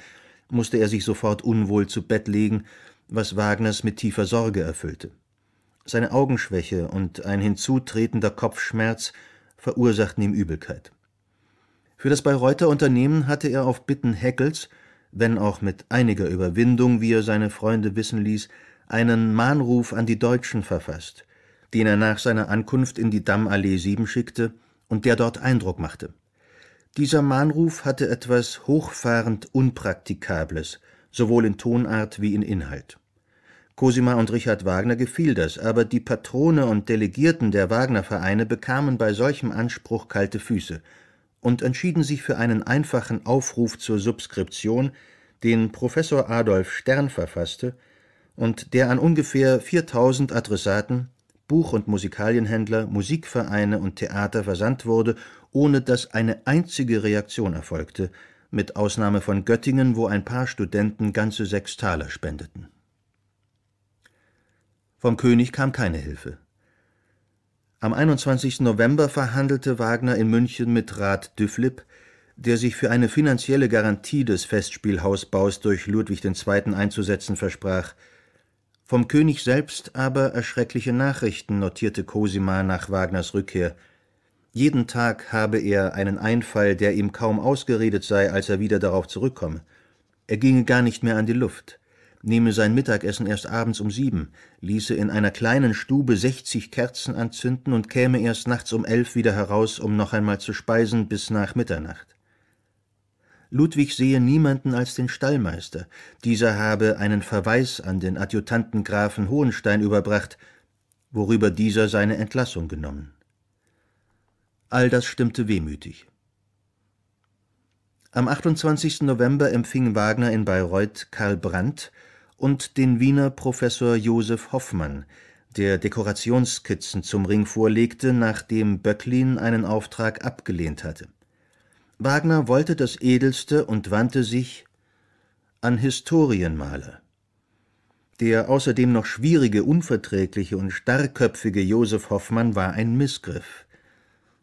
musste er sich sofort unwohl zu Bett legen, was Wagners mit tiefer Sorge erfüllte. Seine Augenschwäche und ein hinzutretender Kopfschmerz verursachten ihm Übelkeit. Für das Bayreuther Unternehmen hatte er auf Bitten Heckels, wenn auch mit einiger Überwindung, wie er seine Freunde wissen ließ, einen Mahnruf an die Deutschen verfasst – den er nach seiner Ankunft in die Dammallee 7 schickte und der dort Eindruck machte. Dieser Mahnruf hatte etwas hochfahrend Unpraktikables, sowohl in Tonart wie in Inhalt. Cosima und Richard Wagner gefiel das, aber die Patrone und Delegierten der Wagner-Vereine bekamen bei solchem Anspruch kalte Füße und entschieden sich für einen einfachen Aufruf zur Subskription, den Professor Adolf Stern verfasste und der an ungefähr 4000 Adressaten Buch- und Musikalienhändler, Musikvereine und Theater versandt wurde, ohne dass eine einzige Reaktion erfolgte, mit Ausnahme von Göttingen, wo ein paar Studenten ganze sechs Taler spendeten. Vom König kam keine Hilfe. Am 21. November verhandelte Wagner in München mit Rat Düflip, der sich für eine finanzielle Garantie des Festspielhausbaus durch Ludwig II. einzusetzen versprach, vom König selbst aber erschreckliche Nachrichten notierte Cosima nach Wagners Rückkehr. Jeden Tag habe er einen Einfall, der ihm kaum ausgeredet sei, als er wieder darauf zurückkomme. Er ginge gar nicht mehr an die Luft, nehme sein Mittagessen erst abends um sieben, ließe in einer kleinen Stube sechzig Kerzen anzünden und käme erst nachts um elf wieder heraus, um noch einmal zu speisen bis nach Mitternacht. Ludwig sehe niemanden als den Stallmeister, dieser habe einen Verweis an den Adjutanten Grafen Hohenstein überbracht, worüber dieser seine Entlassung genommen. All das stimmte wehmütig. Am 28. November empfing Wagner in Bayreuth Karl Brandt und den Wiener Professor Josef Hoffmann, der Dekorationsskizzen zum Ring vorlegte, nachdem Böcklin einen Auftrag abgelehnt hatte. Wagner wollte das Edelste und wandte sich an Historienmaler. Der außerdem noch schwierige, unverträgliche und starrköpfige Josef Hoffmann war ein Missgriff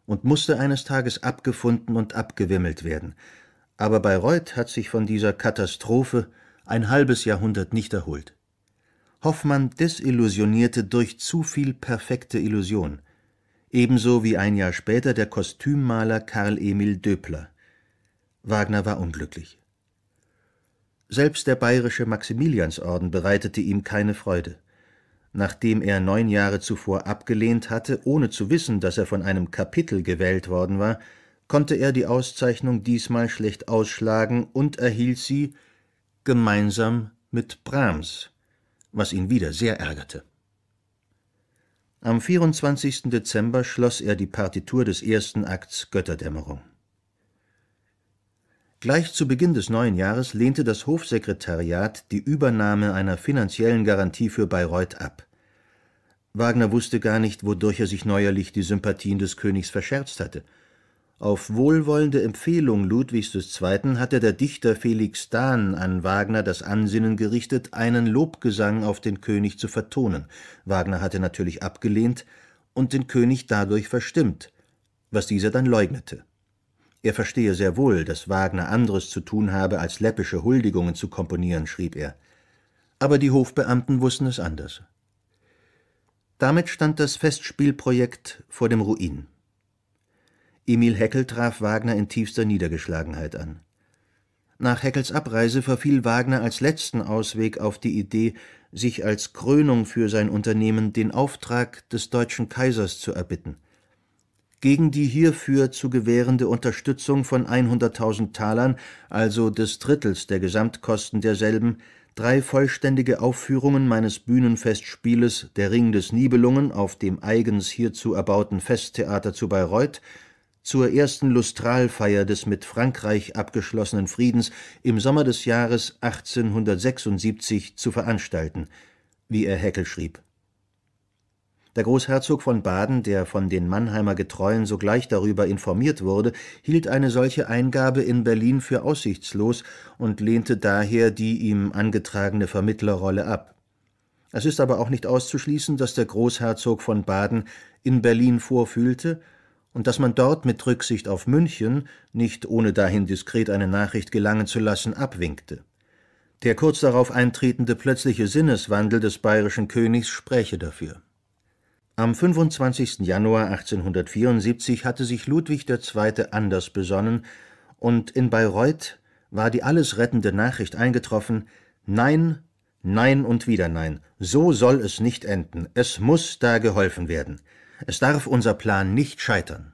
und musste eines Tages abgefunden und abgewimmelt werden. Aber Bayreuth hat sich von dieser Katastrophe ein halbes Jahrhundert nicht erholt. Hoffmann desillusionierte durch zu viel perfekte Illusion ebenso wie ein Jahr später der Kostümmaler Karl Emil Döbler. Wagner war unglücklich. Selbst der bayerische Maximiliansorden bereitete ihm keine Freude. Nachdem er neun Jahre zuvor abgelehnt hatte, ohne zu wissen, dass er von einem Kapitel gewählt worden war, konnte er die Auszeichnung diesmal schlecht ausschlagen und erhielt sie gemeinsam mit Brahms, was ihn wieder sehr ärgerte. Am 24. Dezember schloss er die Partitur des ersten Akts Götterdämmerung. Gleich zu Beginn des neuen Jahres lehnte das Hofsekretariat die Übernahme einer finanziellen Garantie für Bayreuth ab. Wagner wusste gar nicht, wodurch er sich neuerlich die Sympathien des Königs verscherzt hatte – auf wohlwollende Empfehlung Ludwigs II. hatte der Dichter Felix Dahn an Wagner das Ansinnen gerichtet, einen Lobgesang auf den König zu vertonen. Wagner hatte natürlich abgelehnt und den König dadurch verstimmt, was dieser dann leugnete. Er verstehe sehr wohl, dass Wagner anderes zu tun habe, als läppische Huldigungen zu komponieren, schrieb er. Aber die Hofbeamten wussten es anders. Damit stand das Festspielprojekt vor dem Ruin. Emil Heckel traf Wagner in tiefster Niedergeschlagenheit an. Nach Heckels Abreise verfiel Wagner als letzten Ausweg auf die Idee, sich als Krönung für sein Unternehmen den Auftrag des deutschen Kaisers zu erbitten. Gegen die hierfür zu gewährende Unterstützung von 100.000 Talern, also des Drittels der Gesamtkosten derselben, drei vollständige Aufführungen meines Bühnenfestspieles Der Ring des Nibelungen auf dem eigens hierzu erbauten Festtheater zu Bayreuth zur ersten Lustralfeier des mit Frankreich abgeschlossenen Friedens im Sommer des Jahres 1876 zu veranstalten, wie er Haeckel schrieb. Der Großherzog von Baden, der von den Mannheimer Getreuen sogleich darüber informiert wurde, hielt eine solche Eingabe in Berlin für aussichtslos und lehnte daher die ihm angetragene Vermittlerrolle ab. Es ist aber auch nicht auszuschließen, dass der Großherzog von Baden in Berlin vorfühlte und dass man dort mit Rücksicht auf München, nicht ohne dahin diskret eine Nachricht gelangen zu lassen, abwinkte. Der kurz darauf eintretende plötzliche Sinneswandel des bayerischen Königs spräche dafür. Am 25. Januar 1874 hatte sich Ludwig II. anders besonnen, und in Bayreuth war die alles rettende Nachricht eingetroffen Nein, nein und wieder nein, so soll es nicht enden, es muss da geholfen werden. Es darf unser Plan nicht scheitern.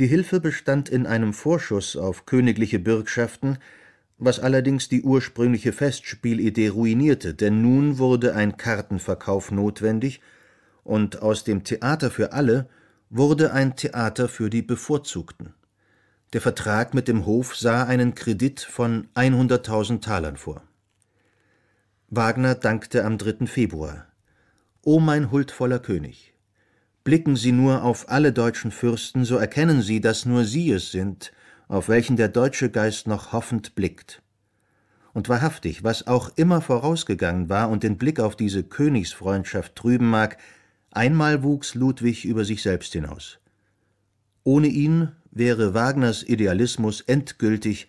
Die Hilfe bestand in einem Vorschuss auf königliche Bürgschaften, was allerdings die ursprüngliche Festspielidee ruinierte, denn nun wurde ein Kartenverkauf notwendig, und aus dem Theater für alle wurde ein Theater für die Bevorzugten. Der Vertrag mit dem Hof sah einen Kredit von 100.000 Talern vor. Wagner dankte am 3. Februar. O mein huldvoller König, Blicken Sie nur auf alle deutschen Fürsten, so erkennen Sie, dass nur sie es sind, auf welchen der deutsche Geist noch hoffend blickt. Und wahrhaftig, was auch immer vorausgegangen war und den Blick auf diese Königsfreundschaft trüben mag, einmal wuchs Ludwig über sich selbst hinaus. Ohne ihn wäre Wagners Idealismus endgültig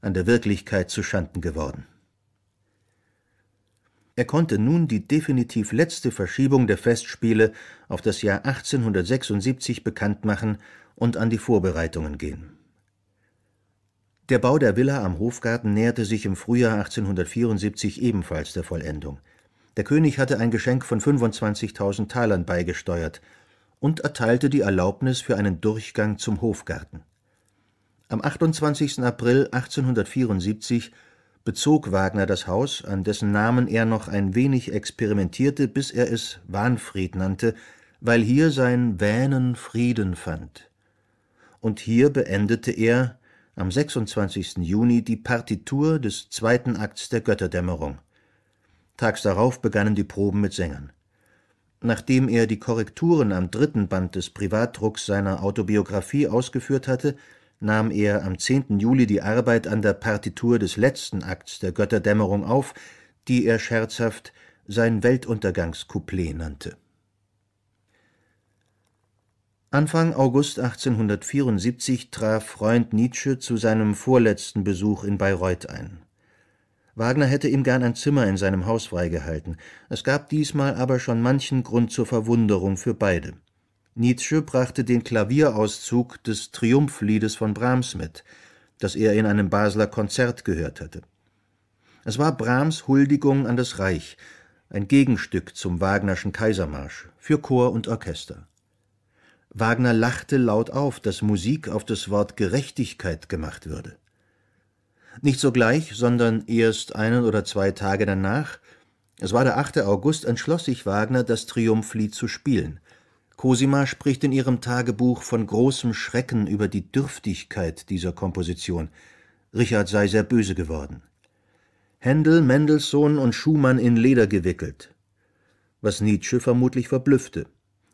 an der Wirklichkeit zuschanden geworden. Er konnte nun die definitiv letzte Verschiebung der Festspiele auf das Jahr 1876 bekannt machen und an die Vorbereitungen gehen. Der Bau der Villa am Hofgarten näherte sich im Frühjahr 1874 ebenfalls der Vollendung. Der König hatte ein Geschenk von 25.000 Talern beigesteuert und erteilte die Erlaubnis für einen Durchgang zum Hofgarten. Am 28. April 1874 bezog Wagner das Haus, an dessen Namen er noch ein wenig experimentierte, bis er es Wahnfried nannte, weil hier sein Wähnen Frieden fand. Und hier beendete er am 26. Juni die Partitur des zweiten Akts der Götterdämmerung. Tags darauf begannen die Proben mit Sängern. Nachdem er die Korrekturen am dritten Band des Privatdrucks seiner Autobiografie ausgeführt hatte, nahm er am 10. Juli die Arbeit an der Partitur des letzten Akts der Götterdämmerung auf, die er scherzhaft sein Weltuntergangscouplet nannte. Anfang August 1874 traf Freund Nietzsche zu seinem vorletzten Besuch in Bayreuth ein. Wagner hätte ihm gern ein Zimmer in seinem Haus freigehalten, es gab diesmal aber schon manchen Grund zur Verwunderung für beide Nietzsche brachte den Klavierauszug des Triumphliedes von Brahms mit, das er in einem Basler Konzert gehört hatte. Es war Brahms Huldigung an das Reich, ein Gegenstück zum Wagnerschen Kaisermarsch für Chor und Orchester. Wagner lachte laut auf, dass Musik auf das Wort Gerechtigkeit gemacht würde. Nicht sogleich, sondern erst einen oder zwei Tage danach, es war der 8. August, entschloss sich Wagner, das Triumphlied zu spielen. Cosima spricht in ihrem Tagebuch von großem Schrecken über die Dürftigkeit dieser Komposition. Richard sei sehr böse geworden. Händel, Mendelssohn und Schumann in Leder gewickelt. Was Nietzsche vermutlich verblüffte.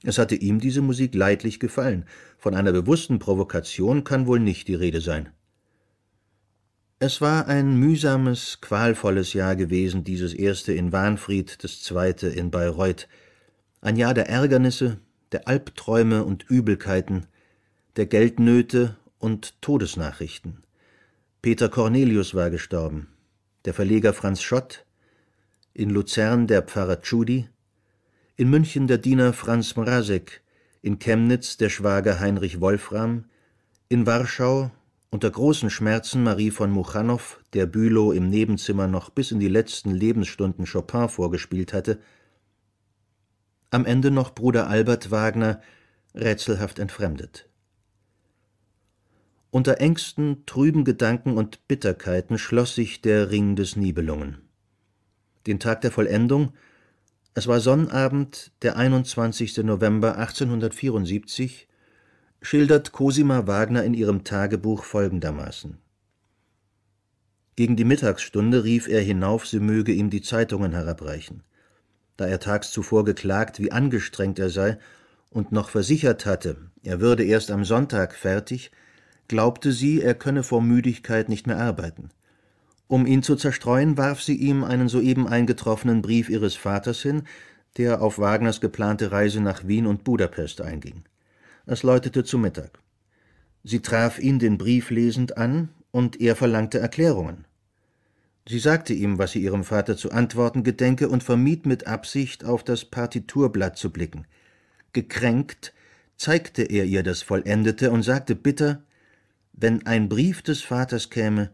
Es hatte ihm diese Musik leidlich gefallen. Von einer bewussten Provokation kann wohl nicht die Rede sein. Es war ein mühsames, qualvolles Jahr gewesen, dieses erste in Wahnfried, das zweite in Bayreuth. Ein Jahr der Ärgernisse, der Albträume und Übelkeiten, der Geldnöte und Todesnachrichten. Peter Cornelius war gestorben, der Verleger Franz Schott, in Luzern der Pfarrer Tschudi, in München der Diener Franz Mrazek, in Chemnitz der Schwager Heinrich Wolfram, in Warschau unter großen Schmerzen Marie von Muchanow, der Bülow im Nebenzimmer noch bis in die letzten Lebensstunden Chopin vorgespielt hatte, am Ende noch Bruder Albert Wagner, rätselhaft entfremdet. Unter Ängsten, trüben Gedanken und Bitterkeiten schloss sich der Ring des Nibelungen. Den Tag der Vollendung, es war Sonnabend, der 21. November 1874, schildert Cosima Wagner in ihrem Tagebuch folgendermaßen. Gegen die Mittagsstunde rief er hinauf, sie möge ihm die Zeitungen herabreichen da er tags zuvor geklagt, wie angestrengt er sei, und noch versichert hatte, er würde erst am Sonntag fertig, glaubte sie, er könne vor Müdigkeit nicht mehr arbeiten. Um ihn zu zerstreuen, warf sie ihm einen soeben eingetroffenen Brief ihres Vaters hin, der auf Wagners geplante Reise nach Wien und Budapest einging. Es läutete zu Mittag. Sie traf ihn den Brief lesend an, und er verlangte Erklärungen. Sie sagte ihm, was sie ihrem Vater zu antworten gedenke und vermied mit Absicht, auf das Partiturblatt zu blicken. Gekränkt zeigte er ihr das Vollendete und sagte bitter, wenn ein Brief des Vaters käme,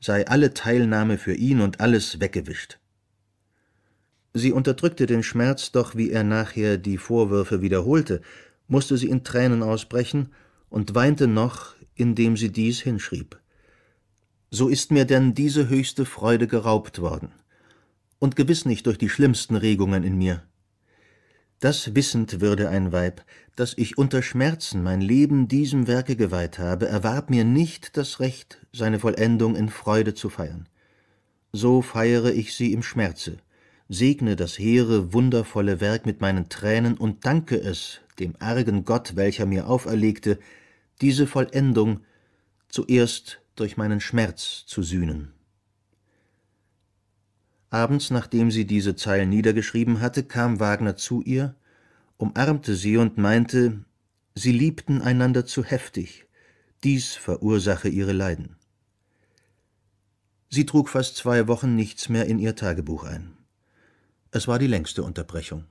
sei alle Teilnahme für ihn und alles weggewischt. Sie unterdrückte den Schmerz, doch wie er nachher die Vorwürfe wiederholte, musste sie in Tränen ausbrechen und weinte noch, indem sie dies hinschrieb so ist mir denn diese höchste Freude geraubt worden, und gewiss nicht durch die schlimmsten Regungen in mir. Das wissend würde ein Weib, dass ich unter Schmerzen mein Leben diesem Werke geweiht habe, erwarb mir nicht das Recht, seine Vollendung in Freude zu feiern. So feiere ich sie im Schmerze, segne das hehre, wundervolle Werk mit meinen Tränen und danke es dem argen Gott, welcher mir auferlegte, diese Vollendung zuerst durch meinen Schmerz zu sühnen. Abends, nachdem sie diese Zeilen niedergeschrieben hatte, kam Wagner zu ihr, umarmte sie und meinte, sie liebten einander zu heftig, dies verursache ihre Leiden. Sie trug fast zwei Wochen nichts mehr in ihr Tagebuch ein. Es war die längste Unterbrechung.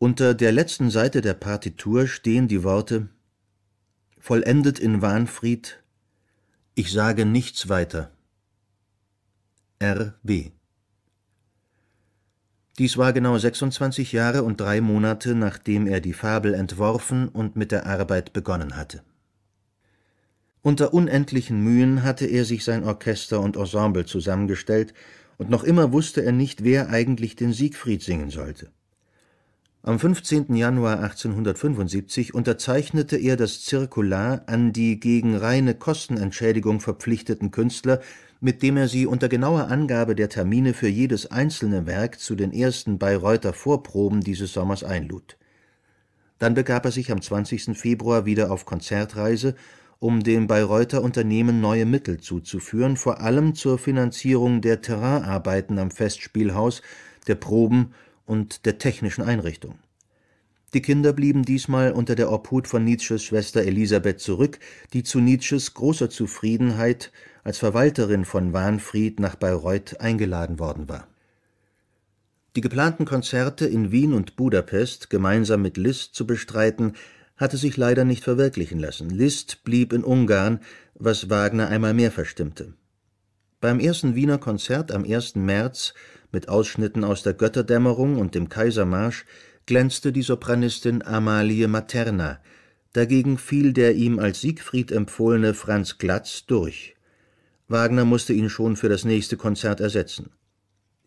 Unter der letzten Seite der Partitur stehen die Worte vollendet in Wahnfried, ich sage nichts weiter. R. Dies war genau 26 Jahre und drei Monate, nachdem er die Fabel entworfen und mit der Arbeit begonnen hatte. Unter unendlichen Mühen hatte er sich sein Orchester und Ensemble zusammengestellt, und noch immer wusste er nicht, wer eigentlich den Siegfried singen sollte. Am 15. Januar 1875 unterzeichnete er das Zirkular an die gegen reine Kostenentschädigung verpflichteten Künstler, mit dem er sie unter genauer Angabe der Termine für jedes einzelne Werk zu den ersten Bayreuther Vorproben dieses Sommers einlud. Dann begab er sich am 20. Februar wieder auf Konzertreise, um dem Bayreuther Unternehmen neue Mittel zuzuführen, vor allem zur Finanzierung der Terrainarbeiten am Festspielhaus, der Proben und der technischen Einrichtung. Die Kinder blieben diesmal unter der Obhut von Nietzsches Schwester Elisabeth zurück, die zu Nietzsches großer Zufriedenheit als Verwalterin von Wahnfried nach Bayreuth eingeladen worden war. Die geplanten Konzerte in Wien und Budapest gemeinsam mit Liszt zu bestreiten, hatte sich leider nicht verwirklichen lassen. Liszt blieb in Ungarn, was Wagner einmal mehr verstimmte. Beim ersten Wiener Konzert am 1. März mit Ausschnitten aus der Götterdämmerung und dem Kaisermarsch glänzte die Sopranistin Amalie Materna, dagegen fiel der ihm als Siegfried empfohlene Franz Glatz durch. Wagner musste ihn schon für das nächste Konzert ersetzen.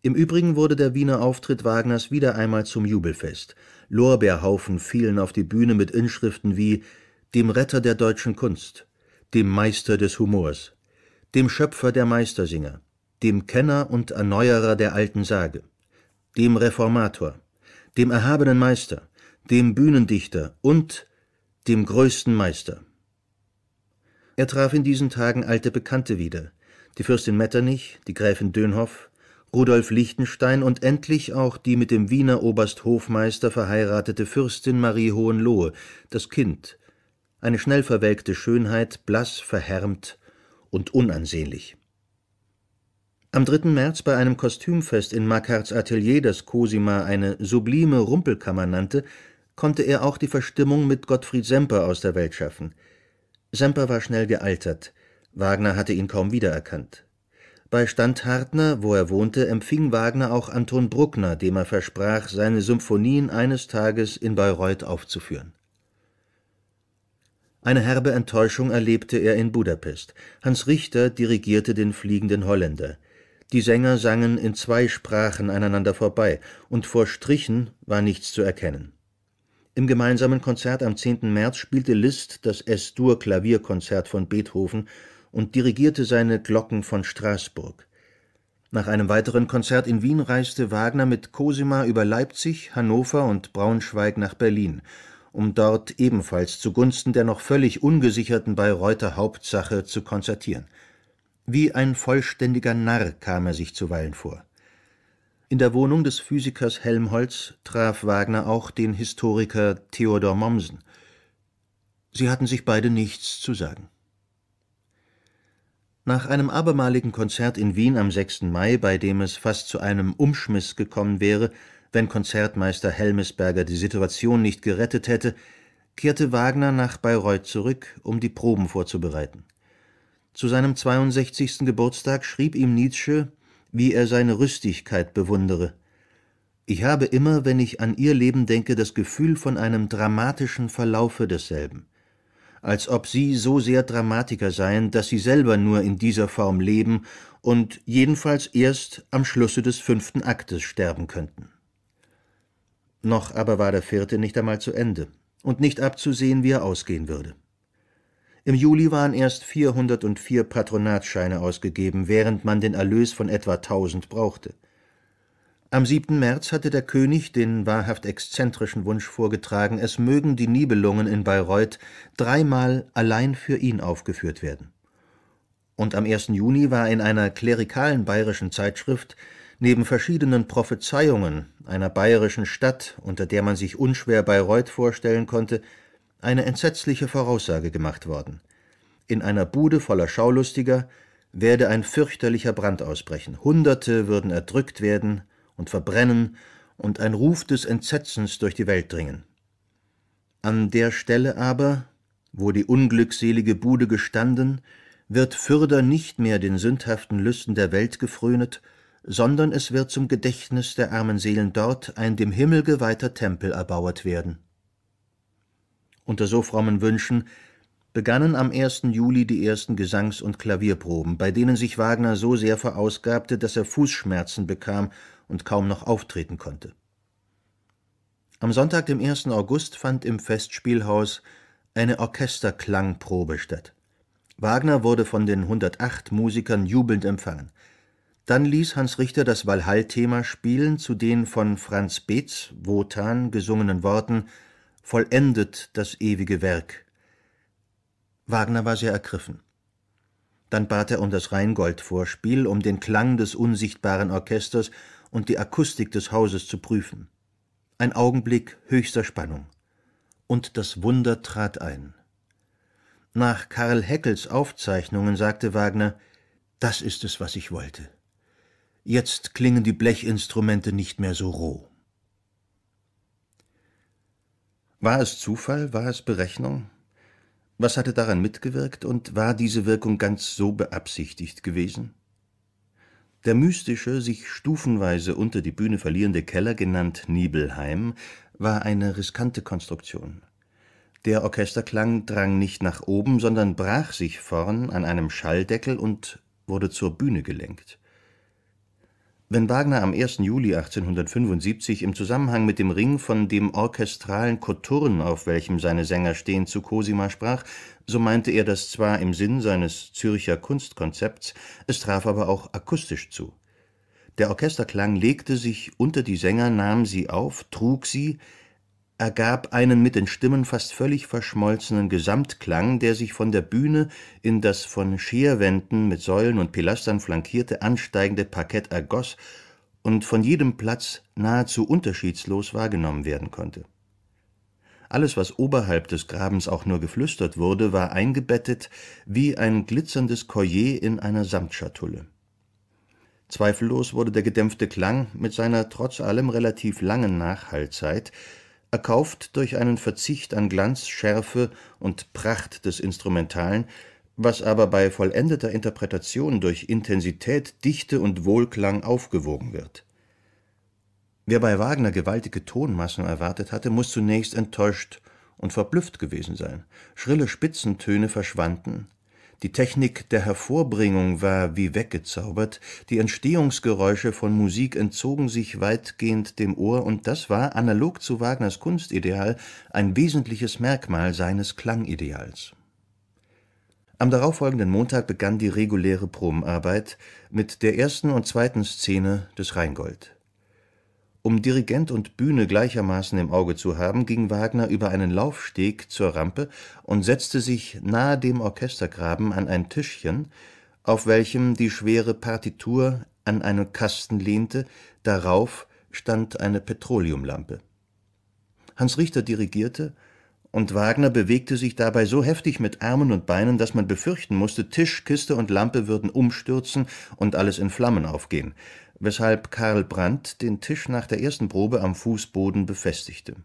Im Übrigen wurde der Wiener Auftritt Wagners wieder einmal zum Jubelfest. Lorbeerhaufen fielen auf die Bühne mit Inschriften wie dem Retter der deutschen Kunst, dem Meister des Humors, dem Schöpfer der Meistersinger, dem Kenner und Erneuerer der alten Sage, dem Reformator, dem erhabenen Meister, dem Bühnendichter und dem größten Meister. Er traf in diesen Tagen alte Bekannte wieder, die Fürstin Metternich, die Gräfin Dönhoff, Rudolf Lichtenstein und endlich auch die mit dem Wiener Obersthofmeister verheiratete Fürstin Marie Hohenlohe, das Kind, eine schnell verwelkte Schönheit, blass, verhärmt und unansehnlich. Am 3. März bei einem Kostümfest in Makarts Atelier, das Cosima eine „ sublime Rumpelkammer “nannte, konnte er auch die Verstimmung mit Gottfried Semper aus der Welt schaffen. Semper war schnell gealtert, Wagner hatte ihn kaum wiedererkannt. Bei Standhartner, wo er wohnte, empfing Wagner auch Anton Bruckner, dem er versprach, seine Symphonien eines Tages in Bayreuth aufzuführen. Eine herbe Enttäuschung erlebte er in Budapest. Hans Richter dirigierte den Fliegenden Holländer die Sänger sangen in zwei Sprachen aneinander vorbei, und vor Strichen war nichts zu erkennen. Im gemeinsamen Konzert am 10. März spielte Liszt das S-Dur-Klavierkonzert von Beethoven und dirigierte seine Glocken von Straßburg. Nach einem weiteren Konzert in Wien reiste Wagner mit Cosima über Leipzig, Hannover und Braunschweig nach Berlin, um dort ebenfalls zugunsten der noch völlig ungesicherten Bayreuther Hauptsache zu konzertieren wie ein vollständiger Narr kam er sich zuweilen vor. In der Wohnung des Physikers Helmholtz traf Wagner auch den Historiker Theodor Mommsen. Sie hatten sich beide nichts zu sagen. Nach einem abermaligen Konzert in Wien am 6. Mai, bei dem es fast zu einem Umschmiss gekommen wäre, wenn Konzertmeister Helmesberger die Situation nicht gerettet hätte, kehrte Wagner nach Bayreuth zurück, um die Proben vorzubereiten. Zu seinem 62. Geburtstag schrieb ihm Nietzsche, wie er seine Rüstigkeit bewundere. Ich habe immer, wenn ich an ihr Leben denke, das Gefühl von einem dramatischen Verlaufe desselben, als ob sie so sehr Dramatiker seien, dass sie selber nur in dieser Form leben und jedenfalls erst am Schlusse des fünften Aktes sterben könnten. Noch aber war der vierte nicht einmal zu Ende und nicht abzusehen, wie er ausgehen würde. Im Juli waren erst 404 Patronatscheine ausgegeben, während man den Erlös von etwa 1000 brauchte. Am 7. März hatte der König den wahrhaft exzentrischen Wunsch vorgetragen, es mögen die Nibelungen in Bayreuth dreimal allein für ihn aufgeführt werden. Und am 1. Juni war in einer klerikalen bayerischen Zeitschrift neben verschiedenen Prophezeiungen einer bayerischen Stadt, unter der man sich unschwer Bayreuth vorstellen konnte, eine entsetzliche Voraussage gemacht worden. In einer Bude voller Schaulustiger werde ein fürchterlicher Brand ausbrechen, Hunderte würden erdrückt werden und verbrennen und ein Ruf des Entsetzens durch die Welt dringen. An der Stelle aber, wo die unglückselige Bude gestanden, wird Fürder nicht mehr den sündhaften Lüsten der Welt gefrönet, sondern es wird zum Gedächtnis der armen Seelen dort ein dem Himmel geweihter Tempel erbauert werden. Unter so frommen Wünschen begannen am 1. Juli die ersten Gesangs und Klavierproben, bei denen sich Wagner so sehr verausgabte, dass er Fußschmerzen bekam und kaum noch auftreten konnte. Am Sonntag, dem 1. August, fand im Festspielhaus eine Orchesterklangprobe statt. Wagner wurde von den 108 Musikern jubelnd empfangen. Dann ließ Hans Richter das Walhall-Thema spielen zu den von Franz Beetz, Wotan, gesungenen Worten vollendet das ewige Werk. Wagner war sehr ergriffen. Dann bat er um das Rheingold-Vorspiel, um den Klang des unsichtbaren Orchesters und die Akustik des Hauses zu prüfen. Ein Augenblick höchster Spannung. Und das Wunder trat ein. Nach Karl Heckels Aufzeichnungen sagte Wagner, das ist es, was ich wollte. Jetzt klingen die Blechinstrumente nicht mehr so roh. War es Zufall, war es Berechnung? Was hatte daran mitgewirkt und war diese Wirkung ganz so beabsichtigt gewesen? Der mystische, sich stufenweise unter die Bühne verlierende Keller, genannt Nibelheim, war eine riskante Konstruktion. Der Orchesterklang drang nicht nach oben, sondern brach sich vorn an einem Schalldeckel und wurde zur Bühne gelenkt. Wenn Wagner am 1. Juli 1875 im Zusammenhang mit dem Ring von dem orchestralen Kothurn, auf welchem seine Sänger stehen, zu Cosima sprach, so meinte er das zwar im Sinn seines Zürcher Kunstkonzepts, es traf aber auch akustisch zu. Der Orchesterklang legte sich unter die Sänger, nahm sie auf, trug sie, ergab einen mit den Stimmen fast völlig verschmolzenen Gesamtklang, der sich von der Bühne in das von Scherwänden mit Säulen und Pilastern flankierte ansteigende Parkett ergoss und von jedem Platz nahezu unterschiedslos wahrgenommen werden konnte. Alles, was oberhalb des Grabens auch nur geflüstert wurde, war eingebettet wie ein glitzerndes Collier in einer Samtschatulle. Zweifellos wurde der gedämpfte Klang mit seiner trotz allem relativ langen Nachhallzeit erkauft durch einen Verzicht an Glanz, Schärfe und Pracht des Instrumentalen, was aber bei vollendeter Interpretation durch Intensität, Dichte und Wohlklang aufgewogen wird. Wer bei Wagner gewaltige Tonmassen erwartet hatte, muss zunächst enttäuscht und verblüfft gewesen sein. Schrille Spitzentöne verschwanden, die Technik der Hervorbringung war wie weggezaubert, die Entstehungsgeräusche von Musik entzogen sich weitgehend dem Ohr, und das war, analog zu Wagners Kunstideal, ein wesentliches Merkmal seines Klangideals. Am darauffolgenden Montag begann die reguläre Probenarbeit mit der ersten und zweiten Szene des Rheingold um Dirigent und Bühne gleichermaßen im Auge zu haben, ging Wagner über einen Laufsteg zur Rampe und setzte sich nahe dem Orchestergraben an ein Tischchen, auf welchem die schwere Partitur an einen Kasten lehnte, darauf stand eine Petroleumlampe. Hans Richter dirigierte, und Wagner bewegte sich dabei so heftig mit Armen und Beinen, dass man befürchten musste, Tisch, Kiste und Lampe würden umstürzen und alles in Flammen aufgehen weshalb Karl Brandt den Tisch nach der ersten Probe am Fußboden befestigte.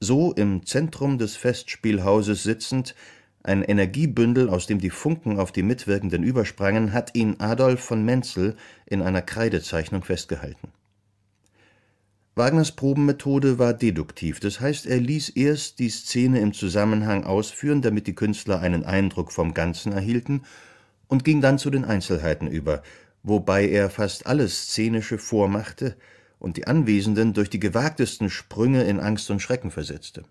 So im Zentrum des Festspielhauses sitzend, ein Energiebündel, aus dem die Funken auf die Mitwirkenden übersprangen, hat ihn Adolf von Menzel in einer Kreidezeichnung festgehalten. Wagners Probenmethode war deduktiv, das heißt, er ließ erst die Szene im Zusammenhang ausführen, damit die Künstler einen Eindruck vom Ganzen erhielten, und ging dann zu den Einzelheiten über, wobei er fast alles Szenische vormachte und die Anwesenden durch die gewagtesten Sprünge in Angst und Schrecken versetzte.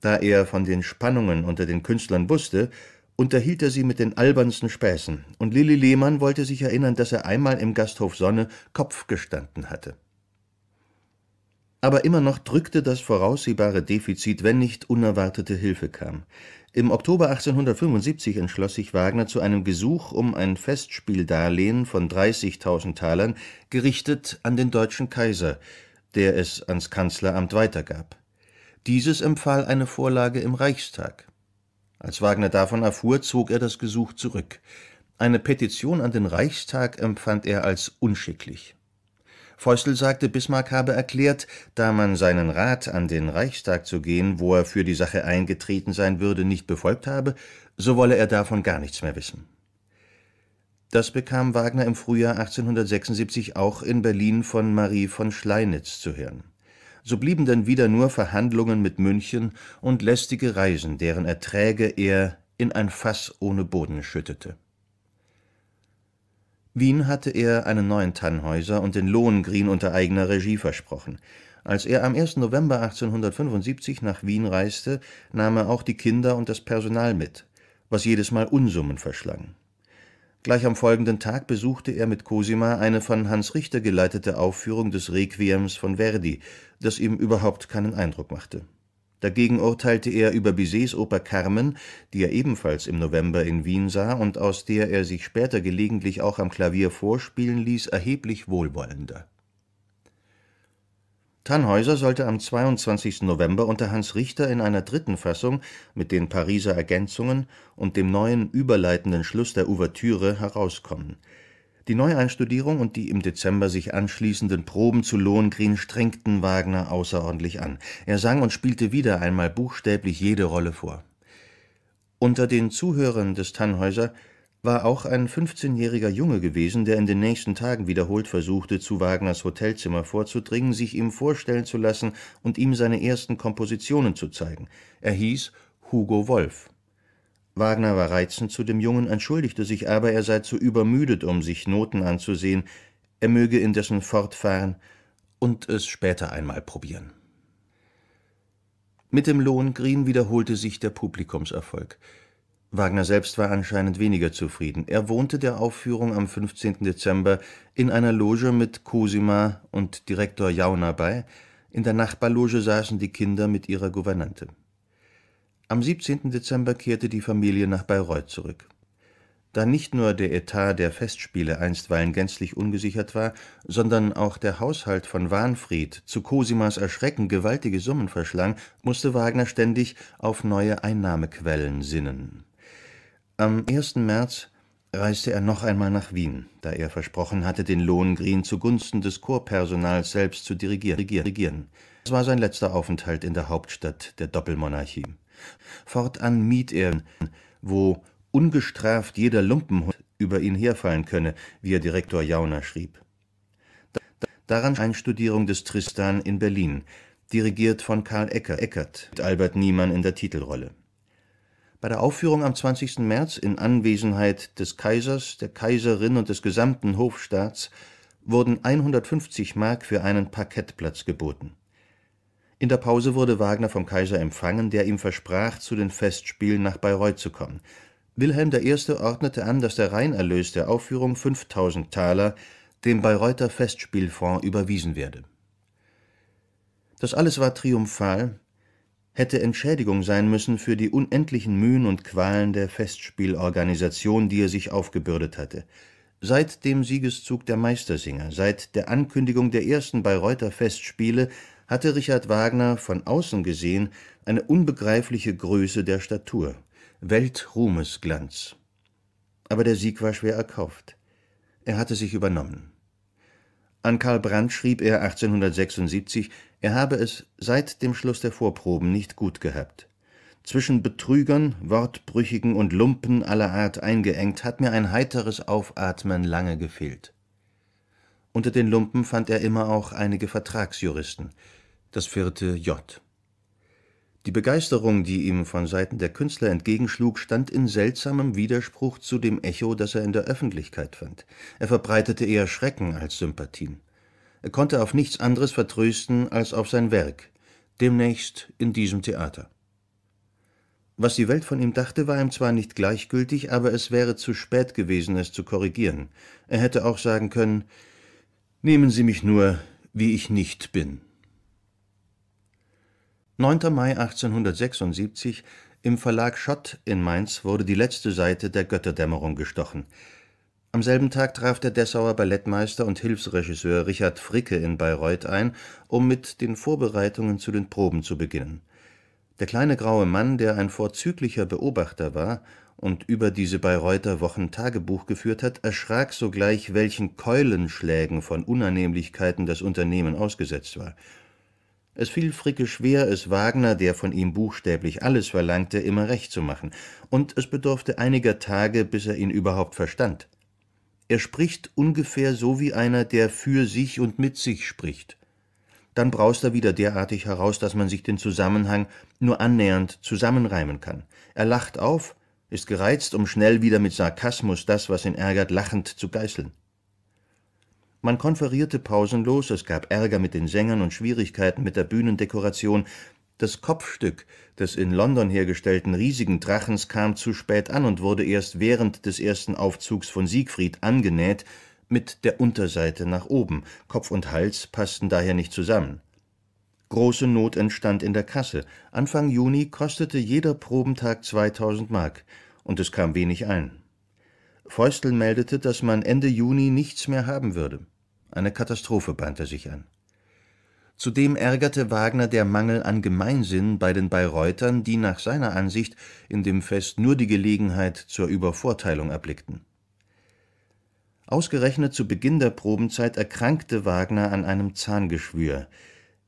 Da er von den Spannungen unter den Künstlern wusste, unterhielt er sie mit den albernsten Späßen, und Lilli Lehmann wollte sich erinnern, dass er einmal im Gasthof Sonne Kopf gestanden hatte. Aber immer noch drückte das voraussehbare Defizit, wenn nicht unerwartete Hilfe kam. Im Oktober 1875 entschloss sich Wagner zu einem Gesuch um ein Festspieldarlehen von 30.000 Talern, gerichtet an den deutschen Kaiser, der es ans Kanzleramt weitergab. Dieses empfahl eine Vorlage im Reichstag. Als Wagner davon erfuhr, zog er das Gesuch zurück. Eine Petition an den Reichstag empfand er als unschicklich. Feustel sagte, Bismarck habe erklärt, da man seinen Rat, an den Reichstag zu gehen, wo er für die Sache eingetreten sein würde, nicht befolgt habe, so wolle er davon gar nichts mehr wissen. Das bekam Wagner im Frühjahr 1876 auch in Berlin von Marie von Schleinitz zu hören. So blieben dann wieder nur Verhandlungen mit München und lästige Reisen, deren Erträge er in ein Fass ohne Boden schüttete. Wien hatte er einen neuen Tannhäuser und den Lohengrin unter eigener Regie versprochen. Als er am 1. November 1875 nach Wien reiste, nahm er auch die Kinder und das Personal mit, was jedes Mal Unsummen verschlang. Gleich am folgenden Tag besuchte er mit Cosima eine von Hans Richter geleitete Aufführung des Requiems von Verdi, das ihm überhaupt keinen Eindruck machte Dagegen urteilte er über Bizets Oper Carmen, die er ebenfalls im November in Wien sah und aus der er sich später gelegentlich auch am Klavier vorspielen ließ, erheblich wohlwollender. Tannhäuser sollte am 22. November unter Hans Richter in einer dritten Fassung mit den Pariser Ergänzungen und dem neuen überleitenden Schluss der Ouvertüre herauskommen die Neueinstudierung und die im Dezember sich anschließenden Proben zu Lohengrin strengten Wagner außerordentlich an. Er sang und spielte wieder einmal buchstäblich jede Rolle vor. Unter den Zuhörern des Tannhäuser war auch ein 15-jähriger Junge gewesen, der in den nächsten Tagen wiederholt versuchte, zu Wagners Hotelzimmer vorzudringen, sich ihm vorstellen zu lassen und ihm seine ersten Kompositionen zu zeigen. Er hieß Hugo Wolf. Wagner war reizend zu dem Jungen, entschuldigte sich aber, er sei zu übermüdet, um sich Noten anzusehen, er möge indessen fortfahren und es später einmal probieren. Mit dem Lohngrin wiederholte sich der Publikumserfolg. Wagner selbst war anscheinend weniger zufrieden. Er wohnte der Aufführung am 15. Dezember in einer Loge mit Cosima und Direktor Jauner bei, in der Nachbarloge saßen die Kinder mit ihrer Gouvernante. Am 17. Dezember kehrte die Familie nach Bayreuth zurück. Da nicht nur der Etat der Festspiele einstweilen gänzlich ungesichert war, sondern auch der Haushalt von Wahnfried zu Cosimas Erschrecken gewaltige Summen verschlang, musste Wagner ständig auf neue Einnahmequellen sinnen. Am 1. März reiste er noch einmal nach Wien, da er versprochen hatte, den Lohngrin zugunsten des Chorpersonals selbst zu dirigieren. Es war sein letzter Aufenthalt in der Hauptstadt der Doppelmonarchie. Fortan mied er, wo ungestraft jeder Lumpenhund über ihn herfallen könne, wie er Direktor Jauner schrieb. Daran Einstudierung des Tristan in Berlin, dirigiert von Karl Ecker, Eckert, mit Albert Niemann in der Titelrolle. Bei der Aufführung am 20. März in Anwesenheit des Kaisers, der Kaiserin und des gesamten Hofstaats wurden 150 Mark für einen Parkettplatz geboten in der Pause wurde Wagner vom Kaiser empfangen, der ihm versprach, zu den Festspielen nach Bayreuth zu kommen. Wilhelm I. ordnete an, dass der Reinerlös der Aufführung 5000 Taler dem Bayreuther Festspielfonds überwiesen werde. Das alles war triumphal, hätte Entschädigung sein müssen für die unendlichen Mühen und Qualen der Festspielorganisation, die er sich aufgebürdet hatte. Seit dem Siegeszug der Meistersinger, seit der Ankündigung der ersten Bayreuther Festspiele hatte Richard Wagner von außen gesehen eine unbegreifliche Größe der Statur, Weltruhmesglanz. Aber der Sieg war schwer erkauft. Er hatte sich übernommen. An Karl Brandt schrieb er 1876, er habe es seit dem Schluss der Vorproben nicht gut gehabt. Zwischen Betrügern, Wortbrüchigen und Lumpen aller Art eingeengt, hat mir ein heiteres Aufatmen lange gefehlt. Unter den Lumpen fand er immer auch einige Vertragsjuristen, das vierte J. Die Begeisterung, die ihm von Seiten der Künstler entgegenschlug, stand in seltsamem Widerspruch zu dem Echo, das er in der Öffentlichkeit fand. Er verbreitete eher Schrecken als Sympathien. Er konnte auf nichts anderes vertrösten als auf sein Werk, demnächst in diesem Theater. Was die Welt von ihm dachte, war ihm zwar nicht gleichgültig, aber es wäre zu spät gewesen, es zu korrigieren. Er hätte auch sagen können Nehmen Sie mich nur, wie ich nicht bin. 9. Mai 1876 im Verlag Schott in Mainz wurde die letzte Seite der Götterdämmerung gestochen. Am selben Tag traf der Dessauer Ballettmeister und Hilfsregisseur Richard Fricke in Bayreuth ein, um mit den Vorbereitungen zu den Proben zu beginnen. Der kleine graue Mann, der ein vorzüglicher Beobachter war und über diese Bayreuther Wochen Tagebuch geführt hat, erschrak sogleich, welchen Keulenschlägen von Unannehmlichkeiten das Unternehmen ausgesetzt war. Es fiel Fricke schwer, es Wagner, der von ihm buchstäblich alles verlangte, immer recht zu machen, und es bedurfte einiger Tage, bis er ihn überhaupt verstand. Er spricht ungefähr so wie einer, der für sich und mit sich spricht. Dann braust er wieder derartig heraus, dass man sich den Zusammenhang nur annähernd zusammenreimen kann. Er lacht auf, ist gereizt, um schnell wieder mit Sarkasmus das, was ihn ärgert, lachend zu geißeln. Man konferierte pausenlos, es gab Ärger mit den Sängern und Schwierigkeiten mit der Bühnendekoration. Das Kopfstück des in London hergestellten riesigen Drachens kam zu spät an und wurde erst während des ersten Aufzugs von Siegfried angenäht, mit der Unterseite nach oben. Kopf und Hals passten daher nicht zusammen. Große Not entstand in der Kasse. Anfang Juni kostete jeder Probentag 2000 Mark und es kam wenig ein. Feustel meldete, dass man Ende Juni nichts mehr haben würde. Eine Katastrophe bahnte sich an. Zudem ärgerte Wagner der Mangel an Gemeinsinn bei den Bayreutern, die nach seiner Ansicht in dem Fest nur die Gelegenheit zur Übervorteilung erblickten. Ausgerechnet zu Beginn der Probenzeit erkrankte Wagner an einem Zahngeschwür.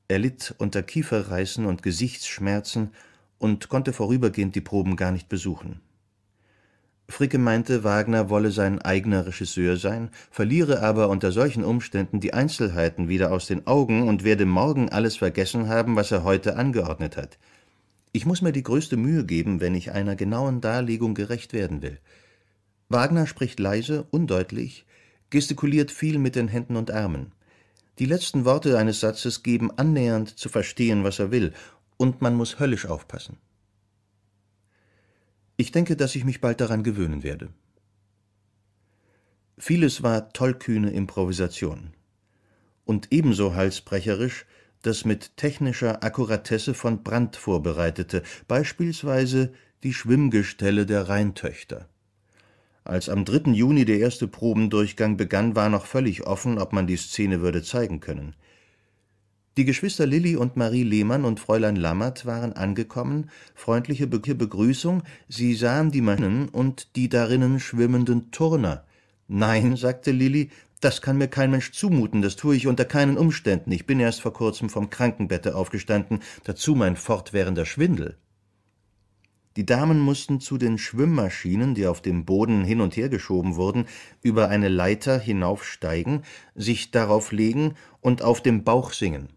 Er litt unter Kieferreißen und Gesichtsschmerzen und konnte vorübergehend die Proben gar nicht besuchen Fricke meinte, Wagner wolle sein eigener Regisseur sein, verliere aber unter solchen Umständen die Einzelheiten wieder aus den Augen und werde morgen alles vergessen haben, was er heute angeordnet hat. Ich muss mir die größte Mühe geben, wenn ich einer genauen Darlegung gerecht werden will. Wagner spricht leise, undeutlich, gestikuliert viel mit den Händen und Armen. Die letzten Worte eines Satzes geben annähernd zu verstehen, was er will, und man muss höllisch aufpassen. Ich denke, dass ich mich bald daran gewöhnen werde. Vieles war tollkühne Improvisation und ebenso halsbrecherisch das mit technischer Akkuratesse von Brandt vorbereitete, beispielsweise die Schwimmgestelle der Rheintöchter. Als am 3. Juni der erste Probendurchgang begann, war noch völlig offen, ob man die Szene würde zeigen können. Die Geschwister Lilli und Marie Lehmann und Fräulein Lammert waren angekommen, freundliche Be Begrüßung, sie sahen die Mannen und die darinnen schwimmenden Turner. Nein, sagte Lilli, das kann mir kein Mensch zumuten, das tue ich unter keinen Umständen. Ich bin erst vor kurzem vom Krankenbette aufgestanden, dazu mein fortwährender Schwindel. Die Damen mussten zu den Schwimmmaschinen, die auf dem Boden hin und her geschoben wurden, über eine Leiter hinaufsteigen, sich darauf legen und auf dem Bauch singen.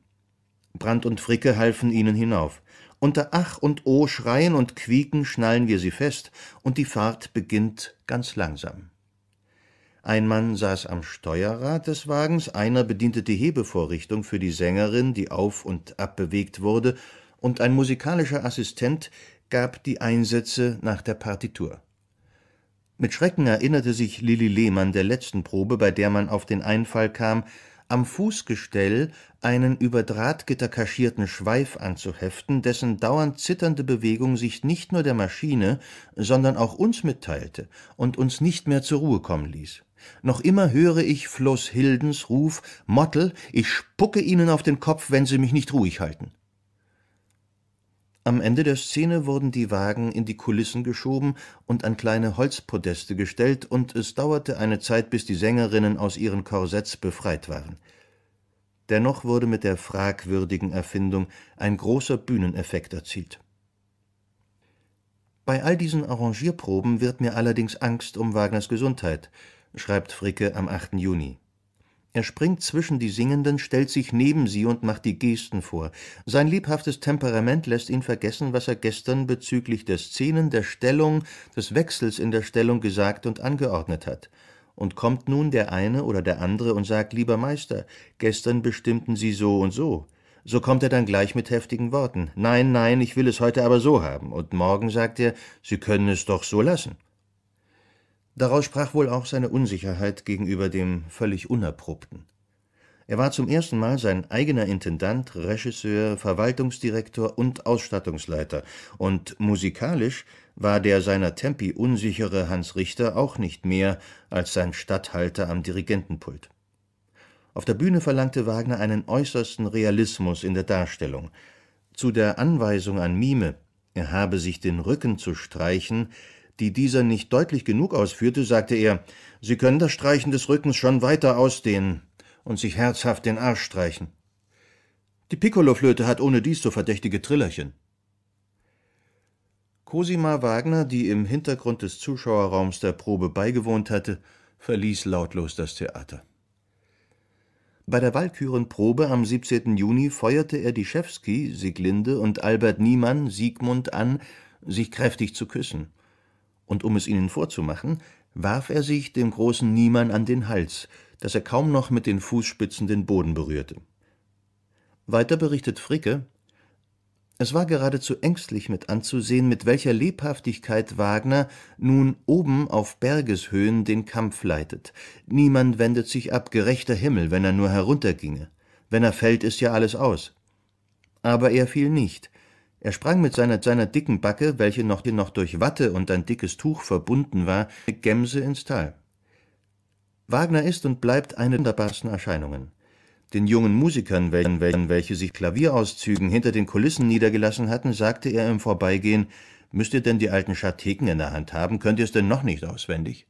Brand und Fricke halfen ihnen hinauf. Unter Ach und O schreien und quieken schnallen wir sie fest, und die Fahrt beginnt ganz langsam. Ein Mann saß am Steuerrad des Wagens, einer bediente die Hebevorrichtung für die Sängerin, die auf und ab bewegt wurde, und ein musikalischer Assistent gab die Einsätze nach der Partitur. Mit Schrecken erinnerte sich Lilli Lehmann der letzten Probe, bei der man auf den Einfall kam, am Fußgestell einen über Drahtgitter kaschierten Schweif anzuheften, dessen dauernd zitternde Bewegung sich nicht nur der Maschine, sondern auch uns mitteilte und uns nicht mehr zur Ruhe kommen ließ. Noch immer höre ich Floß Hildens Ruf, Mottel, ich spucke Ihnen auf den Kopf, wenn Sie mich nicht ruhig halten. Am Ende der Szene wurden die Wagen in die Kulissen geschoben und an kleine Holzpodeste gestellt, und es dauerte eine Zeit, bis die Sängerinnen aus ihren Korsetts befreit waren. Dennoch wurde mit der fragwürdigen Erfindung ein großer Bühneneffekt erzielt. Bei all diesen Arrangierproben wird mir allerdings Angst um Wagners Gesundheit, schreibt Fricke am 8. Juni er springt zwischen die Singenden, stellt sich neben sie und macht die Gesten vor. Sein lebhaftes Temperament lässt ihn vergessen, was er gestern bezüglich der Szenen, der Stellung, des Wechsels in der Stellung gesagt und angeordnet hat. Und kommt nun der eine oder der andere und sagt, lieber Meister, gestern bestimmten Sie so und so. So kommt er dann gleich mit heftigen Worten. Nein, nein, ich will es heute aber so haben. Und morgen sagt er, Sie können es doch so lassen. Daraus sprach wohl auch seine Unsicherheit gegenüber dem völlig Unerprobten. Er war zum ersten Mal sein eigener Intendant, Regisseur, Verwaltungsdirektor und Ausstattungsleiter, und musikalisch war der seiner Tempi unsichere Hans Richter auch nicht mehr als sein Statthalter am Dirigentenpult. Auf der Bühne verlangte Wagner einen äußersten Realismus in der Darstellung. Zu der Anweisung an Mime, er habe sich den Rücken zu streichen, die dieser nicht deutlich genug ausführte, sagte er, Sie können das Streichen des Rückens schon weiter ausdehnen und sich herzhaft den Arsch streichen. Die Piccoloflöte hat ohne dies so verdächtige Trillerchen. Cosima Wagner, die im Hintergrund des Zuschauerraums der Probe beigewohnt hatte, verließ lautlos das Theater. Bei der Walkürenprobe am 17. Juni feuerte er die Dischewski, Sieglinde und Albert Niemann, Siegmund an, sich kräftig zu küssen und um es ihnen vorzumachen, warf er sich dem großen Niemann an den Hals, dass er kaum noch mit den Fußspitzen den Boden berührte. Weiter berichtet Fricke, es war geradezu ängstlich mit anzusehen, mit welcher Lebhaftigkeit Wagner nun oben auf Bergeshöhen den Kampf leitet. Niemand wendet sich ab, gerechter Himmel, wenn er nur herunterginge. Wenn er fällt, ist ja alles aus. Aber er fiel nicht, er sprang mit seiner, seiner dicken Backe, welche noch, noch durch Watte und ein dickes Tuch verbunden war, mit Gemse ins Tal. Wagner ist und bleibt eine der wunderbarsten Erscheinungen. Den jungen Musikern, welchen, welche sich Klavierauszügen hinter den Kulissen niedergelassen hatten, sagte er im Vorbeigehen, müsst ihr denn die alten Scharteken in der Hand haben, könnt ihr es denn noch nicht auswendig?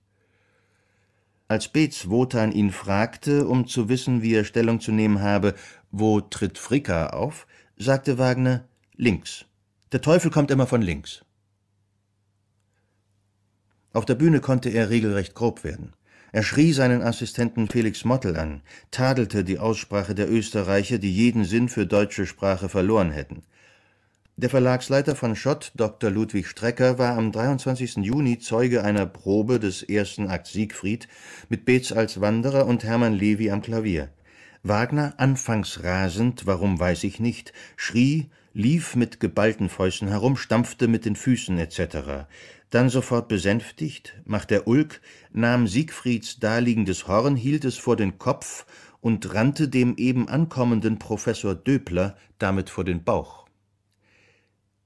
Als Beetz Wotan ihn fragte, um zu wissen, wie er Stellung zu nehmen habe, wo tritt Fricka auf, sagte Wagner, links. Der Teufel kommt immer von links. Auf der Bühne konnte er regelrecht grob werden. Er schrie seinen Assistenten Felix Mottel an, tadelte die Aussprache der Österreicher, die jeden Sinn für deutsche Sprache verloren hätten. Der Verlagsleiter von Schott, Dr. Ludwig Strecker, war am 23. Juni Zeuge einer Probe des ersten Akts Siegfried mit Beetz als Wanderer und Hermann Levi am Klavier. Wagner, anfangs rasend, warum weiß ich nicht, schrie, lief mit geballten Fäusten herum, stampfte mit den Füßen etc. Dann sofort besänftigt, macht der Ulk, nahm Siegfrieds daliegendes Horn, hielt es vor den Kopf und rannte dem eben ankommenden Professor Döbler damit vor den Bauch.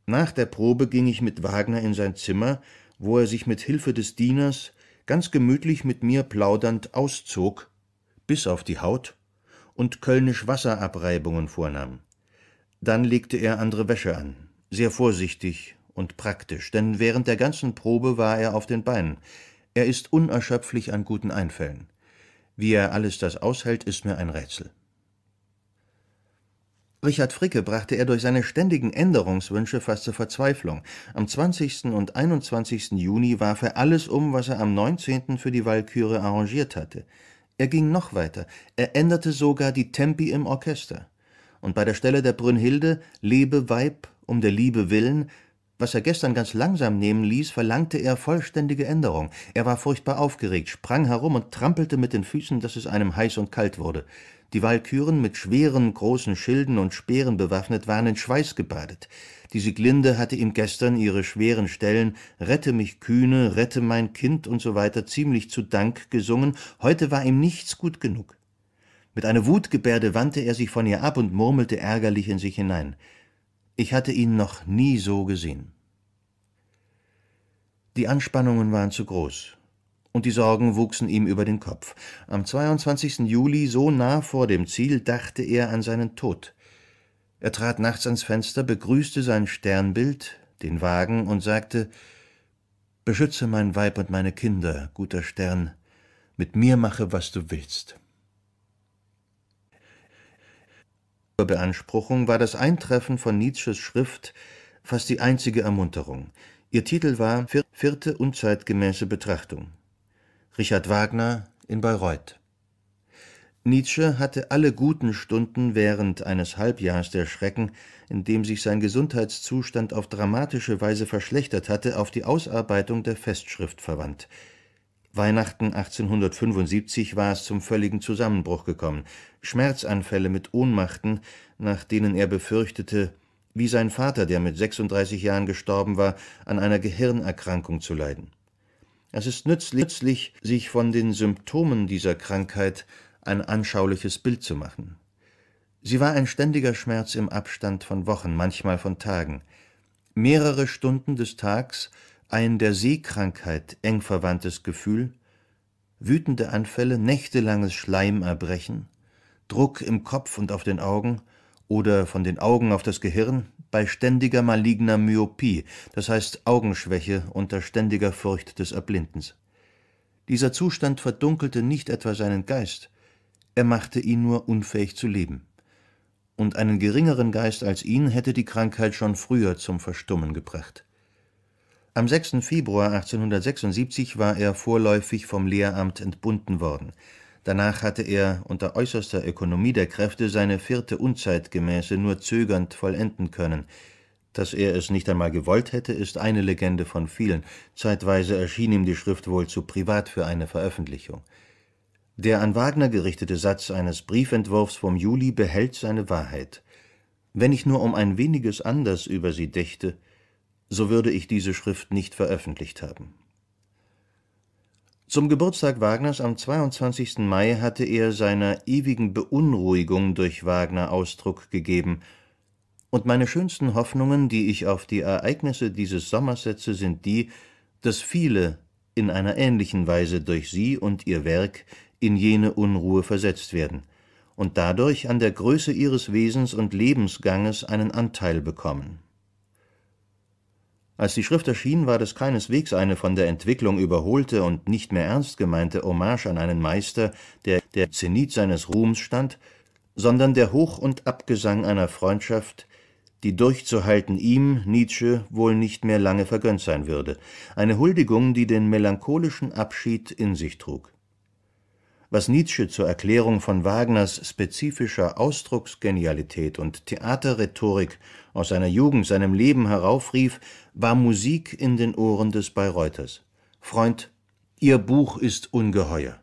Nach der Probe ging ich mit Wagner in sein Zimmer, wo er sich mit Hilfe des Dieners ganz gemütlich mit mir plaudernd auszog, bis auf die Haut, und kölnisch Wasserabreibungen vornahm. Dann legte er andere Wäsche an, sehr vorsichtig und praktisch, denn während der ganzen Probe war er auf den Beinen. Er ist unerschöpflich an guten Einfällen. Wie er alles das aushält, ist mir ein Rätsel. Richard Fricke brachte er durch seine ständigen Änderungswünsche fast zur Verzweiflung. Am 20. und 21. Juni warf er alles um, was er am 19. für die Walküre arrangiert hatte. Er ging noch weiter. Er änderte sogar die Tempi im Orchester und bei der Stelle der Brünnhilde »Lebe, Weib, um der Liebe willen«, was er gestern ganz langsam nehmen ließ, verlangte er vollständige Änderung. Er war furchtbar aufgeregt, sprang herum und trampelte mit den Füßen, daß es einem heiß und kalt wurde. Die Walküren, mit schweren, großen Schilden und Speeren bewaffnet, waren in Schweiß gebadet. Die Sieglinde hatte ihm gestern ihre schweren Stellen »Rette mich, Kühne«, »Rette mein Kind« und so weiter ziemlich zu Dank gesungen, heute war ihm nichts gut genug. Mit einer Wutgebärde wandte er sich von ihr ab und murmelte ärgerlich in sich hinein. Ich hatte ihn noch nie so gesehen. Die Anspannungen waren zu groß, und die Sorgen wuchsen ihm über den Kopf. Am 22. Juli, so nah vor dem Ziel, dachte er an seinen Tod. Er trat nachts ans Fenster, begrüßte sein Sternbild, den Wagen und sagte Beschütze mein Weib und meine Kinder, guter Stern, mit mir mache, was du willst. Beanspruchung war das Eintreffen von Nietzsches Schrift fast die einzige Ermunterung. Ihr Titel war Vierte unzeitgemäße Betrachtung. Richard Wagner in Bayreuth. Nietzsche hatte alle guten Stunden während eines Halbjahres der Schrecken, in dem sich sein Gesundheitszustand auf dramatische Weise verschlechtert hatte, auf die Ausarbeitung der Festschrift verwandt. Weihnachten 1875 war es zum völligen Zusammenbruch gekommen, Schmerzanfälle mit Ohnmachten, nach denen er befürchtete, wie sein Vater, der mit 36 Jahren gestorben war, an einer Gehirnerkrankung zu leiden. Es ist nützlich, sich von den Symptomen dieser Krankheit ein anschauliches Bild zu machen. Sie war ein ständiger Schmerz im Abstand von Wochen, manchmal von Tagen. Mehrere Stunden des Tags ein der Seekrankheit eng verwandtes Gefühl, wütende Anfälle, nächtelanges Schleimerbrechen, Druck im Kopf und auf den Augen oder von den Augen auf das Gehirn bei ständiger maligner Myopie, das heißt Augenschwäche unter ständiger Furcht des Erblindens. Dieser Zustand verdunkelte nicht etwa seinen Geist, er machte ihn nur unfähig zu leben. Und einen geringeren Geist als ihn hätte die Krankheit schon früher zum Verstummen gebracht. Am 6. Februar 1876 war er vorläufig vom Lehramt entbunden worden. Danach hatte er unter äußerster Ökonomie der Kräfte seine vierte Unzeitgemäße nur zögernd vollenden können. Dass er es nicht einmal gewollt hätte, ist eine Legende von vielen. Zeitweise erschien ihm die Schrift wohl zu privat für eine Veröffentlichung. Der an Wagner gerichtete Satz eines Briefentwurfs vom Juli behält seine Wahrheit. Wenn ich nur um ein weniges anders über sie dächte, so würde ich diese Schrift nicht veröffentlicht haben. Zum Geburtstag Wagners am 22. Mai hatte er seiner ewigen Beunruhigung durch Wagner Ausdruck gegeben, und meine schönsten Hoffnungen, die ich auf die Ereignisse dieses Sommers setze, sind die, dass viele in einer ähnlichen Weise durch sie und ihr Werk in jene Unruhe versetzt werden und dadurch an der Größe ihres Wesens und Lebensganges einen Anteil bekommen. Als die Schrift erschien, war das keineswegs eine von der Entwicklung überholte und nicht mehr ernst gemeinte Hommage an einen Meister, der der Zenit seines Ruhms stand, sondern der Hoch- und Abgesang einer Freundschaft, die durchzuhalten ihm, Nietzsche, wohl nicht mehr lange vergönnt sein würde, eine Huldigung, die den melancholischen Abschied in sich trug was Nietzsche zur Erklärung von Wagners spezifischer Ausdrucksgenialität und Theaterrhetorik aus seiner Jugend, seinem Leben heraufrief, war Musik in den Ohren des Bayreuthers. Freund, Ihr Buch ist ungeheuer.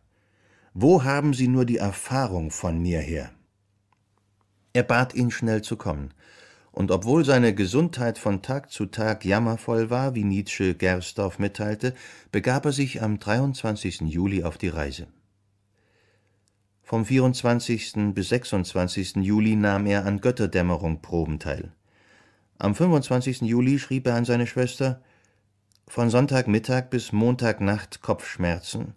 Wo haben Sie nur die Erfahrung von mir her? Er bat ihn schnell zu kommen, und obwohl seine Gesundheit von Tag zu Tag jammervoll war, wie Nietzsche Gersdorf mitteilte, begab er sich am 23. Juli auf die Reise. Vom 24. bis 26. Juli nahm er an Götterdämmerung-Proben teil. Am 25. Juli schrieb er an seine Schwester: Von Sonntagmittag bis Montagnacht Kopfschmerzen.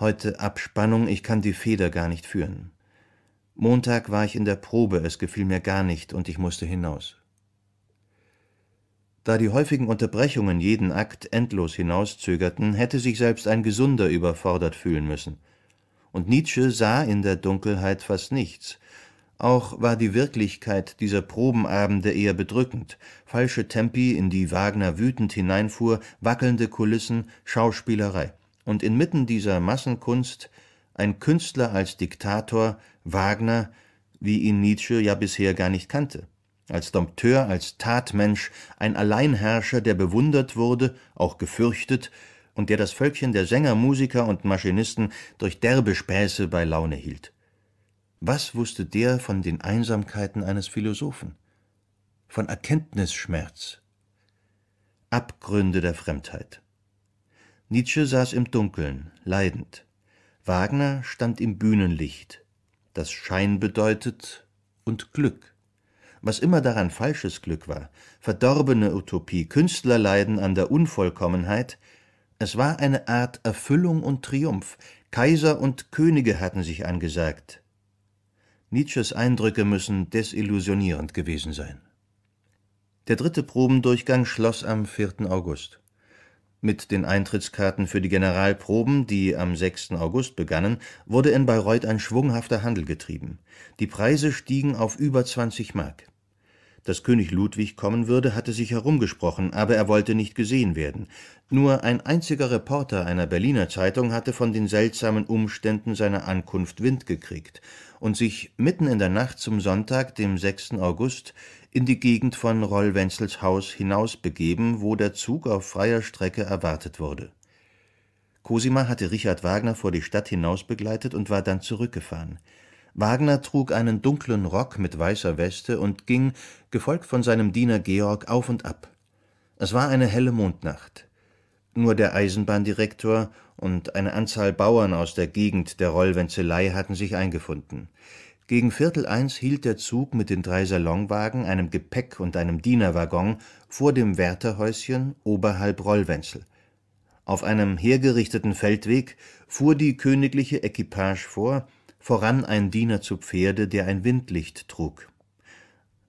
Heute Abspannung, ich kann die Feder gar nicht führen. Montag war ich in der Probe, es gefiel mir gar nicht und ich musste hinaus. Da die häufigen Unterbrechungen jeden Akt endlos hinauszögerten, hätte sich selbst ein Gesunder überfordert fühlen müssen – und Nietzsche sah in der Dunkelheit fast nichts. Auch war die Wirklichkeit dieser Probenabende eher bedrückend. Falsche Tempi, in die Wagner wütend hineinfuhr, wackelnde Kulissen, Schauspielerei. Und inmitten dieser Massenkunst ein Künstler als Diktator, Wagner, wie ihn Nietzsche ja bisher gar nicht kannte. Als Dompteur, als Tatmensch, ein Alleinherrscher, der bewundert wurde, auch gefürchtet, und der das Völkchen der Sänger, Musiker und Maschinisten durch derbe Späße bei Laune hielt. Was wusste der von den Einsamkeiten eines Philosophen? Von Erkenntnisschmerz? Abgründe der Fremdheit. Nietzsche saß im Dunkeln, leidend. Wagner stand im Bühnenlicht, das Schein bedeutet und Glück. Was immer daran falsches Glück war, verdorbene Utopie, Künstlerleiden an der Unvollkommenheit, es war eine Art Erfüllung und Triumph. Kaiser und Könige hatten sich angesagt. Nietzsches Eindrücke müssen desillusionierend gewesen sein. Der dritte Probendurchgang schloss am 4. August. Mit den Eintrittskarten für die Generalproben, die am 6. August begannen, wurde in Bayreuth ein schwunghafter Handel getrieben. Die Preise stiegen auf über 20 Mark dass König Ludwig kommen würde, hatte sich herumgesprochen, aber er wollte nicht gesehen werden. Nur ein einziger Reporter einer Berliner Zeitung hatte von den seltsamen Umständen seiner Ankunft Wind gekriegt und sich mitten in der Nacht zum Sonntag, dem 6. August, in die Gegend von Rollwenzels Haus hinausbegeben, wo der Zug auf freier Strecke erwartet wurde. Cosima hatte Richard Wagner vor die Stadt hinausbegleitet und war dann zurückgefahren. Wagner trug einen dunklen Rock mit weißer Weste und ging, gefolgt von seinem Diener Georg, auf und ab. Es war eine helle Mondnacht. Nur der Eisenbahndirektor und eine Anzahl Bauern aus der Gegend der Rollwenzelei hatten sich eingefunden. Gegen Viertel eins hielt der Zug mit den drei Salonwagen, einem Gepäck und einem Dienerwaggon vor dem Wärterhäuschen oberhalb Rollwenzel. Auf einem hergerichteten Feldweg fuhr die königliche Equipage vor, voran ein Diener zu Pferde, der ein Windlicht trug.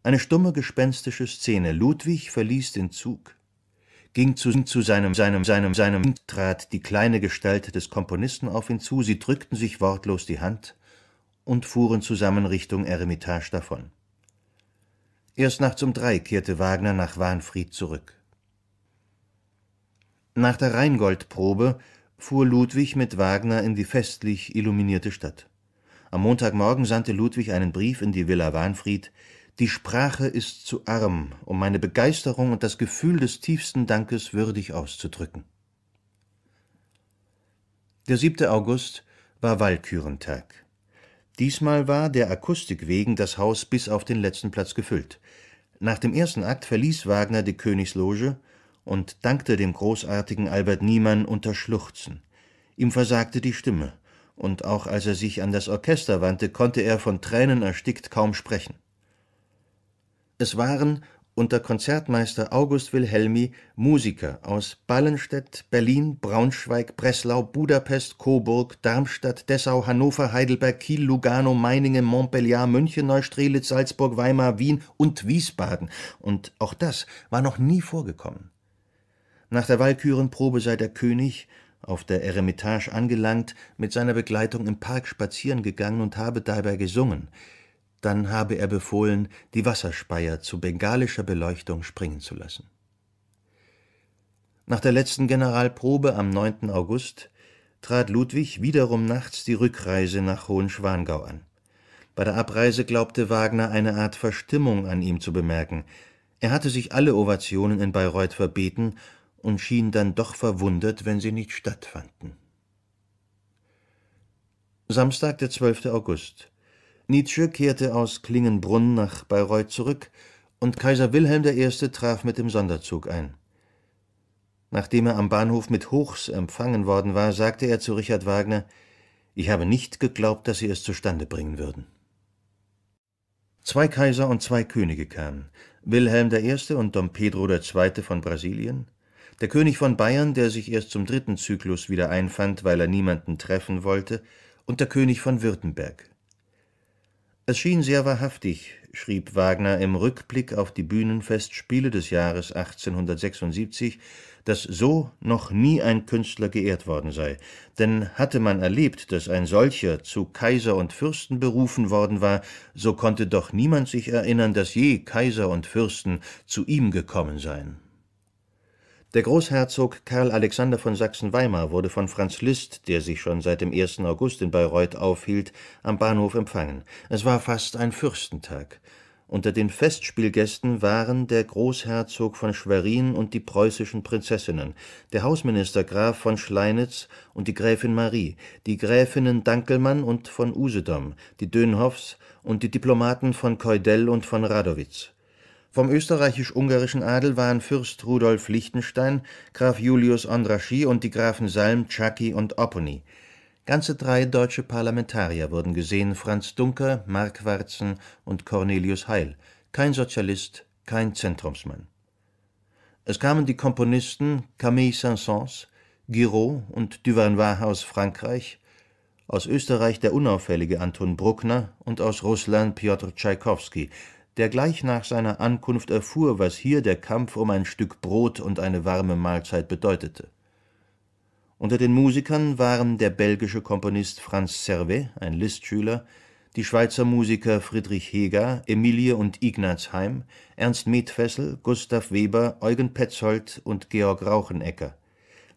Eine stumme, gespenstische Szene. Ludwig verließ den Zug, ging zu, zu seinem, seinem, seinem, seinem, trat die kleine Gestalt des Komponisten auf ihn zu, sie drückten sich wortlos die Hand und fuhren zusammen Richtung Eremitage davon. Erst nachts um drei kehrte Wagner nach Wahnfried zurück. Nach der Rheingoldprobe fuhr Ludwig mit Wagner in die festlich illuminierte Stadt. Am Montagmorgen sandte Ludwig einen Brief in die Villa Wahnfried. Die Sprache ist zu arm, um meine Begeisterung und das Gefühl des tiefsten Dankes würdig auszudrücken. Der 7. August war Walkürentag. Diesmal war, der Akustik wegen, das Haus bis auf den letzten Platz gefüllt. Nach dem ersten Akt verließ Wagner die Königsloge und dankte dem großartigen Albert Niemann unter Schluchzen. Ihm versagte die Stimme und auch als er sich an das Orchester wandte, konnte er von Tränen erstickt kaum sprechen. Es waren unter Konzertmeister August Wilhelmi Musiker aus Ballenstedt, Berlin, Braunschweig, Breslau, Budapest, Coburg, Darmstadt, Dessau, Hannover, Heidelberg, Kiel, Lugano, Meiningen, Montpellier, München, Neustrelitz, Salzburg, Weimar, Wien und Wiesbaden. Und auch das war noch nie vorgekommen. Nach der Walkürenprobe sei der König auf der Eremitage angelangt, mit seiner Begleitung im Park spazieren gegangen und habe dabei gesungen. Dann habe er befohlen, die Wasserspeier zu bengalischer Beleuchtung springen zu lassen. Nach der letzten Generalprobe am 9. August trat Ludwig wiederum nachts die Rückreise nach Hohenschwangau an. Bei der Abreise glaubte Wagner eine Art Verstimmung an ihm zu bemerken. Er hatte sich alle Ovationen in Bayreuth verbeten und schien dann doch verwundert, wenn sie nicht stattfanden. Samstag, der 12. August. Nietzsche kehrte aus Klingenbrunn nach Bayreuth zurück und Kaiser Wilhelm I. traf mit dem Sonderzug ein. Nachdem er am Bahnhof mit Hochs empfangen worden war, sagte er zu Richard Wagner, ich habe nicht geglaubt, dass sie es zustande bringen würden. Zwei Kaiser und zwei Könige kamen, Wilhelm I. und Dom Pedro II. von Brasilien, der König von Bayern, der sich erst zum dritten Zyklus wieder einfand, weil er niemanden treffen wollte, und der König von Württemberg. Es schien sehr wahrhaftig, schrieb Wagner im Rückblick auf die Bühnenfestspiele des Jahres 1876, dass so noch nie ein Künstler geehrt worden sei, denn hatte man erlebt, dass ein solcher zu Kaiser und Fürsten berufen worden war, so konnte doch niemand sich erinnern, dass je Kaiser und Fürsten zu ihm gekommen seien. Der Großherzog Karl Alexander von Sachsen-Weimar wurde von Franz Liszt, der sich schon seit dem 1. August in Bayreuth aufhielt, am Bahnhof empfangen. Es war fast ein Fürstentag. Unter den Festspielgästen waren der Großherzog von Schwerin und die preußischen Prinzessinnen, der Hausminister Graf von Schleinitz und die Gräfin Marie, die Gräfinnen Dankelmann und von Usedom, die Dönhoffs und die Diplomaten von Keudell und von Radowitz vom österreichisch-ungarischen Adel waren Fürst Rudolf Lichtenstein, Graf Julius Andraschi und die Grafen Salm, Czaki und Opponi. Ganze drei deutsche Parlamentarier wurden gesehen: Franz Duncker, Warzen und Cornelius Heil. Kein Sozialist, kein Zentrumsmann. Es kamen die Komponisten Camille Saint-Saëns, Giraud und Duvernois aus Frankreich, aus Österreich der unauffällige Anton Bruckner und aus Russland Piotr Tschaikowski, der gleich nach seiner Ankunft erfuhr, was hier der Kampf um ein Stück Brot und eine warme Mahlzeit bedeutete. Unter den Musikern waren der belgische Komponist Franz Servet, ein Listschüler, die Schweizer Musiker Friedrich Heger, Emilie und Ignaz Heim, Ernst Medfessel, Gustav Weber, Eugen Petzold und Georg Rauchenecker.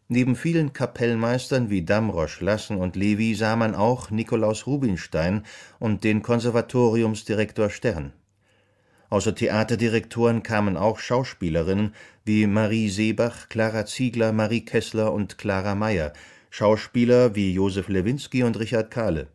Neben vielen Kapellmeistern wie Damrosch, Lassen und Levi sah man auch Nikolaus Rubinstein und den Konservatoriumsdirektor Stern. Außer Theaterdirektoren kamen auch Schauspielerinnen wie Marie Seebach, Clara Ziegler, Marie Kessler und Clara Meyer, Schauspieler wie Josef Lewinski und Richard Kahle.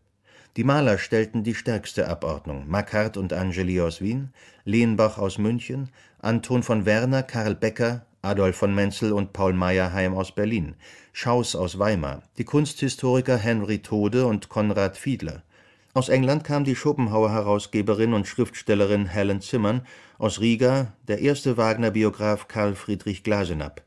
Die Maler stellten die stärkste Abordnung: Makart und Angeli aus Wien, Lehnbach aus München, Anton von Werner, Karl Becker, Adolf von Menzel und Paul Meyerheim aus Berlin, Schaus aus Weimar, die Kunsthistoriker Henry Tode und Konrad Fiedler aus England kam die Schopenhauer-Herausgeberin und Schriftstellerin Helen Zimmern, aus Riga der erste Wagner-Biograf Karl Friedrich Glasenapp.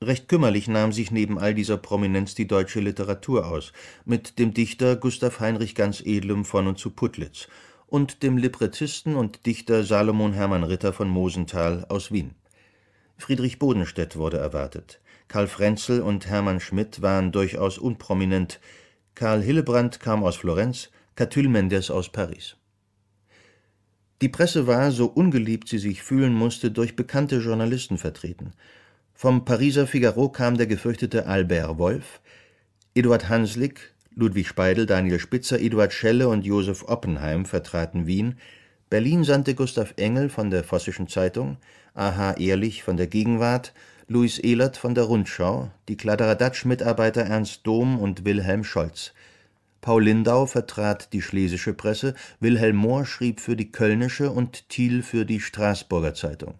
Recht kümmerlich nahm sich neben all dieser Prominenz die deutsche Literatur aus, mit dem Dichter Gustav Heinrich ganz Edlem von und zu Putlitz und dem Librettisten und Dichter Salomon Hermann Ritter von Mosenthal aus Wien. Friedrich Bodenstedt wurde erwartet. Karl Frenzel und Hermann Schmidt waren durchaus unprominent. Karl Hillebrand kam aus Florenz, Catulle Mendes aus Paris. Die Presse war, so ungeliebt sie sich fühlen musste, durch bekannte Journalisten vertreten. Vom Pariser Figaro kam der gefürchtete Albert Wolf, Eduard Hanslick, Ludwig Speidel, Daniel Spitzer, Eduard Schelle und Josef Oppenheim vertraten Wien, Berlin sandte Gustav Engel von der Vossischen Zeitung, A.H. Ehrlich von der Gegenwart, Louis Ehlert von der Rundschau, die Kladderadatsch-Mitarbeiter Ernst Dohm und Wilhelm Scholz – Paul Lindau vertrat die schlesische Presse, Wilhelm Mohr schrieb für die Kölnische und Thiel für die Straßburger Zeitung.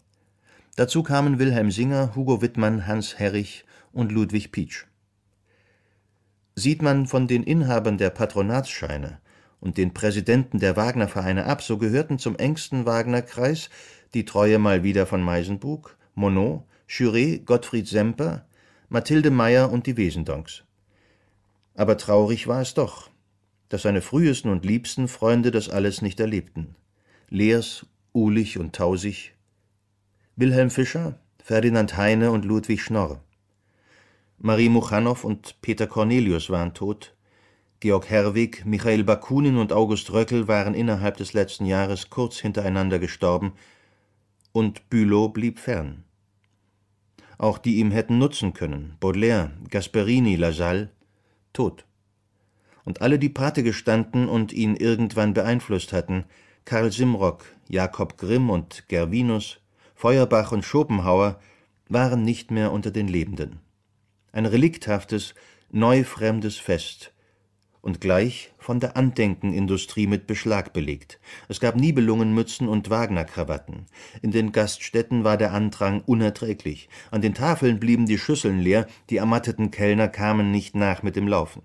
Dazu kamen Wilhelm Singer, Hugo Wittmann, Hans Herrich und Ludwig Pietsch. Sieht man von den Inhabern der Patronatsscheine und den Präsidenten der Wagner-Vereine ab, so gehörten zum engsten Wagner-Kreis die Treue mal wieder von Meisenbug, Monod, Juret, Gottfried Semper, Mathilde Meyer und die Wesendonks. Aber traurig war es doch, dass seine frühesten und liebsten Freunde das alles nicht erlebten. Leers, Uhlich und Tausig, Wilhelm Fischer, Ferdinand Heine und Ludwig Schnorr. Marie Muchanow und Peter Cornelius waren tot. Georg Herwig, Michael Bakunin und August Röckel waren innerhalb des letzten Jahres kurz hintereinander gestorben und Bülow blieb fern. Auch die ihm hätten nutzen können, Baudelaire, Gasperini, Lasalle, tot und alle die Pate gestanden und ihn irgendwann beeinflusst hatten, Karl Simrock, Jakob Grimm und Gervinus, Feuerbach und Schopenhauer, waren nicht mehr unter den Lebenden. Ein relikthaftes, neufremdes Fest und gleich von der Andenkenindustrie mit Beschlag belegt. Es gab Nibelungenmützen und Wagnerkrawatten. In den Gaststätten war der Andrang unerträglich. An den Tafeln blieben die Schüsseln leer, die ermatteten Kellner kamen nicht nach mit dem Laufen.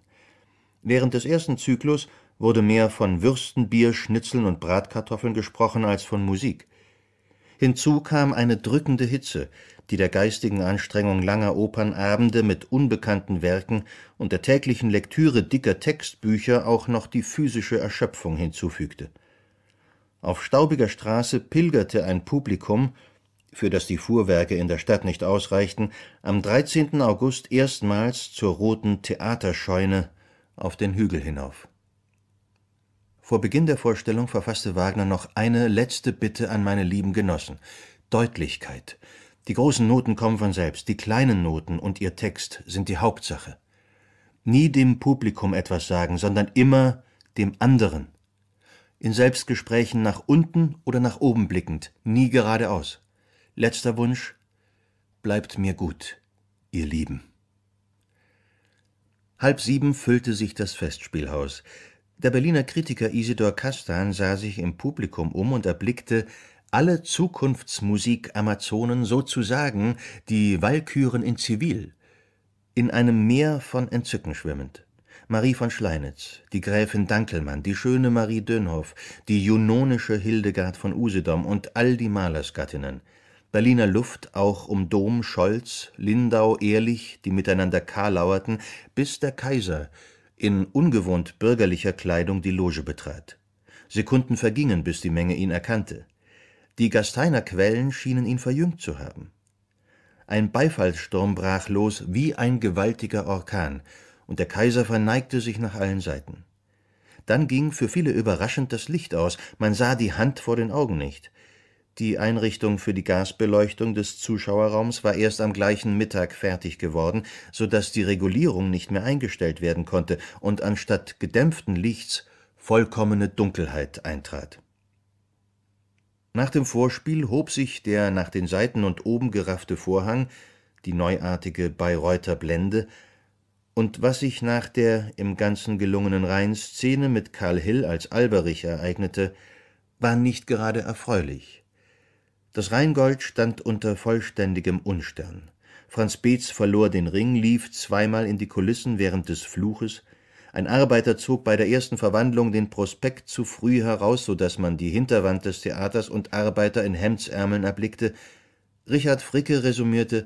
Während des ersten Zyklus wurde mehr von Würstenbier, Schnitzeln und Bratkartoffeln gesprochen als von Musik. Hinzu kam eine drückende Hitze, die der geistigen Anstrengung langer Opernabende mit unbekannten Werken und der täglichen Lektüre dicker Textbücher auch noch die physische Erschöpfung hinzufügte. Auf staubiger Straße pilgerte ein Publikum, für das die Fuhrwerke in der Stadt nicht ausreichten, am 13. August erstmals zur Roten Theaterscheune auf den Hügel hinauf. Vor Beginn der Vorstellung verfasste Wagner noch eine letzte Bitte an meine lieben Genossen. Deutlichkeit. Die großen Noten kommen von selbst, die kleinen Noten und ihr Text sind die Hauptsache. Nie dem Publikum etwas sagen, sondern immer dem anderen. In Selbstgesprächen nach unten oder nach oben blickend, nie geradeaus. Letzter Wunsch, bleibt mir gut, ihr Lieben. Halb sieben füllte sich das Festspielhaus. Der Berliner Kritiker Isidor Kastan sah sich im Publikum um und erblickte alle Zukunftsmusik-Amazonen sozusagen die Walküren in Zivil, in einem Meer von Entzücken schwimmend. Marie von Schleinitz, die Gräfin Dankelmann, die schöne Marie Dönhoff, die junonische Hildegard von Usedom und all die Malersgattinnen – Berliner Luft auch um Dom, Scholz, Lindau, Ehrlich, die miteinander karlauerten, bis der Kaiser in ungewohnt bürgerlicher Kleidung die Loge betrat. Sekunden vergingen, bis die Menge ihn erkannte. Die Gasteiner Quellen schienen ihn verjüngt zu haben. Ein Beifallssturm brach los wie ein gewaltiger Orkan, und der Kaiser verneigte sich nach allen Seiten. Dann ging für viele überraschend das Licht aus, man sah die Hand vor den Augen nicht. Die Einrichtung für die Gasbeleuchtung des Zuschauerraums war erst am gleichen Mittag fertig geworden, so dass die Regulierung nicht mehr eingestellt werden konnte und anstatt gedämpften Lichts vollkommene Dunkelheit eintrat. Nach dem Vorspiel hob sich der nach den Seiten und oben geraffte Vorhang, die neuartige Bayreuther Blende, und was sich nach der im Ganzen gelungenen Rheinszene mit Karl Hill als Alberich ereignete, war nicht gerade erfreulich. Das Rheingold stand unter vollständigem Unstern. Franz Beetz verlor den Ring, lief zweimal in die Kulissen während des Fluches. Ein Arbeiter zog bei der ersten Verwandlung den Prospekt zu früh heraus, so dass man die Hinterwand des Theaters und Arbeiter in Hemdsärmeln erblickte. Richard Fricke resümierte: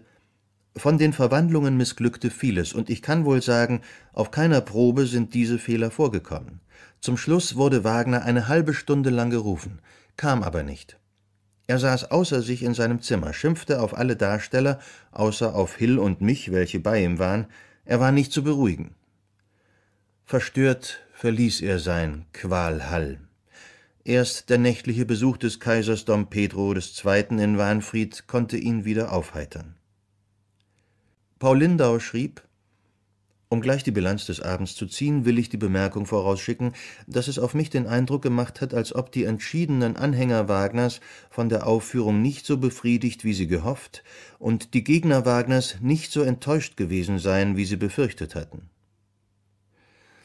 Von den Verwandlungen missglückte vieles, und ich kann wohl sagen, auf keiner Probe sind diese Fehler vorgekommen. Zum Schluss wurde Wagner eine halbe Stunde lang gerufen, kam aber nicht. Er saß außer sich in seinem Zimmer, schimpfte auf alle Darsteller, außer auf Hill und mich, welche bei ihm waren, er war nicht zu beruhigen. Verstört verließ er sein Qualhall. Erst der nächtliche Besuch des Kaisers Dom Pedro II. in Wahnfried konnte ihn wieder aufheitern. Paul Lindau schrieb, um gleich die Bilanz des Abends zu ziehen, will ich die Bemerkung vorausschicken, dass es auf mich den Eindruck gemacht hat, als ob die entschiedenen Anhänger Wagners von der Aufführung nicht so befriedigt, wie sie gehofft, und die Gegner Wagners nicht so enttäuscht gewesen seien, wie sie befürchtet hatten.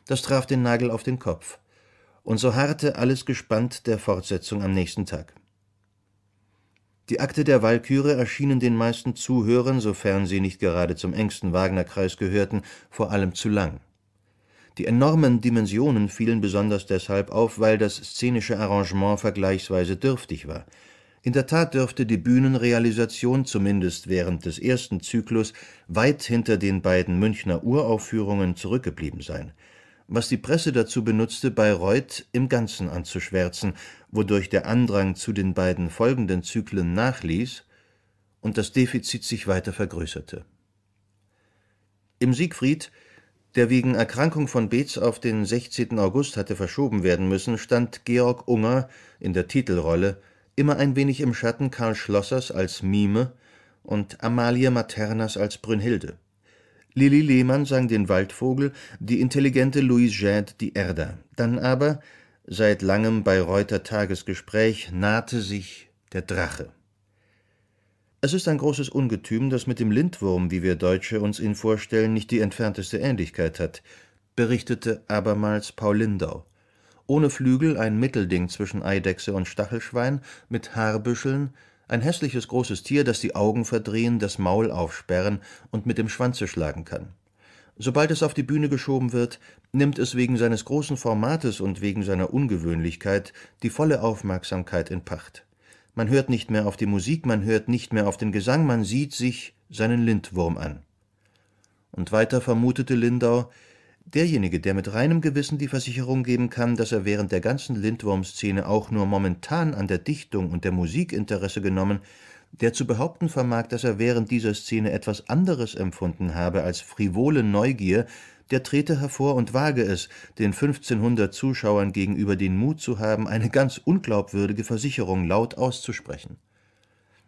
Das traf den Nagel auf den Kopf, und so harrte alles gespannt der Fortsetzung am nächsten Tag. Die Akte der Walküre erschienen den meisten Zuhörern, sofern sie nicht gerade zum engsten Wagnerkreis gehörten, vor allem zu lang. Die enormen Dimensionen fielen besonders deshalb auf, weil das szenische Arrangement vergleichsweise dürftig war. In der Tat dürfte die Bühnenrealisation zumindest während des ersten Zyklus weit hinter den beiden Münchner Uraufführungen zurückgeblieben sein was die Presse dazu benutzte, Bayreuth im Ganzen anzuschwärzen, wodurch der Andrang zu den beiden folgenden Zyklen nachließ und das Defizit sich weiter vergrößerte. Im Siegfried, der wegen Erkrankung von Beetz auf den 16. August hatte verschoben werden müssen, stand Georg Unger in der Titelrolle immer ein wenig im Schatten Karl Schlossers als Mime und Amalie Maternas als Brünnhilde. Lili Lehmann sang den Waldvogel, die intelligente Louise Jade die Erda. Dann aber, seit langem bei Reuter Tagesgespräch, nahte sich der Drache. Es ist ein großes Ungetüm, das mit dem Lindwurm, wie wir Deutsche uns ihn vorstellen, nicht die entfernteste Ähnlichkeit hat, berichtete abermals Paul Lindau. Ohne Flügel ein Mittelding zwischen Eidechse und Stachelschwein, mit Haarbüscheln, ein hässliches großes Tier, das die Augen verdrehen, das Maul aufsperren und mit dem Schwanze schlagen kann. Sobald es auf die Bühne geschoben wird, nimmt es wegen seines großen Formates und wegen seiner Ungewöhnlichkeit die volle Aufmerksamkeit in Pacht. Man hört nicht mehr auf die Musik, man hört nicht mehr auf den Gesang, man sieht sich seinen Lindwurm an. Und weiter vermutete Lindau, Derjenige, der mit reinem Gewissen die Versicherung geben kann, dass er während der ganzen Lindworm-Szene auch nur momentan an der Dichtung und der Musik Interesse genommen, der zu behaupten vermag, dass er während dieser Szene etwas anderes empfunden habe als frivole Neugier, der trete hervor und wage es, den 1500 Zuschauern gegenüber den Mut zu haben, eine ganz unglaubwürdige Versicherung laut auszusprechen.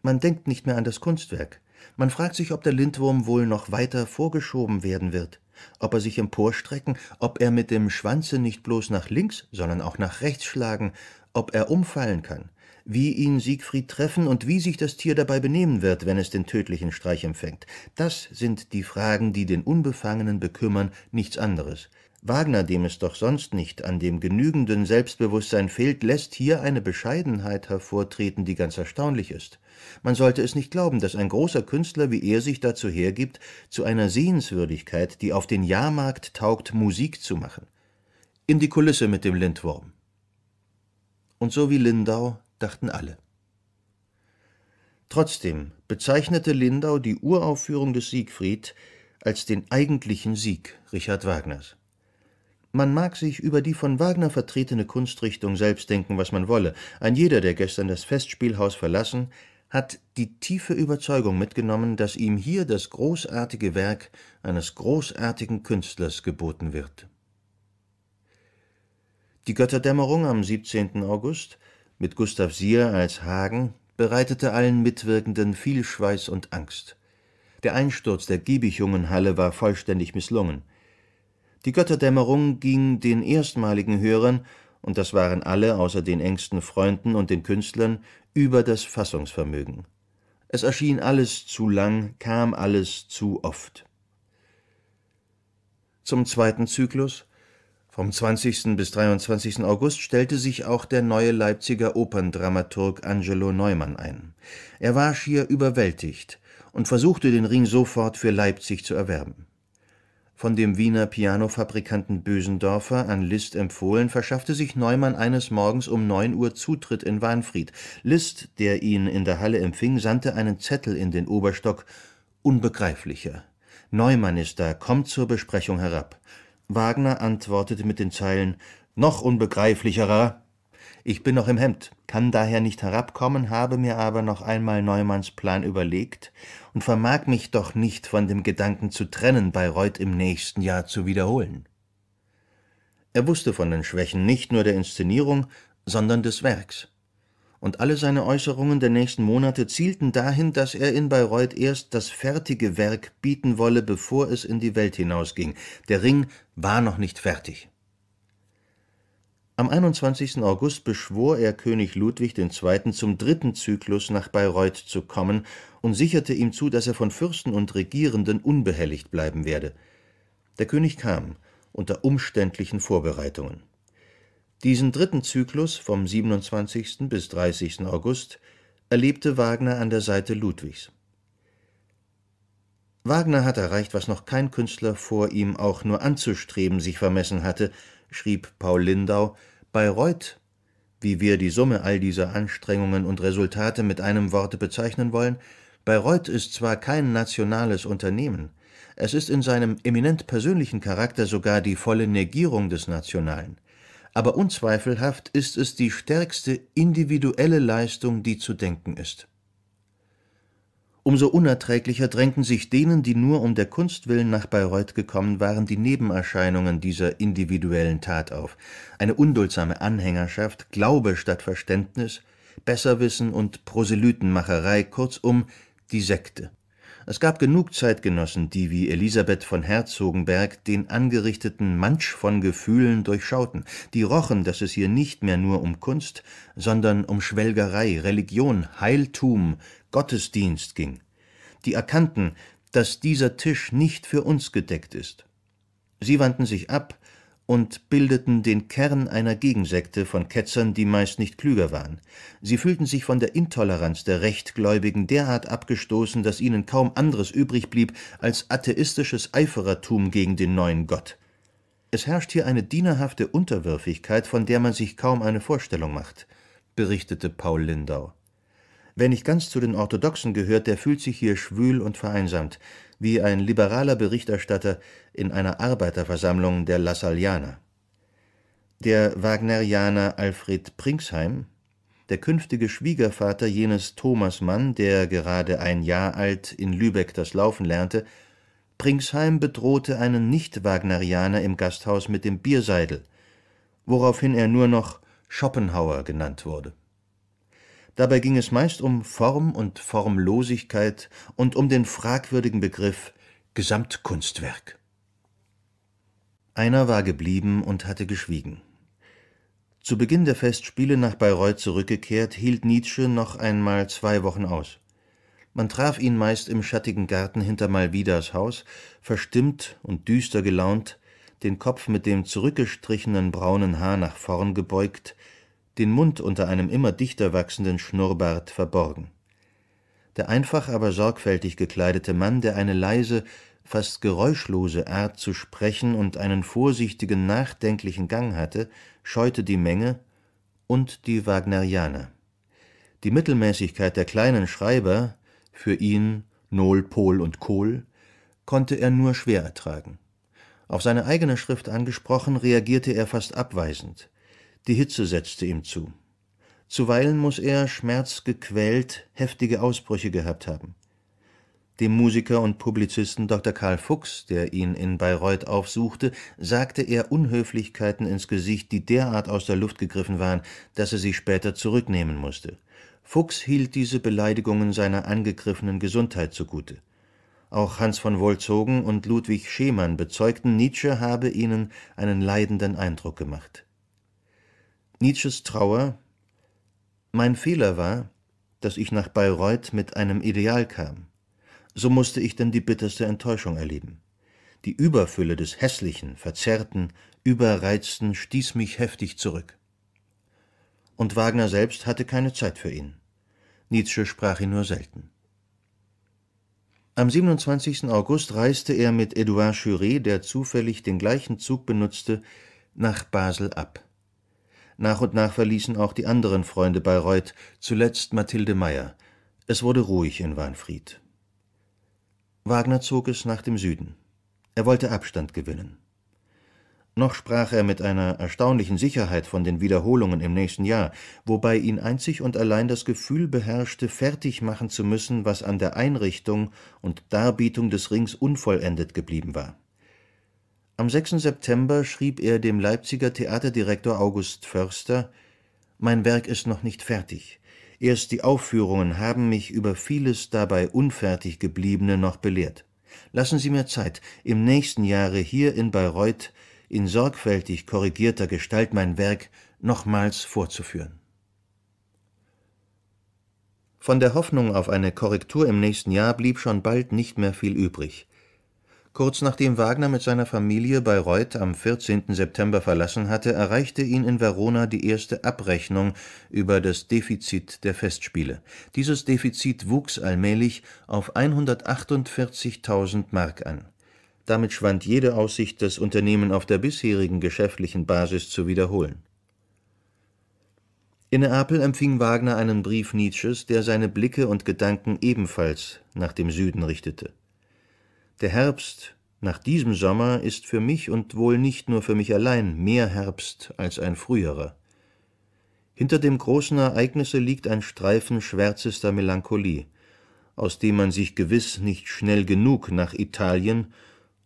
Man denkt nicht mehr an das Kunstwerk. Man fragt sich, ob der Lindwurm wohl noch weiter vorgeschoben werden wird ob er sich emporstrecken, ob er mit dem Schwanze nicht bloß nach links, sondern auch nach rechts schlagen, ob er umfallen kann, wie ihn Siegfried treffen und wie sich das Tier dabei benehmen wird, wenn es den tödlichen Streich empfängt. Das sind die Fragen, die den Unbefangenen bekümmern, nichts anderes. Wagner, dem es doch sonst nicht an dem genügenden Selbstbewusstsein fehlt, lässt hier eine Bescheidenheit hervortreten, die ganz erstaunlich ist. Man sollte es nicht glauben, dass ein großer Künstler wie er sich dazu hergibt, zu einer Sehenswürdigkeit, die auf den Jahrmarkt taugt, Musik zu machen. In die Kulisse mit dem Lindwurm. Und so wie Lindau dachten alle. Trotzdem bezeichnete Lindau die Uraufführung des Siegfried als den eigentlichen Sieg Richard Wagners. Man mag sich über die von Wagner vertretene Kunstrichtung selbst denken, was man wolle. Ein jeder, der gestern das Festspielhaus verlassen, hat die tiefe Überzeugung mitgenommen, dass ihm hier das großartige Werk eines großartigen Künstlers geboten wird. Die Götterdämmerung am 17. August mit Gustav Sier als Hagen bereitete allen Mitwirkenden viel Schweiß und Angst. Der Einsturz der Halle war vollständig misslungen. Die Götterdämmerung ging den erstmaligen Hörern – und das waren alle außer den engsten Freunden und den Künstlern – über das Fassungsvermögen. Es erschien alles zu lang, kam alles zu oft. Zum zweiten Zyklus vom 20. bis 23. August stellte sich auch der neue Leipziger Operndramaturg Angelo Neumann ein. Er war schier überwältigt und versuchte, den Ring sofort für Leipzig zu erwerben von dem Wiener Pianofabrikanten Bösendorfer an Liszt empfohlen, verschaffte sich Neumann eines Morgens um 9 Uhr Zutritt in Wanfried. Liszt, der ihn in der Halle empfing, sandte einen Zettel in den Oberstock. Unbegreiflicher. Neumann ist da, kommt zur Besprechung herab. Wagner antwortete mit den Zeilen: Noch unbegreiflicherer, ich bin noch im Hemd, kann daher nicht herabkommen, habe mir aber noch einmal Neumanns Plan überlegt und vermag mich doch nicht von dem Gedanken zu trennen, Bayreuth im nächsten Jahr zu wiederholen. Er wusste von den Schwächen nicht nur der Inszenierung, sondern des Werks. Und alle seine Äußerungen der nächsten Monate zielten dahin, dass er in Bayreuth erst das fertige Werk bieten wolle, bevor es in die Welt hinausging. Der Ring war noch nicht fertig. Am 21. August beschwor er König Ludwig II. zum dritten Zyklus nach Bayreuth zu kommen und sicherte ihm zu, dass er von Fürsten und Regierenden unbehelligt bleiben werde. Der König kam, unter umständlichen Vorbereitungen. Diesen dritten Zyklus vom 27. bis 30. August erlebte Wagner an der Seite Ludwigs. Wagner hat erreicht, was noch kein Künstler vor ihm auch nur anzustreben sich vermessen hatte, schrieb Paul Lindau Bayreuth, wie wir die Summe all dieser Anstrengungen und Resultate mit einem Worte bezeichnen wollen, Bayreuth ist zwar kein nationales Unternehmen, es ist in seinem eminent persönlichen Charakter sogar die volle Negierung des Nationalen, aber unzweifelhaft ist es die stärkste individuelle Leistung, die zu denken ist Umso unerträglicher drängten sich denen, die nur um der Kunst willen nach Bayreuth gekommen waren, die Nebenerscheinungen dieser individuellen Tat auf: eine unduldsame Anhängerschaft, Glaube statt Verständnis, Besserwissen und Proselytenmacherei, kurzum die Sekte. Es gab genug Zeitgenossen, die wie Elisabeth von Herzogenberg den angerichteten Mansch von Gefühlen durchschauten, die rochen, dass es hier nicht mehr nur um Kunst, sondern um Schwelgerei, Religion, Heiltum, Gottesdienst ging. Die erkannten, dass dieser Tisch nicht für uns gedeckt ist. Sie wandten sich ab und bildeten den Kern einer Gegensekte von Ketzern, die meist nicht klüger waren. Sie fühlten sich von der Intoleranz der Rechtgläubigen derart abgestoßen, dass ihnen kaum anderes übrig blieb als atheistisches Eiferertum gegen den neuen Gott. Es herrscht hier eine dienerhafte Unterwürfigkeit, von der man sich kaum eine Vorstellung macht, berichtete Paul Lindau. Wer nicht ganz zu den Orthodoxen gehört, der fühlt sich hier schwül und vereinsamt, wie ein liberaler Berichterstatter in einer Arbeiterversammlung der Lassalianer. Der Wagnerianer Alfred Pringsheim, der künftige Schwiegervater jenes Thomas Mann, der gerade ein Jahr alt in Lübeck das Laufen lernte, Pringsheim bedrohte einen Nicht-Wagnerianer im Gasthaus mit dem Bierseidel, woraufhin er nur noch Schopenhauer genannt wurde. Dabei ging es meist um Form und Formlosigkeit und um den fragwürdigen Begriff Gesamtkunstwerk. Einer war geblieben und hatte geschwiegen. Zu Beginn der Festspiele nach Bayreuth zurückgekehrt, hielt Nietzsche noch einmal zwei Wochen aus. Man traf ihn meist im schattigen Garten hinter Malvidas Haus, verstimmt und düster gelaunt, den Kopf mit dem zurückgestrichenen braunen Haar nach vorn gebeugt, den Mund unter einem immer dichter wachsenden Schnurrbart verborgen. Der einfach aber sorgfältig gekleidete Mann, der eine leise, fast geräuschlose Art zu sprechen und einen vorsichtigen, nachdenklichen Gang hatte, scheute die Menge und die Wagnerianer. Die Mittelmäßigkeit der kleinen Schreiber, für ihn Nol, Pol und Kohl, konnte er nur schwer ertragen. Auf seine eigene Schrift angesprochen, reagierte er fast abweisend. Die Hitze setzte ihm zu. Zuweilen muß er, schmerzgequält, heftige Ausbrüche gehabt haben. Dem Musiker und Publizisten Dr. Karl Fuchs, der ihn in Bayreuth aufsuchte, sagte er Unhöflichkeiten ins Gesicht, die derart aus der Luft gegriffen waren, dass er sie später zurücknehmen musste. Fuchs hielt diese Beleidigungen seiner angegriffenen Gesundheit zugute. Auch Hans von Wolzogen und Ludwig Schemann bezeugten, Nietzsche habe ihnen einen leidenden Eindruck gemacht. Nietzsches Trauer Mein Fehler war, dass ich nach Bayreuth mit einem Ideal kam. So musste ich denn die bitterste Enttäuschung erleben. Die Überfülle des Hässlichen, Verzerrten, Überreizten stieß mich heftig zurück. Und Wagner selbst hatte keine Zeit für ihn. Nietzsche sprach ihn nur selten. Am 27. August reiste er mit Edouard Jury, der zufällig den gleichen Zug benutzte, nach Basel ab. Nach und nach verließen auch die anderen Freunde Bayreuth, zuletzt Mathilde Meyer. Es wurde ruhig in Wahnfried. Wagner zog es nach dem Süden. Er wollte Abstand gewinnen. Noch sprach er mit einer erstaunlichen Sicherheit von den Wiederholungen im nächsten Jahr, wobei ihn einzig und allein das Gefühl beherrschte, fertig machen zu müssen, was an der Einrichtung und Darbietung des Rings unvollendet geblieben war. Am 6. September schrieb er dem Leipziger Theaterdirektor August Förster: Mein Werk ist noch nicht fertig. Erst die Aufführungen haben mich über vieles dabei unfertig gebliebene noch belehrt. Lassen Sie mir Zeit, im nächsten Jahre hier in Bayreuth in sorgfältig korrigierter Gestalt mein Werk nochmals vorzuführen. Von der Hoffnung auf eine Korrektur im nächsten Jahr blieb schon bald nicht mehr viel übrig Kurz nachdem Wagner mit seiner Familie Bayreuth am 14. September verlassen hatte, erreichte ihn in Verona die erste Abrechnung über das Defizit der Festspiele. Dieses Defizit wuchs allmählich auf 148.000 Mark an. Damit schwand jede Aussicht, das Unternehmen auf der bisherigen geschäftlichen Basis zu wiederholen. In Neapel empfing Wagner einen Brief Nietzsches, der seine Blicke und Gedanken ebenfalls nach dem Süden richtete. Der Herbst nach diesem Sommer ist für mich und wohl nicht nur für mich allein mehr Herbst als ein früherer. Hinter dem großen Ereignisse liegt ein Streifen schwärzester Melancholie, aus dem man sich gewiss nicht schnell genug nach Italien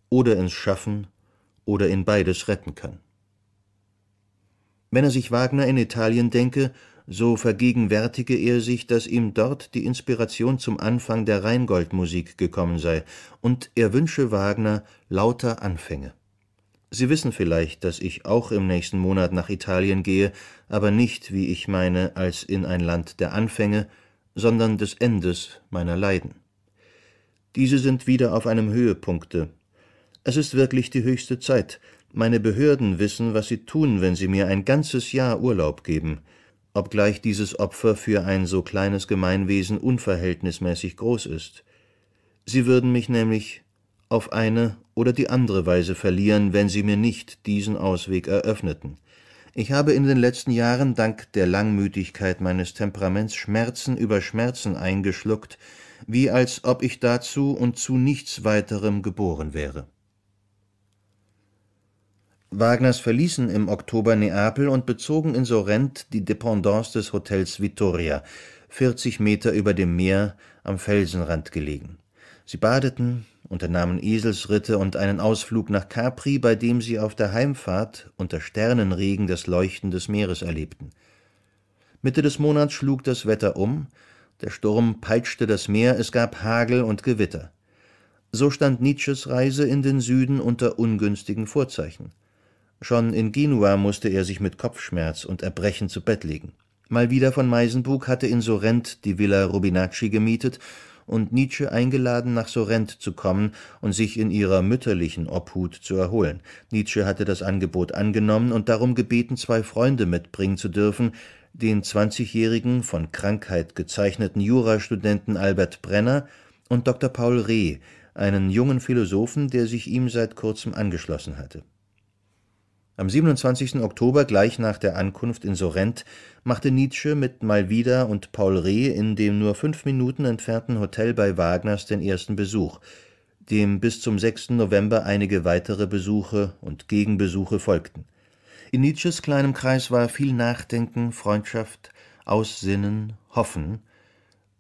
oder ins Schaffen oder in beides retten kann. Wenn er sich Wagner in Italien denke, so vergegenwärtige er sich, dass ihm dort die Inspiration zum Anfang der Rheingoldmusik gekommen sei, und er wünsche Wagner lauter Anfänge. Sie wissen vielleicht, dass ich auch im nächsten Monat nach Italien gehe, aber nicht, wie ich meine, als in ein Land der Anfänge, sondern des Endes meiner Leiden. Diese sind wieder auf einem Höhepunkte. Es ist wirklich die höchste Zeit. Meine Behörden wissen, was sie tun, wenn sie mir ein ganzes Jahr Urlaub geben obgleich dieses Opfer für ein so kleines Gemeinwesen unverhältnismäßig groß ist. Sie würden mich nämlich auf eine oder die andere Weise verlieren, wenn sie mir nicht diesen Ausweg eröffneten. Ich habe in den letzten Jahren dank der Langmütigkeit meines Temperaments Schmerzen über Schmerzen eingeschluckt, wie als ob ich dazu und zu nichts weiterem geboren wäre. Wagners verließen im Oktober Neapel und bezogen in Sorrent die Dependance des Hotels Vittoria, 40 Meter über dem Meer, am Felsenrand gelegen. Sie badeten, unternahmen Eselsritte und einen Ausflug nach Capri, bei dem sie auf der Heimfahrt unter Sternenregen das Leuchten des Meeres erlebten. Mitte des Monats schlug das Wetter um, der Sturm peitschte das Meer, es gab Hagel und Gewitter. So stand Nietzsches Reise in den Süden unter ungünstigen Vorzeichen. Schon in Genua musste er sich mit Kopfschmerz und Erbrechen zu Bett legen. Mal wieder von Meisenbug hatte in Sorrent die Villa Rubinacci gemietet und Nietzsche eingeladen, nach Sorrent zu kommen und sich in ihrer mütterlichen Obhut zu erholen. Nietzsche hatte das Angebot angenommen und darum gebeten, zwei Freunde mitbringen zu dürfen, den 20-jährigen, von Krankheit gezeichneten Jurastudenten Albert Brenner und Dr. Paul Reh, einen jungen Philosophen, der sich ihm seit kurzem angeschlossen hatte. Am 27. Oktober gleich nach der Ankunft in Sorrent machte Nietzsche mit Malvida und Paul Reh in dem nur fünf Minuten entfernten Hotel bei Wagners den ersten Besuch, dem bis zum 6. November einige weitere Besuche und Gegenbesuche folgten. In Nietzsches kleinem Kreis war viel Nachdenken, Freundschaft, Aussinnen, Hoffen,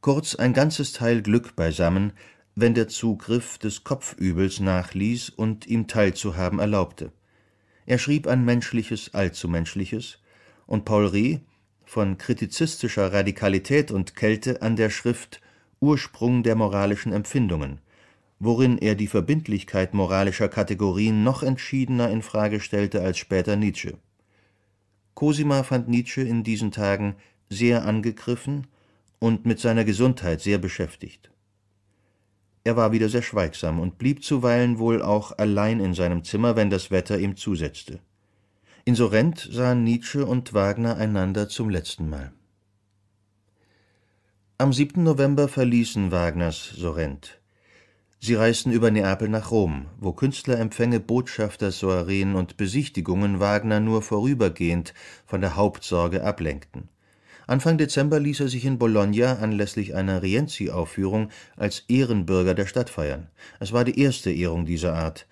kurz ein ganzes Teil Glück beisammen, wenn der Zugriff des Kopfübels nachließ und ihm teilzuhaben erlaubte er schrieb an Menschliches allzu menschliches, und Paul Rie von kritizistischer Radikalität und Kälte an der Schrift Ursprung der moralischen Empfindungen, worin er die Verbindlichkeit moralischer Kategorien noch entschiedener in Frage stellte als später Nietzsche. Cosima fand Nietzsche in diesen Tagen sehr angegriffen und mit seiner Gesundheit sehr beschäftigt. Er war wieder sehr schweigsam und blieb zuweilen wohl auch allein in seinem Zimmer, wenn das Wetter ihm zusetzte. In Sorrent sahen Nietzsche und Wagner einander zum letzten Mal. Am 7. November verließen Wagners Sorrent. Sie reisten über Neapel nach Rom, wo Künstlerempfänge, Botschaftersoireen und Besichtigungen Wagner nur vorübergehend von der Hauptsorge ablenkten. Anfang Dezember ließ er sich in Bologna anlässlich einer Rienzi-Aufführung als Ehrenbürger der Stadt feiern. Es war die erste Ehrung dieser Art.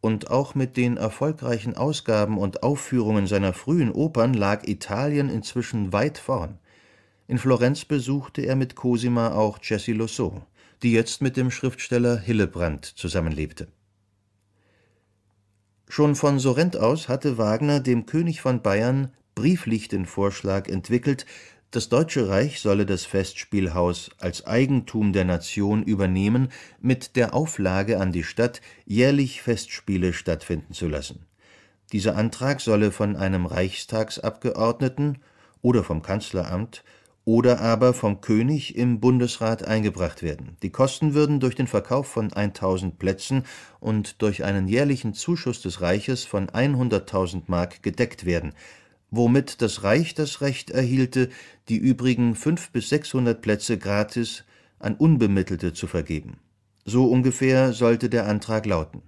Und auch mit den erfolgreichen Ausgaben und Aufführungen seiner frühen Opern lag Italien inzwischen weit vorn. In Florenz besuchte er mit Cosima auch Jessie Losso, die jetzt mit dem Schriftsteller Hillebrand zusammenlebte. Schon von Sorrent aus hatte Wagner dem König von Bayern brieflich den Vorschlag entwickelt, das Deutsche Reich solle das Festspielhaus als Eigentum der Nation übernehmen mit der Auflage an die Stadt, jährlich Festspiele stattfinden zu lassen. Dieser Antrag solle von einem Reichstagsabgeordneten oder vom Kanzleramt oder aber vom König im Bundesrat eingebracht werden. Die Kosten würden durch den Verkauf von 1000 Plätzen und durch einen jährlichen Zuschuss des Reiches von 100.000 Mark gedeckt werden womit das Reich das Recht erhielte, die übrigen fünf bis sechshundert Plätze gratis an Unbemittelte zu vergeben. So ungefähr sollte der Antrag lauten.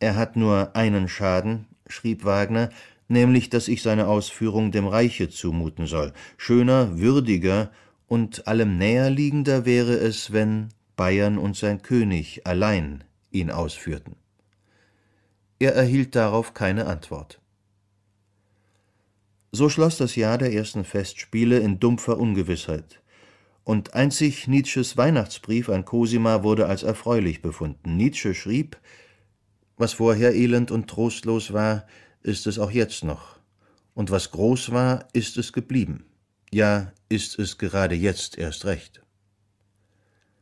Er hat nur einen Schaden, schrieb Wagner, nämlich dass ich seine Ausführung dem Reiche zumuten soll. Schöner, würdiger und allem näher liegender wäre es, wenn Bayern und sein König allein ihn ausführten. Er erhielt darauf keine Antwort. So schloss das Jahr der ersten Festspiele in dumpfer Ungewissheit. Und einzig Nietzsches Weihnachtsbrief an Cosima wurde als erfreulich befunden. Nietzsche schrieb: Was vorher elend und trostlos war, ist es auch jetzt noch. Und was groß war, ist es geblieben. Ja, ist es gerade jetzt erst recht.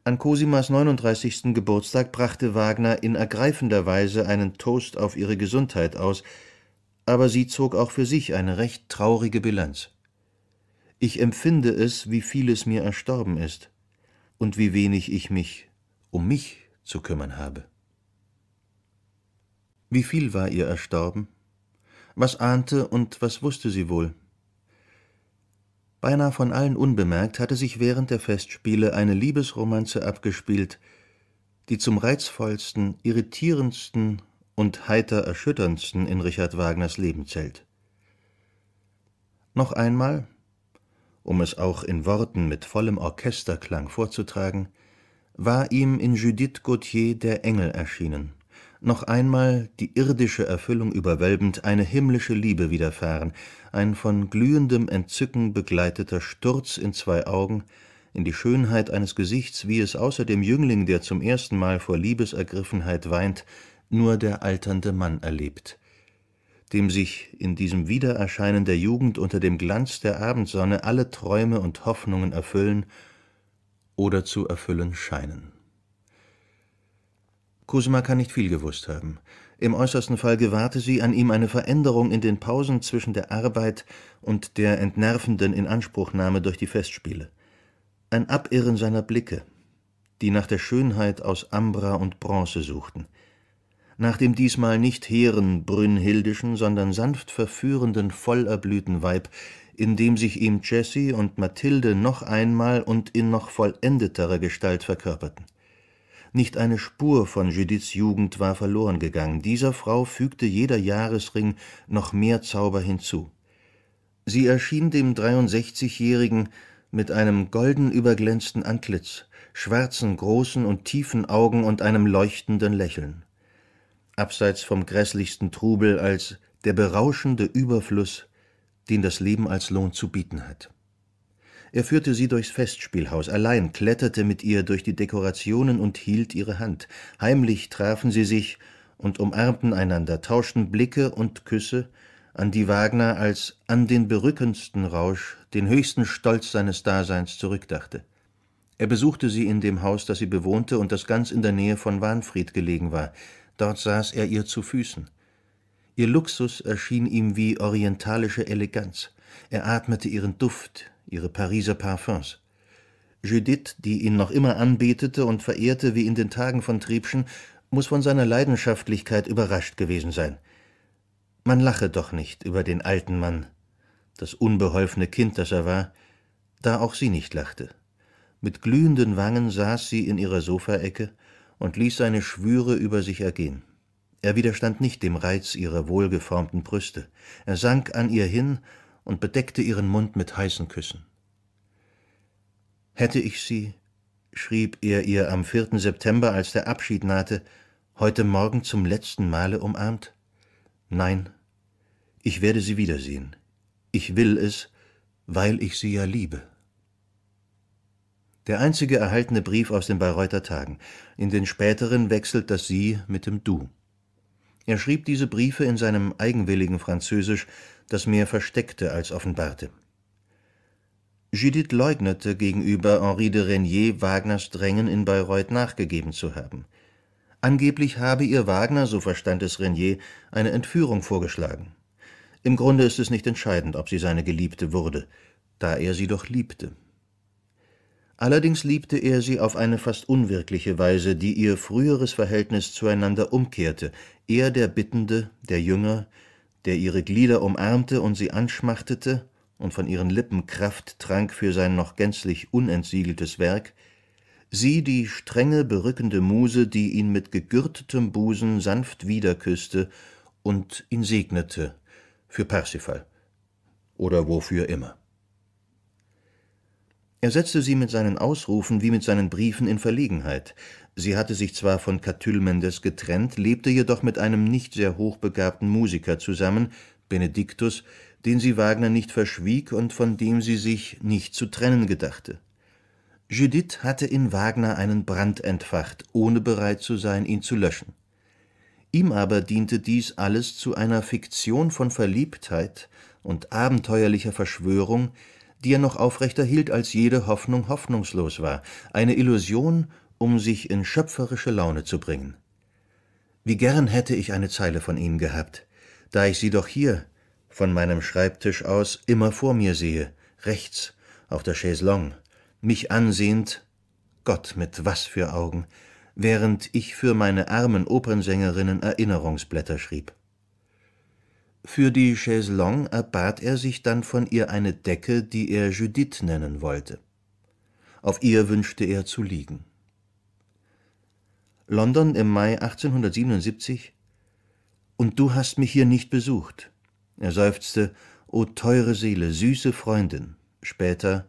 An Cosimas 39. Geburtstag brachte Wagner in ergreifender Weise einen Toast auf ihre Gesundheit aus, aber sie zog auch für sich eine recht traurige Bilanz. Ich empfinde es, wie vieles mir erstorben ist und wie wenig ich mich um mich zu kümmern habe. Wie viel war ihr erstorben? Was ahnte und was wusste sie wohl? Beinahe von allen unbemerkt hatte sich während der Festspiele eine Liebesromanze abgespielt, die zum reizvollsten, irritierendsten und heiter erschütterndsten in Richard Wagners Leben zählt. Noch einmal, um es auch in Worten mit vollem Orchesterklang vorzutragen, war ihm in Judith Gautier der Engel erschienen, noch einmal die irdische Erfüllung überwölbend, eine himmlische Liebe widerfahren, ein von glühendem Entzücken begleiteter Sturz in zwei Augen, in die Schönheit eines Gesichts, wie es außer dem Jüngling, der zum ersten Mal vor Liebesergriffenheit weint, nur der alternde Mann erlebt. Dem sich in diesem Wiedererscheinen der Jugend unter dem Glanz der Abendsonne alle Träume und Hoffnungen erfüllen oder zu erfüllen scheinen. Kusma kann nicht viel gewusst haben. Im äußersten Fall gewahrte sie an ihm eine Veränderung in den Pausen zwischen der Arbeit und der entnervenden Inanspruchnahme durch die Festspiele. Ein Abirren seiner Blicke, die nach der Schönheit aus Ambra und Bronze suchten – nach dem diesmal nicht hehren brünnhildischen, sondern sanft verführenden vollerblühten Weib, in dem sich ihm Jessie und Mathilde noch einmal und in noch vollendeterer Gestalt verkörperten. Nicht eine Spur von Judiths Jugend war verloren gegangen. Dieser Frau fügte jeder Jahresring noch mehr Zauber hinzu. Sie erschien dem 63-Jährigen mit einem golden überglänzten Antlitz, schwarzen, großen und tiefen Augen und einem leuchtenden Lächeln abseits vom grässlichsten Trubel als der berauschende Überfluss, den das Leben als Lohn zu bieten hat. Er führte sie durchs Festspielhaus, allein kletterte mit ihr durch die Dekorationen und hielt ihre Hand. Heimlich trafen sie sich und umarmten einander, tauschten Blicke und Küsse, an die Wagner als an den berückendsten Rausch, den höchsten Stolz seines Daseins zurückdachte. Er besuchte sie in dem Haus, das sie bewohnte und das ganz in der Nähe von Wahnfried gelegen war, dort saß er ihr zu Füßen. Ihr Luxus erschien ihm wie orientalische Eleganz. Er atmete ihren Duft, ihre Pariser Parfums. Judith, die ihn noch immer anbetete und verehrte wie in den Tagen von Triebschen, muss von seiner Leidenschaftlichkeit überrascht gewesen sein. Man lache doch nicht über den alten Mann, das unbeholfene Kind, das er war, da auch sie nicht lachte. Mit glühenden Wangen saß sie in ihrer Sofaecke, und ließ seine Schwüre über sich ergehen. Er widerstand nicht dem Reiz ihrer wohlgeformten Brüste. Er sank an ihr hin und bedeckte ihren Mund mit heißen Küssen. Hätte ich sie, schrieb er ihr am 4. September, als der Abschied nahte, heute Morgen zum letzten Male umarmt? Nein, ich werde sie wiedersehen. Ich will es, weil ich sie ja liebe. Der einzige erhaltene Brief aus den Bayreuther Tagen. In den späteren wechselt das Sie mit dem Du. Er schrieb diese Briefe in seinem eigenwilligen Französisch, das mehr versteckte als offenbarte. Judith leugnete gegenüber Henri de Renier Wagners Drängen in Bayreuth nachgegeben zu haben. Angeblich habe ihr Wagner, so verstand es Renier, eine Entführung vorgeschlagen. Im Grunde ist es nicht entscheidend, ob sie seine Geliebte wurde, da er sie doch liebte. Allerdings liebte er sie auf eine fast unwirkliche Weise, die ihr früheres Verhältnis zueinander umkehrte, er der Bittende, der Jünger, der ihre Glieder umarmte und sie anschmachtete und von ihren Lippen Kraft trank für sein noch gänzlich unentsiegeltes Werk, sie die strenge, berückende Muse, die ihn mit gegürtetem Busen sanft wiederküßte und ihn segnete, für Parsifal oder wofür immer. Er setzte sie mit seinen Ausrufen wie mit seinen Briefen in Verlegenheit. Sie hatte sich zwar von Catulle Mendes getrennt, lebte jedoch mit einem nicht sehr hochbegabten Musiker zusammen, Benediktus, den sie Wagner nicht verschwieg und von dem sie sich nicht zu trennen gedachte. Judith hatte in Wagner einen Brand entfacht, ohne bereit zu sein, ihn zu löschen. Ihm aber diente dies alles zu einer Fiktion von Verliebtheit und abenteuerlicher Verschwörung, die er noch aufrechterhielt, als jede Hoffnung hoffnungslos war, eine Illusion, um sich in schöpferische Laune zu bringen. Wie gern hätte ich eine Zeile von Ihnen gehabt, da ich sie doch hier, von meinem Schreibtisch aus, immer vor mir sehe, rechts, auf der Chaise mich ansehend, Gott, mit was für Augen, während ich für meine armen Opernsängerinnen Erinnerungsblätter schrieb. Für die Chaise erbat er sich dann von ihr eine Decke, die er Judith nennen wollte. Auf ihr wünschte er zu liegen. London im Mai 1877 Und du hast mich hier nicht besucht. Er seufzte, O teure Seele, süße Freundin. Später,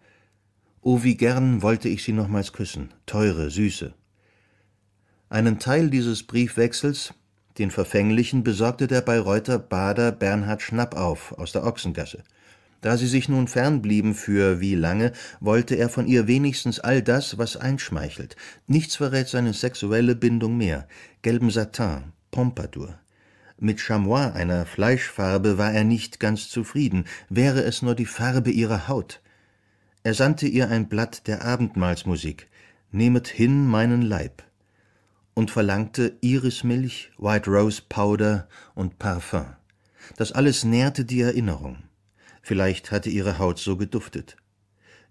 O wie gern wollte ich sie nochmals küssen, teure, süße. Einen Teil dieses Briefwechsels den verfänglichen besorgte der Bayreuther Bader Bernhard Schnapp auf aus der Ochsengasse. Da sie sich nun fernblieben für wie lange, wollte er von ihr wenigstens all das, was einschmeichelt. Nichts verrät seine sexuelle Bindung mehr. Gelben Satin, Pompadour. Mit Chamois, einer Fleischfarbe, war er nicht ganz zufrieden, wäre es nur die Farbe ihrer Haut. Er sandte ihr ein Blatt der Abendmahlsmusik. Nehmet hin meinen Leib und verlangte Irismilch, White Rose Powder und Parfum. Das alles nährte die Erinnerung. Vielleicht hatte ihre Haut so geduftet.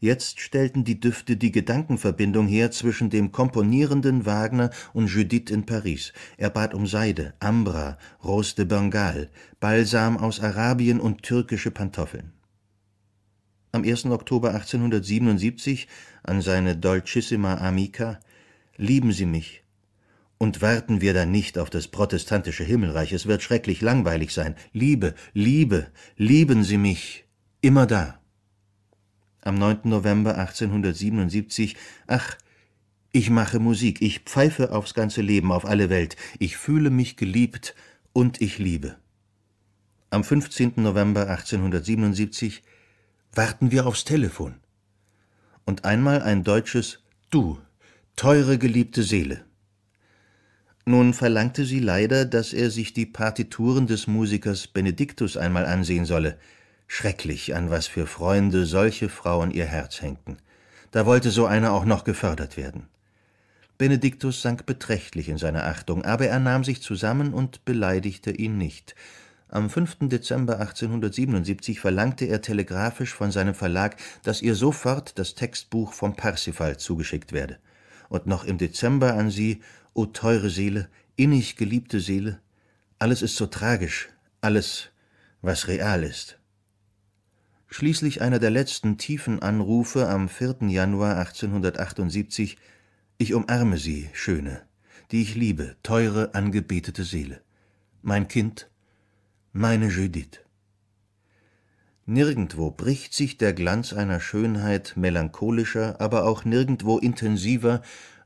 Jetzt stellten die Düfte die Gedankenverbindung her zwischen dem komponierenden Wagner und Judith in Paris. Er bat um Seide, Ambra, Rose de Bengal, Balsam aus Arabien und türkische Pantoffeln. Am 1. Oktober 1877 an seine Dolcissima Amica Lieben Sie mich, und warten wir dann nicht auf das protestantische Himmelreich, es wird schrecklich langweilig sein. Liebe, Liebe, lieben Sie mich, immer da. Am 9. November 1877, ach, ich mache Musik, ich pfeife aufs ganze Leben, auf alle Welt, ich fühle mich geliebt und ich liebe. Am 15. November 1877 warten wir aufs Telefon. Und einmal ein deutsches Du, teure geliebte Seele. Nun verlangte sie leider, dass er sich die Partituren des Musikers Benediktus einmal ansehen solle. Schrecklich, an was für Freunde solche Frauen ihr Herz hängten. Da wollte so einer auch noch gefördert werden. Benediktus sank beträchtlich in seiner Achtung, aber er nahm sich zusammen und beleidigte ihn nicht. Am 5. Dezember 1877 verlangte er telegrafisch von seinem Verlag, dass ihr sofort das Textbuch vom Parsifal zugeschickt werde und noch im Dezember an sie O teure Seele, innig geliebte Seele, alles ist so tragisch, alles, was real ist. Schließlich einer der letzten tiefen Anrufe am 4. Januar 1878, ich umarme Sie, Schöne, die ich liebe, teure, angebetete Seele, mein Kind, meine Judith. Nirgendwo bricht sich der Glanz einer Schönheit melancholischer, aber auch nirgendwo intensiver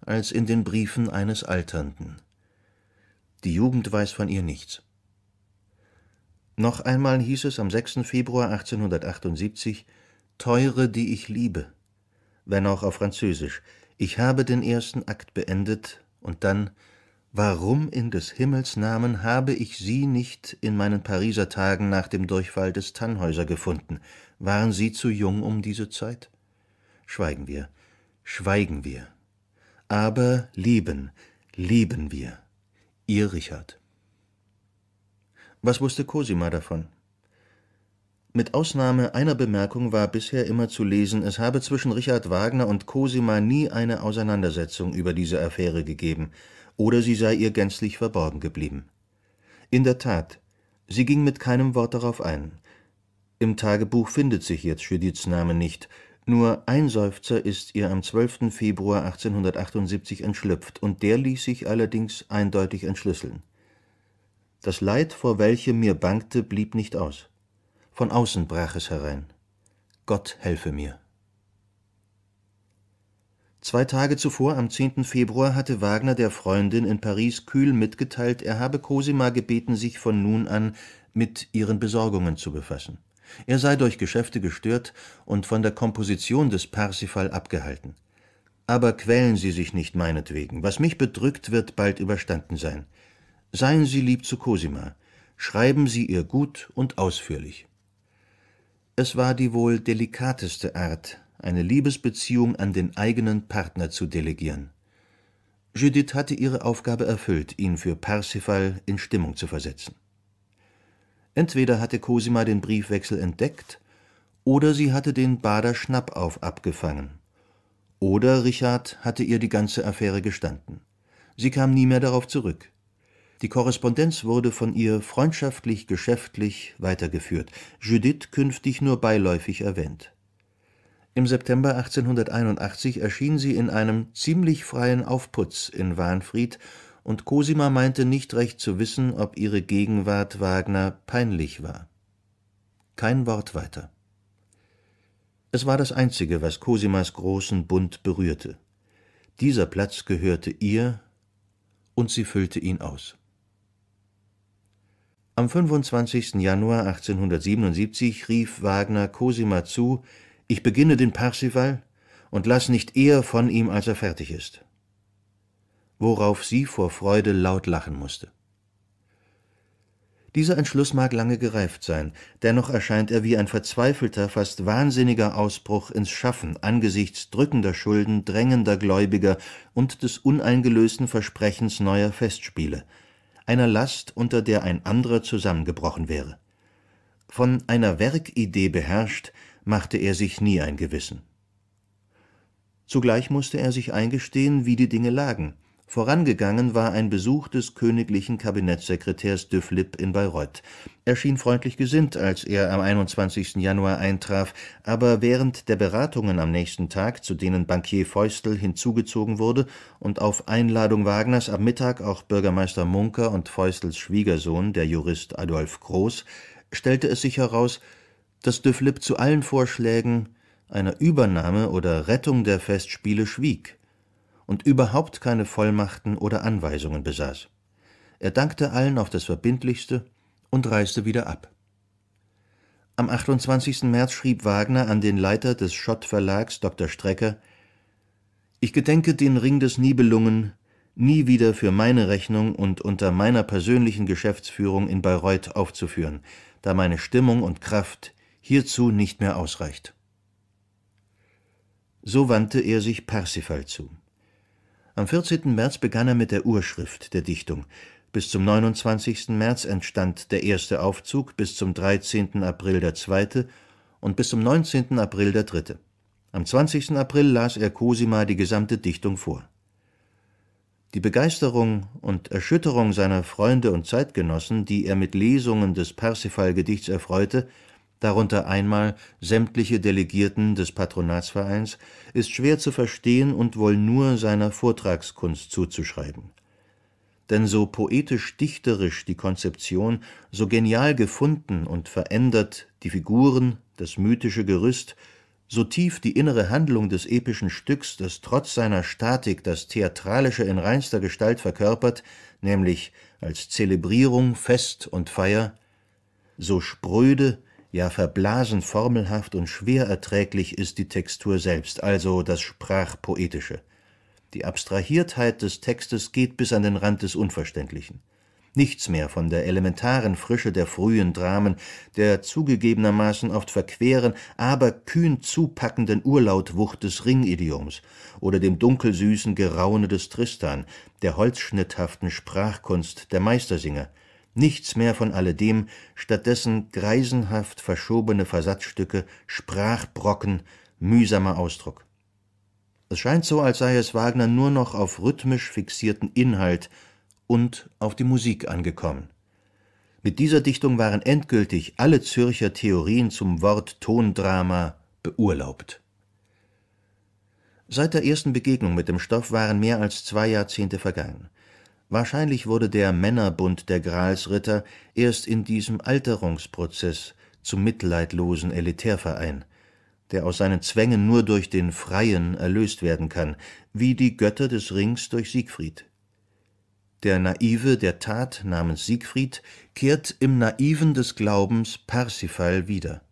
als in den Briefen eines Alternden. Die Jugend weiß von ihr nichts. Noch einmal hieß es am 6. Februar 1878 Teure, die ich liebe, wenn auch auf Französisch. Ich habe den ersten Akt beendet und dann Warum in des Himmels Namen habe ich Sie nicht in meinen Pariser Tagen nach dem Durchfall des Tannhäuser gefunden? Waren Sie zu jung um diese Zeit? Schweigen wir, schweigen wir aber lieben, lieben wir. Ihr Richard. Was wusste Cosima davon? Mit Ausnahme einer Bemerkung war bisher immer zu lesen, es habe zwischen Richard Wagner und Cosima nie eine Auseinandersetzung über diese Affäre gegeben, oder sie sei ihr gänzlich verborgen geblieben. In der Tat, sie ging mit keinem Wort darauf ein. Im Tagebuch findet sich jetzt Judiths Name nicht, nur ein Seufzer ist ihr am 12. Februar 1878 entschlüpft, und der ließ sich allerdings eindeutig entschlüsseln. Das Leid, vor welchem mir bangte, blieb nicht aus. Von außen brach es herein. Gott helfe mir. Zwei Tage zuvor, am 10. Februar, hatte Wagner der Freundin in Paris kühl mitgeteilt, er habe Cosima gebeten, sich von nun an mit ihren Besorgungen zu befassen. Er sei durch Geschäfte gestört und von der Komposition des Parsifal abgehalten. Aber quälen Sie sich nicht meinetwegen. Was mich bedrückt, wird bald überstanden sein. Seien Sie lieb zu Cosima. Schreiben Sie ihr gut und ausführlich. Es war die wohl delikateste Art, eine Liebesbeziehung an den eigenen Partner zu delegieren. Judith hatte ihre Aufgabe erfüllt, ihn für Parsifal in Stimmung zu versetzen. Entweder hatte Cosima den Briefwechsel entdeckt, oder sie hatte den Bader Schnappauf abgefangen. Oder Richard hatte ihr die ganze Affäre gestanden. Sie kam nie mehr darauf zurück. Die Korrespondenz wurde von ihr freundschaftlich geschäftlich weitergeführt, Judith künftig nur beiläufig erwähnt. Im September 1881 erschien sie in einem ziemlich freien Aufputz in Wahnfried und Cosima meinte nicht recht zu wissen, ob ihre Gegenwart Wagner peinlich war. Kein Wort weiter. Es war das Einzige, was Cosimas großen Bund berührte. Dieser Platz gehörte ihr, und sie füllte ihn aus. Am 25. Januar 1877 rief Wagner Cosima zu, ich beginne den Parsival und lass nicht eher von ihm, als er fertig ist worauf sie vor Freude laut lachen musste. Dieser Entschluss mag lange gereift sein, dennoch erscheint er wie ein verzweifelter, fast wahnsinniger Ausbruch ins Schaffen angesichts drückender Schulden, drängender Gläubiger und des uneingelösten Versprechens neuer Festspiele, einer Last, unter der ein anderer zusammengebrochen wäre. Von einer Werkidee beherrscht, machte er sich nie ein Gewissen. Zugleich musste er sich eingestehen, wie die Dinge lagen – Vorangegangen war ein Besuch des königlichen Kabinettssekretärs de Flipp in Bayreuth. Er schien freundlich gesinnt, als er am 21. Januar eintraf, aber während der Beratungen am nächsten Tag, zu denen Bankier Feustel hinzugezogen wurde und auf Einladung Wagners am Mittag auch Bürgermeister Munker und Feustels Schwiegersohn, der Jurist Adolf Groß, stellte es sich heraus, dass de Flipp zu allen Vorschlägen einer Übernahme oder Rettung der Festspiele schwieg und überhaupt keine Vollmachten oder Anweisungen besaß. Er dankte allen auf das Verbindlichste und reiste wieder ab. Am 28. März schrieb Wagner an den Leiter des Schott Verlags, Dr. Strecker, ich gedenke den Ring des Nibelungen nie wieder für meine Rechnung und unter meiner persönlichen Geschäftsführung in Bayreuth aufzuführen, da meine Stimmung und Kraft hierzu nicht mehr ausreicht. So wandte er sich Parsifal zu. Am 14. März begann er mit der Urschrift der Dichtung. Bis zum 29. März entstand der erste Aufzug, bis zum 13. April der zweite und bis zum 19. April der dritte. Am 20. April las er Cosima die gesamte Dichtung vor. Die Begeisterung und Erschütterung seiner Freunde und Zeitgenossen, die er mit Lesungen des Parsifal-Gedichts erfreute, darunter einmal sämtliche Delegierten des Patronatsvereins, ist schwer zu verstehen und wohl nur seiner Vortragskunst zuzuschreiben. Denn so poetisch-dichterisch die Konzeption, so genial gefunden und verändert die Figuren, das mythische Gerüst, so tief die innere Handlung des epischen Stücks, das trotz seiner Statik das Theatralische in reinster Gestalt verkörpert, nämlich als Zelebrierung, Fest und Feier, so spröde ja verblasen formelhaft und schwer erträglich ist die Textur selbst, also das Sprachpoetische. Die Abstrahiertheit des Textes geht bis an den Rand des Unverständlichen. Nichts mehr von der elementaren Frische der frühen Dramen, der zugegebenermaßen oft verqueren, aber kühn zupackenden Urlautwucht des Ringidioms oder dem dunkelsüßen Geraune des Tristan, der holzschnitthaften Sprachkunst der Meistersinger – Nichts mehr von alledem, stattdessen greisenhaft verschobene Versatzstücke, Sprachbrocken, mühsamer Ausdruck. Es scheint so, als sei es Wagner nur noch auf rhythmisch fixierten Inhalt und auf die Musik angekommen. Mit dieser Dichtung waren endgültig alle Zürcher Theorien zum Wort Tondrama beurlaubt. Seit der ersten Begegnung mit dem Stoff waren mehr als zwei Jahrzehnte vergangen. Wahrscheinlich wurde der Männerbund der Gralsritter erst in diesem Alterungsprozess zum mitleidlosen Elitärverein, der aus seinen Zwängen nur durch den Freien erlöst werden kann, wie die Götter des Rings durch Siegfried. Der Naive der Tat namens Siegfried kehrt im Naiven des Glaubens Parsifal wieder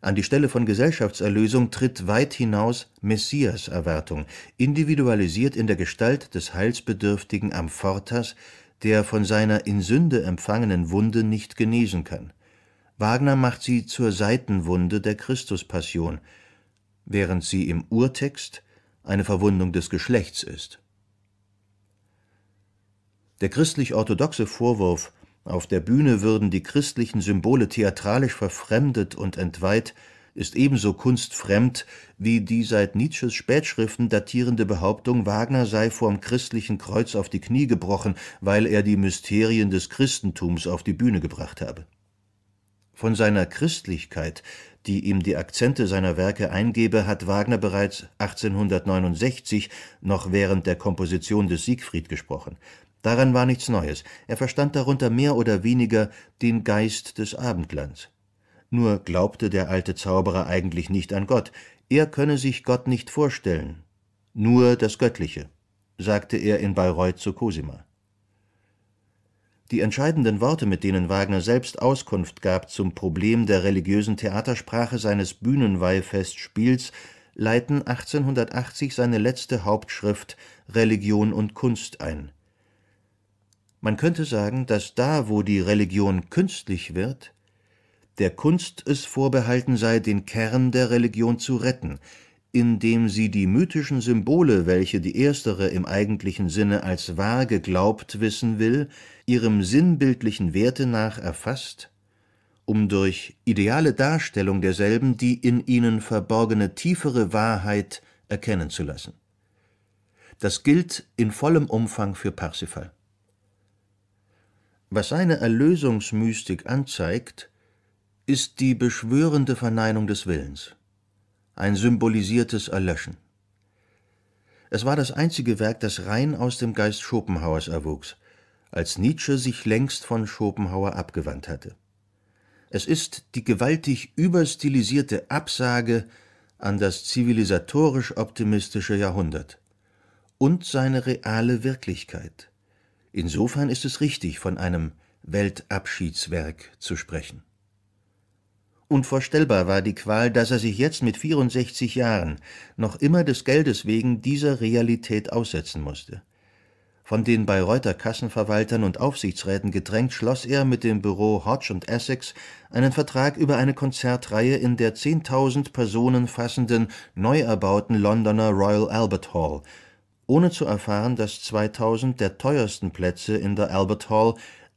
an die Stelle von Gesellschaftserlösung tritt weit hinaus Messias-Erwartung, individualisiert in der Gestalt des Heilsbedürftigen am der von seiner in Sünde empfangenen Wunde nicht genesen kann. Wagner macht sie zur Seitenwunde der Christuspassion, während sie im Urtext eine Verwundung des Geschlechts ist. Der christlich-orthodoxe Vorwurf auf der Bühne würden die christlichen Symbole theatralisch verfremdet und entweiht, ist ebenso kunstfremd wie die seit Nietzsches Spätschriften datierende Behauptung, Wagner sei vorm christlichen Kreuz auf die Knie gebrochen, weil er die Mysterien des Christentums auf die Bühne gebracht habe. Von seiner Christlichkeit, die ihm die Akzente seiner Werke eingebe, hat Wagner bereits 1869 noch während der Komposition des Siegfried gesprochen. Daran war nichts Neues, er verstand darunter mehr oder weniger den Geist des Abendlands. Nur glaubte der alte Zauberer eigentlich nicht an Gott, er könne sich Gott nicht vorstellen, nur das Göttliche, sagte er in Bayreuth zu Cosima. Die entscheidenden Worte, mit denen Wagner selbst Auskunft gab zum Problem der religiösen Theatersprache seines Bühnenweihfestspiels, leiten 1880 seine letzte Hauptschrift Religion und Kunst ein. Man könnte sagen, dass da, wo die Religion künstlich wird, der Kunst es vorbehalten sei, den Kern der Religion zu retten, indem sie die mythischen Symbole, welche die erstere im eigentlichen Sinne als wahr geglaubt wissen will, ihrem sinnbildlichen Werte nach erfasst, um durch ideale Darstellung derselben die in ihnen verborgene tiefere Wahrheit erkennen zu lassen. Das gilt in vollem Umfang für Parsifal. Was seine Erlösungsmystik anzeigt, ist die beschwörende Verneinung des Willens, ein symbolisiertes Erlöschen. Es war das einzige Werk, das rein aus dem Geist Schopenhauers erwuchs, als Nietzsche sich längst von Schopenhauer abgewandt hatte. Es ist die gewaltig überstilisierte Absage an das zivilisatorisch optimistische Jahrhundert und seine reale Wirklichkeit. Insofern ist es richtig, von einem Weltabschiedswerk zu sprechen. Unvorstellbar war die Qual, dass er sich jetzt mit 64 Jahren noch immer des Geldes wegen dieser Realität aussetzen musste. Von den Bayreuther Kassenverwaltern und Aufsichtsräten gedrängt, schloss er mit dem Büro Hodge und Essex einen Vertrag über eine Konzertreihe in der 10.000 Personen fassenden, neu erbauten Londoner Royal Albert Hall, ohne zu erfahren, dass 2000 der teuersten Plätze in der Albert Hall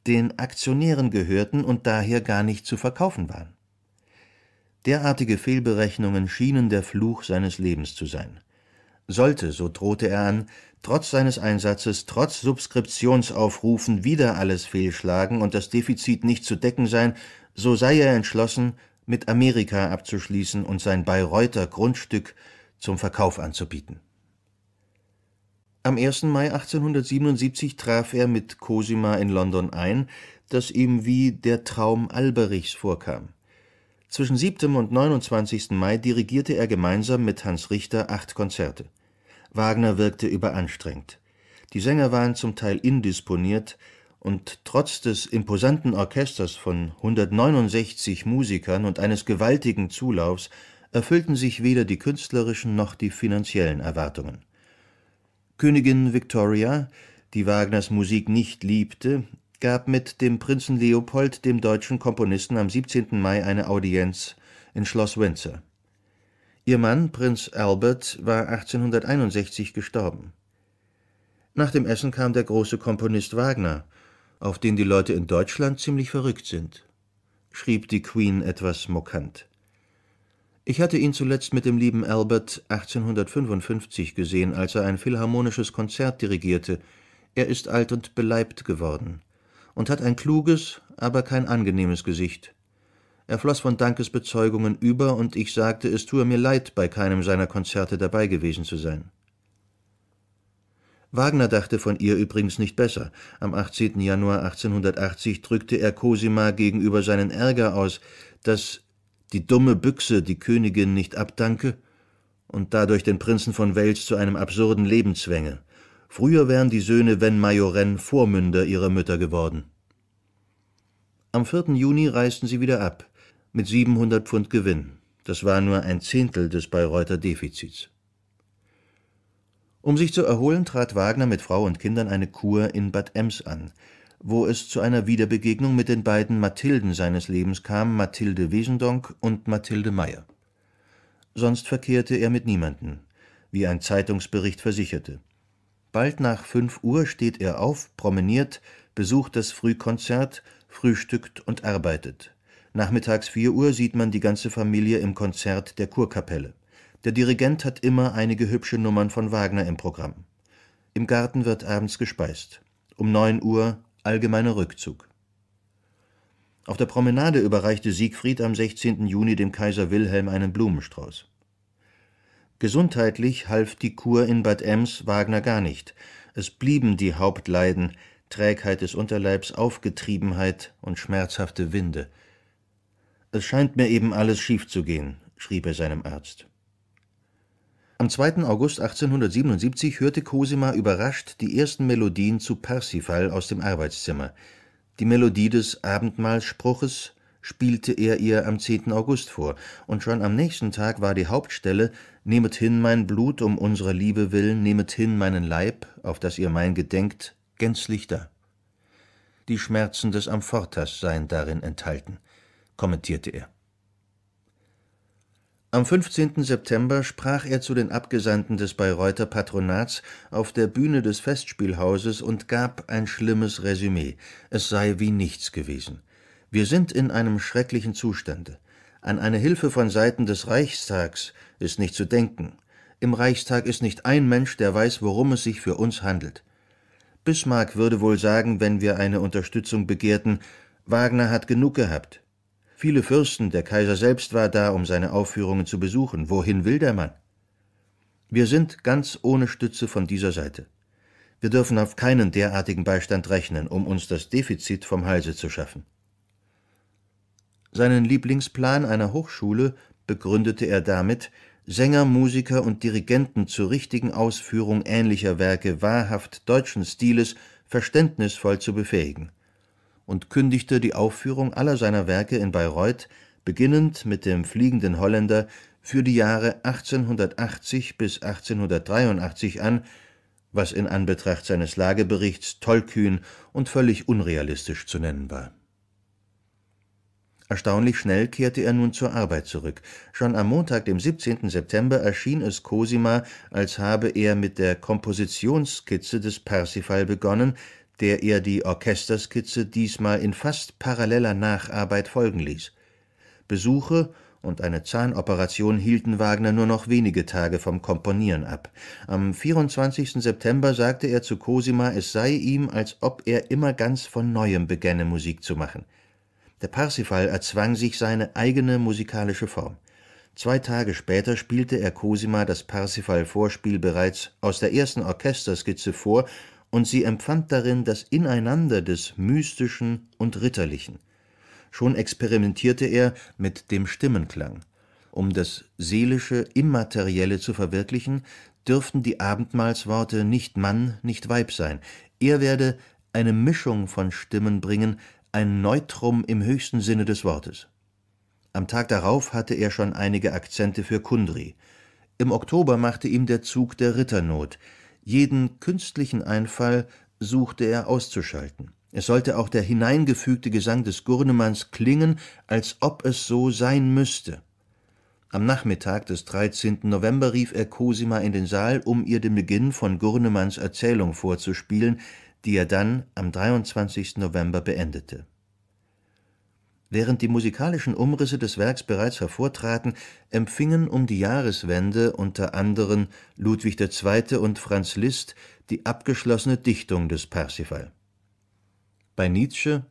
den Aktionären gehörten und daher gar nicht zu verkaufen waren. Derartige Fehlberechnungen schienen der Fluch seines Lebens zu sein. Sollte, so drohte er an, trotz seines Einsatzes, trotz Subskriptionsaufrufen wieder alles fehlschlagen und das Defizit nicht zu decken sein, so sei er entschlossen, mit Amerika abzuschließen und sein Bayreuther Grundstück zum Verkauf anzubieten am 1. Mai 1877 traf er mit Cosima in London ein, das ihm wie der Traum Alberichs vorkam. Zwischen 7. und 29. Mai dirigierte er gemeinsam mit Hans Richter acht Konzerte. Wagner wirkte überanstrengt. Die Sänger waren zum Teil indisponiert und trotz des imposanten Orchesters von 169 Musikern und eines gewaltigen Zulaufs erfüllten sich weder die künstlerischen noch die finanziellen Erwartungen Königin Victoria, die Wagners Musik nicht liebte, gab mit dem Prinzen Leopold dem deutschen Komponisten am 17. Mai eine Audienz in Schloss Windsor. Ihr Mann, Prinz Albert, war 1861 gestorben. Nach dem Essen kam der große Komponist Wagner, auf den die Leute in Deutschland ziemlich verrückt sind, schrieb die Queen etwas mokant. Ich hatte ihn zuletzt mit dem lieben Albert 1855 gesehen, als er ein philharmonisches Konzert dirigierte. Er ist alt und beleibt geworden und hat ein kluges, aber kein angenehmes Gesicht. Er floss von Dankesbezeugungen über, und ich sagte, es tue mir leid, bei keinem seiner Konzerte dabei gewesen zu sein. Wagner dachte von ihr übrigens nicht besser. Am 18. Januar 1880 drückte er Cosima gegenüber seinen Ärger aus, dass die dumme Büchse die Königin nicht abdanke und dadurch den Prinzen von Wales zu einem absurden Leben zwänge. Früher wären die Söhne wenn Majorenn Vormünder ihrer Mütter geworden. Am 4. Juni reisten sie wieder ab, mit 700 Pfund Gewinn. Das war nur ein Zehntel des Bayreuther Defizits. Um sich zu erholen, trat Wagner mit Frau und Kindern eine Kur in Bad Ems an, wo es zu einer Wiederbegegnung mit den beiden Mathilden seines Lebens kam, Mathilde Wesendonck und Mathilde Meyer. Sonst verkehrte er mit niemanden, wie ein Zeitungsbericht versicherte. Bald nach fünf Uhr steht er auf, promeniert, besucht das Frühkonzert, frühstückt und arbeitet. Nachmittags vier Uhr sieht man die ganze Familie im Konzert der Kurkapelle. Der Dirigent hat immer einige hübsche Nummern von Wagner im Programm. Im Garten wird abends gespeist. Um neun Uhr allgemeiner Rückzug. Auf der Promenade überreichte Siegfried am 16. Juni dem Kaiser Wilhelm einen Blumenstrauß. Gesundheitlich half die Kur in Bad Ems Wagner gar nicht. Es blieben die Hauptleiden, Trägheit des Unterleibs, Aufgetriebenheit und schmerzhafte Winde. Es scheint mir eben alles schief zu gehen, schrieb er seinem Arzt. Am 2. August 1877 hörte Cosima überrascht die ersten Melodien zu Parsifal aus dem Arbeitszimmer. Die Melodie des Abendmahlspruches spielte er ihr am 10. August vor, und schon am nächsten Tag war die Hauptstelle Nehmet hin mein Blut um unserer Liebe willen, nehmet hin meinen Leib, auf das ihr mein gedenkt, gänzlich da. Die Schmerzen des Amphortas seien darin enthalten, kommentierte er. Am 15. September sprach er zu den Abgesandten des Bayreuther Patronats auf der Bühne des Festspielhauses und gab ein schlimmes Resümee. Es sei wie nichts gewesen. Wir sind in einem schrecklichen Zustande. An eine Hilfe von Seiten des Reichstags ist nicht zu denken. Im Reichstag ist nicht ein Mensch, der weiß, worum es sich für uns handelt. Bismarck würde wohl sagen, wenn wir eine Unterstützung begehrten, Wagner hat genug gehabt. Viele Fürsten, der Kaiser selbst war da, um seine Aufführungen zu besuchen. Wohin will der Mann? Wir sind ganz ohne Stütze von dieser Seite. Wir dürfen auf keinen derartigen Beistand rechnen, um uns das Defizit vom Halse zu schaffen. Seinen Lieblingsplan einer Hochschule begründete er damit, Sänger, Musiker und Dirigenten zur richtigen Ausführung ähnlicher Werke wahrhaft deutschen Stiles verständnisvoll zu befähigen und kündigte die Aufführung aller seiner Werke in Bayreuth, beginnend mit dem Fliegenden Holländer, für die Jahre 1880 bis 1883 an, was in Anbetracht seines Lageberichts tollkühn und völlig unrealistisch zu nennen war. Erstaunlich schnell kehrte er nun zur Arbeit zurück. Schon am Montag, dem 17. September, erschien es Cosima, als habe er mit der Kompositionsskizze des Parsifal begonnen, der er die Orchesterskizze diesmal in fast paralleler Nacharbeit folgen ließ. Besuche und eine Zahnoperation hielten Wagner nur noch wenige Tage vom Komponieren ab. Am 24. September sagte er zu Cosima, es sei ihm, als ob er immer ganz von neuem begänne, Musik zu machen. Der Parsifal erzwang sich seine eigene musikalische Form. Zwei Tage später spielte er Cosima das Parsifal-Vorspiel bereits aus der ersten Orchesterskizze vor und sie empfand darin das Ineinander des Mystischen und Ritterlichen. Schon experimentierte er mit dem Stimmenklang. Um das seelische Immaterielle zu verwirklichen, dürften die Abendmahlsworte nicht Mann, nicht Weib sein. Er werde eine Mischung von Stimmen bringen, ein Neutrum im höchsten Sinne des Wortes. Am Tag darauf hatte er schon einige Akzente für Kundri. Im Oktober machte ihm der Zug der Ritternot, jeden künstlichen Einfall suchte er auszuschalten. Es sollte auch der hineingefügte Gesang des Gurnemanns klingen, als ob es so sein müsste. Am Nachmittag des 13. November rief er Cosima in den Saal, um ihr den Beginn von Gurnemanns Erzählung vorzuspielen, die er dann am 23. November beendete Während die musikalischen Umrisse des Werks bereits hervortraten, empfingen um die Jahreswende unter anderem Ludwig II. und Franz Liszt die abgeschlossene Dichtung des Parsifal. Bei Nietzsche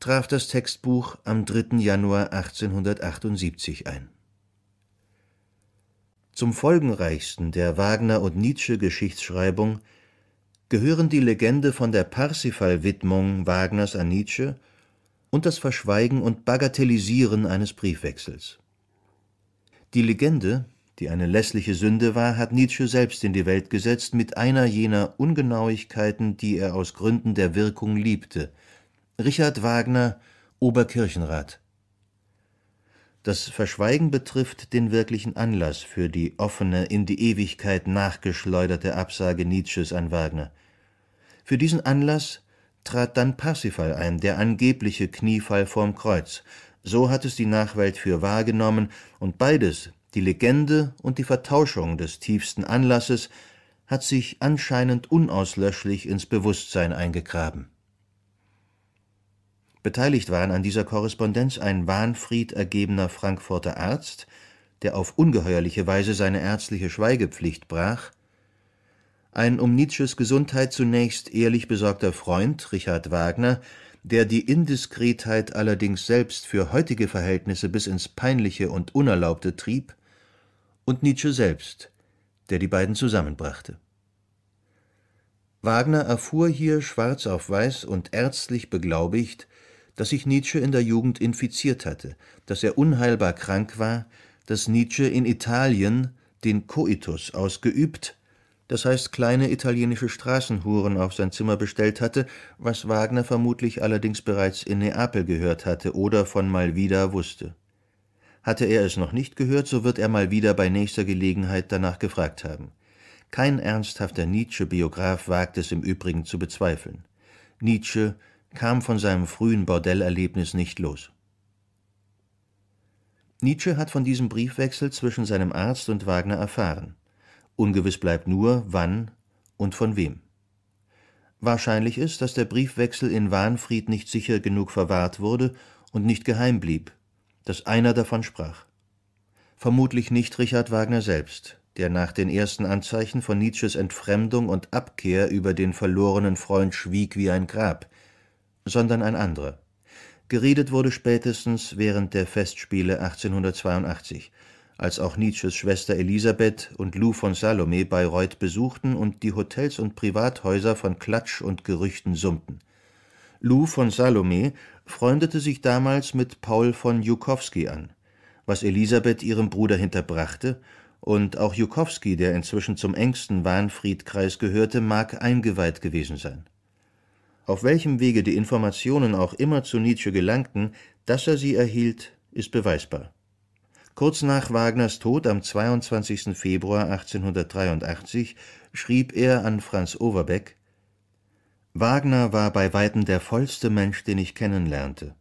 traf das Textbuch am 3. Januar 1878 ein. Zum folgenreichsten der Wagner- und Nietzsche-Geschichtsschreibung gehören die Legende von der Parsifal-Widmung Wagners an Nietzsche – und das Verschweigen und Bagatellisieren eines Briefwechsels. Die Legende, die eine lässliche Sünde war, hat Nietzsche selbst in die Welt gesetzt mit einer jener Ungenauigkeiten, die er aus Gründen der Wirkung liebte. Richard Wagner, Oberkirchenrat. Das Verschweigen betrifft den wirklichen Anlass für die offene, in die Ewigkeit nachgeschleuderte Absage Nietzsches an Wagner. Für diesen Anlass trat dann Parsifal ein, der angebliche Kniefall vorm Kreuz. So hat es die Nachwelt für wahrgenommen und beides, die Legende und die Vertauschung des tiefsten Anlasses, hat sich anscheinend unauslöschlich ins Bewusstsein eingegraben. Beteiligt waren an dieser Korrespondenz ein Wahnfried ergebener Frankfurter Arzt, der auf ungeheuerliche Weise seine ärztliche Schweigepflicht brach, ein um Nietzsches Gesundheit zunächst ehrlich besorgter Freund, Richard Wagner, der die Indiskretheit allerdings selbst für heutige Verhältnisse bis ins Peinliche und Unerlaubte trieb, und Nietzsche selbst, der die beiden zusammenbrachte. Wagner erfuhr hier schwarz auf weiß und ärztlich beglaubigt, dass sich Nietzsche in der Jugend infiziert hatte, dass er unheilbar krank war, dass Nietzsche in Italien den Coitus ausgeübt das heißt kleine italienische Straßenhuren auf sein Zimmer bestellt hatte, was Wagner vermutlich allerdings bereits in Neapel gehört hatte oder von Malvida wusste. Hatte er es noch nicht gehört, so wird er Malvida bei nächster Gelegenheit danach gefragt haben. Kein ernsthafter Nietzsche-Biograf wagt es im Übrigen zu bezweifeln. Nietzsche kam von seinem frühen Bordellerlebnis nicht los. Nietzsche hat von diesem Briefwechsel zwischen seinem Arzt und Wagner erfahren. Ungewiss bleibt nur, wann und von wem. Wahrscheinlich ist, dass der Briefwechsel in Wahnfried nicht sicher genug verwahrt wurde und nicht geheim blieb, dass einer davon sprach. Vermutlich nicht Richard Wagner selbst, der nach den ersten Anzeichen von Nietzsches Entfremdung und Abkehr über den verlorenen Freund schwieg wie ein Grab, sondern ein anderer. Geredet wurde spätestens während der Festspiele 1882, als auch Nietzsches Schwester Elisabeth und Lou von Salome Bayreuth besuchten und die Hotels und Privathäuser von Klatsch und Gerüchten summten. Lou von Salome freundete sich damals mit Paul von Jukowski an, was Elisabeth ihrem Bruder hinterbrachte, und auch Jukowski, der inzwischen zum engsten Wahnfriedkreis gehörte, mag eingeweiht gewesen sein. Auf welchem Wege die Informationen auch immer zu Nietzsche gelangten, dass er sie erhielt, ist beweisbar. Kurz nach Wagners Tod am 22. Februar 1883 schrieb er an Franz Overbeck: „ Wagner war bei weitem der vollste Mensch, den ich kennenlernte.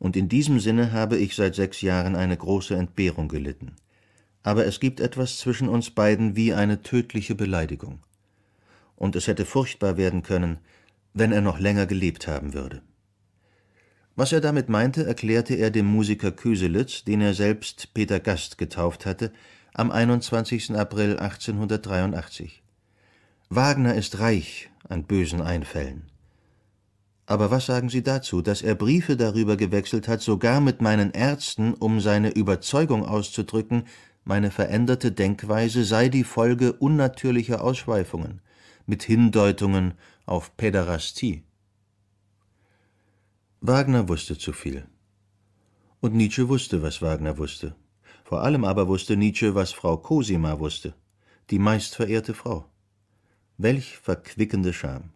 Und in diesem Sinne habe ich seit sechs Jahren eine große Entbehrung gelitten. Aber es gibt etwas zwischen uns beiden wie eine tödliche Beleidigung. Und es hätte furchtbar werden können, wenn er noch länger gelebt haben würde was er damit meinte, erklärte er dem Musiker Küselitz, den er selbst Peter Gast getauft hatte, am 21. April 1883. Wagner ist reich an bösen Einfällen. Aber was sagen Sie dazu, dass er Briefe darüber gewechselt hat, sogar mit meinen Ärzten, um seine Überzeugung auszudrücken, meine veränderte Denkweise sei die Folge unnatürlicher Ausschweifungen, mit Hindeutungen auf Päderastie. Wagner wusste zu viel. Und Nietzsche wusste, was Wagner wusste. Vor allem aber wusste Nietzsche, was Frau Cosima wusste, die meistverehrte Frau. Welch verquickende Scham.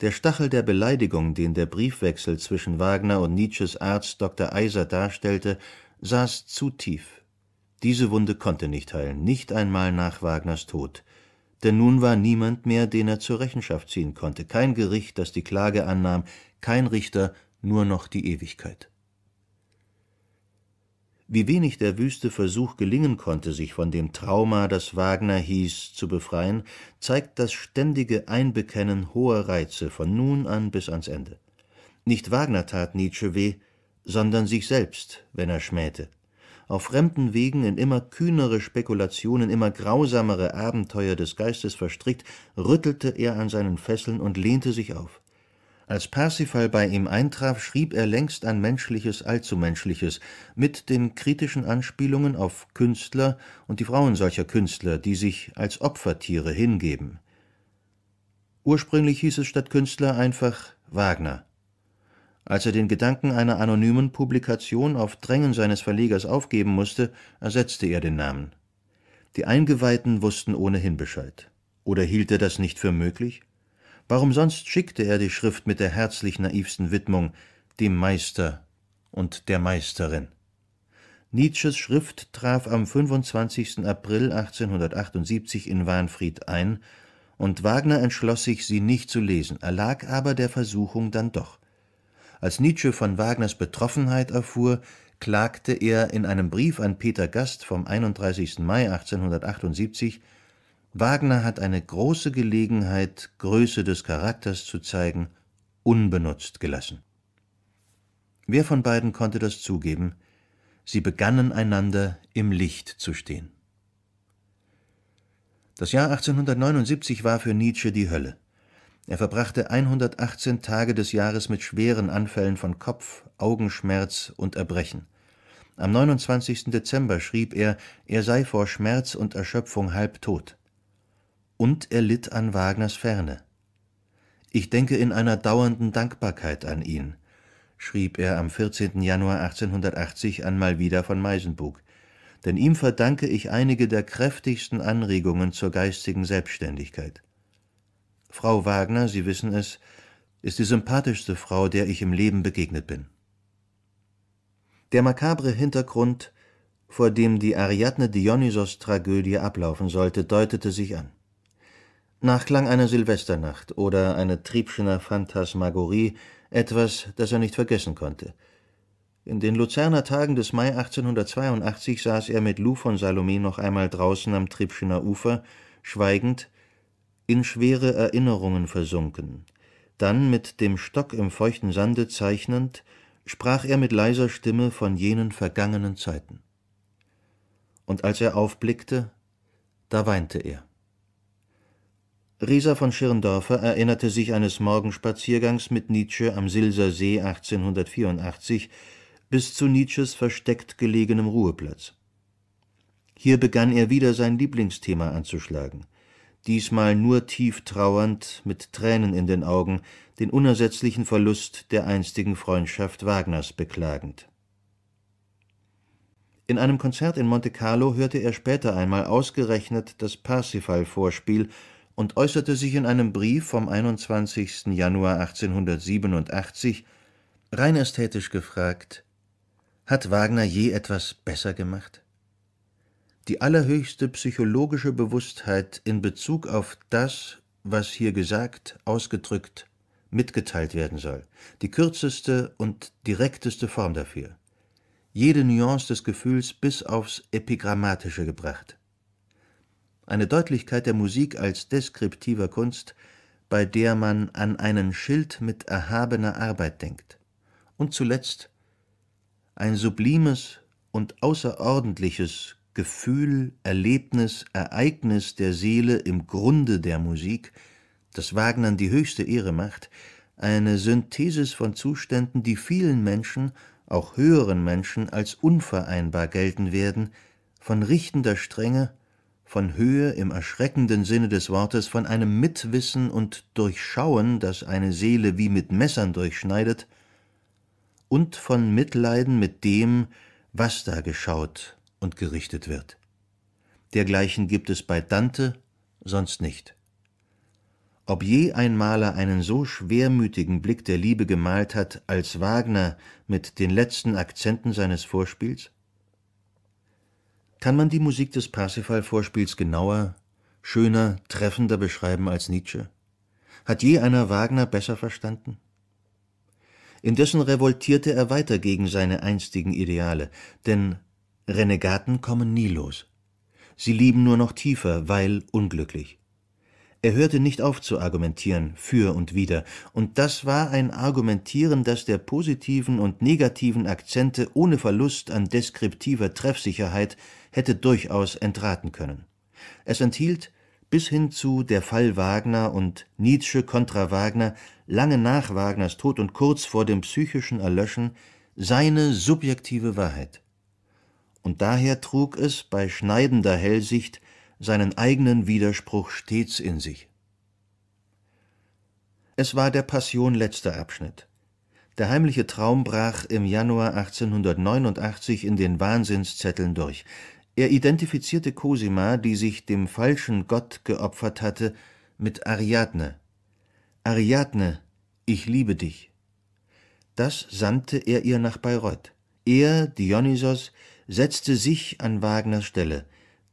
Der Stachel der Beleidigung, den der Briefwechsel zwischen Wagner und Nietzsches Arzt Dr. Eiser darstellte, saß zu tief. Diese Wunde konnte nicht heilen, nicht einmal nach Wagners Tod. Denn nun war niemand mehr, den er zur Rechenschaft ziehen konnte, kein Gericht, das die Klage annahm, kein Richter, nur noch die Ewigkeit. Wie wenig der wüste Versuch gelingen konnte, sich von dem Trauma, das Wagner hieß, zu befreien, zeigt das ständige Einbekennen hoher Reize von nun an bis ans Ende. Nicht Wagner tat Nietzsche weh, sondern sich selbst, wenn er schmähte. Auf fremden Wegen in immer kühnere Spekulationen, immer grausamere Abenteuer des Geistes verstrickt, rüttelte er an seinen Fesseln und lehnte sich auf. Als Parsifal bei ihm eintraf, schrieb er längst an Menschliches Allzumenschliches mit den kritischen Anspielungen auf Künstler und die Frauen solcher Künstler, die sich als Opfertiere hingeben. Ursprünglich hieß es statt Künstler einfach Wagner. Als er den Gedanken einer anonymen Publikation auf Drängen seines Verlegers aufgeben musste, ersetzte er den Namen. Die Eingeweihten wussten ohnehin Bescheid. Oder hielt er das nicht für möglich? Warum sonst schickte er die Schrift mit der herzlich naivsten Widmung dem Meister und der Meisterin? Nietzsches Schrift traf am 25. April 1878 in Wahnfried ein, und Wagner entschloss sich, sie nicht zu lesen, erlag aber der Versuchung dann doch. Als Nietzsche von Wagners Betroffenheit erfuhr, klagte er in einem Brief an Peter Gast vom 31. Mai 1878 Wagner hat eine große Gelegenheit, Größe des Charakters zu zeigen, unbenutzt gelassen. Wer von beiden konnte das zugeben? Sie begannen einander im Licht zu stehen. Das Jahr 1879 war für Nietzsche die Hölle. Er verbrachte 118 Tage des Jahres mit schweren Anfällen von Kopf, Augenschmerz und Erbrechen. Am 29. Dezember schrieb er, er sei vor Schmerz und Erschöpfung halb tot und er litt an Wagners Ferne. Ich denke in einer dauernden Dankbarkeit an ihn, schrieb er am 14. Januar 1880 an Malvida von Meisenbug, denn ihm verdanke ich einige der kräftigsten Anregungen zur geistigen Selbstständigkeit. Frau Wagner, Sie wissen es, ist die sympathischste Frau, der ich im Leben begegnet bin. Der makabre Hintergrund, vor dem die Ariadne-Dionysos-Tragödie ablaufen sollte, deutete sich an. Nachklang einer Silvesternacht oder eine Triebschener Phantasmagorie, etwas, das er nicht vergessen konnte. In den Luzerner Tagen des Mai 1882 saß er mit Lou von Salome noch einmal draußen am Triebschener Ufer, schweigend, in schwere Erinnerungen versunken. Dann mit dem Stock im feuchten Sande zeichnend, sprach er mit leiser Stimme von jenen vergangenen Zeiten. Und als er aufblickte, da weinte er. Risa von Schirndorfer erinnerte sich eines Morgenspaziergangs mit Nietzsche am Silser See 1884 bis zu Nietzsches versteckt gelegenem Ruheplatz. Hier begann er wieder sein Lieblingsthema anzuschlagen, diesmal nur tief trauernd, mit Tränen in den Augen, den unersetzlichen Verlust der einstigen Freundschaft Wagners beklagend. In einem Konzert in Monte Carlo hörte er später einmal ausgerechnet das Parsifal-Vorspiel und äußerte sich in einem Brief vom 21. Januar 1887 rein ästhetisch gefragt, hat Wagner je etwas besser gemacht? Die allerhöchste psychologische Bewusstheit in Bezug auf das, was hier gesagt, ausgedrückt, mitgeteilt werden soll, die kürzeste und direkteste Form dafür, jede Nuance des Gefühls bis aufs Epigrammatische gebracht eine Deutlichkeit der Musik als deskriptiver Kunst, bei der man an einen Schild mit erhabener Arbeit denkt. Und zuletzt ein sublimes und außerordentliches Gefühl, Erlebnis, Ereignis der Seele im Grunde der Musik, das Wagnern die höchste Ehre macht, eine Synthesis von Zuständen, die vielen Menschen, auch höheren Menschen, als unvereinbar gelten werden, von richtender Strenge von Höhe im erschreckenden Sinne des Wortes, von einem Mitwissen und Durchschauen, das eine Seele wie mit Messern durchschneidet, und von Mitleiden mit dem, was da geschaut und gerichtet wird. Dergleichen gibt es bei Dante sonst nicht. Ob je ein Maler einen so schwermütigen Blick der Liebe gemalt hat als Wagner mit den letzten Akzenten seines Vorspiels? kann man die Musik des Parsifal-Vorspiels genauer, schöner, treffender beschreiben als Nietzsche? Hat je einer Wagner besser verstanden? Indessen revoltierte er weiter gegen seine einstigen Ideale, denn Renegaten kommen nie los. Sie lieben nur noch tiefer, weil unglücklich. Er hörte nicht auf zu argumentieren, für und wider, und das war ein Argumentieren, das der positiven und negativen Akzente ohne Verlust an deskriptiver Treffsicherheit hätte durchaus entraten können. Es enthielt bis hin zu Der Fall Wagner und Nietzsche kontra Wagner, lange nach Wagners Tod und kurz vor dem psychischen Erlöschen, seine subjektive Wahrheit. Und daher trug es bei schneidender Hellsicht seinen eigenen Widerspruch stets in sich. Es war der Passion letzter Abschnitt. Der heimliche Traum brach im Januar 1889 in den Wahnsinnszetteln durch. Er identifizierte Cosima, die sich dem falschen Gott geopfert hatte, mit Ariadne. Ariadne, ich liebe dich. Das sandte er ihr nach Bayreuth. Er, Dionysos, setzte sich an Wagners Stelle,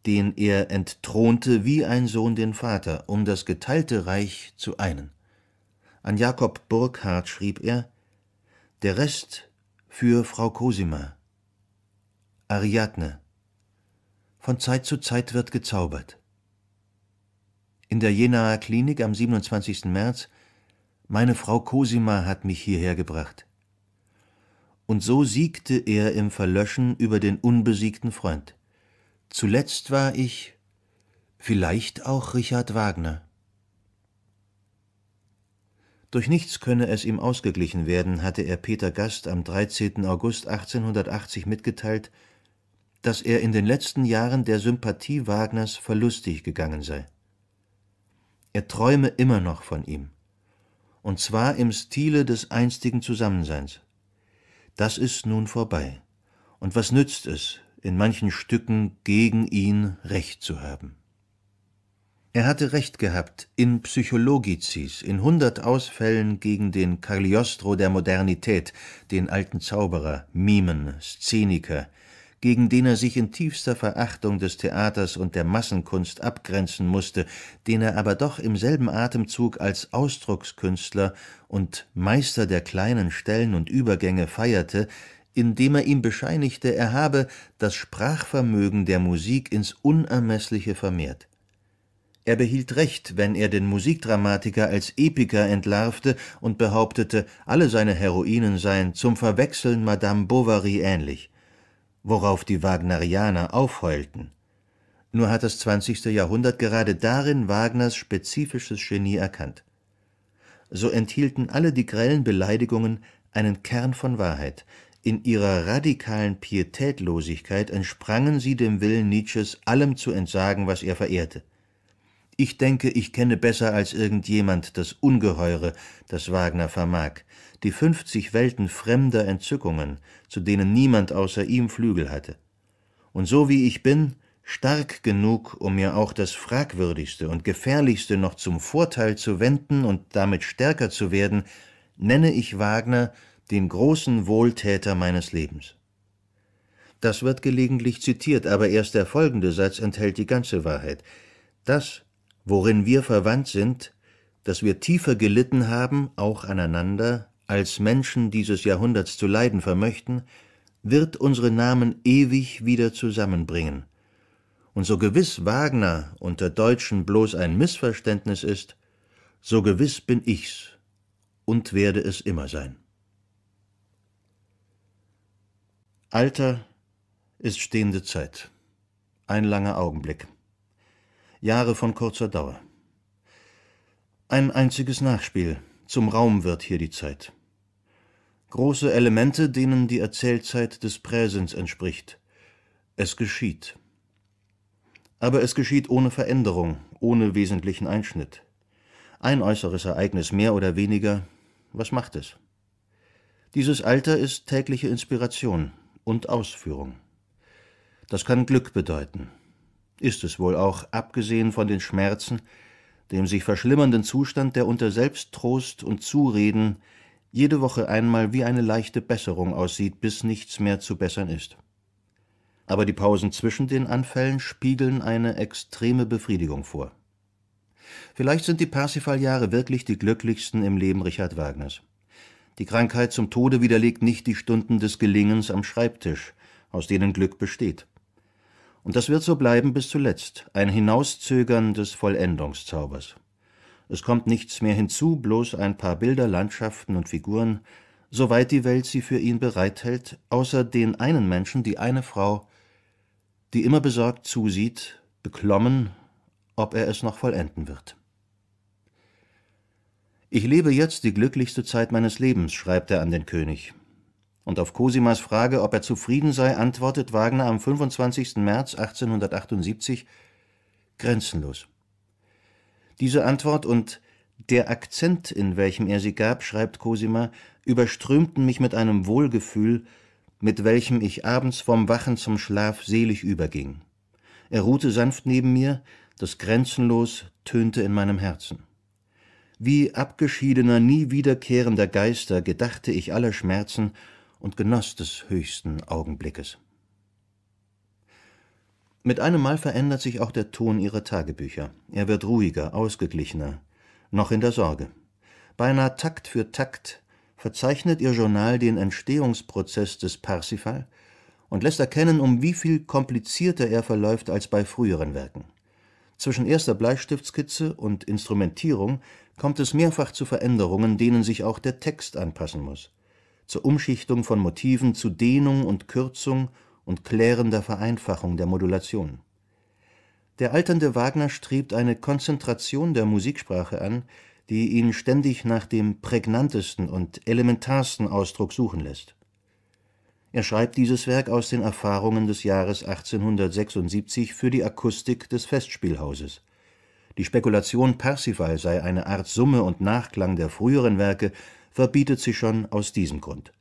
den er entthronte wie ein Sohn den Vater, um das geteilte Reich zu einen. An Jakob Burckhardt schrieb er: Der Rest für Frau Cosima. Ariadne. Von Zeit zu Zeit wird gezaubert. In der Jenaer Klinik am 27. März Meine Frau Cosima hat mich hierher gebracht. Und so siegte er im Verlöschen über den unbesiegten Freund. Zuletzt war ich vielleicht auch Richard Wagner. Durch nichts könne es ihm ausgeglichen werden, hatte er Peter Gast am 13. August 1880 mitgeteilt, dass er in den letzten Jahren der Sympathie Wagners verlustig gegangen sei. Er träume immer noch von ihm, und zwar im Stile des einstigen Zusammenseins. Das ist nun vorbei, und was nützt es, in manchen Stücken gegen ihn recht zu haben? Er hatte recht gehabt in Psychologicis, in hundert Ausfällen gegen den Cagliostro der Modernität, den alten Zauberer, Mimen, Szeniker, gegen den er sich in tiefster Verachtung des Theaters und der Massenkunst abgrenzen musste, den er aber doch im selben Atemzug als Ausdruckskünstler und Meister der kleinen Stellen und Übergänge feierte, indem er ihm bescheinigte, er habe das Sprachvermögen der Musik ins Unermessliche vermehrt. Er behielt recht, wenn er den Musikdramatiker als Epiker entlarvte und behauptete, alle seine Heroinen seien zum Verwechseln Madame Bovary ähnlich worauf die Wagnerianer aufheulten. Nur hat das 20. Jahrhundert gerade darin Wagners spezifisches Genie erkannt. So enthielten alle die grellen Beleidigungen einen Kern von Wahrheit. In ihrer radikalen Pietätlosigkeit entsprangen sie dem Willen Nietzsches, allem zu entsagen, was er verehrte. Ich denke, ich kenne besser als irgendjemand das Ungeheure, das Wagner vermag die fünfzig Welten fremder Entzückungen, zu denen niemand außer ihm Flügel hatte. Und so wie ich bin, stark genug, um mir auch das Fragwürdigste und Gefährlichste noch zum Vorteil zu wenden und damit stärker zu werden, nenne ich Wagner den großen Wohltäter meines Lebens. Das wird gelegentlich zitiert, aber erst der folgende Satz enthält die ganze Wahrheit. Das, worin wir verwandt sind, dass wir tiefer gelitten haben, auch aneinander, als Menschen dieses Jahrhunderts zu leiden vermöchten, wird unsere Namen ewig wieder zusammenbringen. Und so gewiss Wagner unter Deutschen bloß ein Missverständnis ist, so gewiss bin ich's und werde es immer sein. Alter ist stehende Zeit, ein langer Augenblick, Jahre von kurzer Dauer. Ein einziges Nachspiel, zum Raum wird hier die Zeit große Elemente, denen die Erzählzeit des Präsens entspricht. Es geschieht. Aber es geschieht ohne Veränderung, ohne wesentlichen Einschnitt. Ein äußeres Ereignis mehr oder weniger, was macht es? Dieses Alter ist tägliche Inspiration und Ausführung. Das kann Glück bedeuten, ist es wohl auch, abgesehen von den Schmerzen, dem sich verschlimmernden Zustand, der unter Selbsttrost und Zureden jede Woche einmal wie eine leichte Besserung aussieht, bis nichts mehr zu bessern ist. Aber die Pausen zwischen den Anfällen spiegeln eine extreme Befriedigung vor. Vielleicht sind die Parsifal-Jahre wirklich die glücklichsten im Leben Richard Wagners. Die Krankheit zum Tode widerlegt nicht die Stunden des Gelingens am Schreibtisch, aus denen Glück besteht. Und das wird so bleiben bis zuletzt, ein Hinauszögern des Vollendungszaubers. Es kommt nichts mehr hinzu, bloß ein paar Bilder, Landschaften und Figuren, soweit die Welt sie für ihn bereithält, außer den einen Menschen, die eine Frau, die immer besorgt zusieht, beklommen, ob er es noch vollenden wird. Ich lebe jetzt die glücklichste Zeit meines Lebens, schreibt er an den König. Und auf Cosimas Frage, ob er zufrieden sei, antwortet Wagner am 25. März 1878 grenzenlos. Diese Antwort und der Akzent, in welchem er sie gab, schreibt Cosima, überströmten mich mit einem Wohlgefühl, mit welchem ich abends vom Wachen zum Schlaf selig überging. Er ruhte sanft neben mir, das grenzenlos tönte in meinem Herzen. Wie abgeschiedener, nie wiederkehrender Geister gedachte ich aller Schmerzen und genoss des höchsten Augenblickes. Mit einem Mal verändert sich auch der Ton ihrer Tagebücher. Er wird ruhiger, ausgeglichener, noch in der Sorge. Beinahe Takt für Takt verzeichnet ihr Journal den Entstehungsprozess des Parsifal und lässt erkennen, um wie viel komplizierter er verläuft als bei früheren Werken. Zwischen erster Bleistiftskizze und Instrumentierung kommt es mehrfach zu Veränderungen, denen sich auch der Text anpassen muss. Zur Umschichtung von Motiven, zu Dehnung und Kürzung und klärender Vereinfachung der Modulation. Der alternde Wagner strebt eine Konzentration der Musiksprache an, die ihn ständig nach dem prägnantesten und elementarsten Ausdruck suchen lässt. Er schreibt dieses Werk aus den Erfahrungen des Jahres 1876 für die Akustik des Festspielhauses. Die Spekulation, Parsifal sei eine Art Summe und Nachklang der früheren Werke, verbietet sich schon aus diesem Grund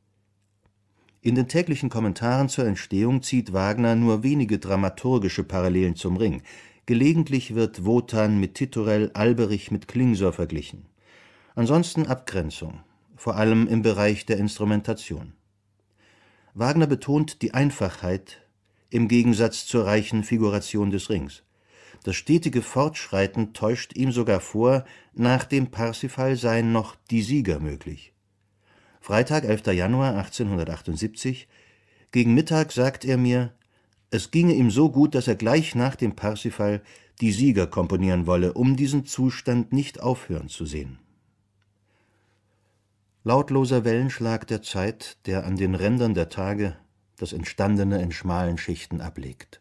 in den täglichen Kommentaren zur Entstehung zieht Wagner nur wenige dramaturgische Parallelen zum Ring, gelegentlich wird Wotan mit Titorell, Alberich mit Klingsor verglichen. Ansonsten Abgrenzung, vor allem im Bereich der Instrumentation. Wagner betont die Einfachheit im Gegensatz zur reichen Figuration des Rings. Das stetige Fortschreiten täuscht ihm sogar vor, nach dem Parsifal seien noch die Sieger möglich Freitag, 11. Januar 1878, gegen Mittag sagt er mir, es ginge ihm so gut, dass er gleich nach dem Parsifal die Sieger komponieren wolle, um diesen Zustand nicht aufhören zu sehen. Lautloser Wellenschlag der Zeit, der an den Rändern der Tage das Entstandene in schmalen Schichten ablegt.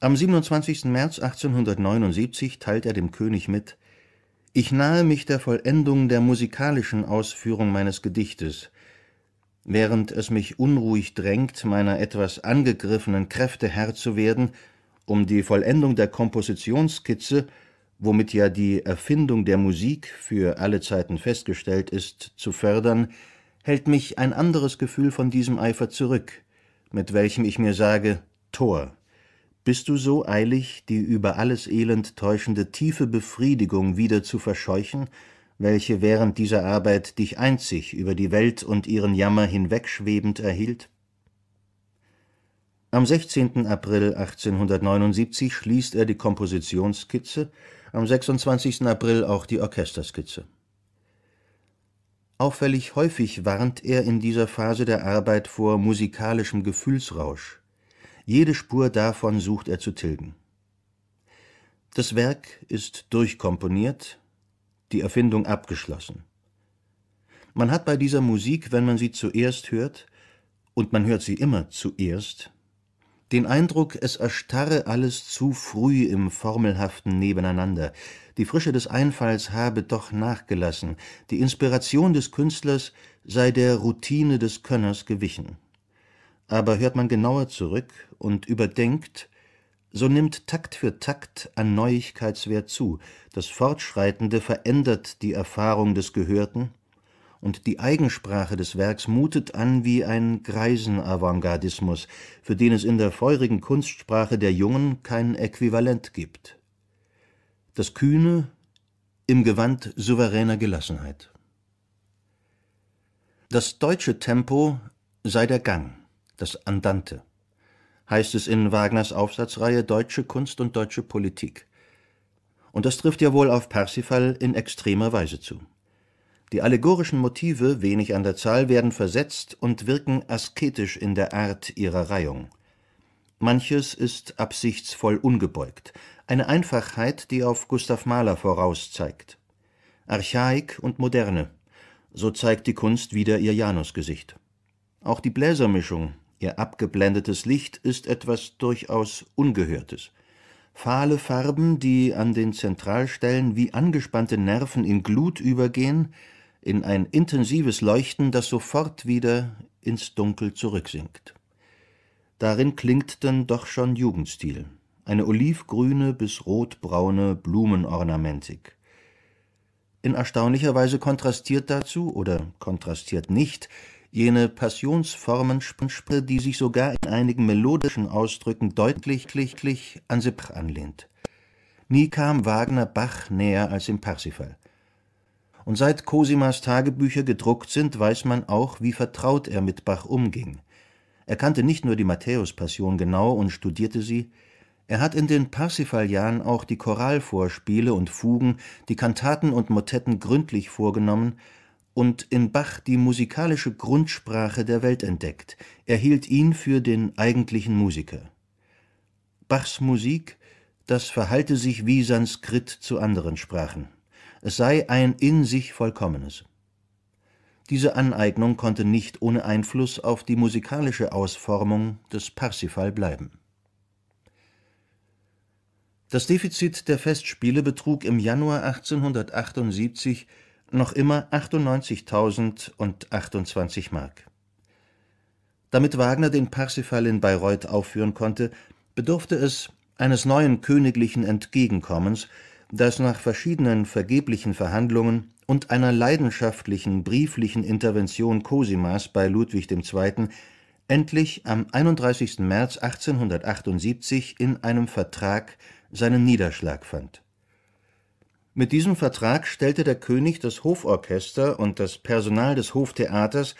Am 27. März 1879 teilt er dem König mit, ich nahe mich der Vollendung der musikalischen Ausführung meines Gedichtes, während es mich unruhig drängt, meiner etwas angegriffenen Kräfte Herr zu werden, um die Vollendung der Kompositionsskizze, womit ja die Erfindung der Musik für alle Zeiten festgestellt ist, zu fördern, hält mich ein anderes Gefühl von diesem Eifer zurück, mit welchem ich mir sage Tor, bist du so eilig, die über alles Elend täuschende tiefe Befriedigung wieder zu verscheuchen, welche während dieser Arbeit dich einzig über die Welt und ihren Jammer hinwegschwebend erhielt? Am 16. April 1879 schließt er die Kompositionsskizze, am 26. April auch die Orchesterskizze. Auffällig häufig warnt er in dieser Phase der Arbeit vor musikalischem Gefühlsrausch jede Spur davon sucht er zu tilgen. Das Werk ist durchkomponiert, die Erfindung abgeschlossen. Man hat bei dieser Musik, wenn man sie zuerst hört, und man hört sie immer zuerst, den Eindruck, es erstarre alles zu früh im formelhaften Nebeneinander, die Frische des Einfalls habe doch nachgelassen, die Inspiration des Künstlers sei der Routine des Könners gewichen. Aber hört man genauer zurück und überdenkt, so nimmt Takt für Takt an Neuigkeitswert zu, das Fortschreitende verändert die Erfahrung des Gehörten, und die Eigensprache des Werks mutet an wie ein Greisen-Avantgardismus, für den es in der feurigen Kunstsprache der Jungen kein Äquivalent gibt. Das Kühne im Gewand souveräner Gelassenheit. Das deutsche Tempo sei der Gang das Andante, heißt es in Wagners Aufsatzreihe Deutsche Kunst und deutsche Politik. Und das trifft ja wohl auf Parsifal in extremer Weise zu. Die allegorischen Motive, wenig an der Zahl, werden versetzt und wirken asketisch in der Art ihrer Reihung. Manches ist absichtsvoll ungebeugt, eine Einfachheit, die auf Gustav Mahler vorauszeigt. Archaik und Moderne, so zeigt die Kunst wieder ihr Janusgesicht. Auch die Bläsermischung, Ihr abgeblendetes Licht ist etwas durchaus Ungehörtes. Fahle Farben, die an den Zentralstellen wie angespannte Nerven in Glut übergehen, in ein intensives Leuchten, das sofort wieder ins Dunkel zurücksinkt. Darin klingt denn doch schon Jugendstil, eine olivgrüne bis rotbraune Blumenornamentik. In erstaunlicher Weise kontrastiert dazu, oder kontrastiert nicht, jene Passionsformen, die sich sogar in einigen melodischen Ausdrücken deutlich an Sippach anlehnt. Nie kam Wagner Bach näher als im Parsifal. Und seit Cosimas Tagebücher gedruckt sind, weiß man auch, wie vertraut er mit Bach umging. Er kannte nicht nur die Matthäus-Passion genau und studierte sie, er hat in den Parsifaljahren auch die Choralvorspiele und Fugen, die Kantaten und Motetten gründlich vorgenommen und in Bach die musikalische Grundsprache der Welt entdeckt. Er hielt ihn für den eigentlichen Musiker. Bachs Musik, das verhalte sich wie Sanskrit zu anderen Sprachen. Es sei ein in sich vollkommenes. Diese Aneignung konnte nicht ohne Einfluss auf die musikalische Ausformung des Parsifal bleiben. Das Defizit der Festspiele betrug im Januar 1878 noch immer 98.028 Mark. Damit Wagner den Parsifal in Bayreuth aufführen konnte, bedurfte es eines neuen königlichen Entgegenkommens, das nach verschiedenen vergeblichen Verhandlungen und einer leidenschaftlichen brieflichen Intervention Cosimas bei Ludwig II. endlich am 31. März 1878 in einem Vertrag seinen Niederschlag fand mit diesem Vertrag stellte der König das Hoforchester und das Personal des Hoftheaters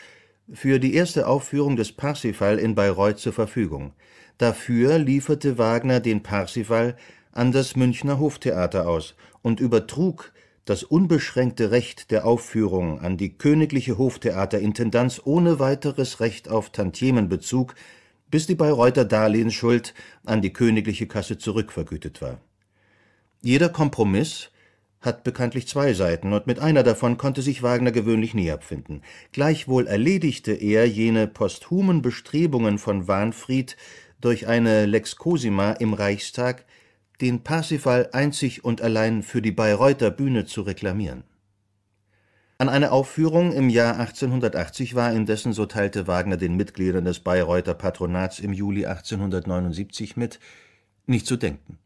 für die erste Aufführung des Parsifal in Bayreuth zur Verfügung. Dafür lieferte Wagner den Parsifal an das Münchner Hoftheater aus und übertrug das unbeschränkte Recht der Aufführung an die königliche Hoftheaterintendanz ohne weiteres Recht auf Tantiemenbezug, bis die Bayreuther Darlehensschuld an die königliche Kasse zurückvergütet war. Jeder Kompromiss hat bekanntlich zwei Seiten, und mit einer davon konnte sich Wagner gewöhnlich nie abfinden. Gleichwohl erledigte er jene posthumen Bestrebungen von Wahnfried durch eine Lex Cosima im Reichstag, den Parsifal einzig und allein für die Bayreuther Bühne zu reklamieren. An eine Aufführung im Jahr 1880 war indessen, so teilte Wagner den Mitgliedern des Bayreuther Patronats im Juli 1879 mit, nicht zu denken.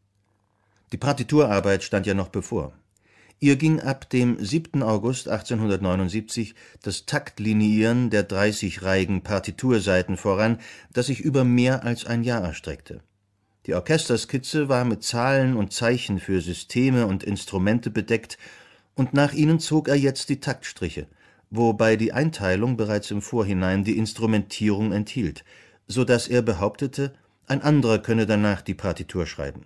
Die Partiturarbeit stand ja noch bevor. Ihr ging ab dem 7. August 1879 das Taktlinieren der 30 Reigen Partiturseiten voran, das sich über mehr als ein Jahr erstreckte. Die Orchesterskizze war mit Zahlen und Zeichen für Systeme und Instrumente bedeckt, und nach ihnen zog er jetzt die Taktstriche, wobei die Einteilung bereits im Vorhinein die Instrumentierung enthielt, so dass er behauptete, ein anderer könne danach die Partitur schreiben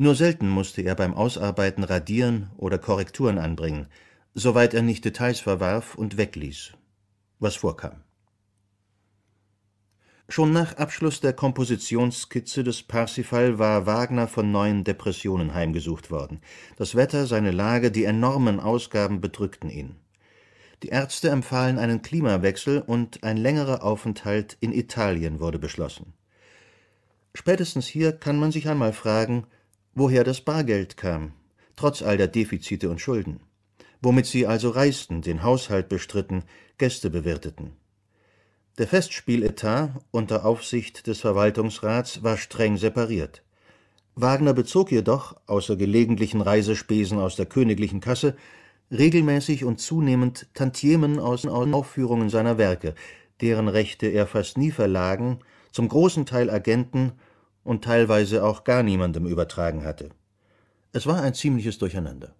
nur selten musste er beim Ausarbeiten Radieren oder Korrekturen anbringen, soweit er nicht Details verwarf und wegließ, was vorkam. Schon nach Abschluss der Kompositionsskizze des Parsifal war Wagner von neuen Depressionen heimgesucht worden. Das Wetter, seine Lage, die enormen Ausgaben bedrückten ihn. Die Ärzte empfahlen einen Klimawechsel und ein längerer Aufenthalt in Italien wurde beschlossen. Spätestens hier kann man sich einmal fragen, woher das Bargeld kam, trotz all der Defizite und Schulden, womit sie also reisten, den Haushalt bestritten, Gäste bewirteten. Der Festspieletat unter Aufsicht des Verwaltungsrats war streng separiert. Wagner bezog jedoch, außer gelegentlichen Reisespesen aus der königlichen Kasse, regelmäßig und zunehmend Tantiemen aus Aufführungen seiner Werke, deren Rechte er fast nie verlagen, zum großen Teil Agenten und teilweise auch gar niemandem übertragen hatte. Es war ein ziemliches Durcheinander.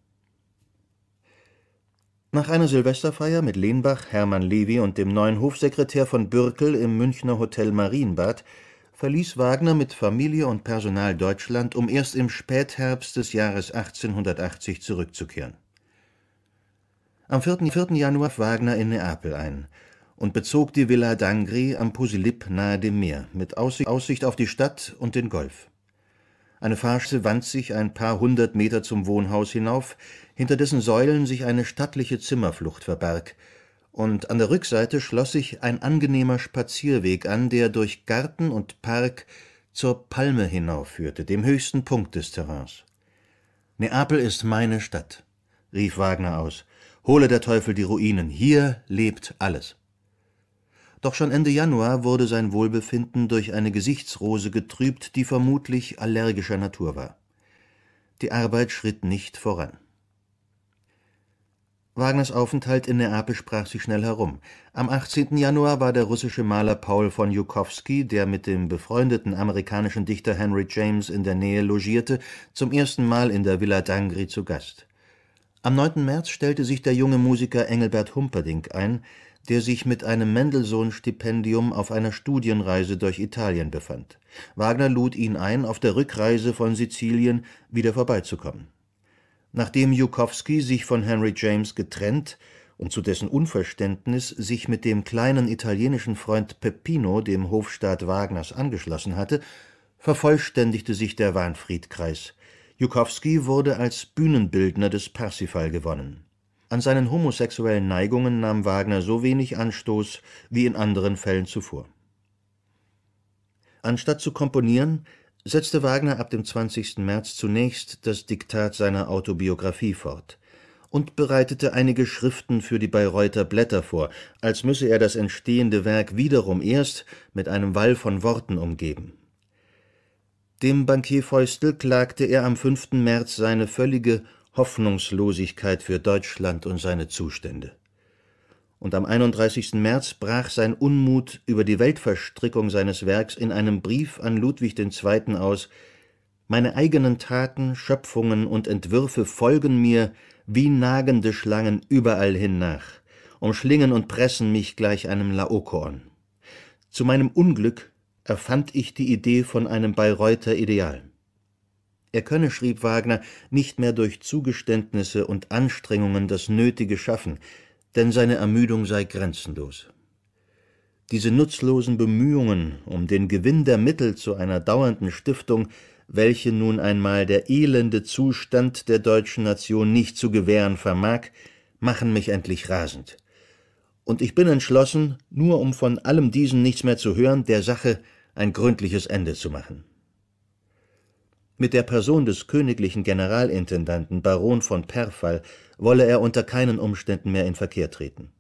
Nach einer Silvesterfeier mit Lehnbach, Hermann Levi und dem neuen Hofsekretär von Bürkel im Münchner Hotel Marienbad verließ Wagner mit Familie und Personal Deutschland, um erst im Spätherbst des Jahres 1880 zurückzukehren. Am 4. Januar Wagner in Neapel ein und bezog die Villa d'Angri am Posilip nahe dem Meer mit Aussicht auf die Stadt und den Golf. Eine Farce wand sich ein paar hundert Meter zum Wohnhaus hinauf, hinter dessen Säulen sich eine stattliche Zimmerflucht verbarg, und an der Rückseite schloss sich ein angenehmer Spazierweg an, der durch Garten und Park zur Palme hinaufführte, dem höchsten Punkt des Terrains. Neapel ist meine Stadt, rief Wagner aus. Hole der Teufel die Ruinen, hier lebt alles. Doch schon Ende Januar wurde sein Wohlbefinden durch eine Gesichtsrose getrübt, die vermutlich allergischer Natur war. Die Arbeit schritt nicht voran. Wagners Aufenthalt in Neapel sprach sich schnell herum. Am 18. Januar war der russische Maler Paul von Jukowski, der mit dem befreundeten amerikanischen Dichter Henry James in der Nähe logierte, zum ersten Mal in der Villa Dangri zu Gast. Am 9. März stellte sich der junge Musiker Engelbert Humperdinck ein, der sich mit einem Mendelssohn-Stipendium auf einer Studienreise durch Italien befand. Wagner lud ihn ein, auf der Rückreise von Sizilien wieder vorbeizukommen. Nachdem Jukowski sich von Henry James getrennt und zu dessen Unverständnis sich mit dem kleinen italienischen Freund Peppino, dem Hofstaat Wagners, angeschlossen hatte, vervollständigte sich der Wahnfriedkreis. Jukowski wurde als Bühnenbildner des Parsifal gewonnen an seinen homosexuellen Neigungen nahm Wagner so wenig Anstoß wie in anderen Fällen zuvor. Anstatt zu komponieren, setzte Wagner ab dem 20. März zunächst das Diktat seiner Autobiografie fort und bereitete einige Schriften für die Bayreuther Blätter vor, als müsse er das entstehende Werk wiederum erst mit einem Wall von Worten umgeben. Dem Bankier Feustel klagte er am 5. März seine völlige Hoffnungslosigkeit für Deutschland und seine Zustände. Und am 31. März brach sein Unmut über die Weltverstrickung seines Werks in einem Brief an Ludwig II. aus Meine eigenen Taten, Schöpfungen und Entwürfe folgen mir wie nagende Schlangen überall hin nach, umschlingen und pressen mich gleich einem Laokorn. Zu meinem Unglück erfand ich die Idee von einem Bayreuther Ideal. Er könne, schrieb Wagner, nicht mehr durch Zugeständnisse und Anstrengungen das Nötige schaffen, denn seine Ermüdung sei grenzenlos. Diese nutzlosen Bemühungen um den Gewinn der Mittel zu einer dauernden Stiftung, welche nun einmal der elende Zustand der deutschen Nation nicht zu gewähren vermag, machen mich endlich rasend. Und ich bin entschlossen, nur um von allem diesen nichts mehr zu hören, der Sache ein gründliches Ende zu machen. Mit der Person des königlichen Generalintendanten Baron von Perfall wolle er unter keinen Umständen mehr in Verkehr treten.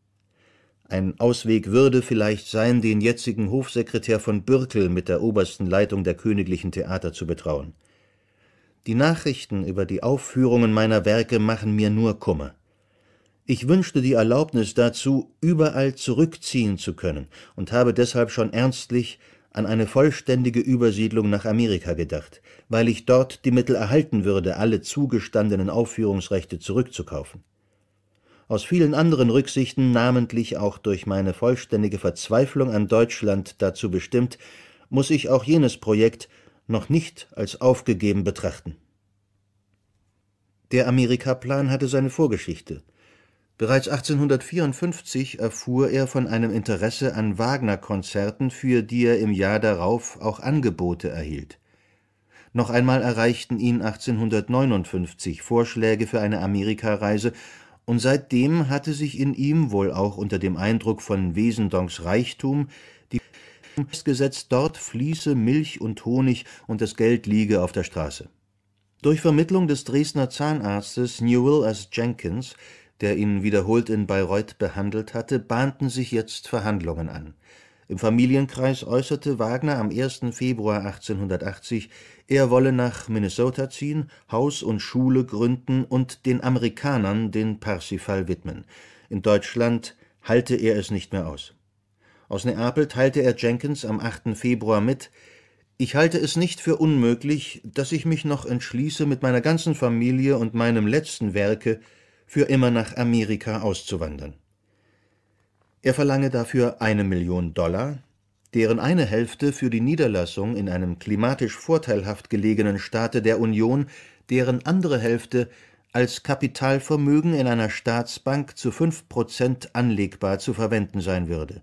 Ein Ausweg würde vielleicht sein, den jetzigen Hofsekretär von Bürkel mit der obersten Leitung der königlichen Theater zu betrauen. Die Nachrichten über die Aufführungen meiner Werke machen mir nur Kummer. Ich wünschte die Erlaubnis dazu, überall zurückziehen zu können und habe deshalb schon ernstlich an eine vollständige Übersiedlung nach Amerika gedacht, weil ich dort die Mittel erhalten würde, alle zugestandenen Aufführungsrechte zurückzukaufen. Aus vielen anderen Rücksichten, namentlich auch durch meine vollständige Verzweiflung an Deutschland dazu bestimmt, muss ich auch jenes Projekt noch nicht als aufgegeben betrachten. Der Amerika-Plan hatte seine Vorgeschichte – Bereits 1854 erfuhr er von einem Interesse an Wagner-Konzerten, für die er im Jahr darauf auch Angebote erhielt. Noch einmal erreichten ihn 1859 Vorschläge für eine Amerikareise, und seitdem hatte sich in ihm, wohl auch unter dem Eindruck von Wesendonck's Reichtum, die festgesetzt, dort fließe Milch und Honig und das Geld liege auf der Straße. Durch Vermittlung des Dresdner Zahnarztes Newell S. Jenkins der ihn wiederholt in Bayreuth behandelt hatte, bahnten sich jetzt Verhandlungen an. Im Familienkreis äußerte Wagner am 1. Februar 1880, er wolle nach Minnesota ziehen, Haus und Schule gründen und den Amerikanern den Parsifal widmen. In Deutschland halte er es nicht mehr aus. Aus Neapel teilte er Jenkins am 8. Februar mit, ich halte es nicht für unmöglich, dass ich mich noch entschließe, mit meiner ganzen Familie und meinem letzten Werke für immer nach Amerika auszuwandern. Er verlange dafür eine Million Dollar, deren eine Hälfte für die Niederlassung in einem klimatisch vorteilhaft gelegenen Staate der Union, deren andere Hälfte als Kapitalvermögen in einer Staatsbank zu fünf Prozent anlegbar zu verwenden sein würde.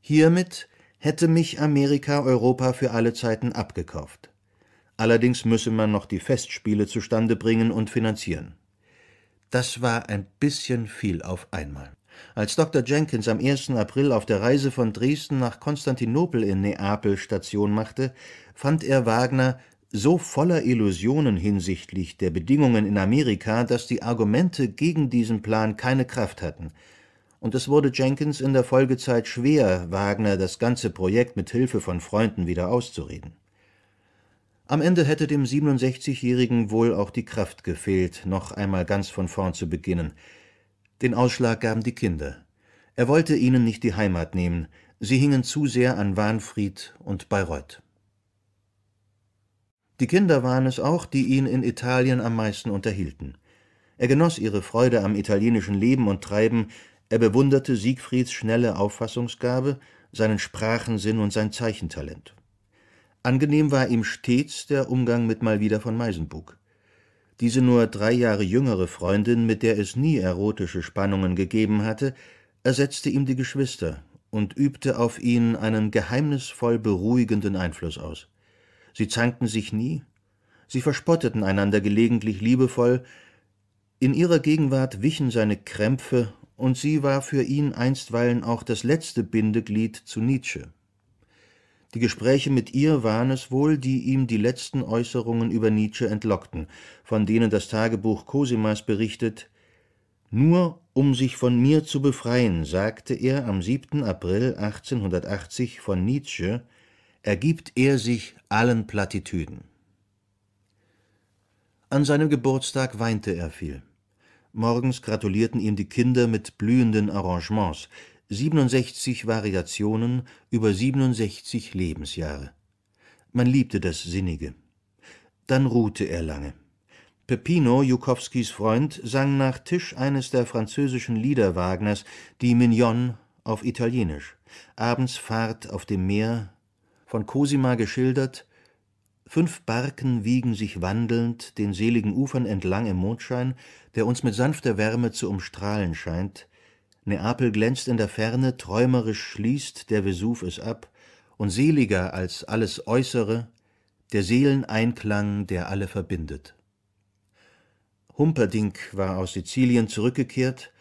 Hiermit hätte mich Amerika Europa für alle Zeiten abgekauft. Allerdings müsse man noch die Festspiele zustande bringen und finanzieren. Das war ein bisschen viel auf einmal. Als Dr. Jenkins am 1. April auf der Reise von Dresden nach Konstantinopel in Neapel Station machte, fand er Wagner so voller Illusionen hinsichtlich der Bedingungen in Amerika, dass die Argumente gegen diesen Plan keine Kraft hatten. Und es wurde Jenkins in der Folgezeit schwer, Wagner das ganze Projekt mit Hilfe von Freunden wieder auszureden. Am Ende hätte dem 67-Jährigen wohl auch die Kraft gefehlt, noch einmal ganz von vorn zu beginnen. Den Ausschlag gaben die Kinder. Er wollte ihnen nicht die Heimat nehmen, sie hingen zu sehr an Wahnfried und Bayreuth. Die Kinder waren es auch, die ihn in Italien am meisten unterhielten. Er genoss ihre Freude am italienischen Leben und Treiben, er bewunderte Siegfrieds schnelle Auffassungsgabe, seinen Sprachensinn und sein Zeichentalent. Angenehm war ihm stets der Umgang mit Malvida von Meisenbuck. Diese nur drei Jahre jüngere Freundin, mit der es nie erotische Spannungen gegeben hatte, ersetzte ihm die Geschwister und übte auf ihn einen geheimnisvoll beruhigenden Einfluss aus. Sie zankten sich nie, sie verspotteten einander gelegentlich liebevoll, in ihrer Gegenwart wichen seine Krämpfe, und sie war für ihn einstweilen auch das letzte Bindeglied zu Nietzsche, die Gespräche mit ihr waren es wohl, die ihm die letzten Äußerungen über Nietzsche entlockten, von denen das Tagebuch Cosimas berichtet. Nur um sich von mir zu befreien, sagte er am 7. April 1880 von Nietzsche, ergibt er sich allen Plattitüden. An seinem Geburtstag weinte er viel. Morgens gratulierten ihm die Kinder mit blühenden Arrangements, 67 Variationen über 67 Lebensjahre. Man liebte das Sinnige. Dann ruhte er lange. Peppino, Jukowskis Freund, sang nach Tisch eines der französischen Lieder Wagners, die Mignon auf Italienisch. Abends Fahrt auf dem Meer, von Cosima geschildert, Fünf Barken wiegen sich wandelnd den seligen Ufern entlang im Mondschein, der uns mit sanfter Wärme zu umstrahlen scheint, Neapel glänzt in der Ferne, träumerisch schließt der Vesuv es ab, und seliger als alles Äußere, der Seeleneinklang, der alle verbindet. Humperdinck war aus Sizilien zurückgekehrt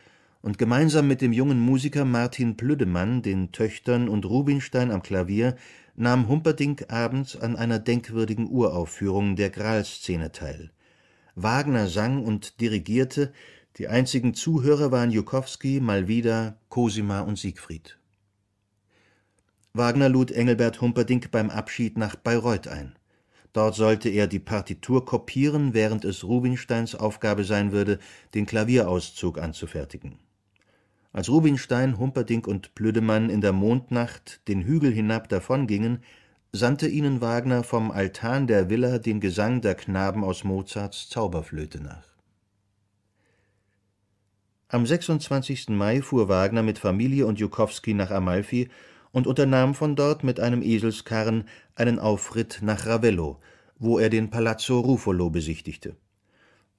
und gemeinsam mit dem jungen Musiker Martin Plüdemann, den Töchtern und Rubinstein am Klavier, nahm Humperdinck abends an einer denkwürdigen Uraufführung der Gralszene teil. Wagner sang und dirigierte, die einzigen Zuhörer waren Jukowski, Malvida, Cosima und Siegfried. Wagner lud Engelbert Humperdinck beim Abschied nach Bayreuth ein. Dort sollte er die Partitur kopieren, während es Rubinsteins Aufgabe sein würde, den Klavierauszug anzufertigen. Als Rubinstein, Humperdinck und Plüdemann in der Mondnacht den Hügel hinab davongingen, sandte ihnen Wagner vom Altan der Villa den Gesang der Knaben aus Mozarts Zauberflöte nach. Am 26. Mai fuhr Wagner mit Familie und Jukowski nach Amalfi und unternahm von dort mit einem Eselskarren einen Aufritt nach Ravello, wo er den Palazzo Ruffolo besichtigte.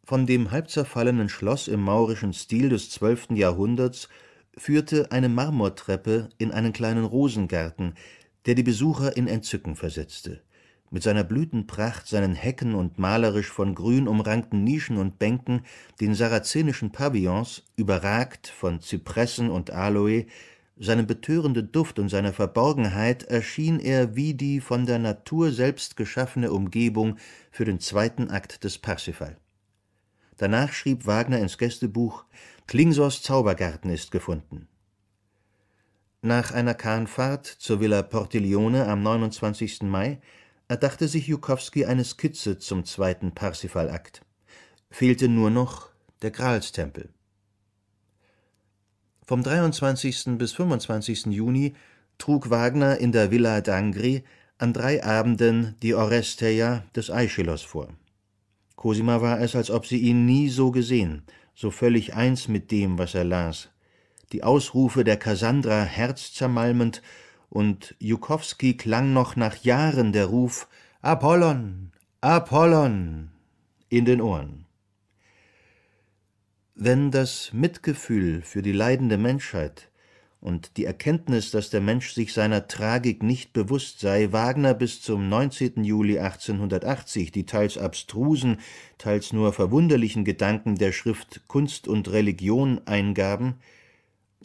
Von dem halb zerfallenen Schloss im maurischen Stil des 12. Jahrhunderts führte eine Marmortreppe in einen kleinen Rosengarten, der die Besucher in Entzücken versetzte mit seiner Blütenpracht, seinen Hecken und malerisch von Grün umrankten Nischen und Bänken, den sarazenischen Pavillons, überragt von Zypressen und Aloe, seinem betörenden Duft und seiner Verborgenheit erschien er wie die von der Natur selbst geschaffene Umgebung für den zweiten Akt des Parsifal. Danach schrieb Wagner ins Gästebuch Klingsors Zaubergarten ist gefunden. Nach einer Kahnfahrt zur Villa Portiglione am 29. Mai erdachte sich Jukowski eine Skizze zum zweiten Parsifalakt. Fehlte nur noch der Gralstempel. Vom 23. bis 25. Juni trug Wagner in der Villa d'Angri an drei Abenden die Oresteia des Aeschylus vor. Cosima war es, als ob sie ihn nie so gesehen, so völlig eins mit dem, was er las. Die Ausrufe der Kassandra herzzermalmend und Jukowski klang noch nach Jahren der Ruf Apollon, Apollon in den Ohren. Wenn das Mitgefühl für die leidende Menschheit und die Erkenntnis, dass der Mensch sich seiner Tragik nicht bewusst sei, Wagner bis zum 19. Juli 1880 die teils abstrusen, teils nur verwunderlichen Gedanken der Schrift Kunst und Religion eingaben,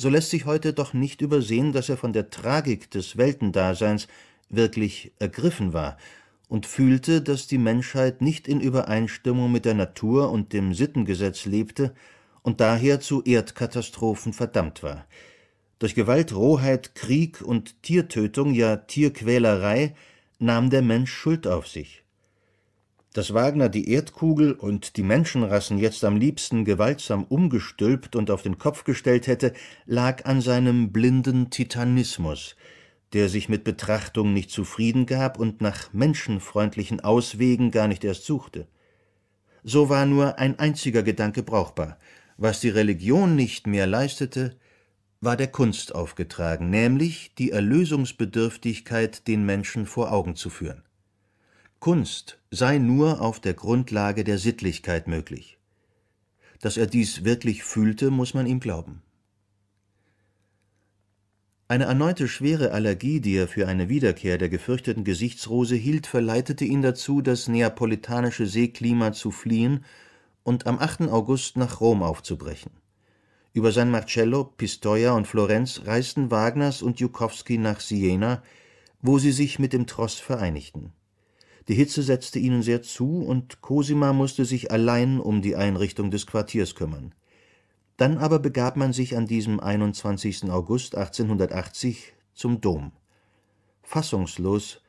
so lässt sich heute doch nicht übersehen, dass er von der Tragik des Weltendaseins wirklich ergriffen war und fühlte, dass die Menschheit nicht in Übereinstimmung mit der Natur und dem Sittengesetz lebte und daher zu Erdkatastrophen verdammt war. Durch Gewalt, Rohheit, Krieg und Tiertötung, ja Tierquälerei, nahm der Mensch Schuld auf sich dass Wagner die Erdkugel und die Menschenrassen jetzt am liebsten gewaltsam umgestülpt und auf den Kopf gestellt hätte, lag an seinem blinden Titanismus, der sich mit Betrachtung nicht zufrieden gab und nach menschenfreundlichen Auswegen gar nicht erst suchte. So war nur ein einziger Gedanke brauchbar. Was die Religion nicht mehr leistete, war der Kunst aufgetragen, nämlich die Erlösungsbedürftigkeit den Menschen vor Augen zu führen. Kunst sei nur auf der Grundlage der Sittlichkeit möglich. Dass er dies wirklich fühlte, muss man ihm glauben. Eine erneute schwere Allergie, die er für eine Wiederkehr der gefürchteten Gesichtsrose hielt, verleitete ihn dazu, das neapolitanische Seeklima zu fliehen und am 8. August nach Rom aufzubrechen. Über San Marcello, Pistoia und Florenz reisten Wagners und Jukowski nach Siena, wo sie sich mit dem Tross vereinigten. Die Hitze setzte ihnen sehr zu, und Cosima musste sich allein um die Einrichtung des Quartiers kümmern. Dann aber begab man sich an diesem 21. August 1880 zum Dom. Fassungslos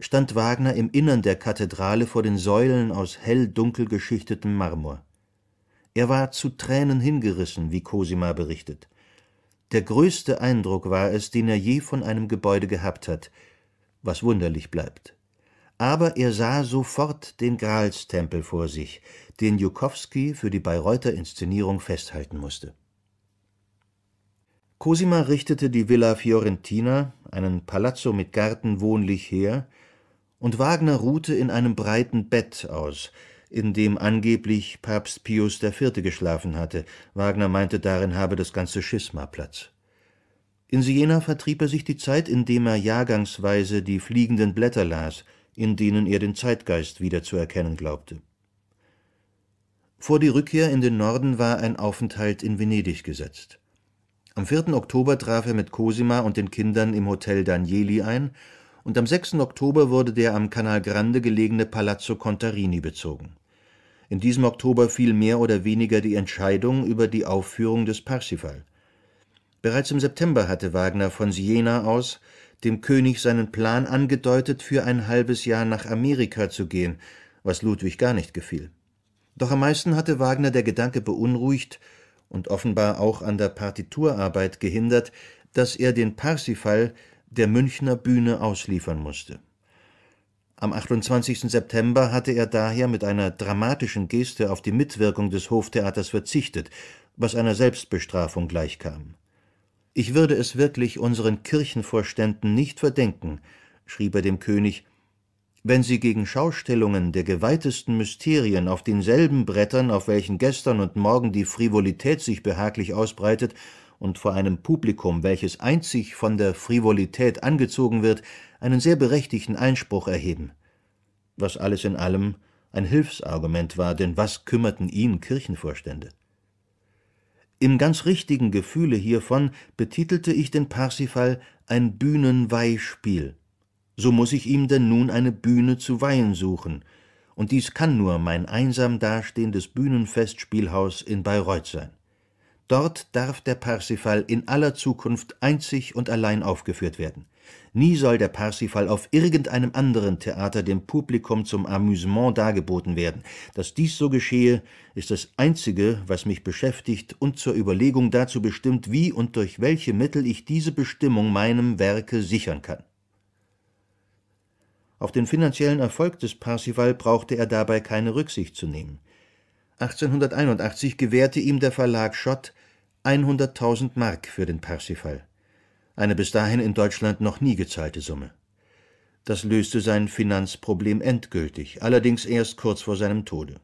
stand Wagner im Innern der Kathedrale vor den Säulen aus hell-dunkel geschichtetem Marmor. Er war zu Tränen hingerissen, wie Cosima berichtet. Der größte Eindruck war es, den er je von einem Gebäude gehabt hat, was wunderlich bleibt aber er sah sofort den Gralstempel vor sich, den Jukowski für die Bayreuther Inszenierung festhalten musste. Cosima richtete die Villa Fiorentina, einen Palazzo mit Garten, wohnlich her, und Wagner ruhte in einem breiten Bett aus, in dem angeblich Papst Pius IV. geschlafen hatte. Wagner meinte, darin habe das ganze Schisma Platz. In Siena vertrieb er sich die Zeit, indem er jahrgangsweise die fliegenden Blätter las, in denen er den Zeitgeist wiederzuerkennen glaubte. Vor die Rückkehr in den Norden war ein Aufenthalt in Venedig gesetzt. Am 4. Oktober traf er mit Cosima und den Kindern im Hotel Danieli ein und am 6. Oktober wurde der am Canal Grande gelegene Palazzo Contarini bezogen. In diesem Oktober fiel mehr oder weniger die Entscheidung über die Aufführung des Parsifal. Bereits im September hatte Wagner von Siena aus dem König seinen Plan angedeutet, für ein halbes Jahr nach Amerika zu gehen, was Ludwig gar nicht gefiel. Doch am meisten hatte Wagner der Gedanke beunruhigt und offenbar auch an der Partiturarbeit gehindert, dass er den Parsifal der Münchner Bühne ausliefern musste. Am 28. September hatte er daher mit einer dramatischen Geste auf die Mitwirkung des Hoftheaters verzichtet, was einer Selbstbestrafung gleichkam. Ich würde es wirklich unseren Kirchenvorständen nicht verdenken, schrieb er dem König, wenn sie gegen Schaustellungen der geweihtesten Mysterien auf denselben Brettern, auf welchen gestern und morgen die Frivolität sich behaglich ausbreitet, und vor einem Publikum, welches einzig von der Frivolität angezogen wird, einen sehr berechtigten Einspruch erheben. Was alles in allem ein Hilfsargument war, denn was kümmerten ihn Kirchenvorstände? Im ganz richtigen Gefühle hiervon betitelte ich den Parsifal ein Bühnenweihspiel. So muß ich ihm denn nun eine Bühne zu weihen suchen, und dies kann nur mein einsam dastehendes Bühnenfestspielhaus in Bayreuth sein. Dort darf der Parsifal in aller Zukunft einzig und allein aufgeführt werden. Nie soll der Parsifal auf irgendeinem anderen Theater dem Publikum zum Amüsement dargeboten werden. Dass dies so geschehe, ist das Einzige, was mich beschäftigt und zur Überlegung dazu bestimmt, wie und durch welche Mittel ich diese Bestimmung meinem Werke sichern kann. Auf den finanziellen Erfolg des Parsifal brauchte er dabei keine Rücksicht zu nehmen. 1881 gewährte ihm der Verlag Schott 100.000 Mark für den Parsifal eine bis dahin in Deutschland noch nie gezahlte Summe. Das löste sein Finanzproblem endgültig, allerdings erst kurz vor seinem Tode.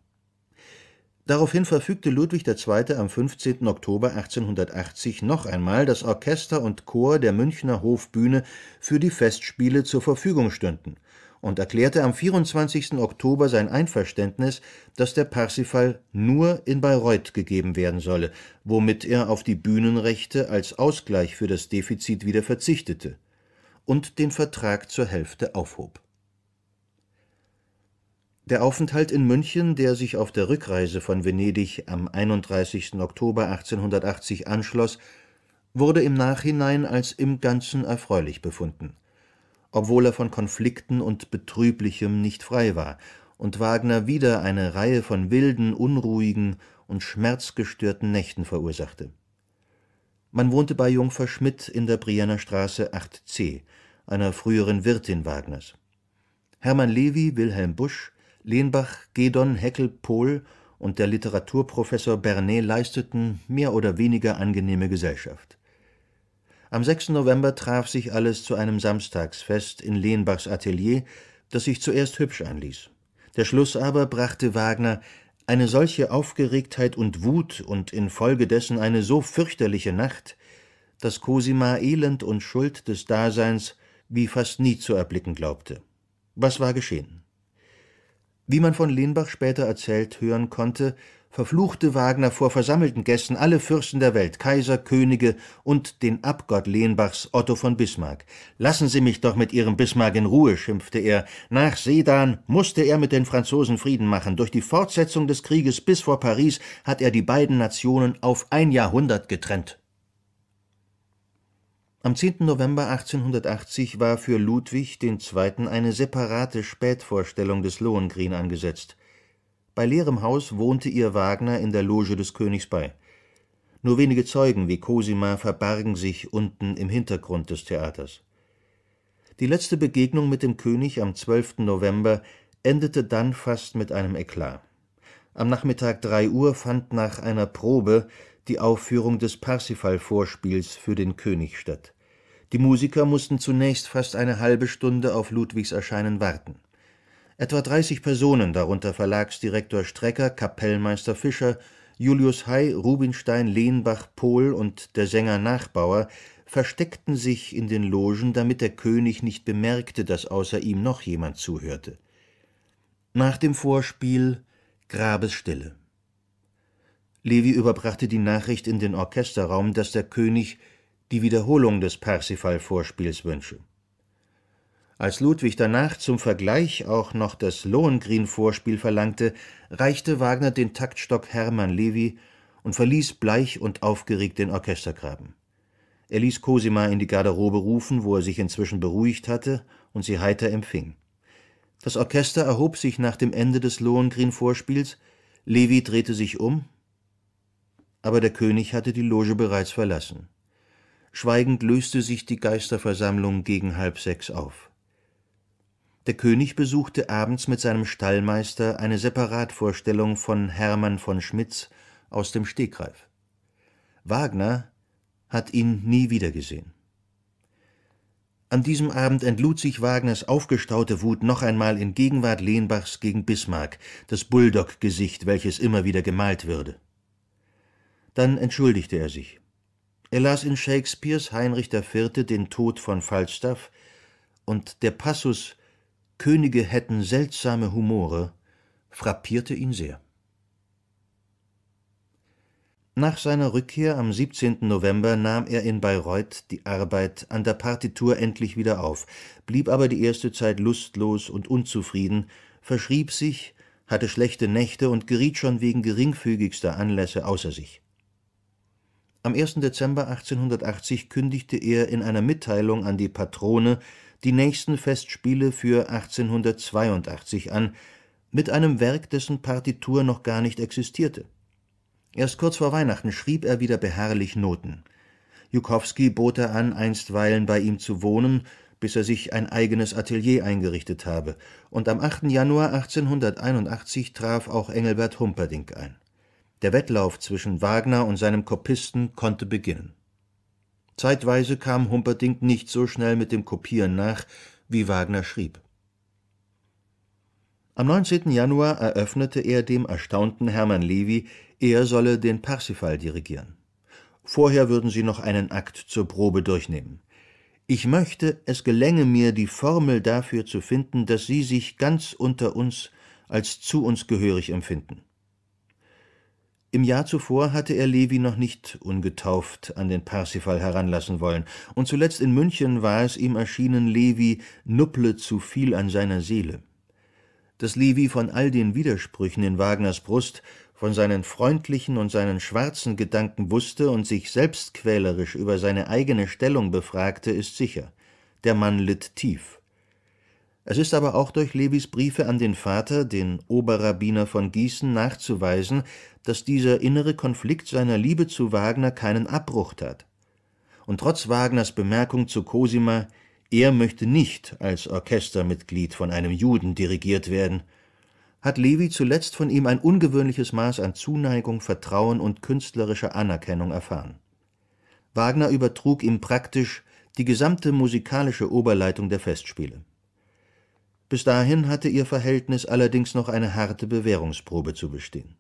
Daraufhin verfügte Ludwig II. am 15. Oktober 1880 noch einmal, dass Orchester und Chor der Münchner Hofbühne für die Festspiele zur Verfügung stünden und erklärte am 24. Oktober sein Einverständnis, dass der Parsifal nur in Bayreuth gegeben werden solle, womit er auf die Bühnenrechte als Ausgleich für das Defizit wieder verzichtete und den Vertrag zur Hälfte aufhob. Der Aufenthalt in München, der sich auf der Rückreise von Venedig am 31. Oktober 1880 anschloss, wurde im Nachhinein als im Ganzen erfreulich befunden obwohl er von Konflikten und Betrüblichem nicht frei war und Wagner wieder eine Reihe von wilden, unruhigen und schmerzgestörten Nächten verursachte. Man wohnte bei Jungfer Schmidt in der Brienner Straße 8c, einer früheren Wirtin Wagners. Hermann Levi, Wilhelm Busch, Lehnbach, Gedon, Heckel, Pohl und der Literaturprofessor Bernet leisteten mehr oder weniger angenehme Gesellschaft. Am 6. November traf sich alles zu einem Samstagsfest in Lehnbachs Atelier, das sich zuerst hübsch anließ. Der Schluss aber brachte Wagner eine solche Aufgeregtheit und Wut und infolgedessen eine so fürchterliche Nacht, dass Cosima Elend und Schuld des Daseins wie fast nie zu erblicken glaubte. Was war geschehen? Wie man von Lehnbach später erzählt hören konnte, verfluchte Wagner vor versammelten Gästen alle Fürsten der Welt, Kaiser, Könige und den Abgott Lenbachs Otto von Bismarck. Lassen Sie mich doch mit Ihrem Bismarck in Ruhe, schimpfte er. Nach Sedan musste er mit den Franzosen Frieden machen. Durch die Fortsetzung des Krieges bis vor Paris hat er die beiden Nationen auf ein Jahrhundert getrennt. Am 10. November 1880 war für Ludwig II. eine separate Spätvorstellung des Lohengrin angesetzt. Bei leerem Haus wohnte ihr Wagner in der Loge des Königs bei. Nur wenige Zeugen wie Cosima verbargen sich unten im Hintergrund des Theaters. Die letzte Begegnung mit dem König am 12. November endete dann fast mit einem Eklat. Am Nachmittag 3 Uhr fand nach einer Probe die Aufführung des Parsifal-Vorspiels für den König statt. Die Musiker mussten zunächst fast eine halbe Stunde auf Ludwigs Erscheinen warten Etwa 30 Personen, darunter Verlagsdirektor Strecker, Kapellmeister Fischer, Julius Hay, Rubinstein, Lehnbach, Pohl und der Sänger Nachbauer, versteckten sich in den Logen, damit der König nicht bemerkte, dass außer ihm noch jemand zuhörte. Nach dem Vorspiel Grabesstille. Levi überbrachte die Nachricht in den Orchesterraum, dass der König die Wiederholung des Parsifal-Vorspiels wünsche. Als Ludwig danach zum Vergleich auch noch das Lohengrin-Vorspiel verlangte, reichte Wagner den Taktstock Hermann Levi und verließ bleich und aufgeregt den Orchestergraben. Er ließ Cosima in die Garderobe rufen, wo er sich inzwischen beruhigt hatte und sie heiter empfing. Das Orchester erhob sich nach dem Ende des Lohengrin-Vorspiels, Levi drehte sich um, aber der König hatte die Loge bereits verlassen. Schweigend löste sich die Geisterversammlung gegen halb sechs auf. Der König besuchte abends mit seinem Stallmeister eine Separatvorstellung von Hermann von Schmitz aus dem Stegreif. Wagner hat ihn nie wiedergesehen. An diesem Abend entlud sich Wagners aufgestaute Wut noch einmal in Gegenwart Lehnbachs gegen Bismarck, das Bulldog-Gesicht, welches immer wieder gemalt würde. Dann entschuldigte er sich. Er las in Shakespeares Heinrich IV. den Tod von Falstaff, und der Passus Könige hätten seltsame Humore, frappierte ihn sehr. Nach seiner Rückkehr am 17. November nahm er in Bayreuth die Arbeit an der Partitur endlich wieder auf, blieb aber die erste Zeit lustlos und unzufrieden, verschrieb sich, hatte schlechte Nächte und geriet schon wegen geringfügigster Anlässe außer sich. Am 1. Dezember 1880 kündigte er in einer Mitteilung an die Patrone die nächsten Festspiele für 1882 an, mit einem Werk, dessen Partitur noch gar nicht existierte. Erst kurz vor Weihnachten schrieb er wieder beharrlich Noten. Jukowski bot er an, einstweilen bei ihm zu wohnen, bis er sich ein eigenes Atelier eingerichtet habe, und am 8. Januar 1881 traf auch Engelbert Humperdinck ein. Der Wettlauf zwischen Wagner und seinem Kopisten konnte beginnen Zeitweise kam Humperdinck nicht so schnell mit dem Kopieren nach, wie Wagner schrieb. Am 19. Januar eröffnete er dem erstaunten Hermann Levi, er solle den Parsifal dirigieren. Vorher würden sie noch einen Akt zur Probe durchnehmen. Ich möchte, es gelänge mir, die Formel dafür zu finden, dass Sie sich ganz unter uns als zu uns gehörig empfinden. Im Jahr zuvor hatte er Levi noch nicht ungetauft an den Parsifal heranlassen wollen, und zuletzt in München war es ihm erschienen, Levi nupple zu viel an seiner Seele. Dass Levi von all den Widersprüchen in Wagners Brust, von seinen freundlichen und seinen schwarzen Gedanken wusste und sich selbstquälerisch über seine eigene Stellung befragte, ist sicher. Der Mann litt tief es ist aber auch durch Levis Briefe an den Vater, den Oberrabbiner von Gießen, nachzuweisen, dass dieser innere Konflikt seiner Liebe zu Wagner keinen Abbruch tat. Und trotz Wagners Bemerkung zu Cosima, er möchte nicht als Orchestermitglied von einem Juden dirigiert werden, hat Levi zuletzt von ihm ein ungewöhnliches Maß an Zuneigung, Vertrauen und künstlerischer Anerkennung erfahren. Wagner übertrug ihm praktisch die gesamte musikalische Oberleitung der Festspiele. Bis dahin hatte ihr Verhältnis allerdings noch eine harte Bewährungsprobe zu bestehen.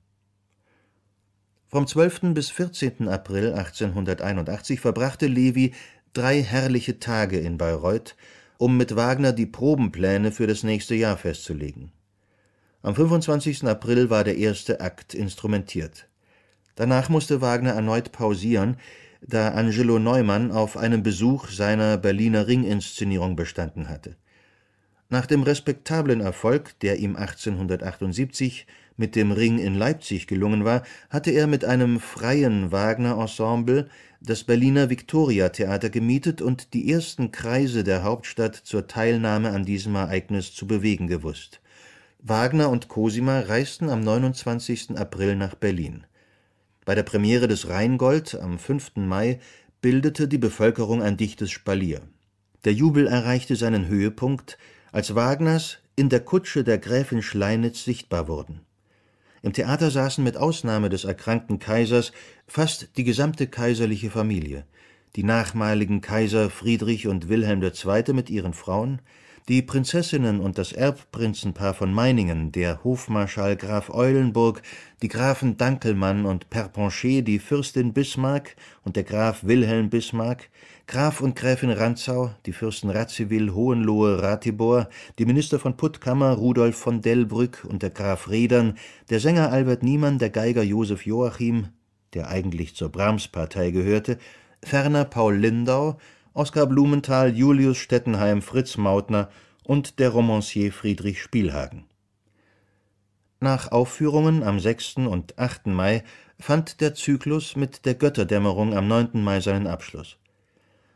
Vom 12. bis 14. April 1881 verbrachte Levi drei herrliche Tage in Bayreuth, um mit Wagner die Probenpläne für das nächste Jahr festzulegen. Am 25. April war der erste Akt instrumentiert. Danach musste Wagner erneut pausieren, da Angelo Neumann auf einem Besuch seiner Berliner Ringinszenierung bestanden hatte. Nach dem respektablen Erfolg, der ihm 1878 mit dem Ring in Leipzig gelungen war, hatte er mit einem freien Wagner-Ensemble das Berliner Viktoriatheater gemietet und die ersten Kreise der Hauptstadt zur Teilnahme an diesem Ereignis zu bewegen gewusst. Wagner und Cosima reisten am 29. April nach Berlin. Bei der Premiere des Rheingold am 5. Mai bildete die Bevölkerung ein dichtes Spalier. Der Jubel erreichte seinen Höhepunkt als Wagners in der Kutsche der Gräfin Schleinitz sichtbar wurden. Im Theater saßen mit Ausnahme des erkrankten Kaisers fast die gesamte kaiserliche Familie, die nachmaligen Kaiser Friedrich und Wilhelm II. mit ihren Frauen, die Prinzessinnen und das Erbprinzenpaar von Meiningen, der Hofmarschall Graf Eulenburg, die Grafen Dankelmann und Perponcher, die Fürstin Bismarck und der Graf Wilhelm Bismarck, Graf und Gräfin Rantzau, die Fürsten Radziwill, Hohenlohe, Ratibor, die Minister von Puttkammer, Rudolf von Delbrück und der Graf Redern, der Sänger Albert Niemann, der Geiger Josef Joachim, der eigentlich zur Brahms-Partei gehörte, ferner Paul Lindau, Oskar Blumenthal, Julius Stettenheim, Fritz Mautner und der Romancier Friedrich Spielhagen. Nach Aufführungen am 6. und 8. Mai fand der Zyklus mit der Götterdämmerung am 9. Mai seinen Abschluss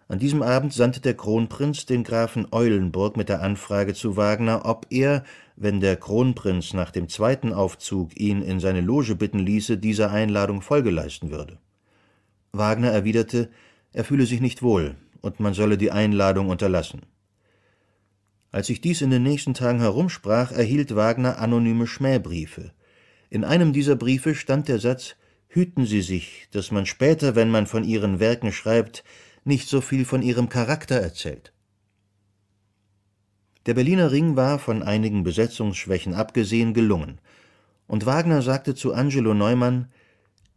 an diesem Abend sandte der Kronprinz den Grafen Eulenburg mit der Anfrage zu Wagner, ob er, wenn der Kronprinz nach dem zweiten Aufzug ihn in seine Loge bitten ließe, dieser Einladung Folge leisten würde. Wagner erwiderte, er fühle sich nicht wohl und man solle die Einladung unterlassen. Als sich dies in den nächsten Tagen herumsprach, erhielt Wagner anonyme Schmähbriefe. In einem dieser Briefe stand der Satz: Hüten Sie sich, dass man später, wenn man von Ihren Werken schreibt, nicht so viel von ihrem Charakter erzählt. Der Berliner Ring war, von einigen Besetzungsschwächen abgesehen, gelungen, und Wagner sagte zu Angelo Neumann,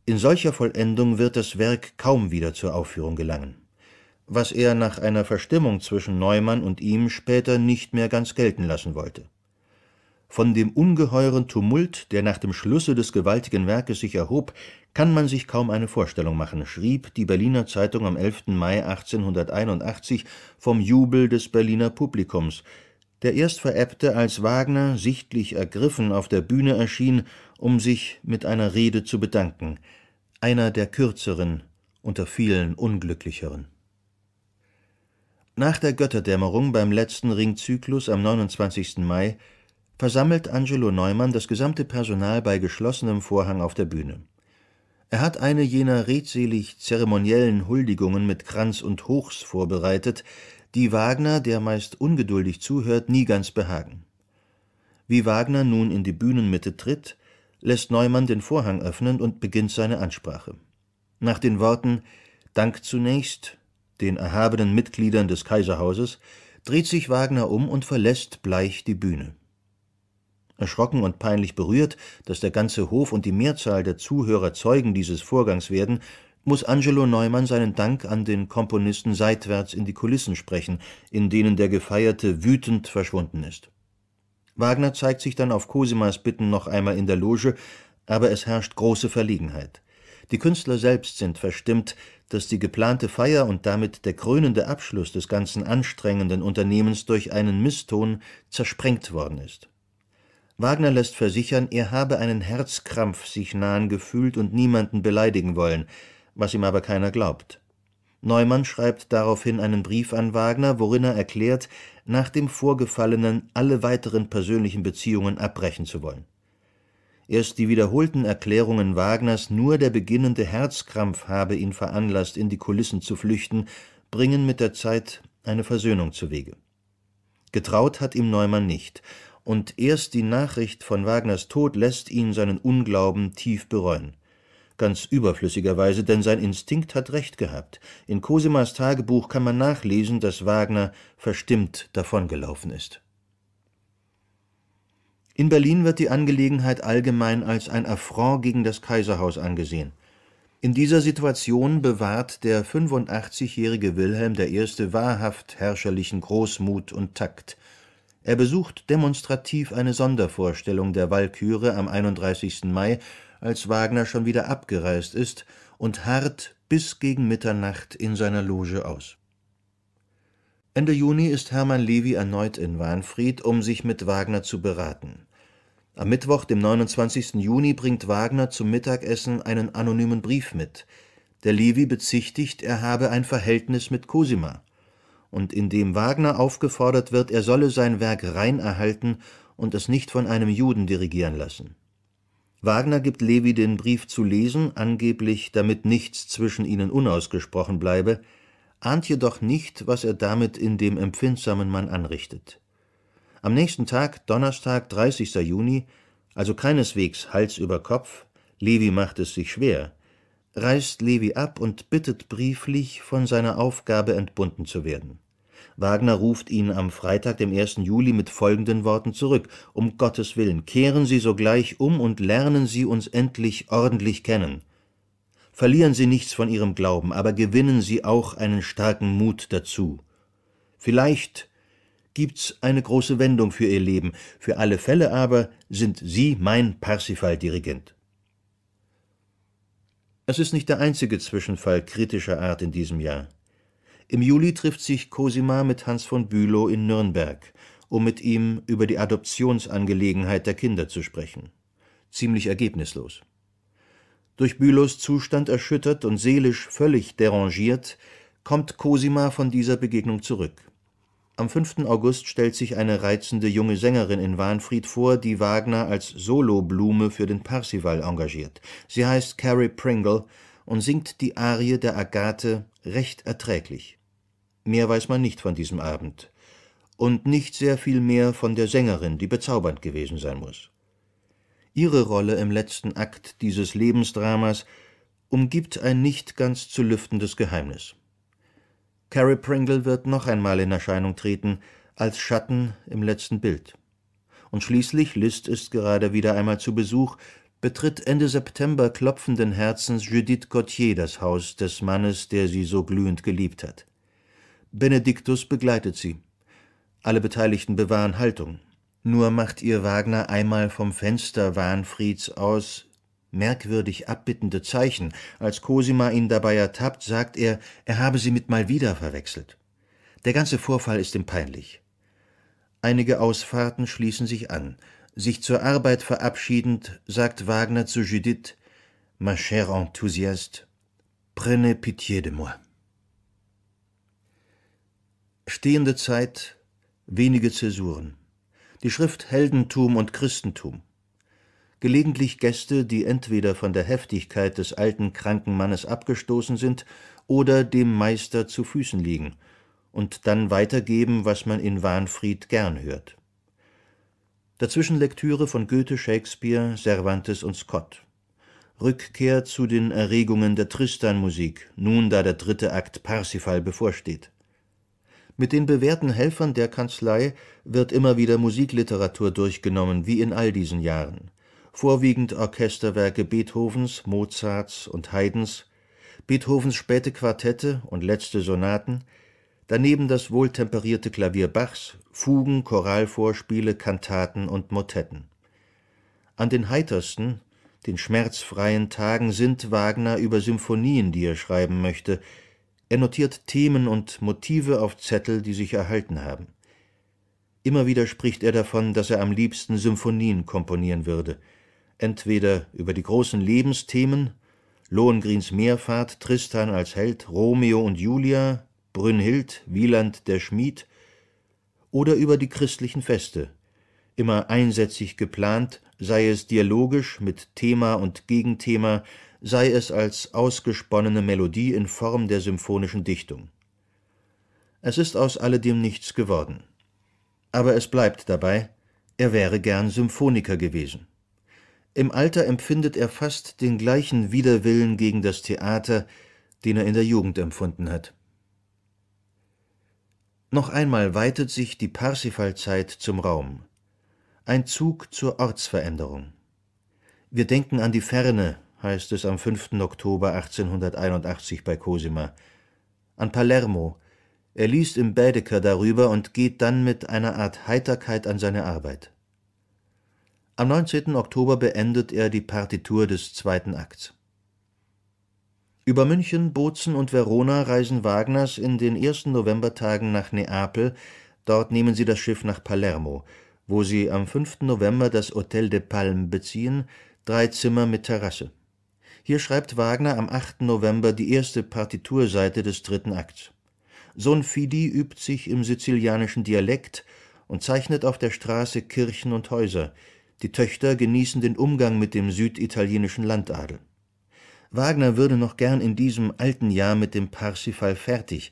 in solcher Vollendung wird das Werk kaum wieder zur Aufführung gelangen, was er nach einer Verstimmung zwischen Neumann und ihm später nicht mehr ganz gelten lassen wollte von dem ungeheuren Tumult, der nach dem Schlusse des gewaltigen Werkes sich erhob, kann man sich kaum eine Vorstellung machen, schrieb die Berliner Zeitung am 11. Mai 1881 vom Jubel des Berliner Publikums, der erst verebbte, als Wagner, sichtlich ergriffen, auf der Bühne erschien, um sich mit einer Rede zu bedanken, einer der kürzeren unter vielen unglücklicheren. Nach der Götterdämmerung beim letzten Ringzyklus am 29. Mai versammelt Angelo Neumann das gesamte Personal bei geschlossenem Vorhang auf der Bühne. Er hat eine jener redselig zeremoniellen Huldigungen mit Kranz und Hochs vorbereitet, die Wagner, der meist ungeduldig zuhört, nie ganz behagen. Wie Wagner nun in die Bühnenmitte tritt, lässt Neumann den Vorhang öffnen und beginnt seine Ansprache. Nach den Worten Dank zunächst den erhabenen Mitgliedern des Kaiserhauses dreht sich Wagner um und verlässt bleich die Bühne erschrocken und peinlich berührt, dass der ganze Hof und die Mehrzahl der Zuhörer Zeugen dieses Vorgangs werden, muss Angelo Neumann seinen Dank an den Komponisten seitwärts in die Kulissen sprechen, in denen der Gefeierte wütend verschwunden ist. Wagner zeigt sich dann auf Cosimas Bitten noch einmal in der Loge, aber es herrscht große Verlegenheit. Die Künstler selbst sind verstimmt, dass die geplante Feier und damit der krönende Abschluss des ganzen anstrengenden Unternehmens durch einen Misston zersprengt worden ist. Wagner lässt versichern, er habe einen Herzkrampf sich nahen gefühlt und niemanden beleidigen wollen, was ihm aber keiner glaubt. Neumann schreibt daraufhin einen Brief an Wagner, worin er erklärt, nach dem Vorgefallenen alle weiteren persönlichen Beziehungen abbrechen zu wollen. Erst die wiederholten Erklärungen Wagners, nur der beginnende Herzkrampf habe ihn veranlasst, in die Kulissen zu flüchten, bringen mit der Zeit eine Versöhnung zu Wege. Getraut hat ihm Neumann nicht, und erst die Nachricht von Wagners Tod lässt ihn seinen Unglauben tief bereuen. Ganz überflüssigerweise, denn sein Instinkt hat recht gehabt. In Cosimas Tagebuch kann man nachlesen, dass Wagner verstimmt davongelaufen ist. In Berlin wird die Angelegenheit allgemein als ein Affront gegen das Kaiserhaus angesehen. In dieser Situation bewahrt der 85-jährige Wilhelm I. wahrhaft herrscherlichen Großmut und Takt. Er besucht demonstrativ eine Sondervorstellung der Walküre am 31. Mai, als Wagner schon wieder abgereist ist, und harrt bis gegen Mitternacht in seiner Loge aus. Ende Juni ist Hermann Levi erneut in Wahnfried, um sich mit Wagner zu beraten. Am Mittwoch, dem 29. Juni, bringt Wagner zum Mittagessen einen anonymen Brief mit. Der Levi bezichtigt, er habe ein Verhältnis mit Cosima und in dem Wagner aufgefordert wird, er solle sein Werk rein erhalten und es nicht von einem Juden dirigieren lassen. Wagner gibt Levi den Brief zu lesen, angeblich damit nichts zwischen ihnen unausgesprochen bleibe, ahnt jedoch nicht, was er damit in dem empfindsamen Mann anrichtet. Am nächsten Tag, Donnerstag, 30. Juni, also keineswegs Hals über Kopf, Levi macht es sich schwer, reist Levi ab und bittet brieflich, von seiner Aufgabe entbunden zu werden. Wagner ruft ihn am Freitag, dem 1. Juli, mit folgenden Worten zurück. Um Gottes Willen, kehren Sie sogleich um und lernen Sie uns endlich ordentlich kennen. Verlieren Sie nichts von Ihrem Glauben, aber gewinnen Sie auch einen starken Mut dazu. Vielleicht gibt's eine große Wendung für Ihr Leben, für alle Fälle aber sind Sie mein Parsifal-Dirigent. Es ist nicht der einzige Zwischenfall kritischer Art in diesem Jahr. Im Juli trifft sich Cosima mit Hans von Bülow in Nürnberg, um mit ihm über die Adoptionsangelegenheit der Kinder zu sprechen. Ziemlich ergebnislos. Durch Bülows Zustand erschüttert und seelisch völlig derangiert, kommt Cosima von dieser Begegnung zurück. Am 5. August stellt sich eine reizende junge Sängerin in Wahnfried vor, die Wagner als Soloblume für den Parsival engagiert. Sie heißt Carrie Pringle und singt die Arie der Agathe recht erträglich. Mehr weiß man nicht von diesem Abend. Und nicht sehr viel mehr von der Sängerin, die bezaubernd gewesen sein muss. Ihre Rolle im letzten Akt dieses Lebensdramas umgibt ein nicht ganz zu lüftendes Geheimnis. Carrie Pringle wird noch einmal in Erscheinung treten, als Schatten im letzten Bild. Und schließlich, List ist gerade wieder einmal zu Besuch, betritt Ende September klopfenden Herzens Judith Gauthier das Haus des Mannes, der sie so glühend geliebt hat. Benediktus begleitet sie. Alle Beteiligten bewahren Haltung. Nur macht ihr Wagner einmal vom Fenster Wahnfrieds aus merkwürdig abbittende Zeichen. Als Cosima ihn dabei ertappt, sagt er, er habe sie mit Malvida verwechselt. Der ganze Vorfall ist ihm peinlich. Einige Ausfahrten schließen sich an. Sich zur Arbeit verabschiedend, sagt Wagner zu Judith, Ma chère enthousiaste, prenez pitié de moi. Stehende Zeit, wenige Zäsuren. Die Schrift Heldentum und Christentum gelegentlich Gäste, die entweder von der Heftigkeit des alten kranken Mannes abgestoßen sind oder dem Meister zu Füßen liegen und dann weitergeben, was man in Wahnfried gern hört. Dazwischen Lektüre von Goethe, Shakespeare, Cervantes und Scott. Rückkehr zu den Erregungen der Tristan-Musik, nun da der dritte Akt Parsifal bevorsteht. Mit den bewährten Helfern der Kanzlei wird immer wieder Musikliteratur durchgenommen, wie in all diesen Jahren vorwiegend Orchesterwerke Beethovens, Mozarts und Haydns, Beethovens späte Quartette und letzte Sonaten, daneben das wohltemperierte Klavier Bachs, Fugen, Choralvorspiele, Kantaten und Motetten. An den heitersten, den schmerzfreien Tagen sinnt Wagner über Symphonien, die er schreiben möchte, er notiert Themen und Motive auf Zettel, die sich erhalten haben. Immer wieder spricht er davon, dass er am liebsten Symphonien komponieren würde – entweder über die großen Lebensthemen Lohengrins Meerfahrt, Tristan als Held, Romeo und Julia, Brünnhild, Wieland der Schmied oder über die christlichen Feste, immer einsätzig geplant, sei es dialogisch mit Thema und Gegenthema, sei es als ausgesponnene Melodie in Form der symphonischen Dichtung. Es ist aus alledem nichts geworden. Aber es bleibt dabei, er wäre gern Symphoniker gewesen. Im Alter empfindet er fast den gleichen Widerwillen gegen das Theater, den er in der Jugend empfunden hat. Noch einmal weitet sich die Parsifalzeit zum Raum. Ein Zug zur Ortsveränderung. Wir denken an die Ferne, heißt es am 5. Oktober 1881 bei Cosima, an Palermo. Er liest im Baedeker darüber und geht dann mit einer Art Heiterkeit an seine Arbeit. Am 19. Oktober beendet er die Partitur des zweiten Akts. Über München, Bozen und Verona reisen Wagners in den ersten Novembertagen nach Neapel, dort nehmen sie das Schiff nach Palermo, wo sie am 5. November das Hotel de Palme beziehen, drei Zimmer mit Terrasse. Hier schreibt Wagner am 8. November die erste Partiturseite des dritten Akts. Sohn Fidi übt sich im sizilianischen Dialekt und zeichnet auf der Straße Kirchen und Häuser – die Töchter genießen den Umgang mit dem süditalienischen Landadel. Wagner würde noch gern in diesem alten Jahr mit dem Parsifal fertig,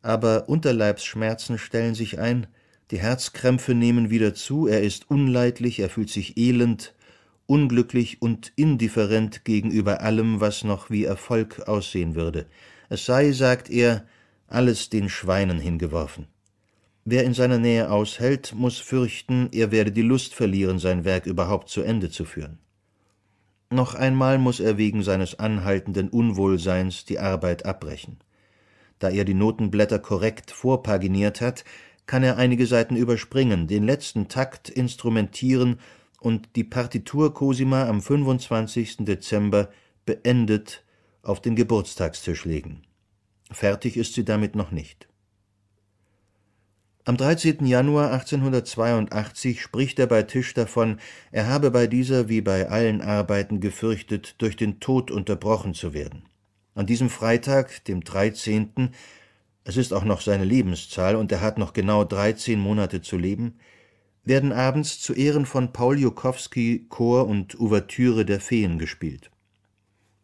aber Unterleibsschmerzen stellen sich ein, die Herzkrämpfe nehmen wieder zu, er ist unleidlich, er fühlt sich elend, unglücklich und indifferent gegenüber allem, was noch wie Erfolg aussehen würde. Es sei, sagt er, alles den Schweinen hingeworfen. Wer in seiner Nähe aushält, muss fürchten, er werde die Lust verlieren, sein Werk überhaupt zu Ende zu führen. Noch einmal muss er wegen seines anhaltenden Unwohlseins die Arbeit abbrechen. Da er die Notenblätter korrekt vorpaginiert hat, kann er einige Seiten überspringen, den letzten Takt instrumentieren und die Partitur Cosima am 25. Dezember beendet auf den Geburtstagstisch legen. Fertig ist sie damit noch nicht. Am 13. Januar 1882 spricht er bei Tisch davon, er habe bei dieser wie bei allen Arbeiten gefürchtet, durch den Tod unterbrochen zu werden. An diesem Freitag, dem 13., es ist auch noch seine Lebenszahl und er hat noch genau 13 Monate zu leben, werden abends zu Ehren von Paul Jukowski Chor und Ouvertüre der Feen gespielt.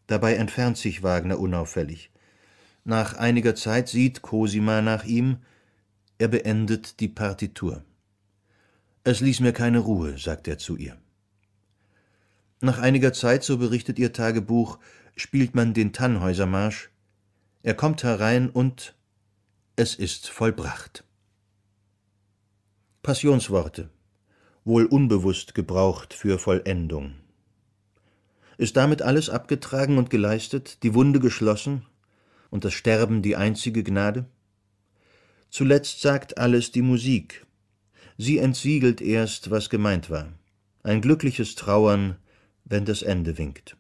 Dabei entfernt sich Wagner unauffällig. Nach einiger Zeit sieht Cosima nach ihm – er beendet die Partitur. Es ließ mir keine Ruhe, sagt er zu ihr. Nach einiger Zeit, so berichtet ihr Tagebuch, spielt man den Tannhäusermarsch. Er kommt herein und es ist vollbracht. Passionsworte, wohl unbewusst gebraucht für Vollendung. Ist damit alles abgetragen und geleistet, die Wunde geschlossen und das Sterben die einzige Gnade? Zuletzt sagt alles die Musik. Sie entsiegelt erst, was gemeint war. Ein glückliches Trauern, wenn das Ende winkt.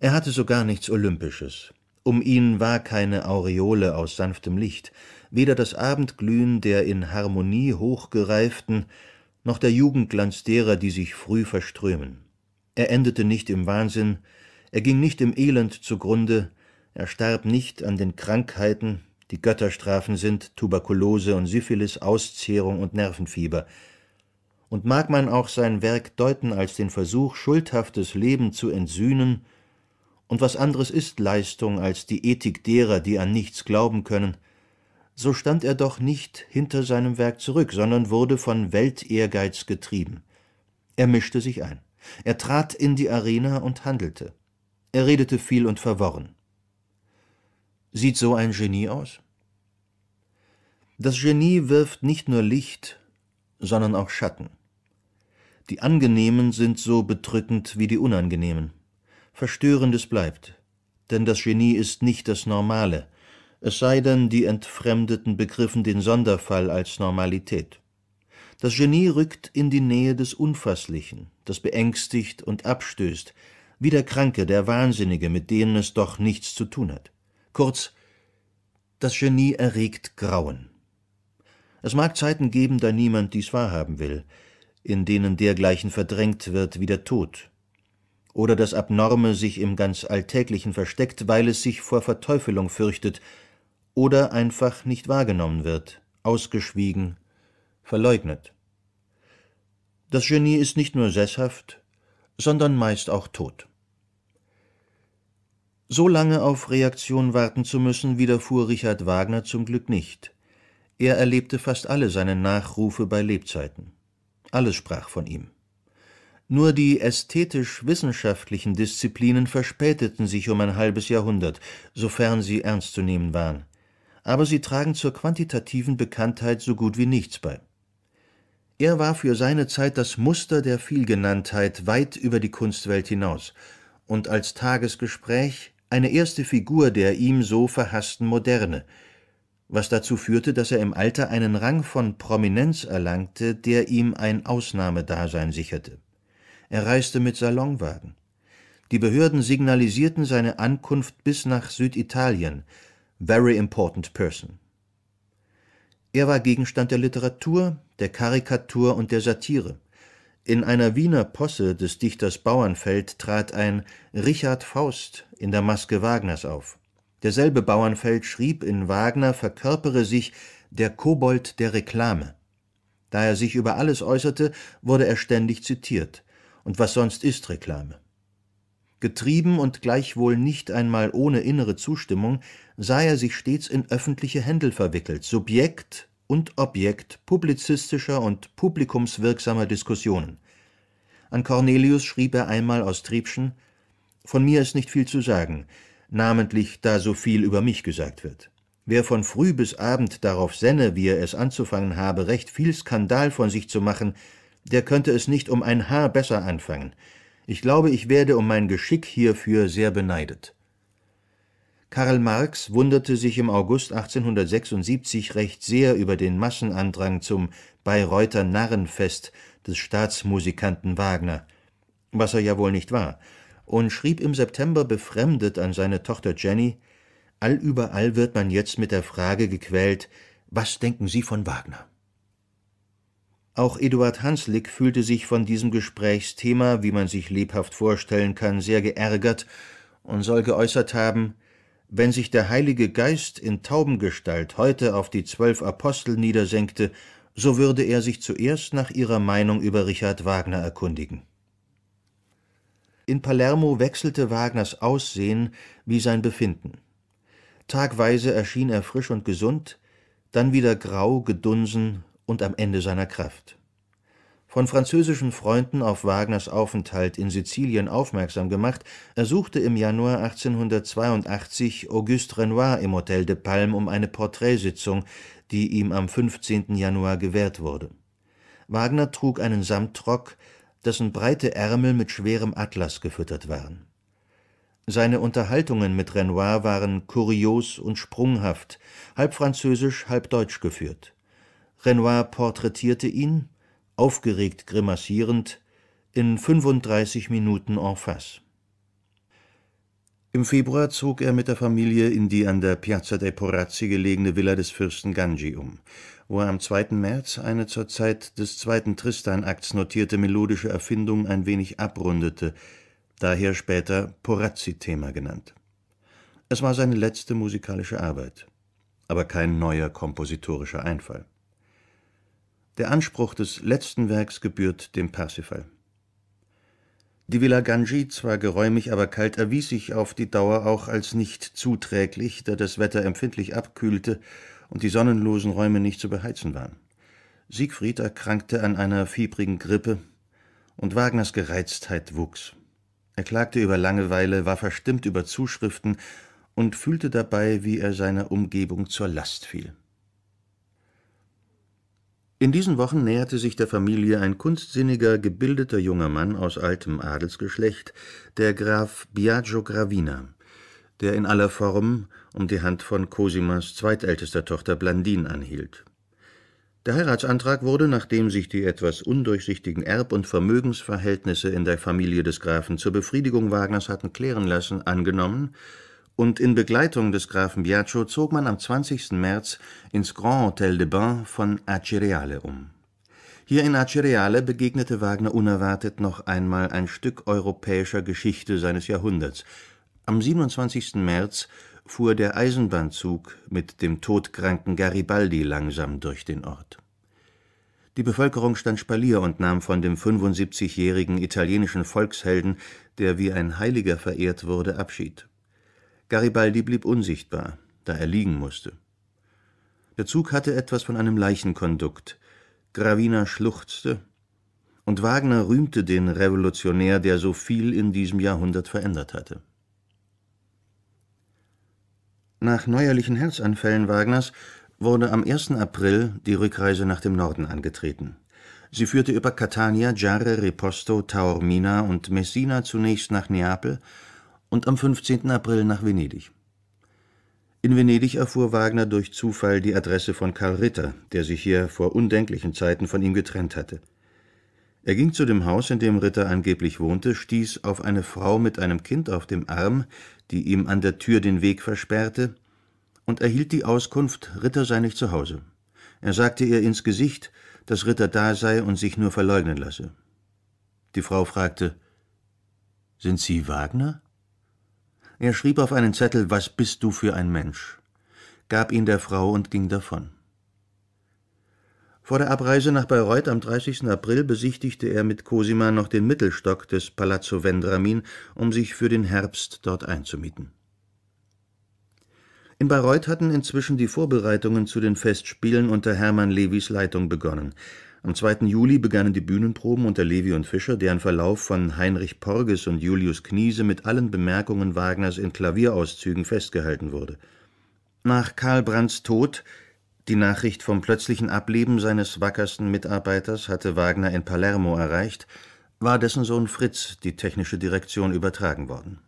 Er hatte so gar nichts Olympisches. Um ihn war keine Aureole aus sanftem Licht, weder das Abendglühen der in Harmonie hochgereiften, noch der Jugendglanz derer, die sich früh verströmen. Er endete nicht im Wahnsinn, er ging nicht im Elend zugrunde, er starb nicht an den Krankheiten, die Götterstrafen sind Tuberkulose und Syphilis, Auszehrung und Nervenfieber. Und mag man auch sein Werk deuten als den Versuch, schuldhaftes Leben zu entsühnen, und was anderes ist Leistung als die Ethik derer, die an nichts glauben können, so stand er doch nicht hinter seinem Werk zurück, sondern wurde von Weltehrgeiz getrieben. Er mischte sich ein. Er trat in die Arena und handelte. Er redete viel und verworren. Sieht so ein Genie aus? Das Genie wirft nicht nur Licht, sondern auch Schatten. Die angenehmen sind so bedrückend wie die unangenehmen. Verstörendes bleibt, denn das Genie ist nicht das Normale, es sei denn, die Entfremdeten begriffen den Sonderfall als Normalität. Das Genie rückt in die Nähe des Unfasslichen, das beängstigt und abstößt, wie der Kranke, der Wahnsinnige, mit denen es doch nichts zu tun hat. Kurz, das Genie erregt Grauen. Es mag Zeiten geben, da niemand dies wahrhaben will, in denen dergleichen verdrängt wird wie der Tod, oder das Abnorme sich im ganz Alltäglichen versteckt, weil es sich vor Verteufelung fürchtet, oder einfach nicht wahrgenommen wird, ausgeschwiegen, verleugnet. Das Genie ist nicht nur sesshaft, sondern meist auch tot. So lange auf Reaktion warten zu müssen, widerfuhr Richard Wagner zum Glück nicht. Er erlebte fast alle seine Nachrufe bei Lebzeiten. Alles sprach von ihm. Nur die ästhetisch-wissenschaftlichen Disziplinen verspäteten sich um ein halbes Jahrhundert, sofern sie ernst zu nehmen waren. Aber sie tragen zur quantitativen Bekanntheit so gut wie nichts bei. Er war für seine Zeit das Muster der Vielgenanntheit weit über die Kunstwelt hinaus, und als Tagesgespräch eine erste Figur der ihm so verhassten Moderne, was dazu führte, dass er im Alter einen Rang von Prominenz erlangte, der ihm ein Ausnahmedasein sicherte. Er reiste mit Salonwagen. Die Behörden signalisierten seine Ankunft bis nach Süditalien. Very important person. Er war Gegenstand der Literatur, der Karikatur und der Satire. In einer Wiener Posse des Dichters Bauernfeld trat ein Richard Faust in der Maske Wagners auf. Derselbe Bauernfeld schrieb, in Wagner verkörpere sich der Kobold der Reklame. Da er sich über alles äußerte, wurde er ständig zitiert. Und was sonst ist Reklame? Getrieben und gleichwohl nicht einmal ohne innere Zustimmung, sah er sich stets in öffentliche Händel verwickelt, Subjekt und Objekt publizistischer und publikumswirksamer Diskussionen. An Cornelius schrieb er einmal aus Triebschen: Von mir ist nicht viel zu sagen, namentlich da so viel über mich gesagt wird. Wer von früh bis Abend darauf senne, wie er es anzufangen habe, recht viel Skandal von sich zu machen, der könnte es nicht um ein Haar besser anfangen. Ich glaube, ich werde um mein Geschick hierfür sehr beneidet. Karl Marx wunderte sich im August 1876 recht sehr über den Massenandrang zum Bayreuther Narrenfest des Staatsmusikanten Wagner (was er ja wohl nicht war) und schrieb im September befremdet an seine Tochter Jenny: „ Allüberall wird man jetzt mit der Frage gequält: ‚ Was denken Sie von Wagner? ‘“ Auch Eduard Hanslick fühlte sich von diesem Gesprächsthema, wie man sich lebhaft vorstellen kann, sehr geärgert und soll geäußert haben wenn sich der Heilige Geist in Taubengestalt heute auf die zwölf Apostel niedersenkte, so würde er sich zuerst nach ihrer Meinung über Richard Wagner erkundigen. In Palermo wechselte Wagners Aussehen wie sein Befinden. Tagweise erschien er frisch und gesund, dann wieder grau, gedunsen und am Ende seiner Kraft. Von französischen Freunden auf Wagners Aufenthalt in Sizilien aufmerksam gemacht, ersuchte im Januar 1882 Auguste Renoir im Hotel de Palme um eine Porträtsitzung, die ihm am 15. Januar gewährt wurde. Wagner trug einen Samtrock, dessen breite Ärmel mit schwerem Atlas gefüttert waren. Seine Unterhaltungen mit Renoir waren kurios und sprunghaft, halb französisch, halb deutsch geführt. Renoir porträtierte ihn, aufgeregt grimassierend, in 35 Minuten en face. Im Februar zog er mit der Familie in die an der Piazza dei Porazzi gelegene Villa des Fürsten Gangi um, wo er am 2. März eine zur Zeit des zweiten Tristan-Akts notierte melodische Erfindung ein wenig abrundete, daher später Porazzi-Thema genannt. Es war seine letzte musikalische Arbeit, aber kein neuer kompositorischer Einfall. Der Anspruch des letzten Werks gebührt dem Parsifal. Die Villa Ganji, zwar geräumig, aber kalt, erwies sich auf die Dauer auch als nicht zuträglich, da das Wetter empfindlich abkühlte und die sonnenlosen Räume nicht zu beheizen waren. Siegfried erkrankte an einer fiebrigen Grippe und Wagners Gereiztheit wuchs. Er klagte über Langeweile, war verstimmt über Zuschriften und fühlte dabei, wie er seiner Umgebung zur Last fiel. In diesen Wochen näherte sich der Familie ein kunstsinniger, gebildeter junger Mann aus altem Adelsgeschlecht, der Graf Biagio Gravina, der in aller Form um die Hand von Cosimas zweitältester Tochter Blandine anhielt. Der Heiratsantrag wurde, nachdem sich die etwas undurchsichtigen Erb- und Vermögensverhältnisse in der Familie des Grafen zur Befriedigung Wagners hatten klären lassen, angenommen und in Begleitung des Grafen Biaccio zog man am 20. März ins Grand Hotel de Bains von Acireale um. Hier in Acireale begegnete Wagner unerwartet noch einmal ein Stück europäischer Geschichte seines Jahrhunderts. Am 27. März fuhr der Eisenbahnzug mit dem todkranken Garibaldi langsam durch den Ort. Die Bevölkerung stand Spalier und nahm von dem 75-jährigen italienischen Volkshelden, der wie ein Heiliger verehrt wurde, Abschied. Garibaldi blieb unsichtbar, da er liegen musste. Der Zug hatte etwas von einem Leichenkondukt. Gravina schluchzte, und Wagner rühmte den Revolutionär, der so viel in diesem Jahrhundert verändert hatte. Nach neuerlichen Herzanfällen Wagners wurde am 1. April die Rückreise nach dem Norden angetreten. Sie führte über Catania, Giare, Riposto, Taormina und Messina zunächst nach Neapel und am 15. April nach Venedig. In Venedig erfuhr Wagner durch Zufall die Adresse von Karl Ritter, der sich hier vor undenklichen Zeiten von ihm getrennt hatte. Er ging zu dem Haus, in dem Ritter angeblich wohnte, stieß auf eine Frau mit einem Kind auf dem Arm, die ihm an der Tür den Weg versperrte, und erhielt die Auskunft, Ritter sei nicht zu Hause. Er sagte ihr ins Gesicht, dass Ritter da sei und sich nur verleugnen lasse. Die Frau fragte Sind Sie Wagner? Er schrieb auf einen Zettel Was bist du für ein Mensch, gab ihn der Frau und ging davon. Vor der Abreise nach Bayreuth am 30. April besichtigte er mit Cosima noch den Mittelstock des Palazzo Vendramin, um sich für den Herbst dort einzumieten. In Bayreuth hatten inzwischen die Vorbereitungen zu den Festspielen unter Hermann Levis Leitung begonnen. Am 2. Juli begannen die Bühnenproben unter Levi und Fischer, deren Verlauf von Heinrich Porges und Julius Kniese mit allen Bemerkungen Wagners in Klavierauszügen festgehalten wurde. Nach Karl Brands Tod, die Nachricht vom plötzlichen Ableben seines wackersten Mitarbeiters hatte Wagner in Palermo erreicht, war dessen Sohn Fritz die technische Direktion übertragen worden.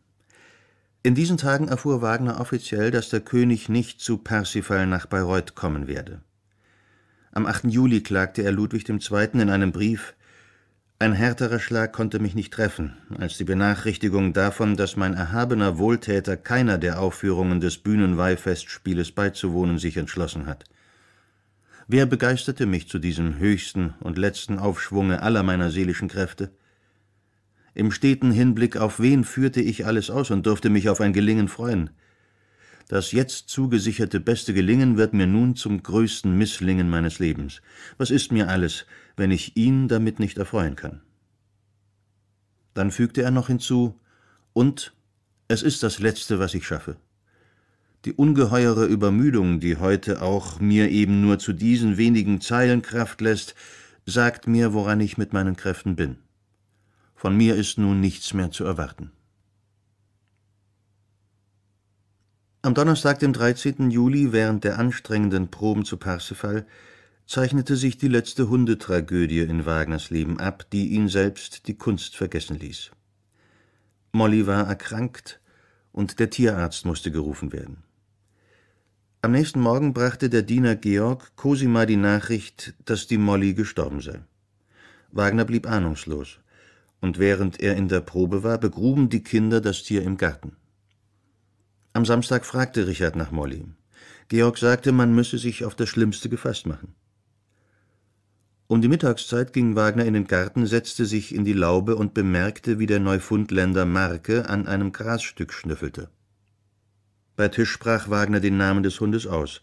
In diesen Tagen erfuhr Wagner offiziell, dass der König nicht zu Parsifal nach Bayreuth kommen werde. Am 8. Juli klagte er Ludwig II. in einem Brief, ein härterer Schlag konnte mich nicht treffen, als die Benachrichtigung davon, dass mein erhabener Wohltäter keiner der Aufführungen des Bühnenweihfestspieles beizuwohnen sich entschlossen hat. Wer begeisterte mich zu diesem höchsten und letzten Aufschwunge aller meiner seelischen Kräfte? Im steten Hinblick auf wen führte ich alles aus und durfte mich auf ein Gelingen freuen – das jetzt zugesicherte beste Gelingen wird mir nun zum größten Misslingen meines Lebens. Was ist mir alles, wenn ich ihn damit nicht erfreuen kann? Dann fügte er noch hinzu, und es ist das Letzte, was ich schaffe. Die ungeheure Übermüdung, die heute auch mir eben nur zu diesen wenigen Zeilen Kraft lässt, sagt mir, woran ich mit meinen Kräften bin. Von mir ist nun nichts mehr zu erwarten. Am Donnerstag, dem 13. Juli, während der anstrengenden Proben zu Parsifal, zeichnete sich die letzte Hundetragödie in Wagners Leben ab, die ihn selbst die Kunst vergessen ließ. Molly war erkrankt und der Tierarzt musste gerufen werden. Am nächsten Morgen brachte der Diener Georg Cosima die Nachricht, dass die Molly gestorben sei. Wagner blieb ahnungslos, und während er in der Probe war, begruben die Kinder das Tier im Garten. Am Samstag fragte Richard nach Molly. Georg sagte, man müsse sich auf das Schlimmste gefasst machen. Um die Mittagszeit ging Wagner in den Garten, setzte sich in die Laube und bemerkte, wie der Neufundländer Marke an einem Grasstück schnüffelte. Bei Tisch sprach Wagner den Namen des Hundes aus,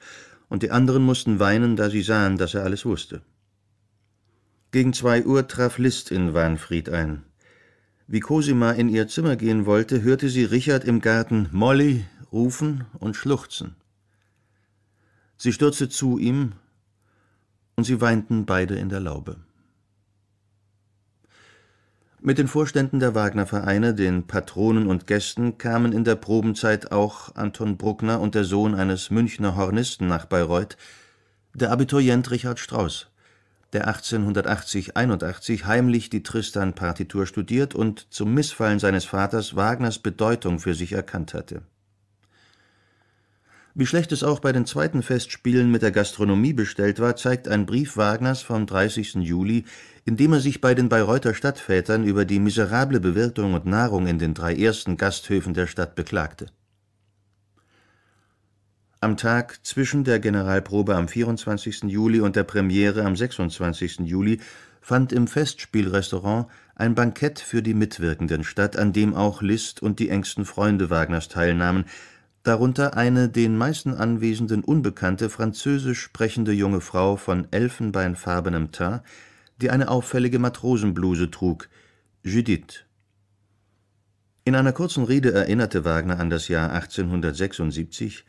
und die anderen mussten weinen, da sie sahen, dass er alles wusste. Gegen zwei Uhr traf List in Wahnfried ein. Wie Cosima in ihr Zimmer gehen wollte, hörte sie Richard im Garten Molly, Rufen und Schluchzen. Sie stürzte zu ihm, und sie weinten beide in der Laube. Mit den Vorständen der Wagner-Vereine, den Patronen und Gästen kamen in der Probenzeit auch Anton Bruckner und der Sohn eines Münchner Hornisten nach Bayreuth, der Abiturient Richard Strauss, der 1880-81 heimlich die Tristan-Partitur studiert und zum Missfallen seines Vaters Wagners Bedeutung für sich erkannt hatte wie schlecht es auch bei den zweiten Festspielen mit der Gastronomie bestellt war, zeigt ein Brief Wagners vom 30. Juli, in dem er sich bei den Bayreuther Stadtvätern über die miserable Bewirtung und Nahrung in den drei ersten Gasthöfen der Stadt beklagte. Am Tag zwischen der Generalprobe am 24. Juli und der Premiere am 26. Juli fand im Festspielrestaurant ein Bankett für die Mitwirkenden statt, an dem auch Liszt und die engsten Freunde Wagners teilnahmen, darunter eine den meisten Anwesenden unbekannte französisch sprechende junge Frau von elfenbeinfarbenem Teint, die eine auffällige Matrosenbluse trug, Judith. In einer kurzen Rede erinnerte Wagner an das Jahr 1876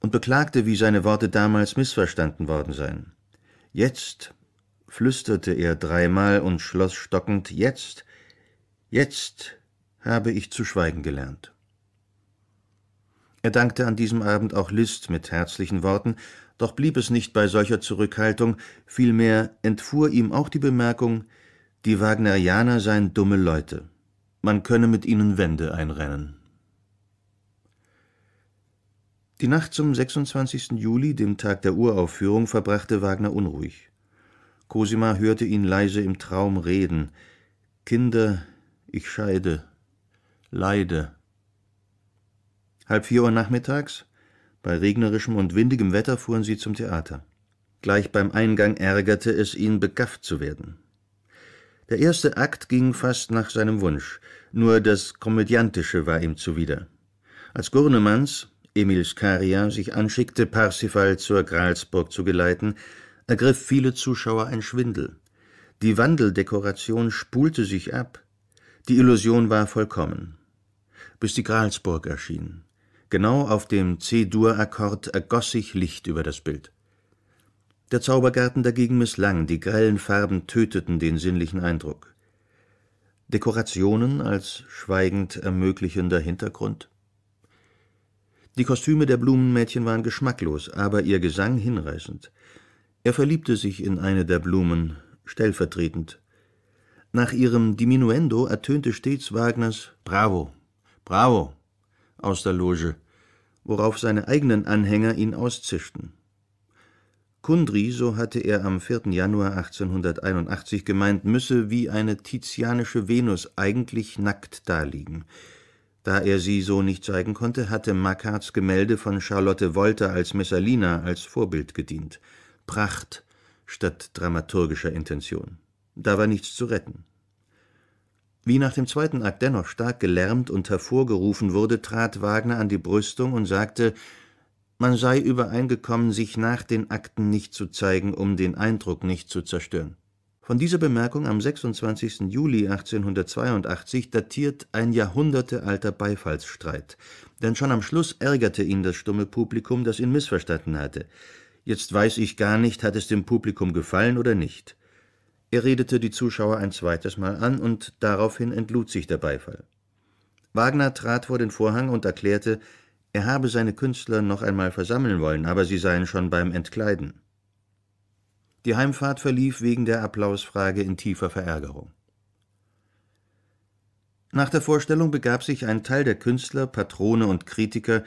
und beklagte, wie seine Worte damals missverstanden worden seien. Jetzt, flüsterte er dreimal und schloss stockend, jetzt, jetzt habe ich zu schweigen gelernt. Er dankte an diesem Abend auch List mit herzlichen Worten, doch blieb es nicht bei solcher Zurückhaltung, vielmehr entfuhr ihm auch die Bemerkung, die Wagnerianer seien dumme Leute, man könne mit ihnen Wände einrennen. Die Nacht zum 26. Juli, dem Tag der Uraufführung, verbrachte Wagner unruhig. Cosima hörte ihn leise im Traum reden. Kinder, ich scheide, leide, Halb vier Uhr nachmittags, bei regnerischem und windigem Wetter fuhren sie zum Theater. Gleich beim Eingang ärgerte es ihn, begafft zu werden. Der erste Akt ging fast nach seinem Wunsch, nur das Komödiantische war ihm zuwider. Als Gurnemanns, Emil Skaria, sich anschickte, Parsifal zur Gralsburg zu geleiten, ergriff viele Zuschauer ein Schwindel. Die Wandeldekoration spulte sich ab, die Illusion war vollkommen. Bis die Gralsburg erschien. Genau auf dem C-Dur-Akkord ergoss sich Licht über das Bild. Der Zaubergarten dagegen misslang, die grellen Farben töteten den sinnlichen Eindruck. Dekorationen als schweigend ermöglichender Hintergrund? Die Kostüme der Blumenmädchen waren geschmacklos, aber ihr Gesang hinreißend. Er verliebte sich in eine der Blumen, stellvertretend. Nach ihrem Diminuendo ertönte stets Wagners Bravo, Bravo, aus der Loge, worauf seine eigenen Anhänger ihn auszischten. Kundry, so hatte er am 4. Januar 1881 gemeint, müsse wie eine tizianische Venus eigentlich nackt daliegen. Da er sie so nicht zeigen konnte, hatte Mackarts Gemälde von Charlotte Wolter als Messalina als Vorbild gedient. Pracht statt dramaturgischer Intention. Da war nichts zu retten. Wie nach dem zweiten Akt dennoch stark gelärmt und hervorgerufen wurde, trat Wagner an die Brüstung und sagte, man sei übereingekommen, sich nach den Akten nicht zu zeigen, um den Eindruck nicht zu zerstören. Von dieser Bemerkung am 26. Juli 1882 datiert ein jahrhundertealter Beifallsstreit, denn schon am Schluss ärgerte ihn das stumme Publikum, das ihn missverstanden hatte. Jetzt weiß ich gar nicht, hat es dem Publikum gefallen oder nicht. Er redete die Zuschauer ein zweites Mal an und daraufhin entlud sich der Beifall. Wagner trat vor den Vorhang und erklärte, er habe seine Künstler noch einmal versammeln wollen, aber sie seien schon beim Entkleiden. Die Heimfahrt verlief wegen der Applausfrage in tiefer Verärgerung. Nach der Vorstellung begab sich ein Teil der Künstler, Patrone und Kritiker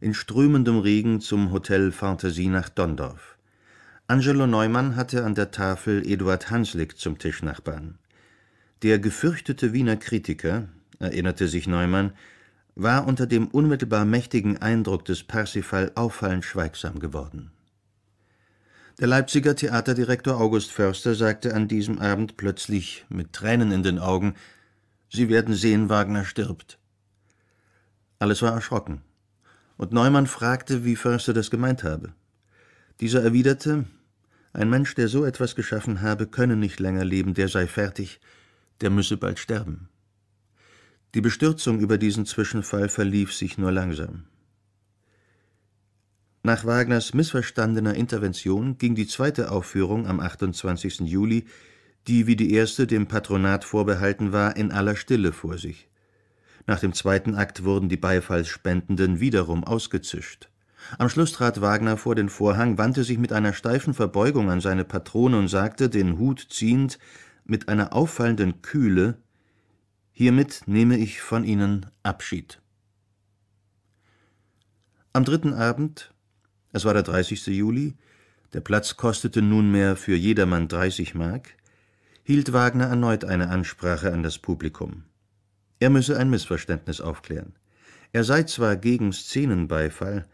in strömendem Regen zum Hotel Fantasie nach Dondorf. Angelo Neumann hatte an der Tafel Eduard Hanslick zum Tischnachbarn. Der gefürchtete Wiener Kritiker, erinnerte sich Neumann, war unter dem unmittelbar mächtigen Eindruck des Parsifal auffallend schweigsam geworden. Der Leipziger Theaterdirektor August Förster sagte an diesem Abend plötzlich mit Tränen in den Augen Sie werden sehen, Wagner stirbt. Alles war erschrocken, und Neumann fragte, wie Förster das gemeint habe. Dieser erwiderte, ein Mensch, der so etwas geschaffen habe, könne nicht länger leben, der sei fertig, der müsse bald sterben. Die Bestürzung über diesen Zwischenfall verlief sich nur langsam. Nach Wagners missverstandener Intervention ging die zweite Aufführung am 28. Juli, die wie die erste dem Patronat vorbehalten war, in aller Stille vor sich. Nach dem zweiten Akt wurden die Beifallsspendenden wiederum ausgezischt. Am Schluss trat Wagner vor den Vorhang, wandte sich mit einer steifen Verbeugung an seine Patrone und sagte, den Hut ziehend, mit einer auffallenden Kühle Hiermit nehme ich von Ihnen Abschied. Am dritten Abend, es war der 30. Juli, der Platz kostete nunmehr für jedermann 30 Mark, hielt Wagner erneut eine Ansprache an das Publikum. Er müsse ein Missverständnis aufklären. Er sei zwar gegen Szenenbeifall,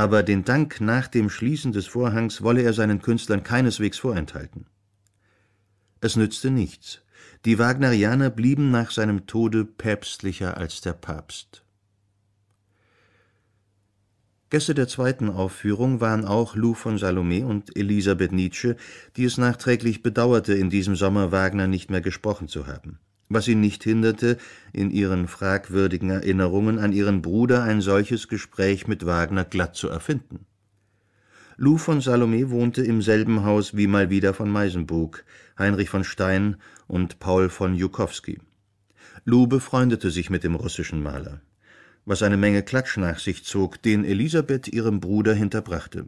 aber den Dank nach dem Schließen des Vorhangs wolle er seinen Künstlern keineswegs vorenthalten. Es nützte nichts. Die Wagnerianer blieben nach seinem Tode päpstlicher als der Papst. Gäste der zweiten Aufführung waren auch Lou von Salome und Elisabeth Nietzsche, die es nachträglich bedauerte, in diesem Sommer Wagner nicht mehr gesprochen zu haben was sie nicht hinderte, in ihren fragwürdigen Erinnerungen an ihren Bruder ein solches Gespräch mit Wagner glatt zu erfinden. Lou von Salome wohnte im selben Haus wie mal wieder von Meisenburg, Heinrich von Stein und Paul von Jukowski. Lou befreundete sich mit dem russischen Maler, was eine Menge Klatsch nach sich zog, den Elisabeth ihrem Bruder hinterbrachte.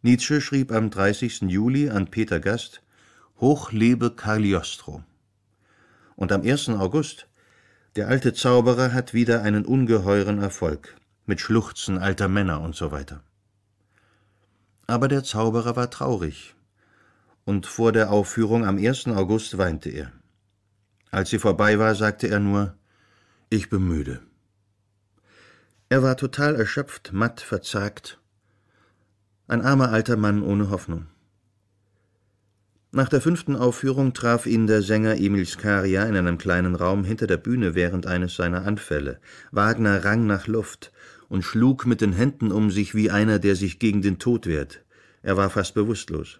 Nietzsche schrieb am 30. Juli an Peter Gast: Hoch lebe Cagliostro! Und am 1. August, der alte Zauberer hat wieder einen ungeheuren Erfolg, mit Schluchzen alter Männer und so weiter. Aber der Zauberer war traurig, und vor der Aufführung am 1. August weinte er. Als sie vorbei war, sagte er nur, ich bin müde. Er war total erschöpft, matt, verzagt, ein armer alter Mann ohne Hoffnung. Nach der fünften Aufführung traf ihn der Sänger Emil Skaria in einem kleinen Raum hinter der Bühne während eines seiner Anfälle. Wagner rang nach Luft und schlug mit den Händen um sich wie einer, der sich gegen den Tod wehrt. Er war fast bewusstlos.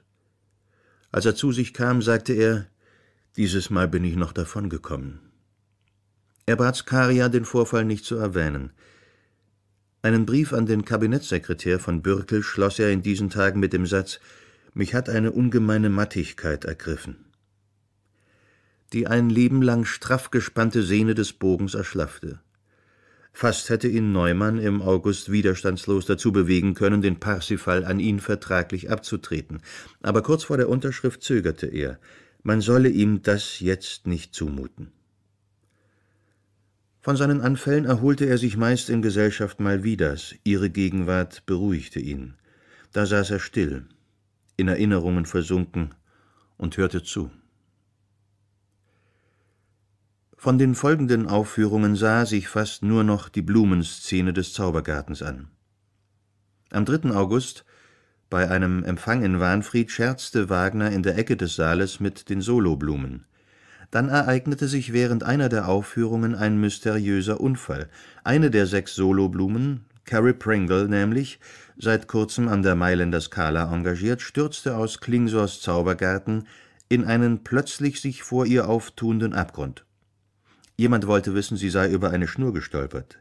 Als er zu sich kam, sagte er, dieses Mal bin ich noch davongekommen. Er bat Skaria, den Vorfall nicht zu erwähnen. Einen Brief an den Kabinettssekretär von Bürkel schloss er in diesen Tagen mit dem Satz, mich hat eine ungemeine Mattigkeit ergriffen, die ein Leben lang straff gespannte Sehne des Bogens erschlaffte. Fast hätte ihn Neumann im August widerstandslos dazu bewegen können, den Parsifal an ihn vertraglich abzutreten, aber kurz vor der Unterschrift zögerte er, man solle ihm das jetzt nicht zumuten. Von seinen Anfällen erholte er sich meist in Gesellschaft Malvidas, ihre Gegenwart beruhigte ihn. Da saß er still, in Erinnerungen versunken und hörte zu. Von den folgenden Aufführungen sah sich fast nur noch die Blumenszene des Zaubergartens an. Am 3. August, bei einem Empfang in Wahnfried, scherzte Wagner in der Ecke des Saales mit den Soloblumen. Dann ereignete sich während einer der Aufführungen ein mysteriöser Unfall. Eine der sechs Soloblumen, Carrie Pringle nämlich, seit kurzem an der Mailänder Skala engagiert, stürzte aus Klingsors Zaubergarten in einen plötzlich sich vor ihr auftuenden Abgrund. Jemand wollte wissen, sie sei über eine Schnur gestolpert.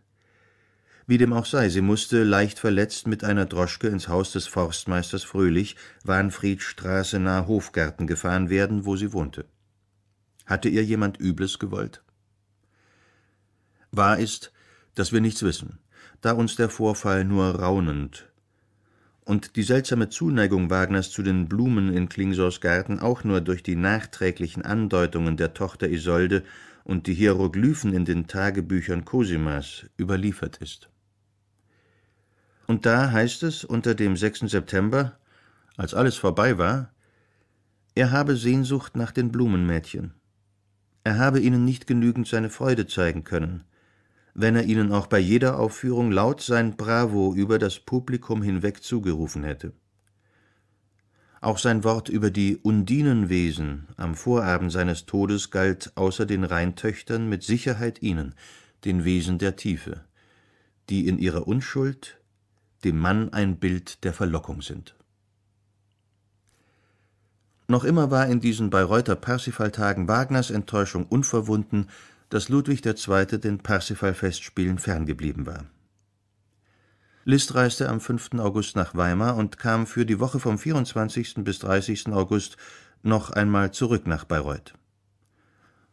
Wie dem auch sei, sie musste, leicht verletzt, mit einer Droschke ins Haus des Forstmeisters Fröhlich, Warnfriedstraße nahe Hofgarten gefahren werden, wo sie wohnte. Hatte ihr jemand Übles gewollt? Wahr ist, dass wir nichts wissen, da uns der Vorfall nur raunend und die seltsame Zuneigung Wagners zu den Blumen in Klingsor's Garten auch nur durch die nachträglichen Andeutungen der Tochter Isolde und die Hieroglyphen in den Tagebüchern Cosimas überliefert ist. Und da heißt es unter dem 6. September, als alles vorbei war, er habe Sehnsucht nach den Blumenmädchen. Er habe ihnen nicht genügend seine Freude zeigen können wenn er ihnen auch bei jeder Aufführung laut sein Bravo über das Publikum hinweg zugerufen hätte. Auch sein Wort über die Undinenwesen am Vorabend seines Todes galt außer den Rheintöchtern mit Sicherheit ihnen, den Wesen der Tiefe, die in ihrer Unschuld dem Mann ein Bild der Verlockung sind. Noch immer war in diesen Bayreuther Parsifaltagen Wagners Enttäuschung unverwunden, dass Ludwig II. den Parsifal-Festspielen ferngeblieben war. List reiste am 5. August nach Weimar und kam für die Woche vom 24. bis 30. August noch einmal zurück nach Bayreuth.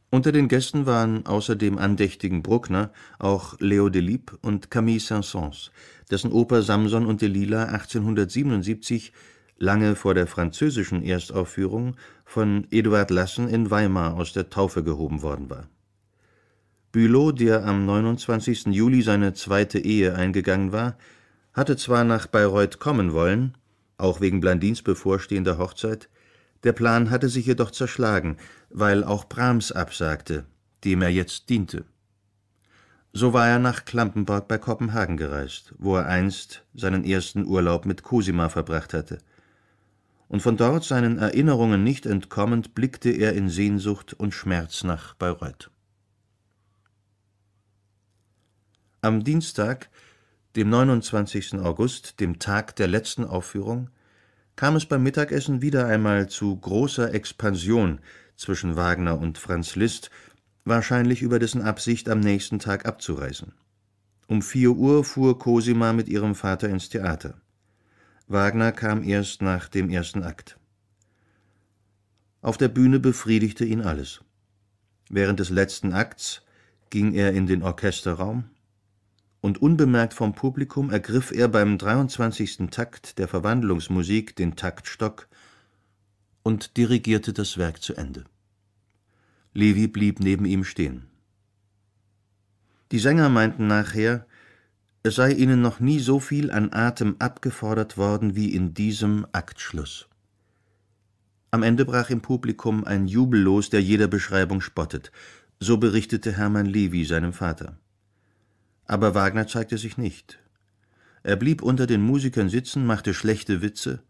Unter den Gästen waren außer dem andächtigen Bruckner auch Leo Delibes und Camille Saint-Saëns, dessen Oper Samson und Delila 1877, lange vor der französischen Erstaufführung, von Eduard Lassen in Weimar aus der Taufe gehoben worden war Bülow, der am 29. Juli seine zweite Ehe eingegangen war, hatte zwar nach Bayreuth kommen wollen, auch wegen Blandins bevorstehender Hochzeit, der Plan hatte sich jedoch zerschlagen, weil auch Brahms absagte, dem er jetzt diente. So war er nach Klampenborg bei Kopenhagen gereist, wo er einst seinen ersten Urlaub mit Cosima verbracht hatte. Und von dort seinen Erinnerungen nicht entkommend, blickte er in Sehnsucht und Schmerz nach Bayreuth. Am Dienstag, dem 29. August, dem Tag der letzten Aufführung, kam es beim Mittagessen wieder einmal zu großer Expansion zwischen Wagner und Franz Liszt, wahrscheinlich über dessen Absicht, am nächsten Tag abzureisen. Um vier Uhr fuhr Cosima mit ihrem Vater ins Theater. Wagner kam erst nach dem ersten Akt. Auf der Bühne befriedigte ihn alles. Während des letzten Akts ging er in den Orchesterraum, und unbemerkt vom Publikum ergriff er beim 23. Takt der Verwandlungsmusik den Taktstock und dirigierte das Werk zu Ende. Levi blieb neben ihm stehen. Die Sänger meinten nachher, es sei ihnen noch nie so viel an Atem abgefordert worden wie in diesem Aktschluss. Am Ende brach im Publikum ein Jubel los, der jeder Beschreibung spottet. So berichtete Hermann Levi seinem Vater. Aber Wagner zeigte sich nicht. Er blieb unter den Musikern sitzen, machte schlechte Witze,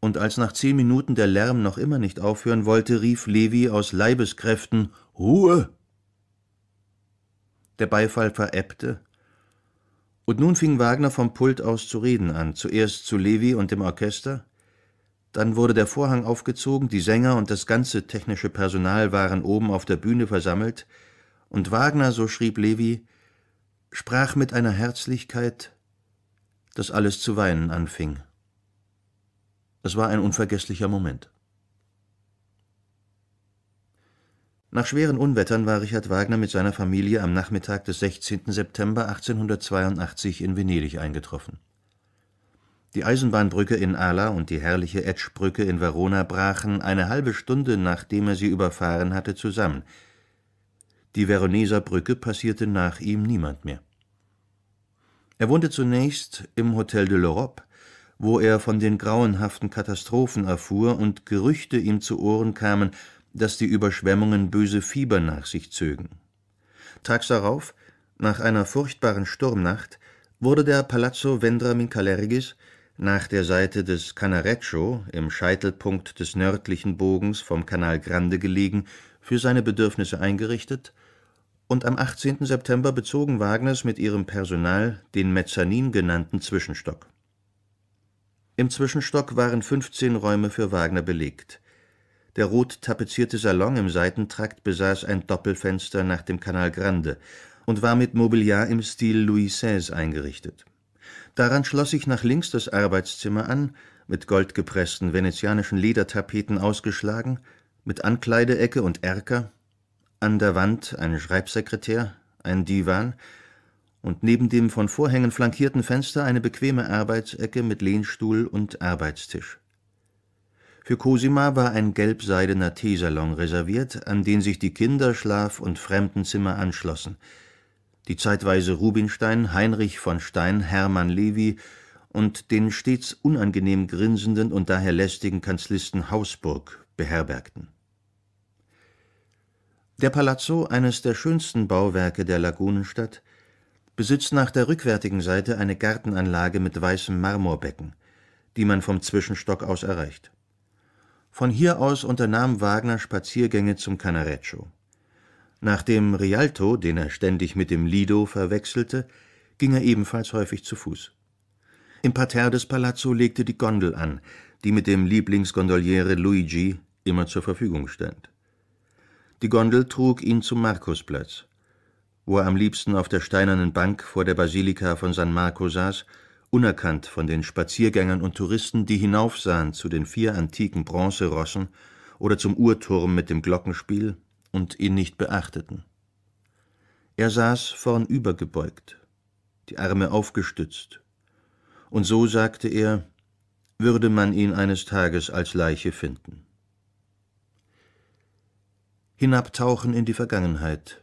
und als nach zehn Minuten der Lärm noch immer nicht aufhören wollte, rief Levi aus Leibeskräften Ruhe. Der Beifall verebbte, und nun fing Wagner vom Pult aus zu reden an, zuerst zu Levi und dem Orchester, dann wurde der Vorhang aufgezogen, die Sänger und das ganze technische Personal waren oben auf der Bühne versammelt, und Wagner, so schrieb Levi, sprach mit einer Herzlichkeit, dass alles zu weinen anfing. Es war ein unvergesslicher Moment. Nach schweren Unwettern war Richard Wagner mit seiner Familie am Nachmittag des 16. September 1882 in Venedig eingetroffen. Die Eisenbahnbrücke in Ala und die herrliche Etschbrücke in Verona brachen eine halbe Stunde, nachdem er sie überfahren hatte, zusammen – die Veroneser Brücke passierte nach ihm niemand mehr. Er wohnte zunächst im Hotel de l'Europe, wo er von den grauenhaften Katastrophen erfuhr und Gerüchte ihm zu Ohren kamen, dass die Überschwemmungen böse Fieber nach sich zögen. Tags darauf, nach einer furchtbaren Sturmnacht, wurde der Palazzo Vendra Mincalergis nach der Seite des Canareccio, im Scheitelpunkt des nördlichen Bogens vom Canal Grande gelegen, für seine Bedürfnisse eingerichtet und am 18. September bezogen Wagners mit ihrem Personal den Mezzanin genannten Zwischenstock. Im Zwischenstock waren 15 Räume für Wagner belegt. Der rot tapezierte Salon im Seitentrakt besaß ein Doppelfenster nach dem Canal Grande und war mit Mobiliar im Stil Louis XVI eingerichtet. Daran schloss sich nach links das Arbeitszimmer an, mit goldgepressten venezianischen Ledertapeten ausgeschlagen, mit Ankleideecke und Erker, an der Wand ein Schreibsekretär, ein Divan und neben dem von Vorhängen flankierten Fenster eine bequeme Arbeitsecke mit Lehnstuhl und Arbeitstisch. Für Cosima war ein gelbseidener Teesalon reserviert, an den sich die Kinderschlaf- und Fremdenzimmer anschlossen. Die zeitweise Rubinstein, Heinrich von Stein, Hermann Levi und den stets unangenehm grinsenden und daher lästigen Kanzlisten Hausburg beherbergten. Der Palazzo, eines der schönsten Bauwerke der Lagunenstadt, besitzt nach der rückwärtigen Seite eine Gartenanlage mit weißem Marmorbecken, die man vom Zwischenstock aus erreicht. Von hier aus unternahm Wagner Spaziergänge zum Canareccio. Nach dem Rialto, den er ständig mit dem Lido verwechselte, ging er ebenfalls häufig zu Fuß. Im Parterre des Palazzo legte die Gondel an, die mit dem Lieblingsgondoliere Luigi immer zur Verfügung stand. Die Gondel trug ihn zum Markusplatz, wo er am liebsten auf der steinernen Bank vor der Basilika von San Marco saß, unerkannt von den Spaziergängern und Touristen, die hinaufsahen zu den vier antiken Bronzerossen oder zum Uhrturm mit dem Glockenspiel und ihn nicht beachteten. Er saß vornübergebeugt, die Arme aufgestützt, und so sagte er, würde man ihn eines Tages als Leiche finden hinabtauchen in die Vergangenheit,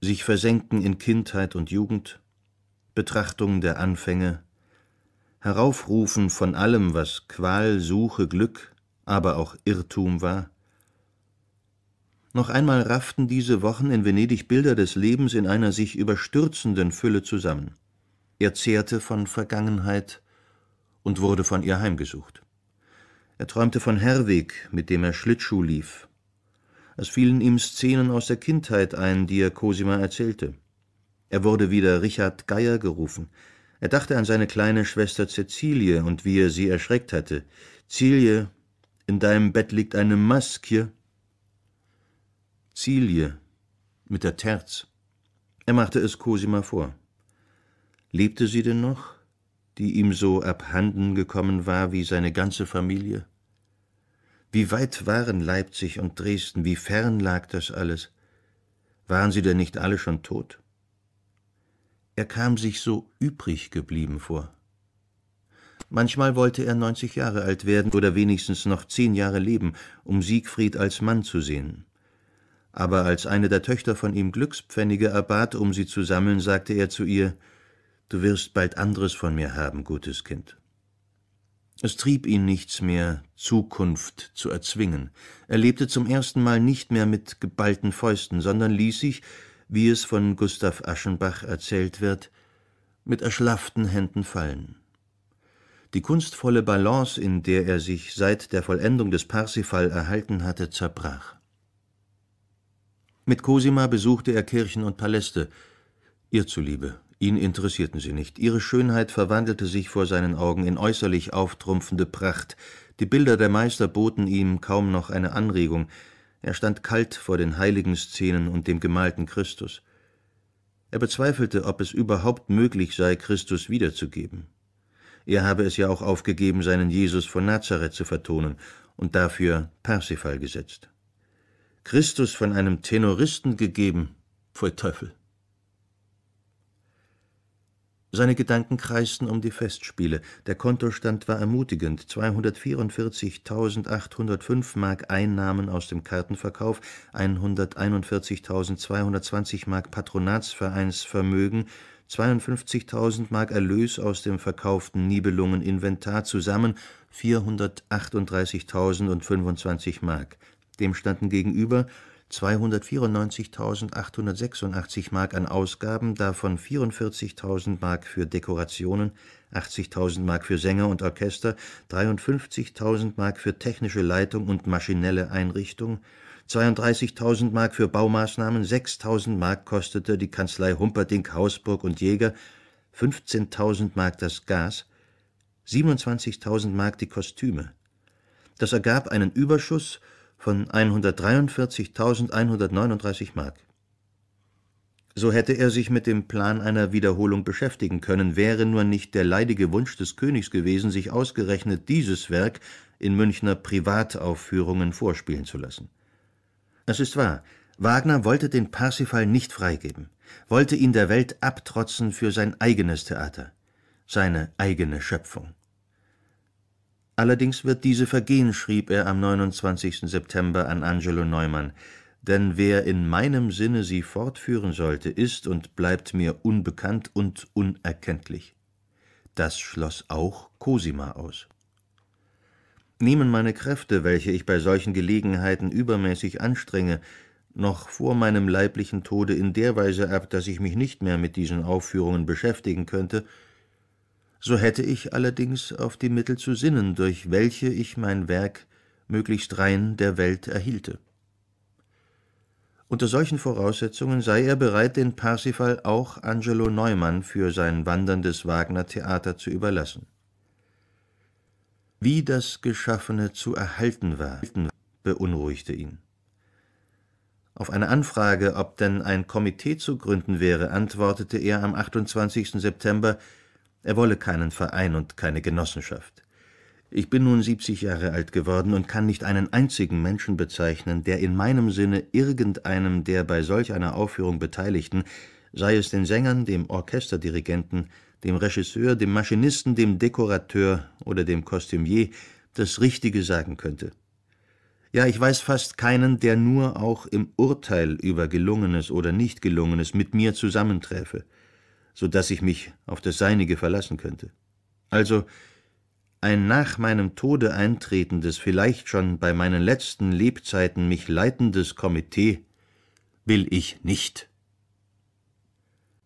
sich versenken in Kindheit und Jugend, Betrachtung der Anfänge, Heraufrufen von allem, was Qual, Suche, Glück, aber auch Irrtum war? Noch einmal rafften diese Wochen in Venedig Bilder des Lebens in einer sich überstürzenden Fülle zusammen. Er zehrte von Vergangenheit und wurde von ihr heimgesucht. Er träumte von Herweg, mit dem er Schlittschuh lief, es fielen ihm Szenen aus der Kindheit ein, die er Cosima erzählte. Er wurde wieder Richard Geier gerufen. Er dachte an seine kleine Schwester Cecilie und wie er sie erschreckt hatte. Cilie, in deinem Bett liegt eine Maske. Cilie, mit der Terz. Er machte es Cosima vor. Lebte sie denn noch, die ihm so abhanden gekommen war wie seine ganze Familie? Wie weit waren Leipzig und Dresden, wie fern lag das alles? Waren sie denn nicht alle schon tot? Er kam sich so übrig geblieben vor. Manchmal wollte er neunzig Jahre alt werden oder wenigstens noch zehn Jahre leben, um Siegfried als Mann zu sehen. Aber als eine der Töchter von ihm Glückspfennige erbat, um sie zu sammeln, sagte er zu ihr Du wirst bald anderes von mir haben, gutes Kind. Es trieb ihn nichts mehr, Zukunft zu erzwingen. Er lebte zum ersten Mal nicht mehr mit geballten Fäusten, sondern ließ sich, wie es von Gustav Aschenbach erzählt wird, mit erschlafften Händen fallen. Die kunstvolle Balance, in der er sich seit der Vollendung des Parsifal erhalten hatte, zerbrach. Mit Cosima besuchte er Kirchen und Paläste, ihr zuliebe Ihn interessierten sie nicht. Ihre Schönheit verwandelte sich vor seinen Augen in äußerlich auftrumpfende Pracht. Die Bilder der Meister boten ihm kaum noch eine Anregung. Er stand kalt vor den heiligen Szenen und dem gemalten Christus. Er bezweifelte, ob es überhaupt möglich sei, Christus wiederzugeben. Er habe es ja auch aufgegeben, seinen Jesus von Nazareth zu vertonen und dafür Parsifal gesetzt. Christus von einem Tenoristen gegeben, Pfui Teufel. Seine Gedanken kreisten um die Festspiele. Der Kontostand war ermutigend. 244.805 Mark Einnahmen aus dem Kartenverkauf, 141.220 Mark Patronatsvereinsvermögen, 52.000 Mark Erlös aus dem verkauften Nibelungeninventar zusammen 438.025 Mark. Dem standen gegenüber 294.886 Mark an Ausgaben, davon 44.000 Mark für Dekorationen, 80.000 Mark für Sänger und Orchester, 53.000 Mark für technische Leitung und maschinelle Einrichtung, 32.000 Mark für Baumaßnahmen, 6.000 Mark kostete die Kanzlei Humperdinck, Hausburg und Jäger, 15.000 Mark das Gas, 27.000 Mark die Kostüme. Das ergab einen Überschuss von 143.139 Mark. So hätte er sich mit dem Plan einer Wiederholung beschäftigen können, wäre nur nicht der leidige Wunsch des Königs gewesen, sich ausgerechnet dieses Werk in Münchner Privataufführungen vorspielen zu lassen. Es ist wahr, Wagner wollte den Parsifal nicht freigeben, wollte ihn der Welt abtrotzen für sein eigenes Theater, seine eigene Schöpfung. Allerdings wird diese vergehen, schrieb er am 29. September an Angelo Neumann, denn wer in meinem Sinne sie fortführen sollte, ist und bleibt mir unbekannt und unerkenntlich. Das schloss auch Cosima aus. Nehmen meine Kräfte, welche ich bei solchen Gelegenheiten übermäßig anstrenge, noch vor meinem leiblichen Tode in der Weise ab, dass ich mich nicht mehr mit diesen Aufführungen beschäftigen könnte, so hätte ich allerdings auf die Mittel zu sinnen, durch welche ich mein Werk möglichst rein der Welt erhielte. Unter solchen Voraussetzungen sei er bereit, den Parsifal auch Angelo Neumann für sein wanderndes Wagner-Theater zu überlassen. Wie das Geschaffene zu erhalten war, beunruhigte ihn. Auf eine Anfrage, ob denn ein Komitee zu gründen wäre, antwortete er am 28. September, er wolle keinen Verein und keine Genossenschaft. Ich bin nun 70 Jahre alt geworden und kann nicht einen einzigen Menschen bezeichnen, der in meinem Sinne irgendeinem der bei solch einer Aufführung Beteiligten, sei es den Sängern, dem Orchesterdirigenten, dem Regisseur, dem Maschinisten, dem Dekorateur oder dem Kostümier, das Richtige sagen könnte. Ja, ich weiß fast keinen, der nur auch im Urteil über Gelungenes oder Nichtgelungenes mit mir zusammenträfe so dass ich mich auf das Seinige verlassen könnte. Also ein nach meinem Tode eintretendes, vielleicht schon bei meinen letzten Lebzeiten mich leitendes Komitee will ich nicht.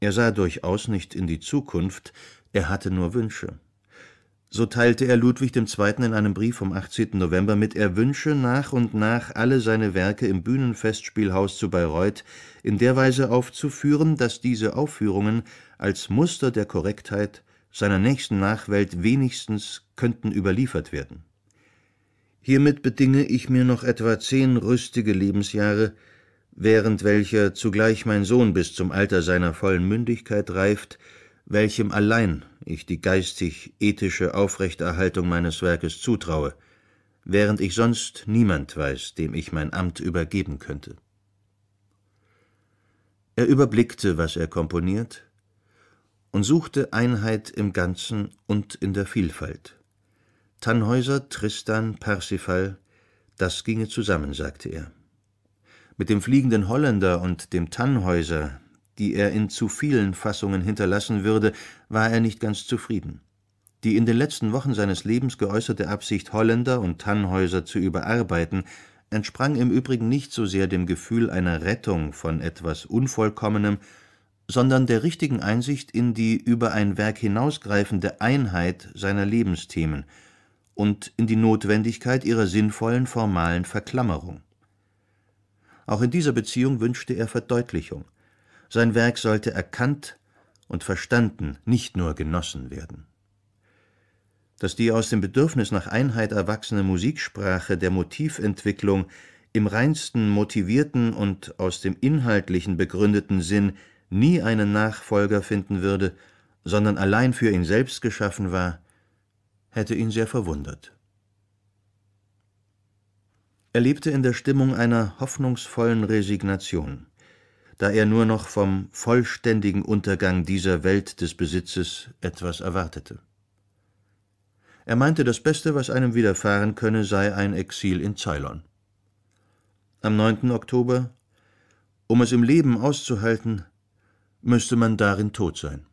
Er sah durchaus nicht in die Zukunft, er hatte nur Wünsche. So teilte er Ludwig II. in einem Brief vom 18. November mit, er wünsche nach und nach alle seine Werke im Bühnenfestspielhaus zu Bayreuth in der Weise aufzuführen, dass diese Aufführungen als Muster der Korrektheit seiner nächsten Nachwelt wenigstens könnten überliefert werden. Hiermit bedinge ich mir noch etwa zehn rüstige Lebensjahre, während welcher zugleich mein Sohn bis zum Alter seiner vollen Mündigkeit reift, welchem allein ich die geistig-ethische Aufrechterhaltung meines Werkes zutraue, während ich sonst niemand weiß, dem ich mein Amt übergeben könnte. Er überblickte, was er komponiert, und suchte Einheit im Ganzen und in der Vielfalt. Tannhäuser, Tristan, Parsifal, das ginge zusammen, sagte er. Mit dem fliegenden Holländer und dem Tannhäuser, die er in zu vielen Fassungen hinterlassen würde, war er nicht ganz zufrieden. Die in den letzten Wochen seines Lebens geäußerte Absicht, Holländer und Tannhäuser zu überarbeiten, entsprang im Übrigen nicht so sehr dem Gefühl einer Rettung von etwas Unvollkommenem, sondern der richtigen Einsicht in die über ein Werk hinausgreifende Einheit seiner Lebensthemen und in die Notwendigkeit ihrer sinnvollen formalen Verklammerung. Auch in dieser Beziehung wünschte er Verdeutlichung. Sein Werk sollte erkannt und verstanden, nicht nur genossen werden. Dass die aus dem Bedürfnis nach Einheit erwachsene Musiksprache der Motiventwicklung im reinsten motivierten und aus dem inhaltlichen begründeten Sinn nie einen Nachfolger finden würde, sondern allein für ihn selbst geschaffen war, hätte ihn sehr verwundert. Er lebte in der Stimmung einer hoffnungsvollen Resignation, da er nur noch vom vollständigen Untergang dieser Welt des Besitzes etwas erwartete. Er meinte, das Beste, was einem widerfahren könne, sei ein Exil in Ceylon. Am 9. Oktober, um es im Leben auszuhalten, müsste man darin tot sein.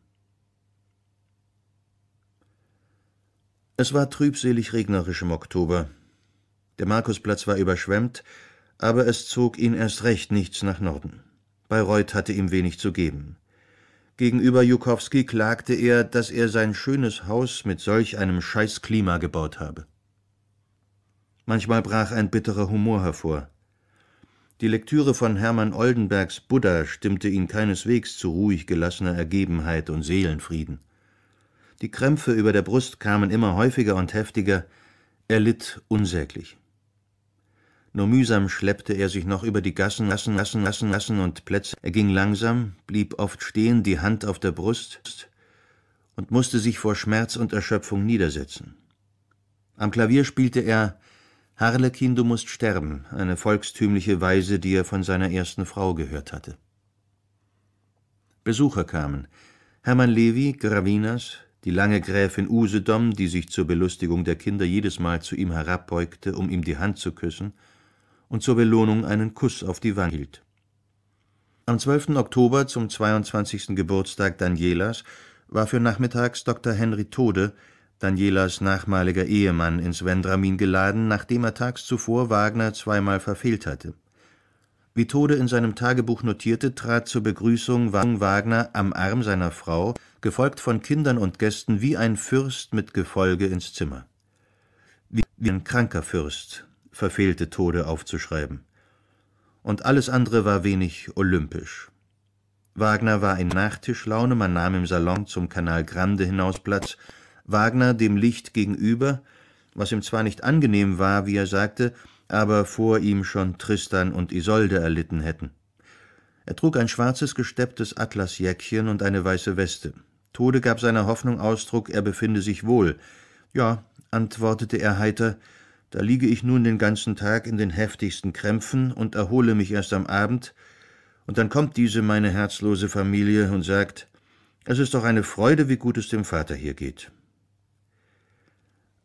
Es war trübselig regnerisch im Oktober. Der Markusplatz war überschwemmt, aber es zog ihn erst recht nichts nach Norden. Bayreuth hatte ihm wenig zu geben. Gegenüber Jukowski klagte er, dass er sein schönes Haus mit solch einem Scheißklima gebaut habe. Manchmal brach ein bitterer Humor hervor. Die Lektüre von Hermann Oldenbergs Buddha stimmte ihn keineswegs zu ruhig gelassener Ergebenheit und Seelenfrieden. Die Krämpfe über der Brust kamen immer häufiger und heftiger, er litt unsäglich. Nur mühsam schleppte er sich noch über die Gassen, lassen, lassen, lassen, Gassen und Plätze. Er ging langsam, blieb oft stehen, die Hand auf der Brust und musste sich vor Schmerz und Erschöpfung niedersetzen. Am Klavier spielte er Harlekin, du musst sterben, eine volkstümliche Weise, die er von seiner ersten Frau gehört hatte. Besucher kamen. Hermann Levi, Gravinas, die lange Gräfin Usedom, die sich zur Belustigung der Kinder jedes Mal zu ihm herabbeugte, um ihm die Hand zu küssen, und zur Belohnung einen Kuss auf die Wange hielt. Am 12. Oktober zum 22. Geburtstag Danielas war für nachmittags Dr. Henry Tode, Danielas nachmaliger Ehemann, ins Vendramin geladen, nachdem er tags zuvor Wagner zweimal verfehlt hatte. Wie Tode in seinem Tagebuch notierte, trat zur Begrüßung Wagner am Arm seiner Frau, gefolgt von Kindern und Gästen, wie ein Fürst mit Gefolge ins Zimmer. Wie ein kranker Fürst, verfehlte Tode aufzuschreiben. Und alles andere war wenig olympisch. Wagner war in Nachtischlaune, man nahm im Salon zum Kanal Grande hinaus Platz, Wagner dem Licht gegenüber, was ihm zwar nicht angenehm war, wie er sagte, aber vor ihm schon Tristan und Isolde erlitten hätten. Er trug ein schwarzes gestepptes Atlasjäckchen und eine weiße Weste. Tode gab seiner Hoffnung Ausdruck, er befinde sich wohl. Ja, antwortete er heiter, da liege ich nun den ganzen Tag in den heftigsten Krämpfen und erhole mich erst am Abend, und dann kommt diese meine herzlose Familie und sagt, es ist doch eine Freude, wie gut es dem Vater hier geht.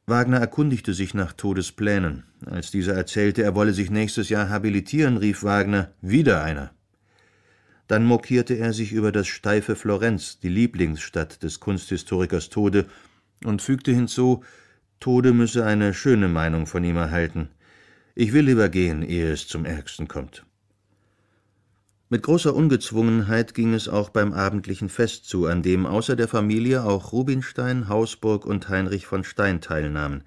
Wagner erkundigte sich nach Todesplänen. Als dieser erzählte, er wolle sich nächstes Jahr habilitieren, rief Wagner wieder einer. Dann mokierte er sich über das steife Florenz, die Lieblingsstadt des Kunsthistorikers Tode, und fügte hinzu, Tode müsse eine schöne Meinung von ihm erhalten. Ich will lieber gehen, ehe es zum Ärgsten kommt. Mit großer Ungezwungenheit ging es auch beim abendlichen Fest zu, an dem außer der Familie auch Rubinstein, Hausburg und Heinrich von Stein teilnahmen.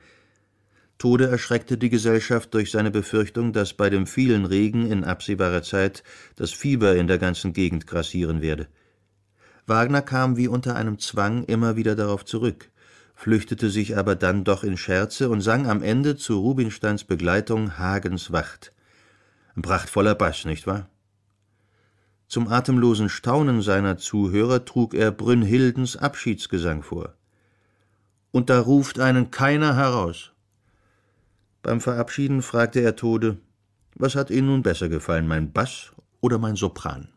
Tode erschreckte die Gesellschaft durch seine Befürchtung, dass bei dem vielen Regen in absehbarer Zeit das Fieber in der ganzen Gegend grassieren werde. Wagner kam wie unter einem Zwang immer wieder darauf zurück, flüchtete sich aber dann doch in Scherze und sang am Ende zu Rubinsteins Begleitung Hagens Wacht. Ein prachtvoller Bass, nicht wahr? Zum atemlosen Staunen seiner Zuhörer trug er Brünnhildens Abschiedsgesang vor. Und da ruft einen keiner heraus. Beim Verabschieden fragte er Tode, was hat Ihnen nun besser gefallen, mein Bass oder mein Sopran?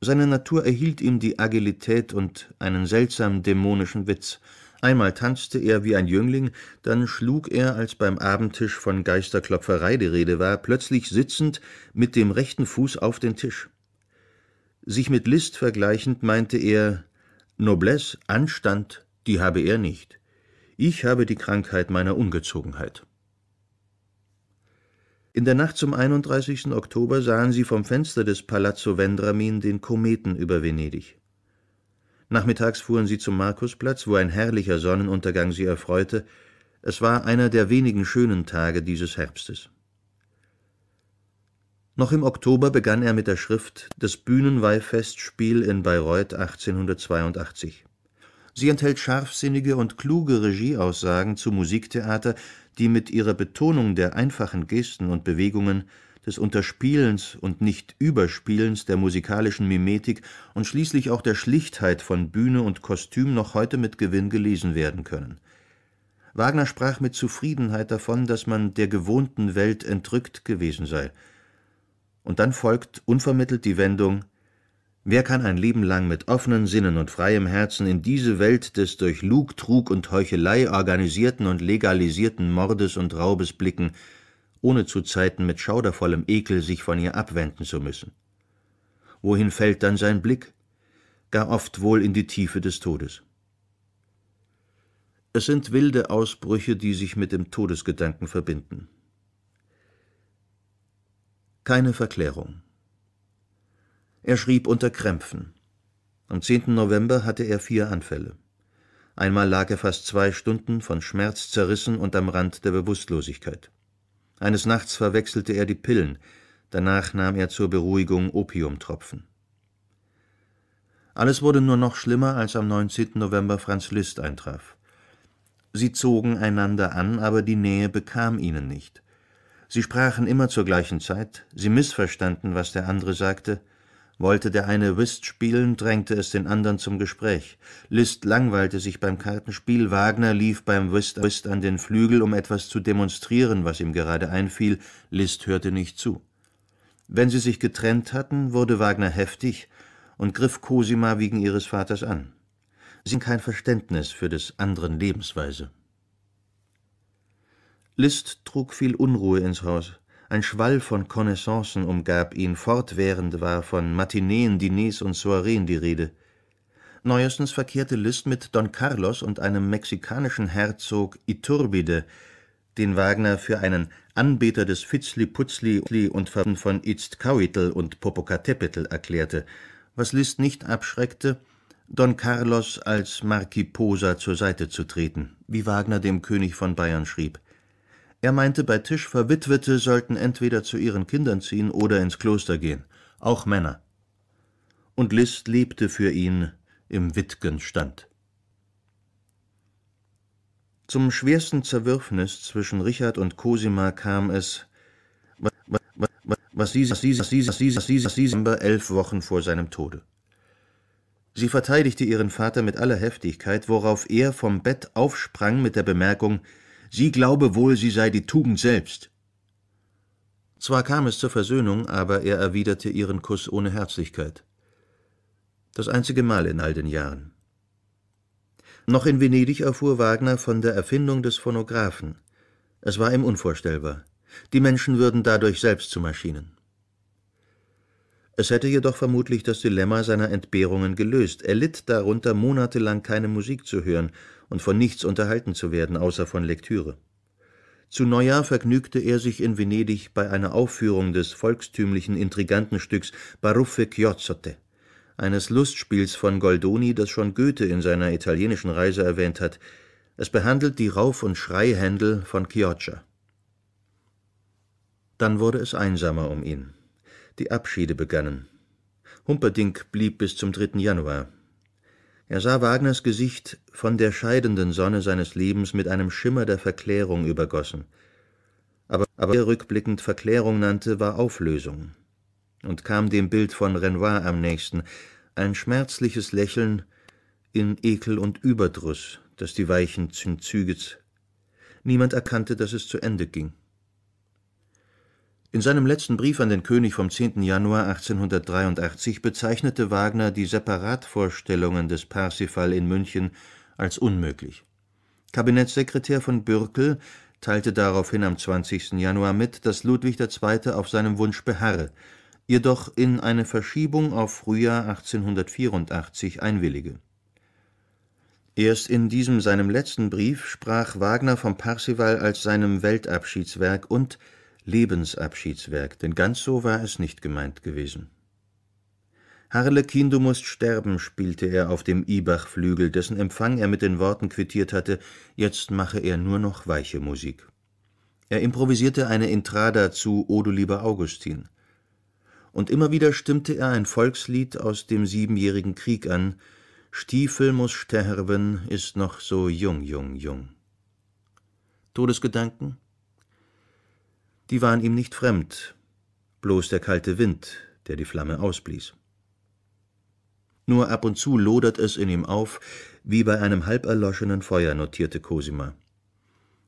Seine Natur erhielt ihm die Agilität und einen seltsam dämonischen Witz, Einmal tanzte er wie ein Jüngling, dann schlug er, als beim Abendtisch von Geisterklopferei die Rede war, plötzlich sitzend mit dem rechten Fuß auf den Tisch. Sich mit List vergleichend meinte er, Noblesse, Anstand, die habe er nicht. Ich habe die Krankheit meiner Ungezogenheit. In der Nacht zum 31. Oktober sahen sie vom Fenster des Palazzo Vendramin den Kometen über Venedig. Nachmittags fuhren sie zum Markusplatz, wo ein herrlicher Sonnenuntergang sie erfreute. Es war einer der wenigen schönen Tage dieses Herbstes. Noch im Oktober begann er mit der Schrift Das Bühnenweihfestspiel in Bayreuth 1882. Sie enthält scharfsinnige und kluge Regieaussagen zu Musiktheater, die mit ihrer Betonung der einfachen Gesten und Bewegungen des Unterspielens und Nicht-Überspielens der musikalischen Mimetik und schließlich auch der Schlichtheit von Bühne und Kostüm noch heute mit Gewinn gelesen werden können. Wagner sprach mit Zufriedenheit davon, dass man der gewohnten Welt entrückt gewesen sei. Und dann folgt unvermittelt die Wendung Wer kann ein Leben lang mit offenen Sinnen und freiem Herzen in diese Welt des durch Lug, Trug und Heuchelei organisierten und legalisierten Mordes und Raubes blicken, ohne zu Zeiten mit schaudervollem Ekel sich von ihr abwenden zu müssen. Wohin fällt dann sein Blick? Gar oft wohl in die Tiefe des Todes. Es sind wilde Ausbrüche, die sich mit dem Todesgedanken verbinden. Keine Verklärung. Er schrieb unter Krämpfen. Am 10. November hatte er vier Anfälle. Einmal lag er fast zwei Stunden von Schmerz zerrissen und am Rand der Bewusstlosigkeit. Eines Nachts verwechselte er die Pillen, danach nahm er zur Beruhigung Opiumtropfen. Alles wurde nur noch schlimmer, als am 19. November Franz Liszt eintraf. Sie zogen einander an, aber die Nähe bekam ihnen nicht. Sie sprachen immer zur gleichen Zeit, sie missverstanden, was der andere sagte, wollte der eine Whist spielen, drängte es den anderen zum Gespräch. List langweilte sich beim Kartenspiel, Wagner lief beim Whist, an den Flügel, um etwas zu demonstrieren, was ihm gerade einfiel, List hörte nicht zu. Wenn sie sich getrennt hatten, wurde Wagner heftig und griff Cosima wegen ihres Vaters an. Sie kein Verständnis für des anderen Lebensweise. List trug viel Unruhe ins Haus. Ein Schwall von Connaissancen umgab ihn, fortwährend war von Matineen, Diners und Soireen die Rede. Neuestens verkehrte List mit Don Carlos und einem mexikanischen Herzog Iturbide, den Wagner für einen Anbeter des Fitzliputzli und von Itzcauitl und Popocatepetl erklärte, was List nicht abschreckte, Don Carlos als Marquiposa zur Seite zu treten, wie Wagner dem König von Bayern schrieb – er meinte, bei Tisch Verwitwete sollten entweder zu ihren Kindern ziehen oder ins Kloster gehen, auch Männer. Und List lebte für ihn im Wittgenstand. Zum schwersten Zerwürfnis zwischen Richard und Cosima kam es, was sie, was sie, was sie, was sie, was sie, was sie, elf Wochen vor seinem Tode. Sie verteidigte ihren Vater mit aller Heftigkeit, worauf er vom Bett aufsprang mit der Bemerkung, Sie glaube wohl, sie sei die Tugend selbst. Zwar kam es zur Versöhnung, aber er erwiderte ihren Kuss ohne Herzlichkeit. Das einzige Mal in all den Jahren. Noch in Venedig erfuhr Wagner von der Erfindung des Phonographen. Es war ihm unvorstellbar. Die Menschen würden dadurch selbst zu Maschinen. Es hätte jedoch vermutlich das Dilemma seiner Entbehrungen gelöst. Er litt darunter, monatelang keine Musik zu hören und von nichts unterhalten zu werden, außer von Lektüre. Zu Neujahr vergnügte er sich in Venedig bei einer Aufführung des volkstümlichen Intrigantenstücks Baruffe Chiozzotte, eines Lustspiels von Goldoni, das schon Goethe in seiner italienischen Reise erwähnt hat. Es behandelt die Rauf- und Schreihändel von Chioggia. Dann wurde es einsamer um ihn. Die Abschiede begannen. Humperdinck blieb bis zum 3. Januar. Er sah Wagners Gesicht von der scheidenden Sonne seines Lebens mit einem Schimmer der Verklärung übergossen. Aber, aber er rückblickend Verklärung nannte, war Auflösung und kam dem Bild von Renoir am nächsten, ein schmerzliches Lächeln in Ekel und Überdruss, das die Weichen zügets. Niemand erkannte, dass es zu Ende ging. In seinem letzten Brief an den König vom 10. Januar 1883 bezeichnete Wagner die Separatvorstellungen des Parsifal in München als unmöglich. Kabinettssekretär von Bürkel teilte daraufhin am 20. Januar mit, dass Ludwig II. auf seinem Wunsch beharre, jedoch in eine Verschiebung auf Frühjahr 1884 einwillige. Erst in diesem seinem letzten Brief sprach Wagner vom Parsifal als seinem Weltabschiedswerk und Lebensabschiedswerk, denn ganz so war es nicht gemeint gewesen. Harlekin, du musst sterben, spielte er auf dem Ibachflügel, dessen Empfang er mit den Worten quittiert hatte, jetzt mache er nur noch weiche Musik. Er improvisierte eine Intrada zu O du lieber Augustin. Und immer wieder stimmte er ein Volkslied aus dem Siebenjährigen Krieg an, Stiefel muss sterben, ist noch so jung, jung, jung. Todesgedanken? Die waren ihm nicht fremd, bloß der kalte Wind, der die Flamme ausblies. Nur ab und zu lodert es in ihm auf, wie bei einem halb erloschenen Feuer, notierte Cosima.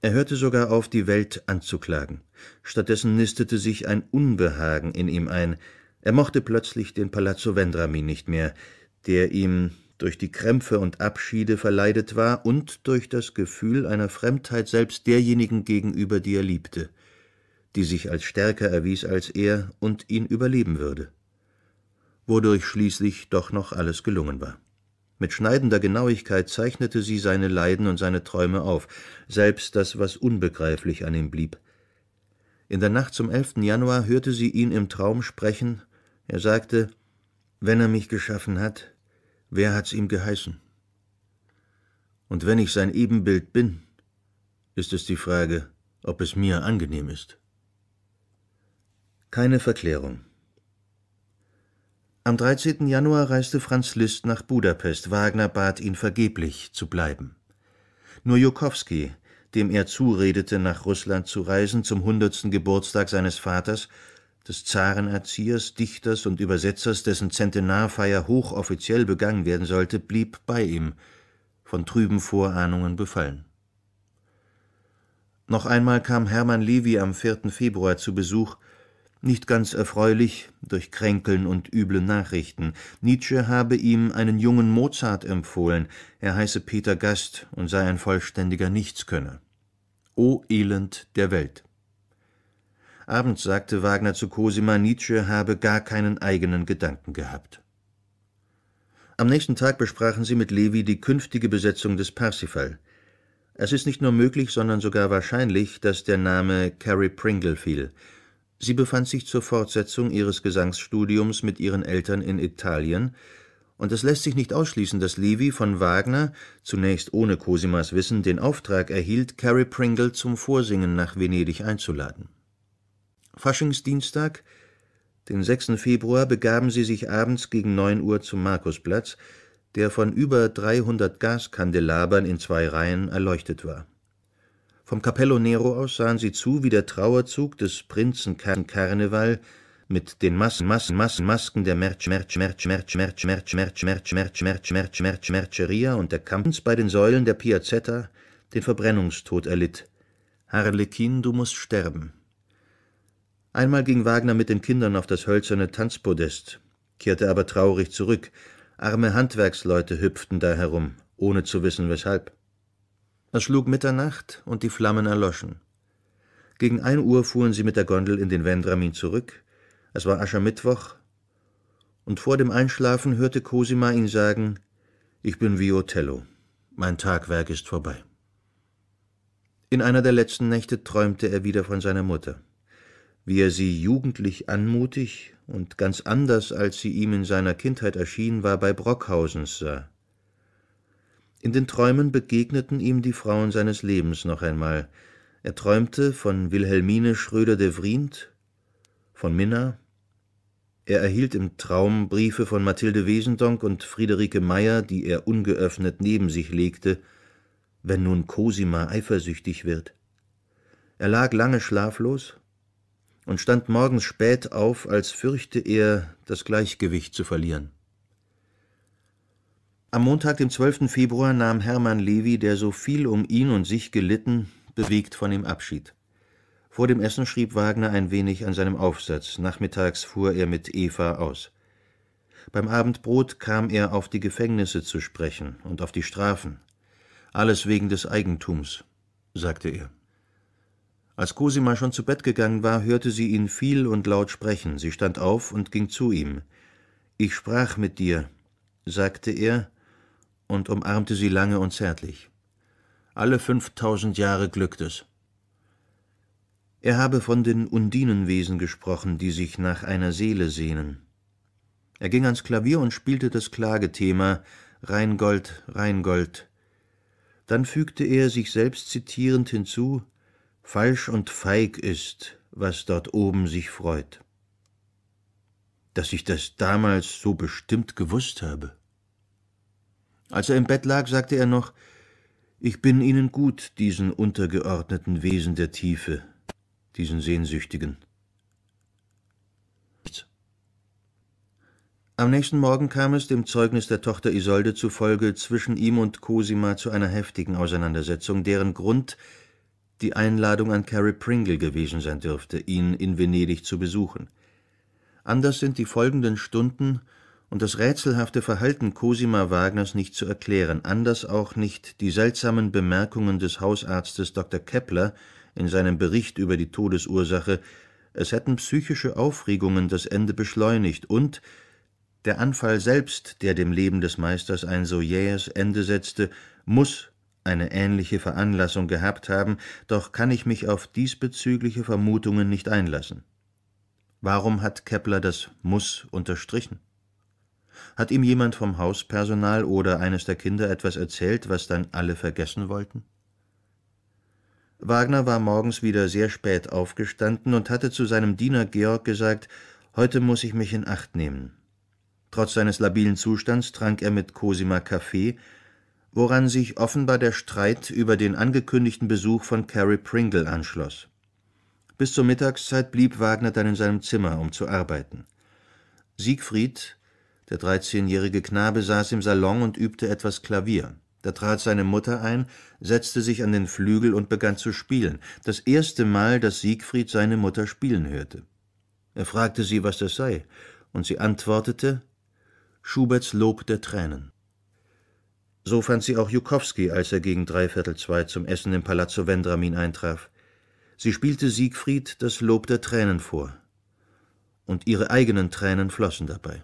Er hörte sogar auf, die Welt anzuklagen. Stattdessen nistete sich ein Unbehagen in ihm ein. Er mochte plötzlich den Palazzo Vendrami nicht mehr, der ihm durch die Krämpfe und Abschiede verleidet war und durch das Gefühl einer Fremdheit selbst derjenigen gegenüber, die er liebte die sich als stärker erwies als er und ihn überleben würde. Wodurch schließlich doch noch alles gelungen war. Mit schneidender Genauigkeit zeichnete sie seine Leiden und seine Träume auf, selbst das, was unbegreiflich an ihm blieb. In der Nacht zum 11. Januar hörte sie ihn im Traum sprechen. Er sagte: Wenn er mich geschaffen hat, wer hat's ihm geheißen? Und wenn ich sein Ebenbild bin, ist es die Frage, ob es mir angenehm ist. Keine Verklärung. Am 13. Januar reiste Franz Liszt nach Budapest. Wagner bat ihn vergeblich zu bleiben. Nur Jokowski, dem er zuredete, nach Russland zu reisen zum hundertsten Geburtstag seines Vaters, des Zarenerziehers, Dichters und Übersetzers, dessen Zentenarfeier hochoffiziell begangen werden sollte, blieb bei ihm, von trüben Vorahnungen befallen. Noch einmal kam Hermann Levi am 4. Februar zu Besuch, nicht ganz erfreulich durch Kränkeln und üble Nachrichten. Nietzsche habe ihm einen jungen Mozart empfohlen, er heiße Peter Gast und sei ein vollständiger Nichtskönner. O Elend der Welt! Abends sagte Wagner zu Cosima, Nietzsche habe gar keinen eigenen Gedanken gehabt. Am nächsten Tag besprachen sie mit Levi die künftige Besetzung des Parsifal. Es ist nicht nur möglich, sondern sogar wahrscheinlich, dass der Name Carrie Pringle fiel – Sie befand sich zur Fortsetzung ihres Gesangsstudiums mit ihren Eltern in Italien, und es lässt sich nicht ausschließen, dass Levi von Wagner, zunächst ohne Cosimas Wissen, den Auftrag erhielt, Carrie Pringle zum Vorsingen nach Venedig einzuladen. Faschingsdienstag, den 6. Februar, begaben sie sich abends gegen 9 Uhr zum Markusplatz, der von über 300 Gaskandelabern in zwei Reihen erleuchtet war. Vom Capello Nero aus sahen sie zu, wie der Trauerzug des Prinzen Karneval mit den Massen, Massen, Massen, Masken der Merch, Merch, Merch, Merch, Merch, Merch, Merch, Merch, Merch, Merch, Merch, Merch, Mercheria und der Kampens bei den Säulen der Piazzetta den Verbrennungstod erlitt. Harlekin, du musst sterben. Einmal ging Wagner mit den Kindern auf das hölzerne Tanzpodest, kehrte aber traurig zurück. Arme Handwerksleute hüpften da herum, ohne zu wissen weshalb. Es schlug Mitternacht und die Flammen erloschen. Gegen ein Uhr fuhren sie mit der Gondel in den Vendramin zurück. Es war Aschermittwoch. Und vor dem Einschlafen hörte Cosima ihn sagen: Ich bin wie Othello. Mein Tagwerk ist vorbei. In einer der letzten Nächte träumte er wieder von seiner Mutter. Wie er sie jugendlich anmutig und ganz anders, als sie ihm in seiner Kindheit erschien war, bei Brockhausens sah. In den Träumen begegneten ihm die Frauen seines Lebens noch einmal. Er träumte von Wilhelmine Schröder de Vrient, von Minna. Er erhielt im Traum Briefe von Mathilde Wesendonck und Friederike Meyer, die er ungeöffnet neben sich legte, wenn nun Cosima eifersüchtig wird. Er lag lange schlaflos und stand morgens spät auf, als fürchte er, das Gleichgewicht zu verlieren. Am Montag, dem 12. Februar, nahm Hermann Levi, der so viel um ihn und sich gelitten, bewegt von ihm Abschied. Vor dem Essen schrieb Wagner ein wenig an seinem Aufsatz, nachmittags fuhr er mit Eva aus. Beim Abendbrot kam er auf die Gefängnisse zu sprechen und auf die Strafen. Alles wegen des Eigentums, sagte er. Als Cosima schon zu Bett gegangen war, hörte sie ihn viel und laut sprechen. Sie stand auf und ging zu ihm. Ich sprach mit dir, sagte er und umarmte sie lange und zärtlich. Alle fünftausend Jahre glückt es. Er habe von den Undinenwesen gesprochen, die sich nach einer Seele sehnen. Er ging ans Klavier und spielte das Klagethema Rheingold, Rheingold. Dann fügte er sich selbst zitierend hinzu Falsch und feig ist, was dort oben sich freut. Dass ich das damals so bestimmt gewusst habe. Als er im Bett lag, sagte er noch Ich bin ihnen gut, diesen untergeordneten Wesen der Tiefe, diesen Sehnsüchtigen. Am nächsten Morgen kam es, dem Zeugnis der Tochter Isolde zufolge, zwischen ihm und Cosima zu einer heftigen Auseinandersetzung, deren Grund die Einladung an Carrie Pringle gewesen sein dürfte, ihn in Venedig zu besuchen. Anders sind die folgenden Stunden und das rätselhafte Verhalten Cosima Wagners nicht zu erklären, anders auch nicht die seltsamen Bemerkungen des Hausarztes Dr. Kepler in seinem Bericht über die Todesursache, es hätten psychische Aufregungen das Ende beschleunigt und der Anfall selbst, der dem Leben des Meisters ein so jähes Ende setzte, muss eine ähnliche Veranlassung gehabt haben, doch kann ich mich auf diesbezügliche Vermutungen nicht einlassen. Warum hat Kepler das Muss unterstrichen? Hat ihm jemand vom Hauspersonal oder eines der Kinder etwas erzählt, was dann alle vergessen wollten? Wagner war morgens wieder sehr spät aufgestanden und hatte zu seinem Diener Georg gesagt, heute muss ich mich in Acht nehmen. Trotz seines labilen Zustands trank er mit Cosima Kaffee, woran sich offenbar der Streit über den angekündigten Besuch von Carrie Pringle anschloss. Bis zur Mittagszeit blieb Wagner dann in seinem Zimmer, um zu arbeiten. Siegfried, der 13-jährige Knabe saß im Salon und übte etwas Klavier. Da trat seine Mutter ein, setzte sich an den Flügel und begann zu spielen, das erste Mal, dass Siegfried seine Mutter spielen hörte. Er fragte sie, was das sei, und sie antwortete Schuberts Lob der Tränen. So fand sie auch Jukowski, als er gegen dreiviertel zwei zum Essen im Palazzo Vendramin eintraf. Sie spielte Siegfried das Lob der Tränen vor, und ihre eigenen Tränen flossen dabei.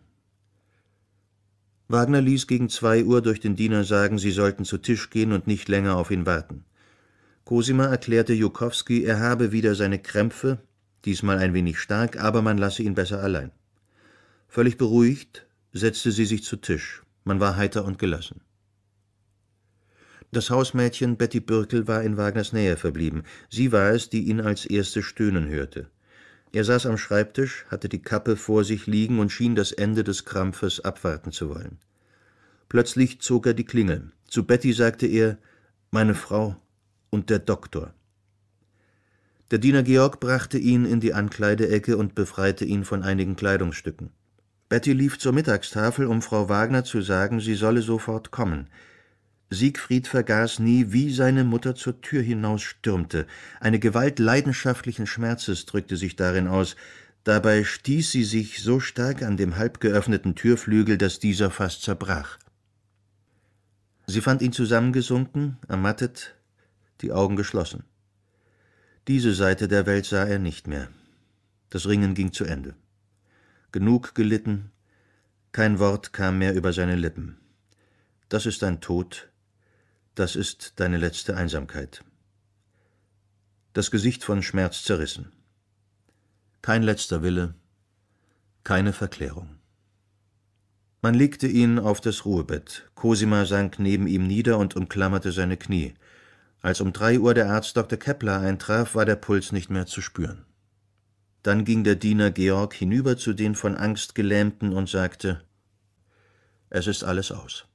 Wagner ließ gegen zwei Uhr durch den Diener sagen, sie sollten zu Tisch gehen und nicht länger auf ihn warten. Cosima erklärte Jukowski, er habe wieder seine Krämpfe, diesmal ein wenig stark, aber man lasse ihn besser allein. Völlig beruhigt setzte sie sich zu Tisch. Man war heiter und gelassen. Das Hausmädchen Betty Birkel war in Wagners Nähe verblieben. Sie war es, die ihn als erste stöhnen hörte. Er saß am Schreibtisch, hatte die Kappe vor sich liegen und schien das Ende des Krampfes abwarten zu wollen. Plötzlich zog er die Klingel. Zu Betty sagte er Meine Frau und der Doktor. Der Diener Georg brachte ihn in die Ankleideecke und befreite ihn von einigen Kleidungsstücken. Betty lief zur Mittagstafel, um Frau Wagner zu sagen, sie solle sofort kommen. Siegfried vergaß nie, wie seine Mutter zur Tür hinausstürmte. Eine Gewalt leidenschaftlichen Schmerzes drückte sich darin aus. Dabei stieß sie sich so stark an dem halb geöffneten Türflügel, dass dieser fast zerbrach. Sie fand ihn zusammengesunken, ermattet, die Augen geschlossen. Diese Seite der Welt sah er nicht mehr. Das Ringen ging zu Ende. Genug gelitten, kein Wort kam mehr über seine Lippen. Das ist ein Tod, das ist deine letzte Einsamkeit. Das Gesicht von Schmerz zerrissen. Kein letzter Wille, keine Verklärung. Man legte ihn auf das Ruhebett. Cosima sank neben ihm nieder und umklammerte seine Knie. Als um drei Uhr der Arzt Dr. Kepler eintraf, war der Puls nicht mehr zu spüren. Dann ging der Diener Georg hinüber zu den von Angst gelähmten und sagte Es ist alles aus.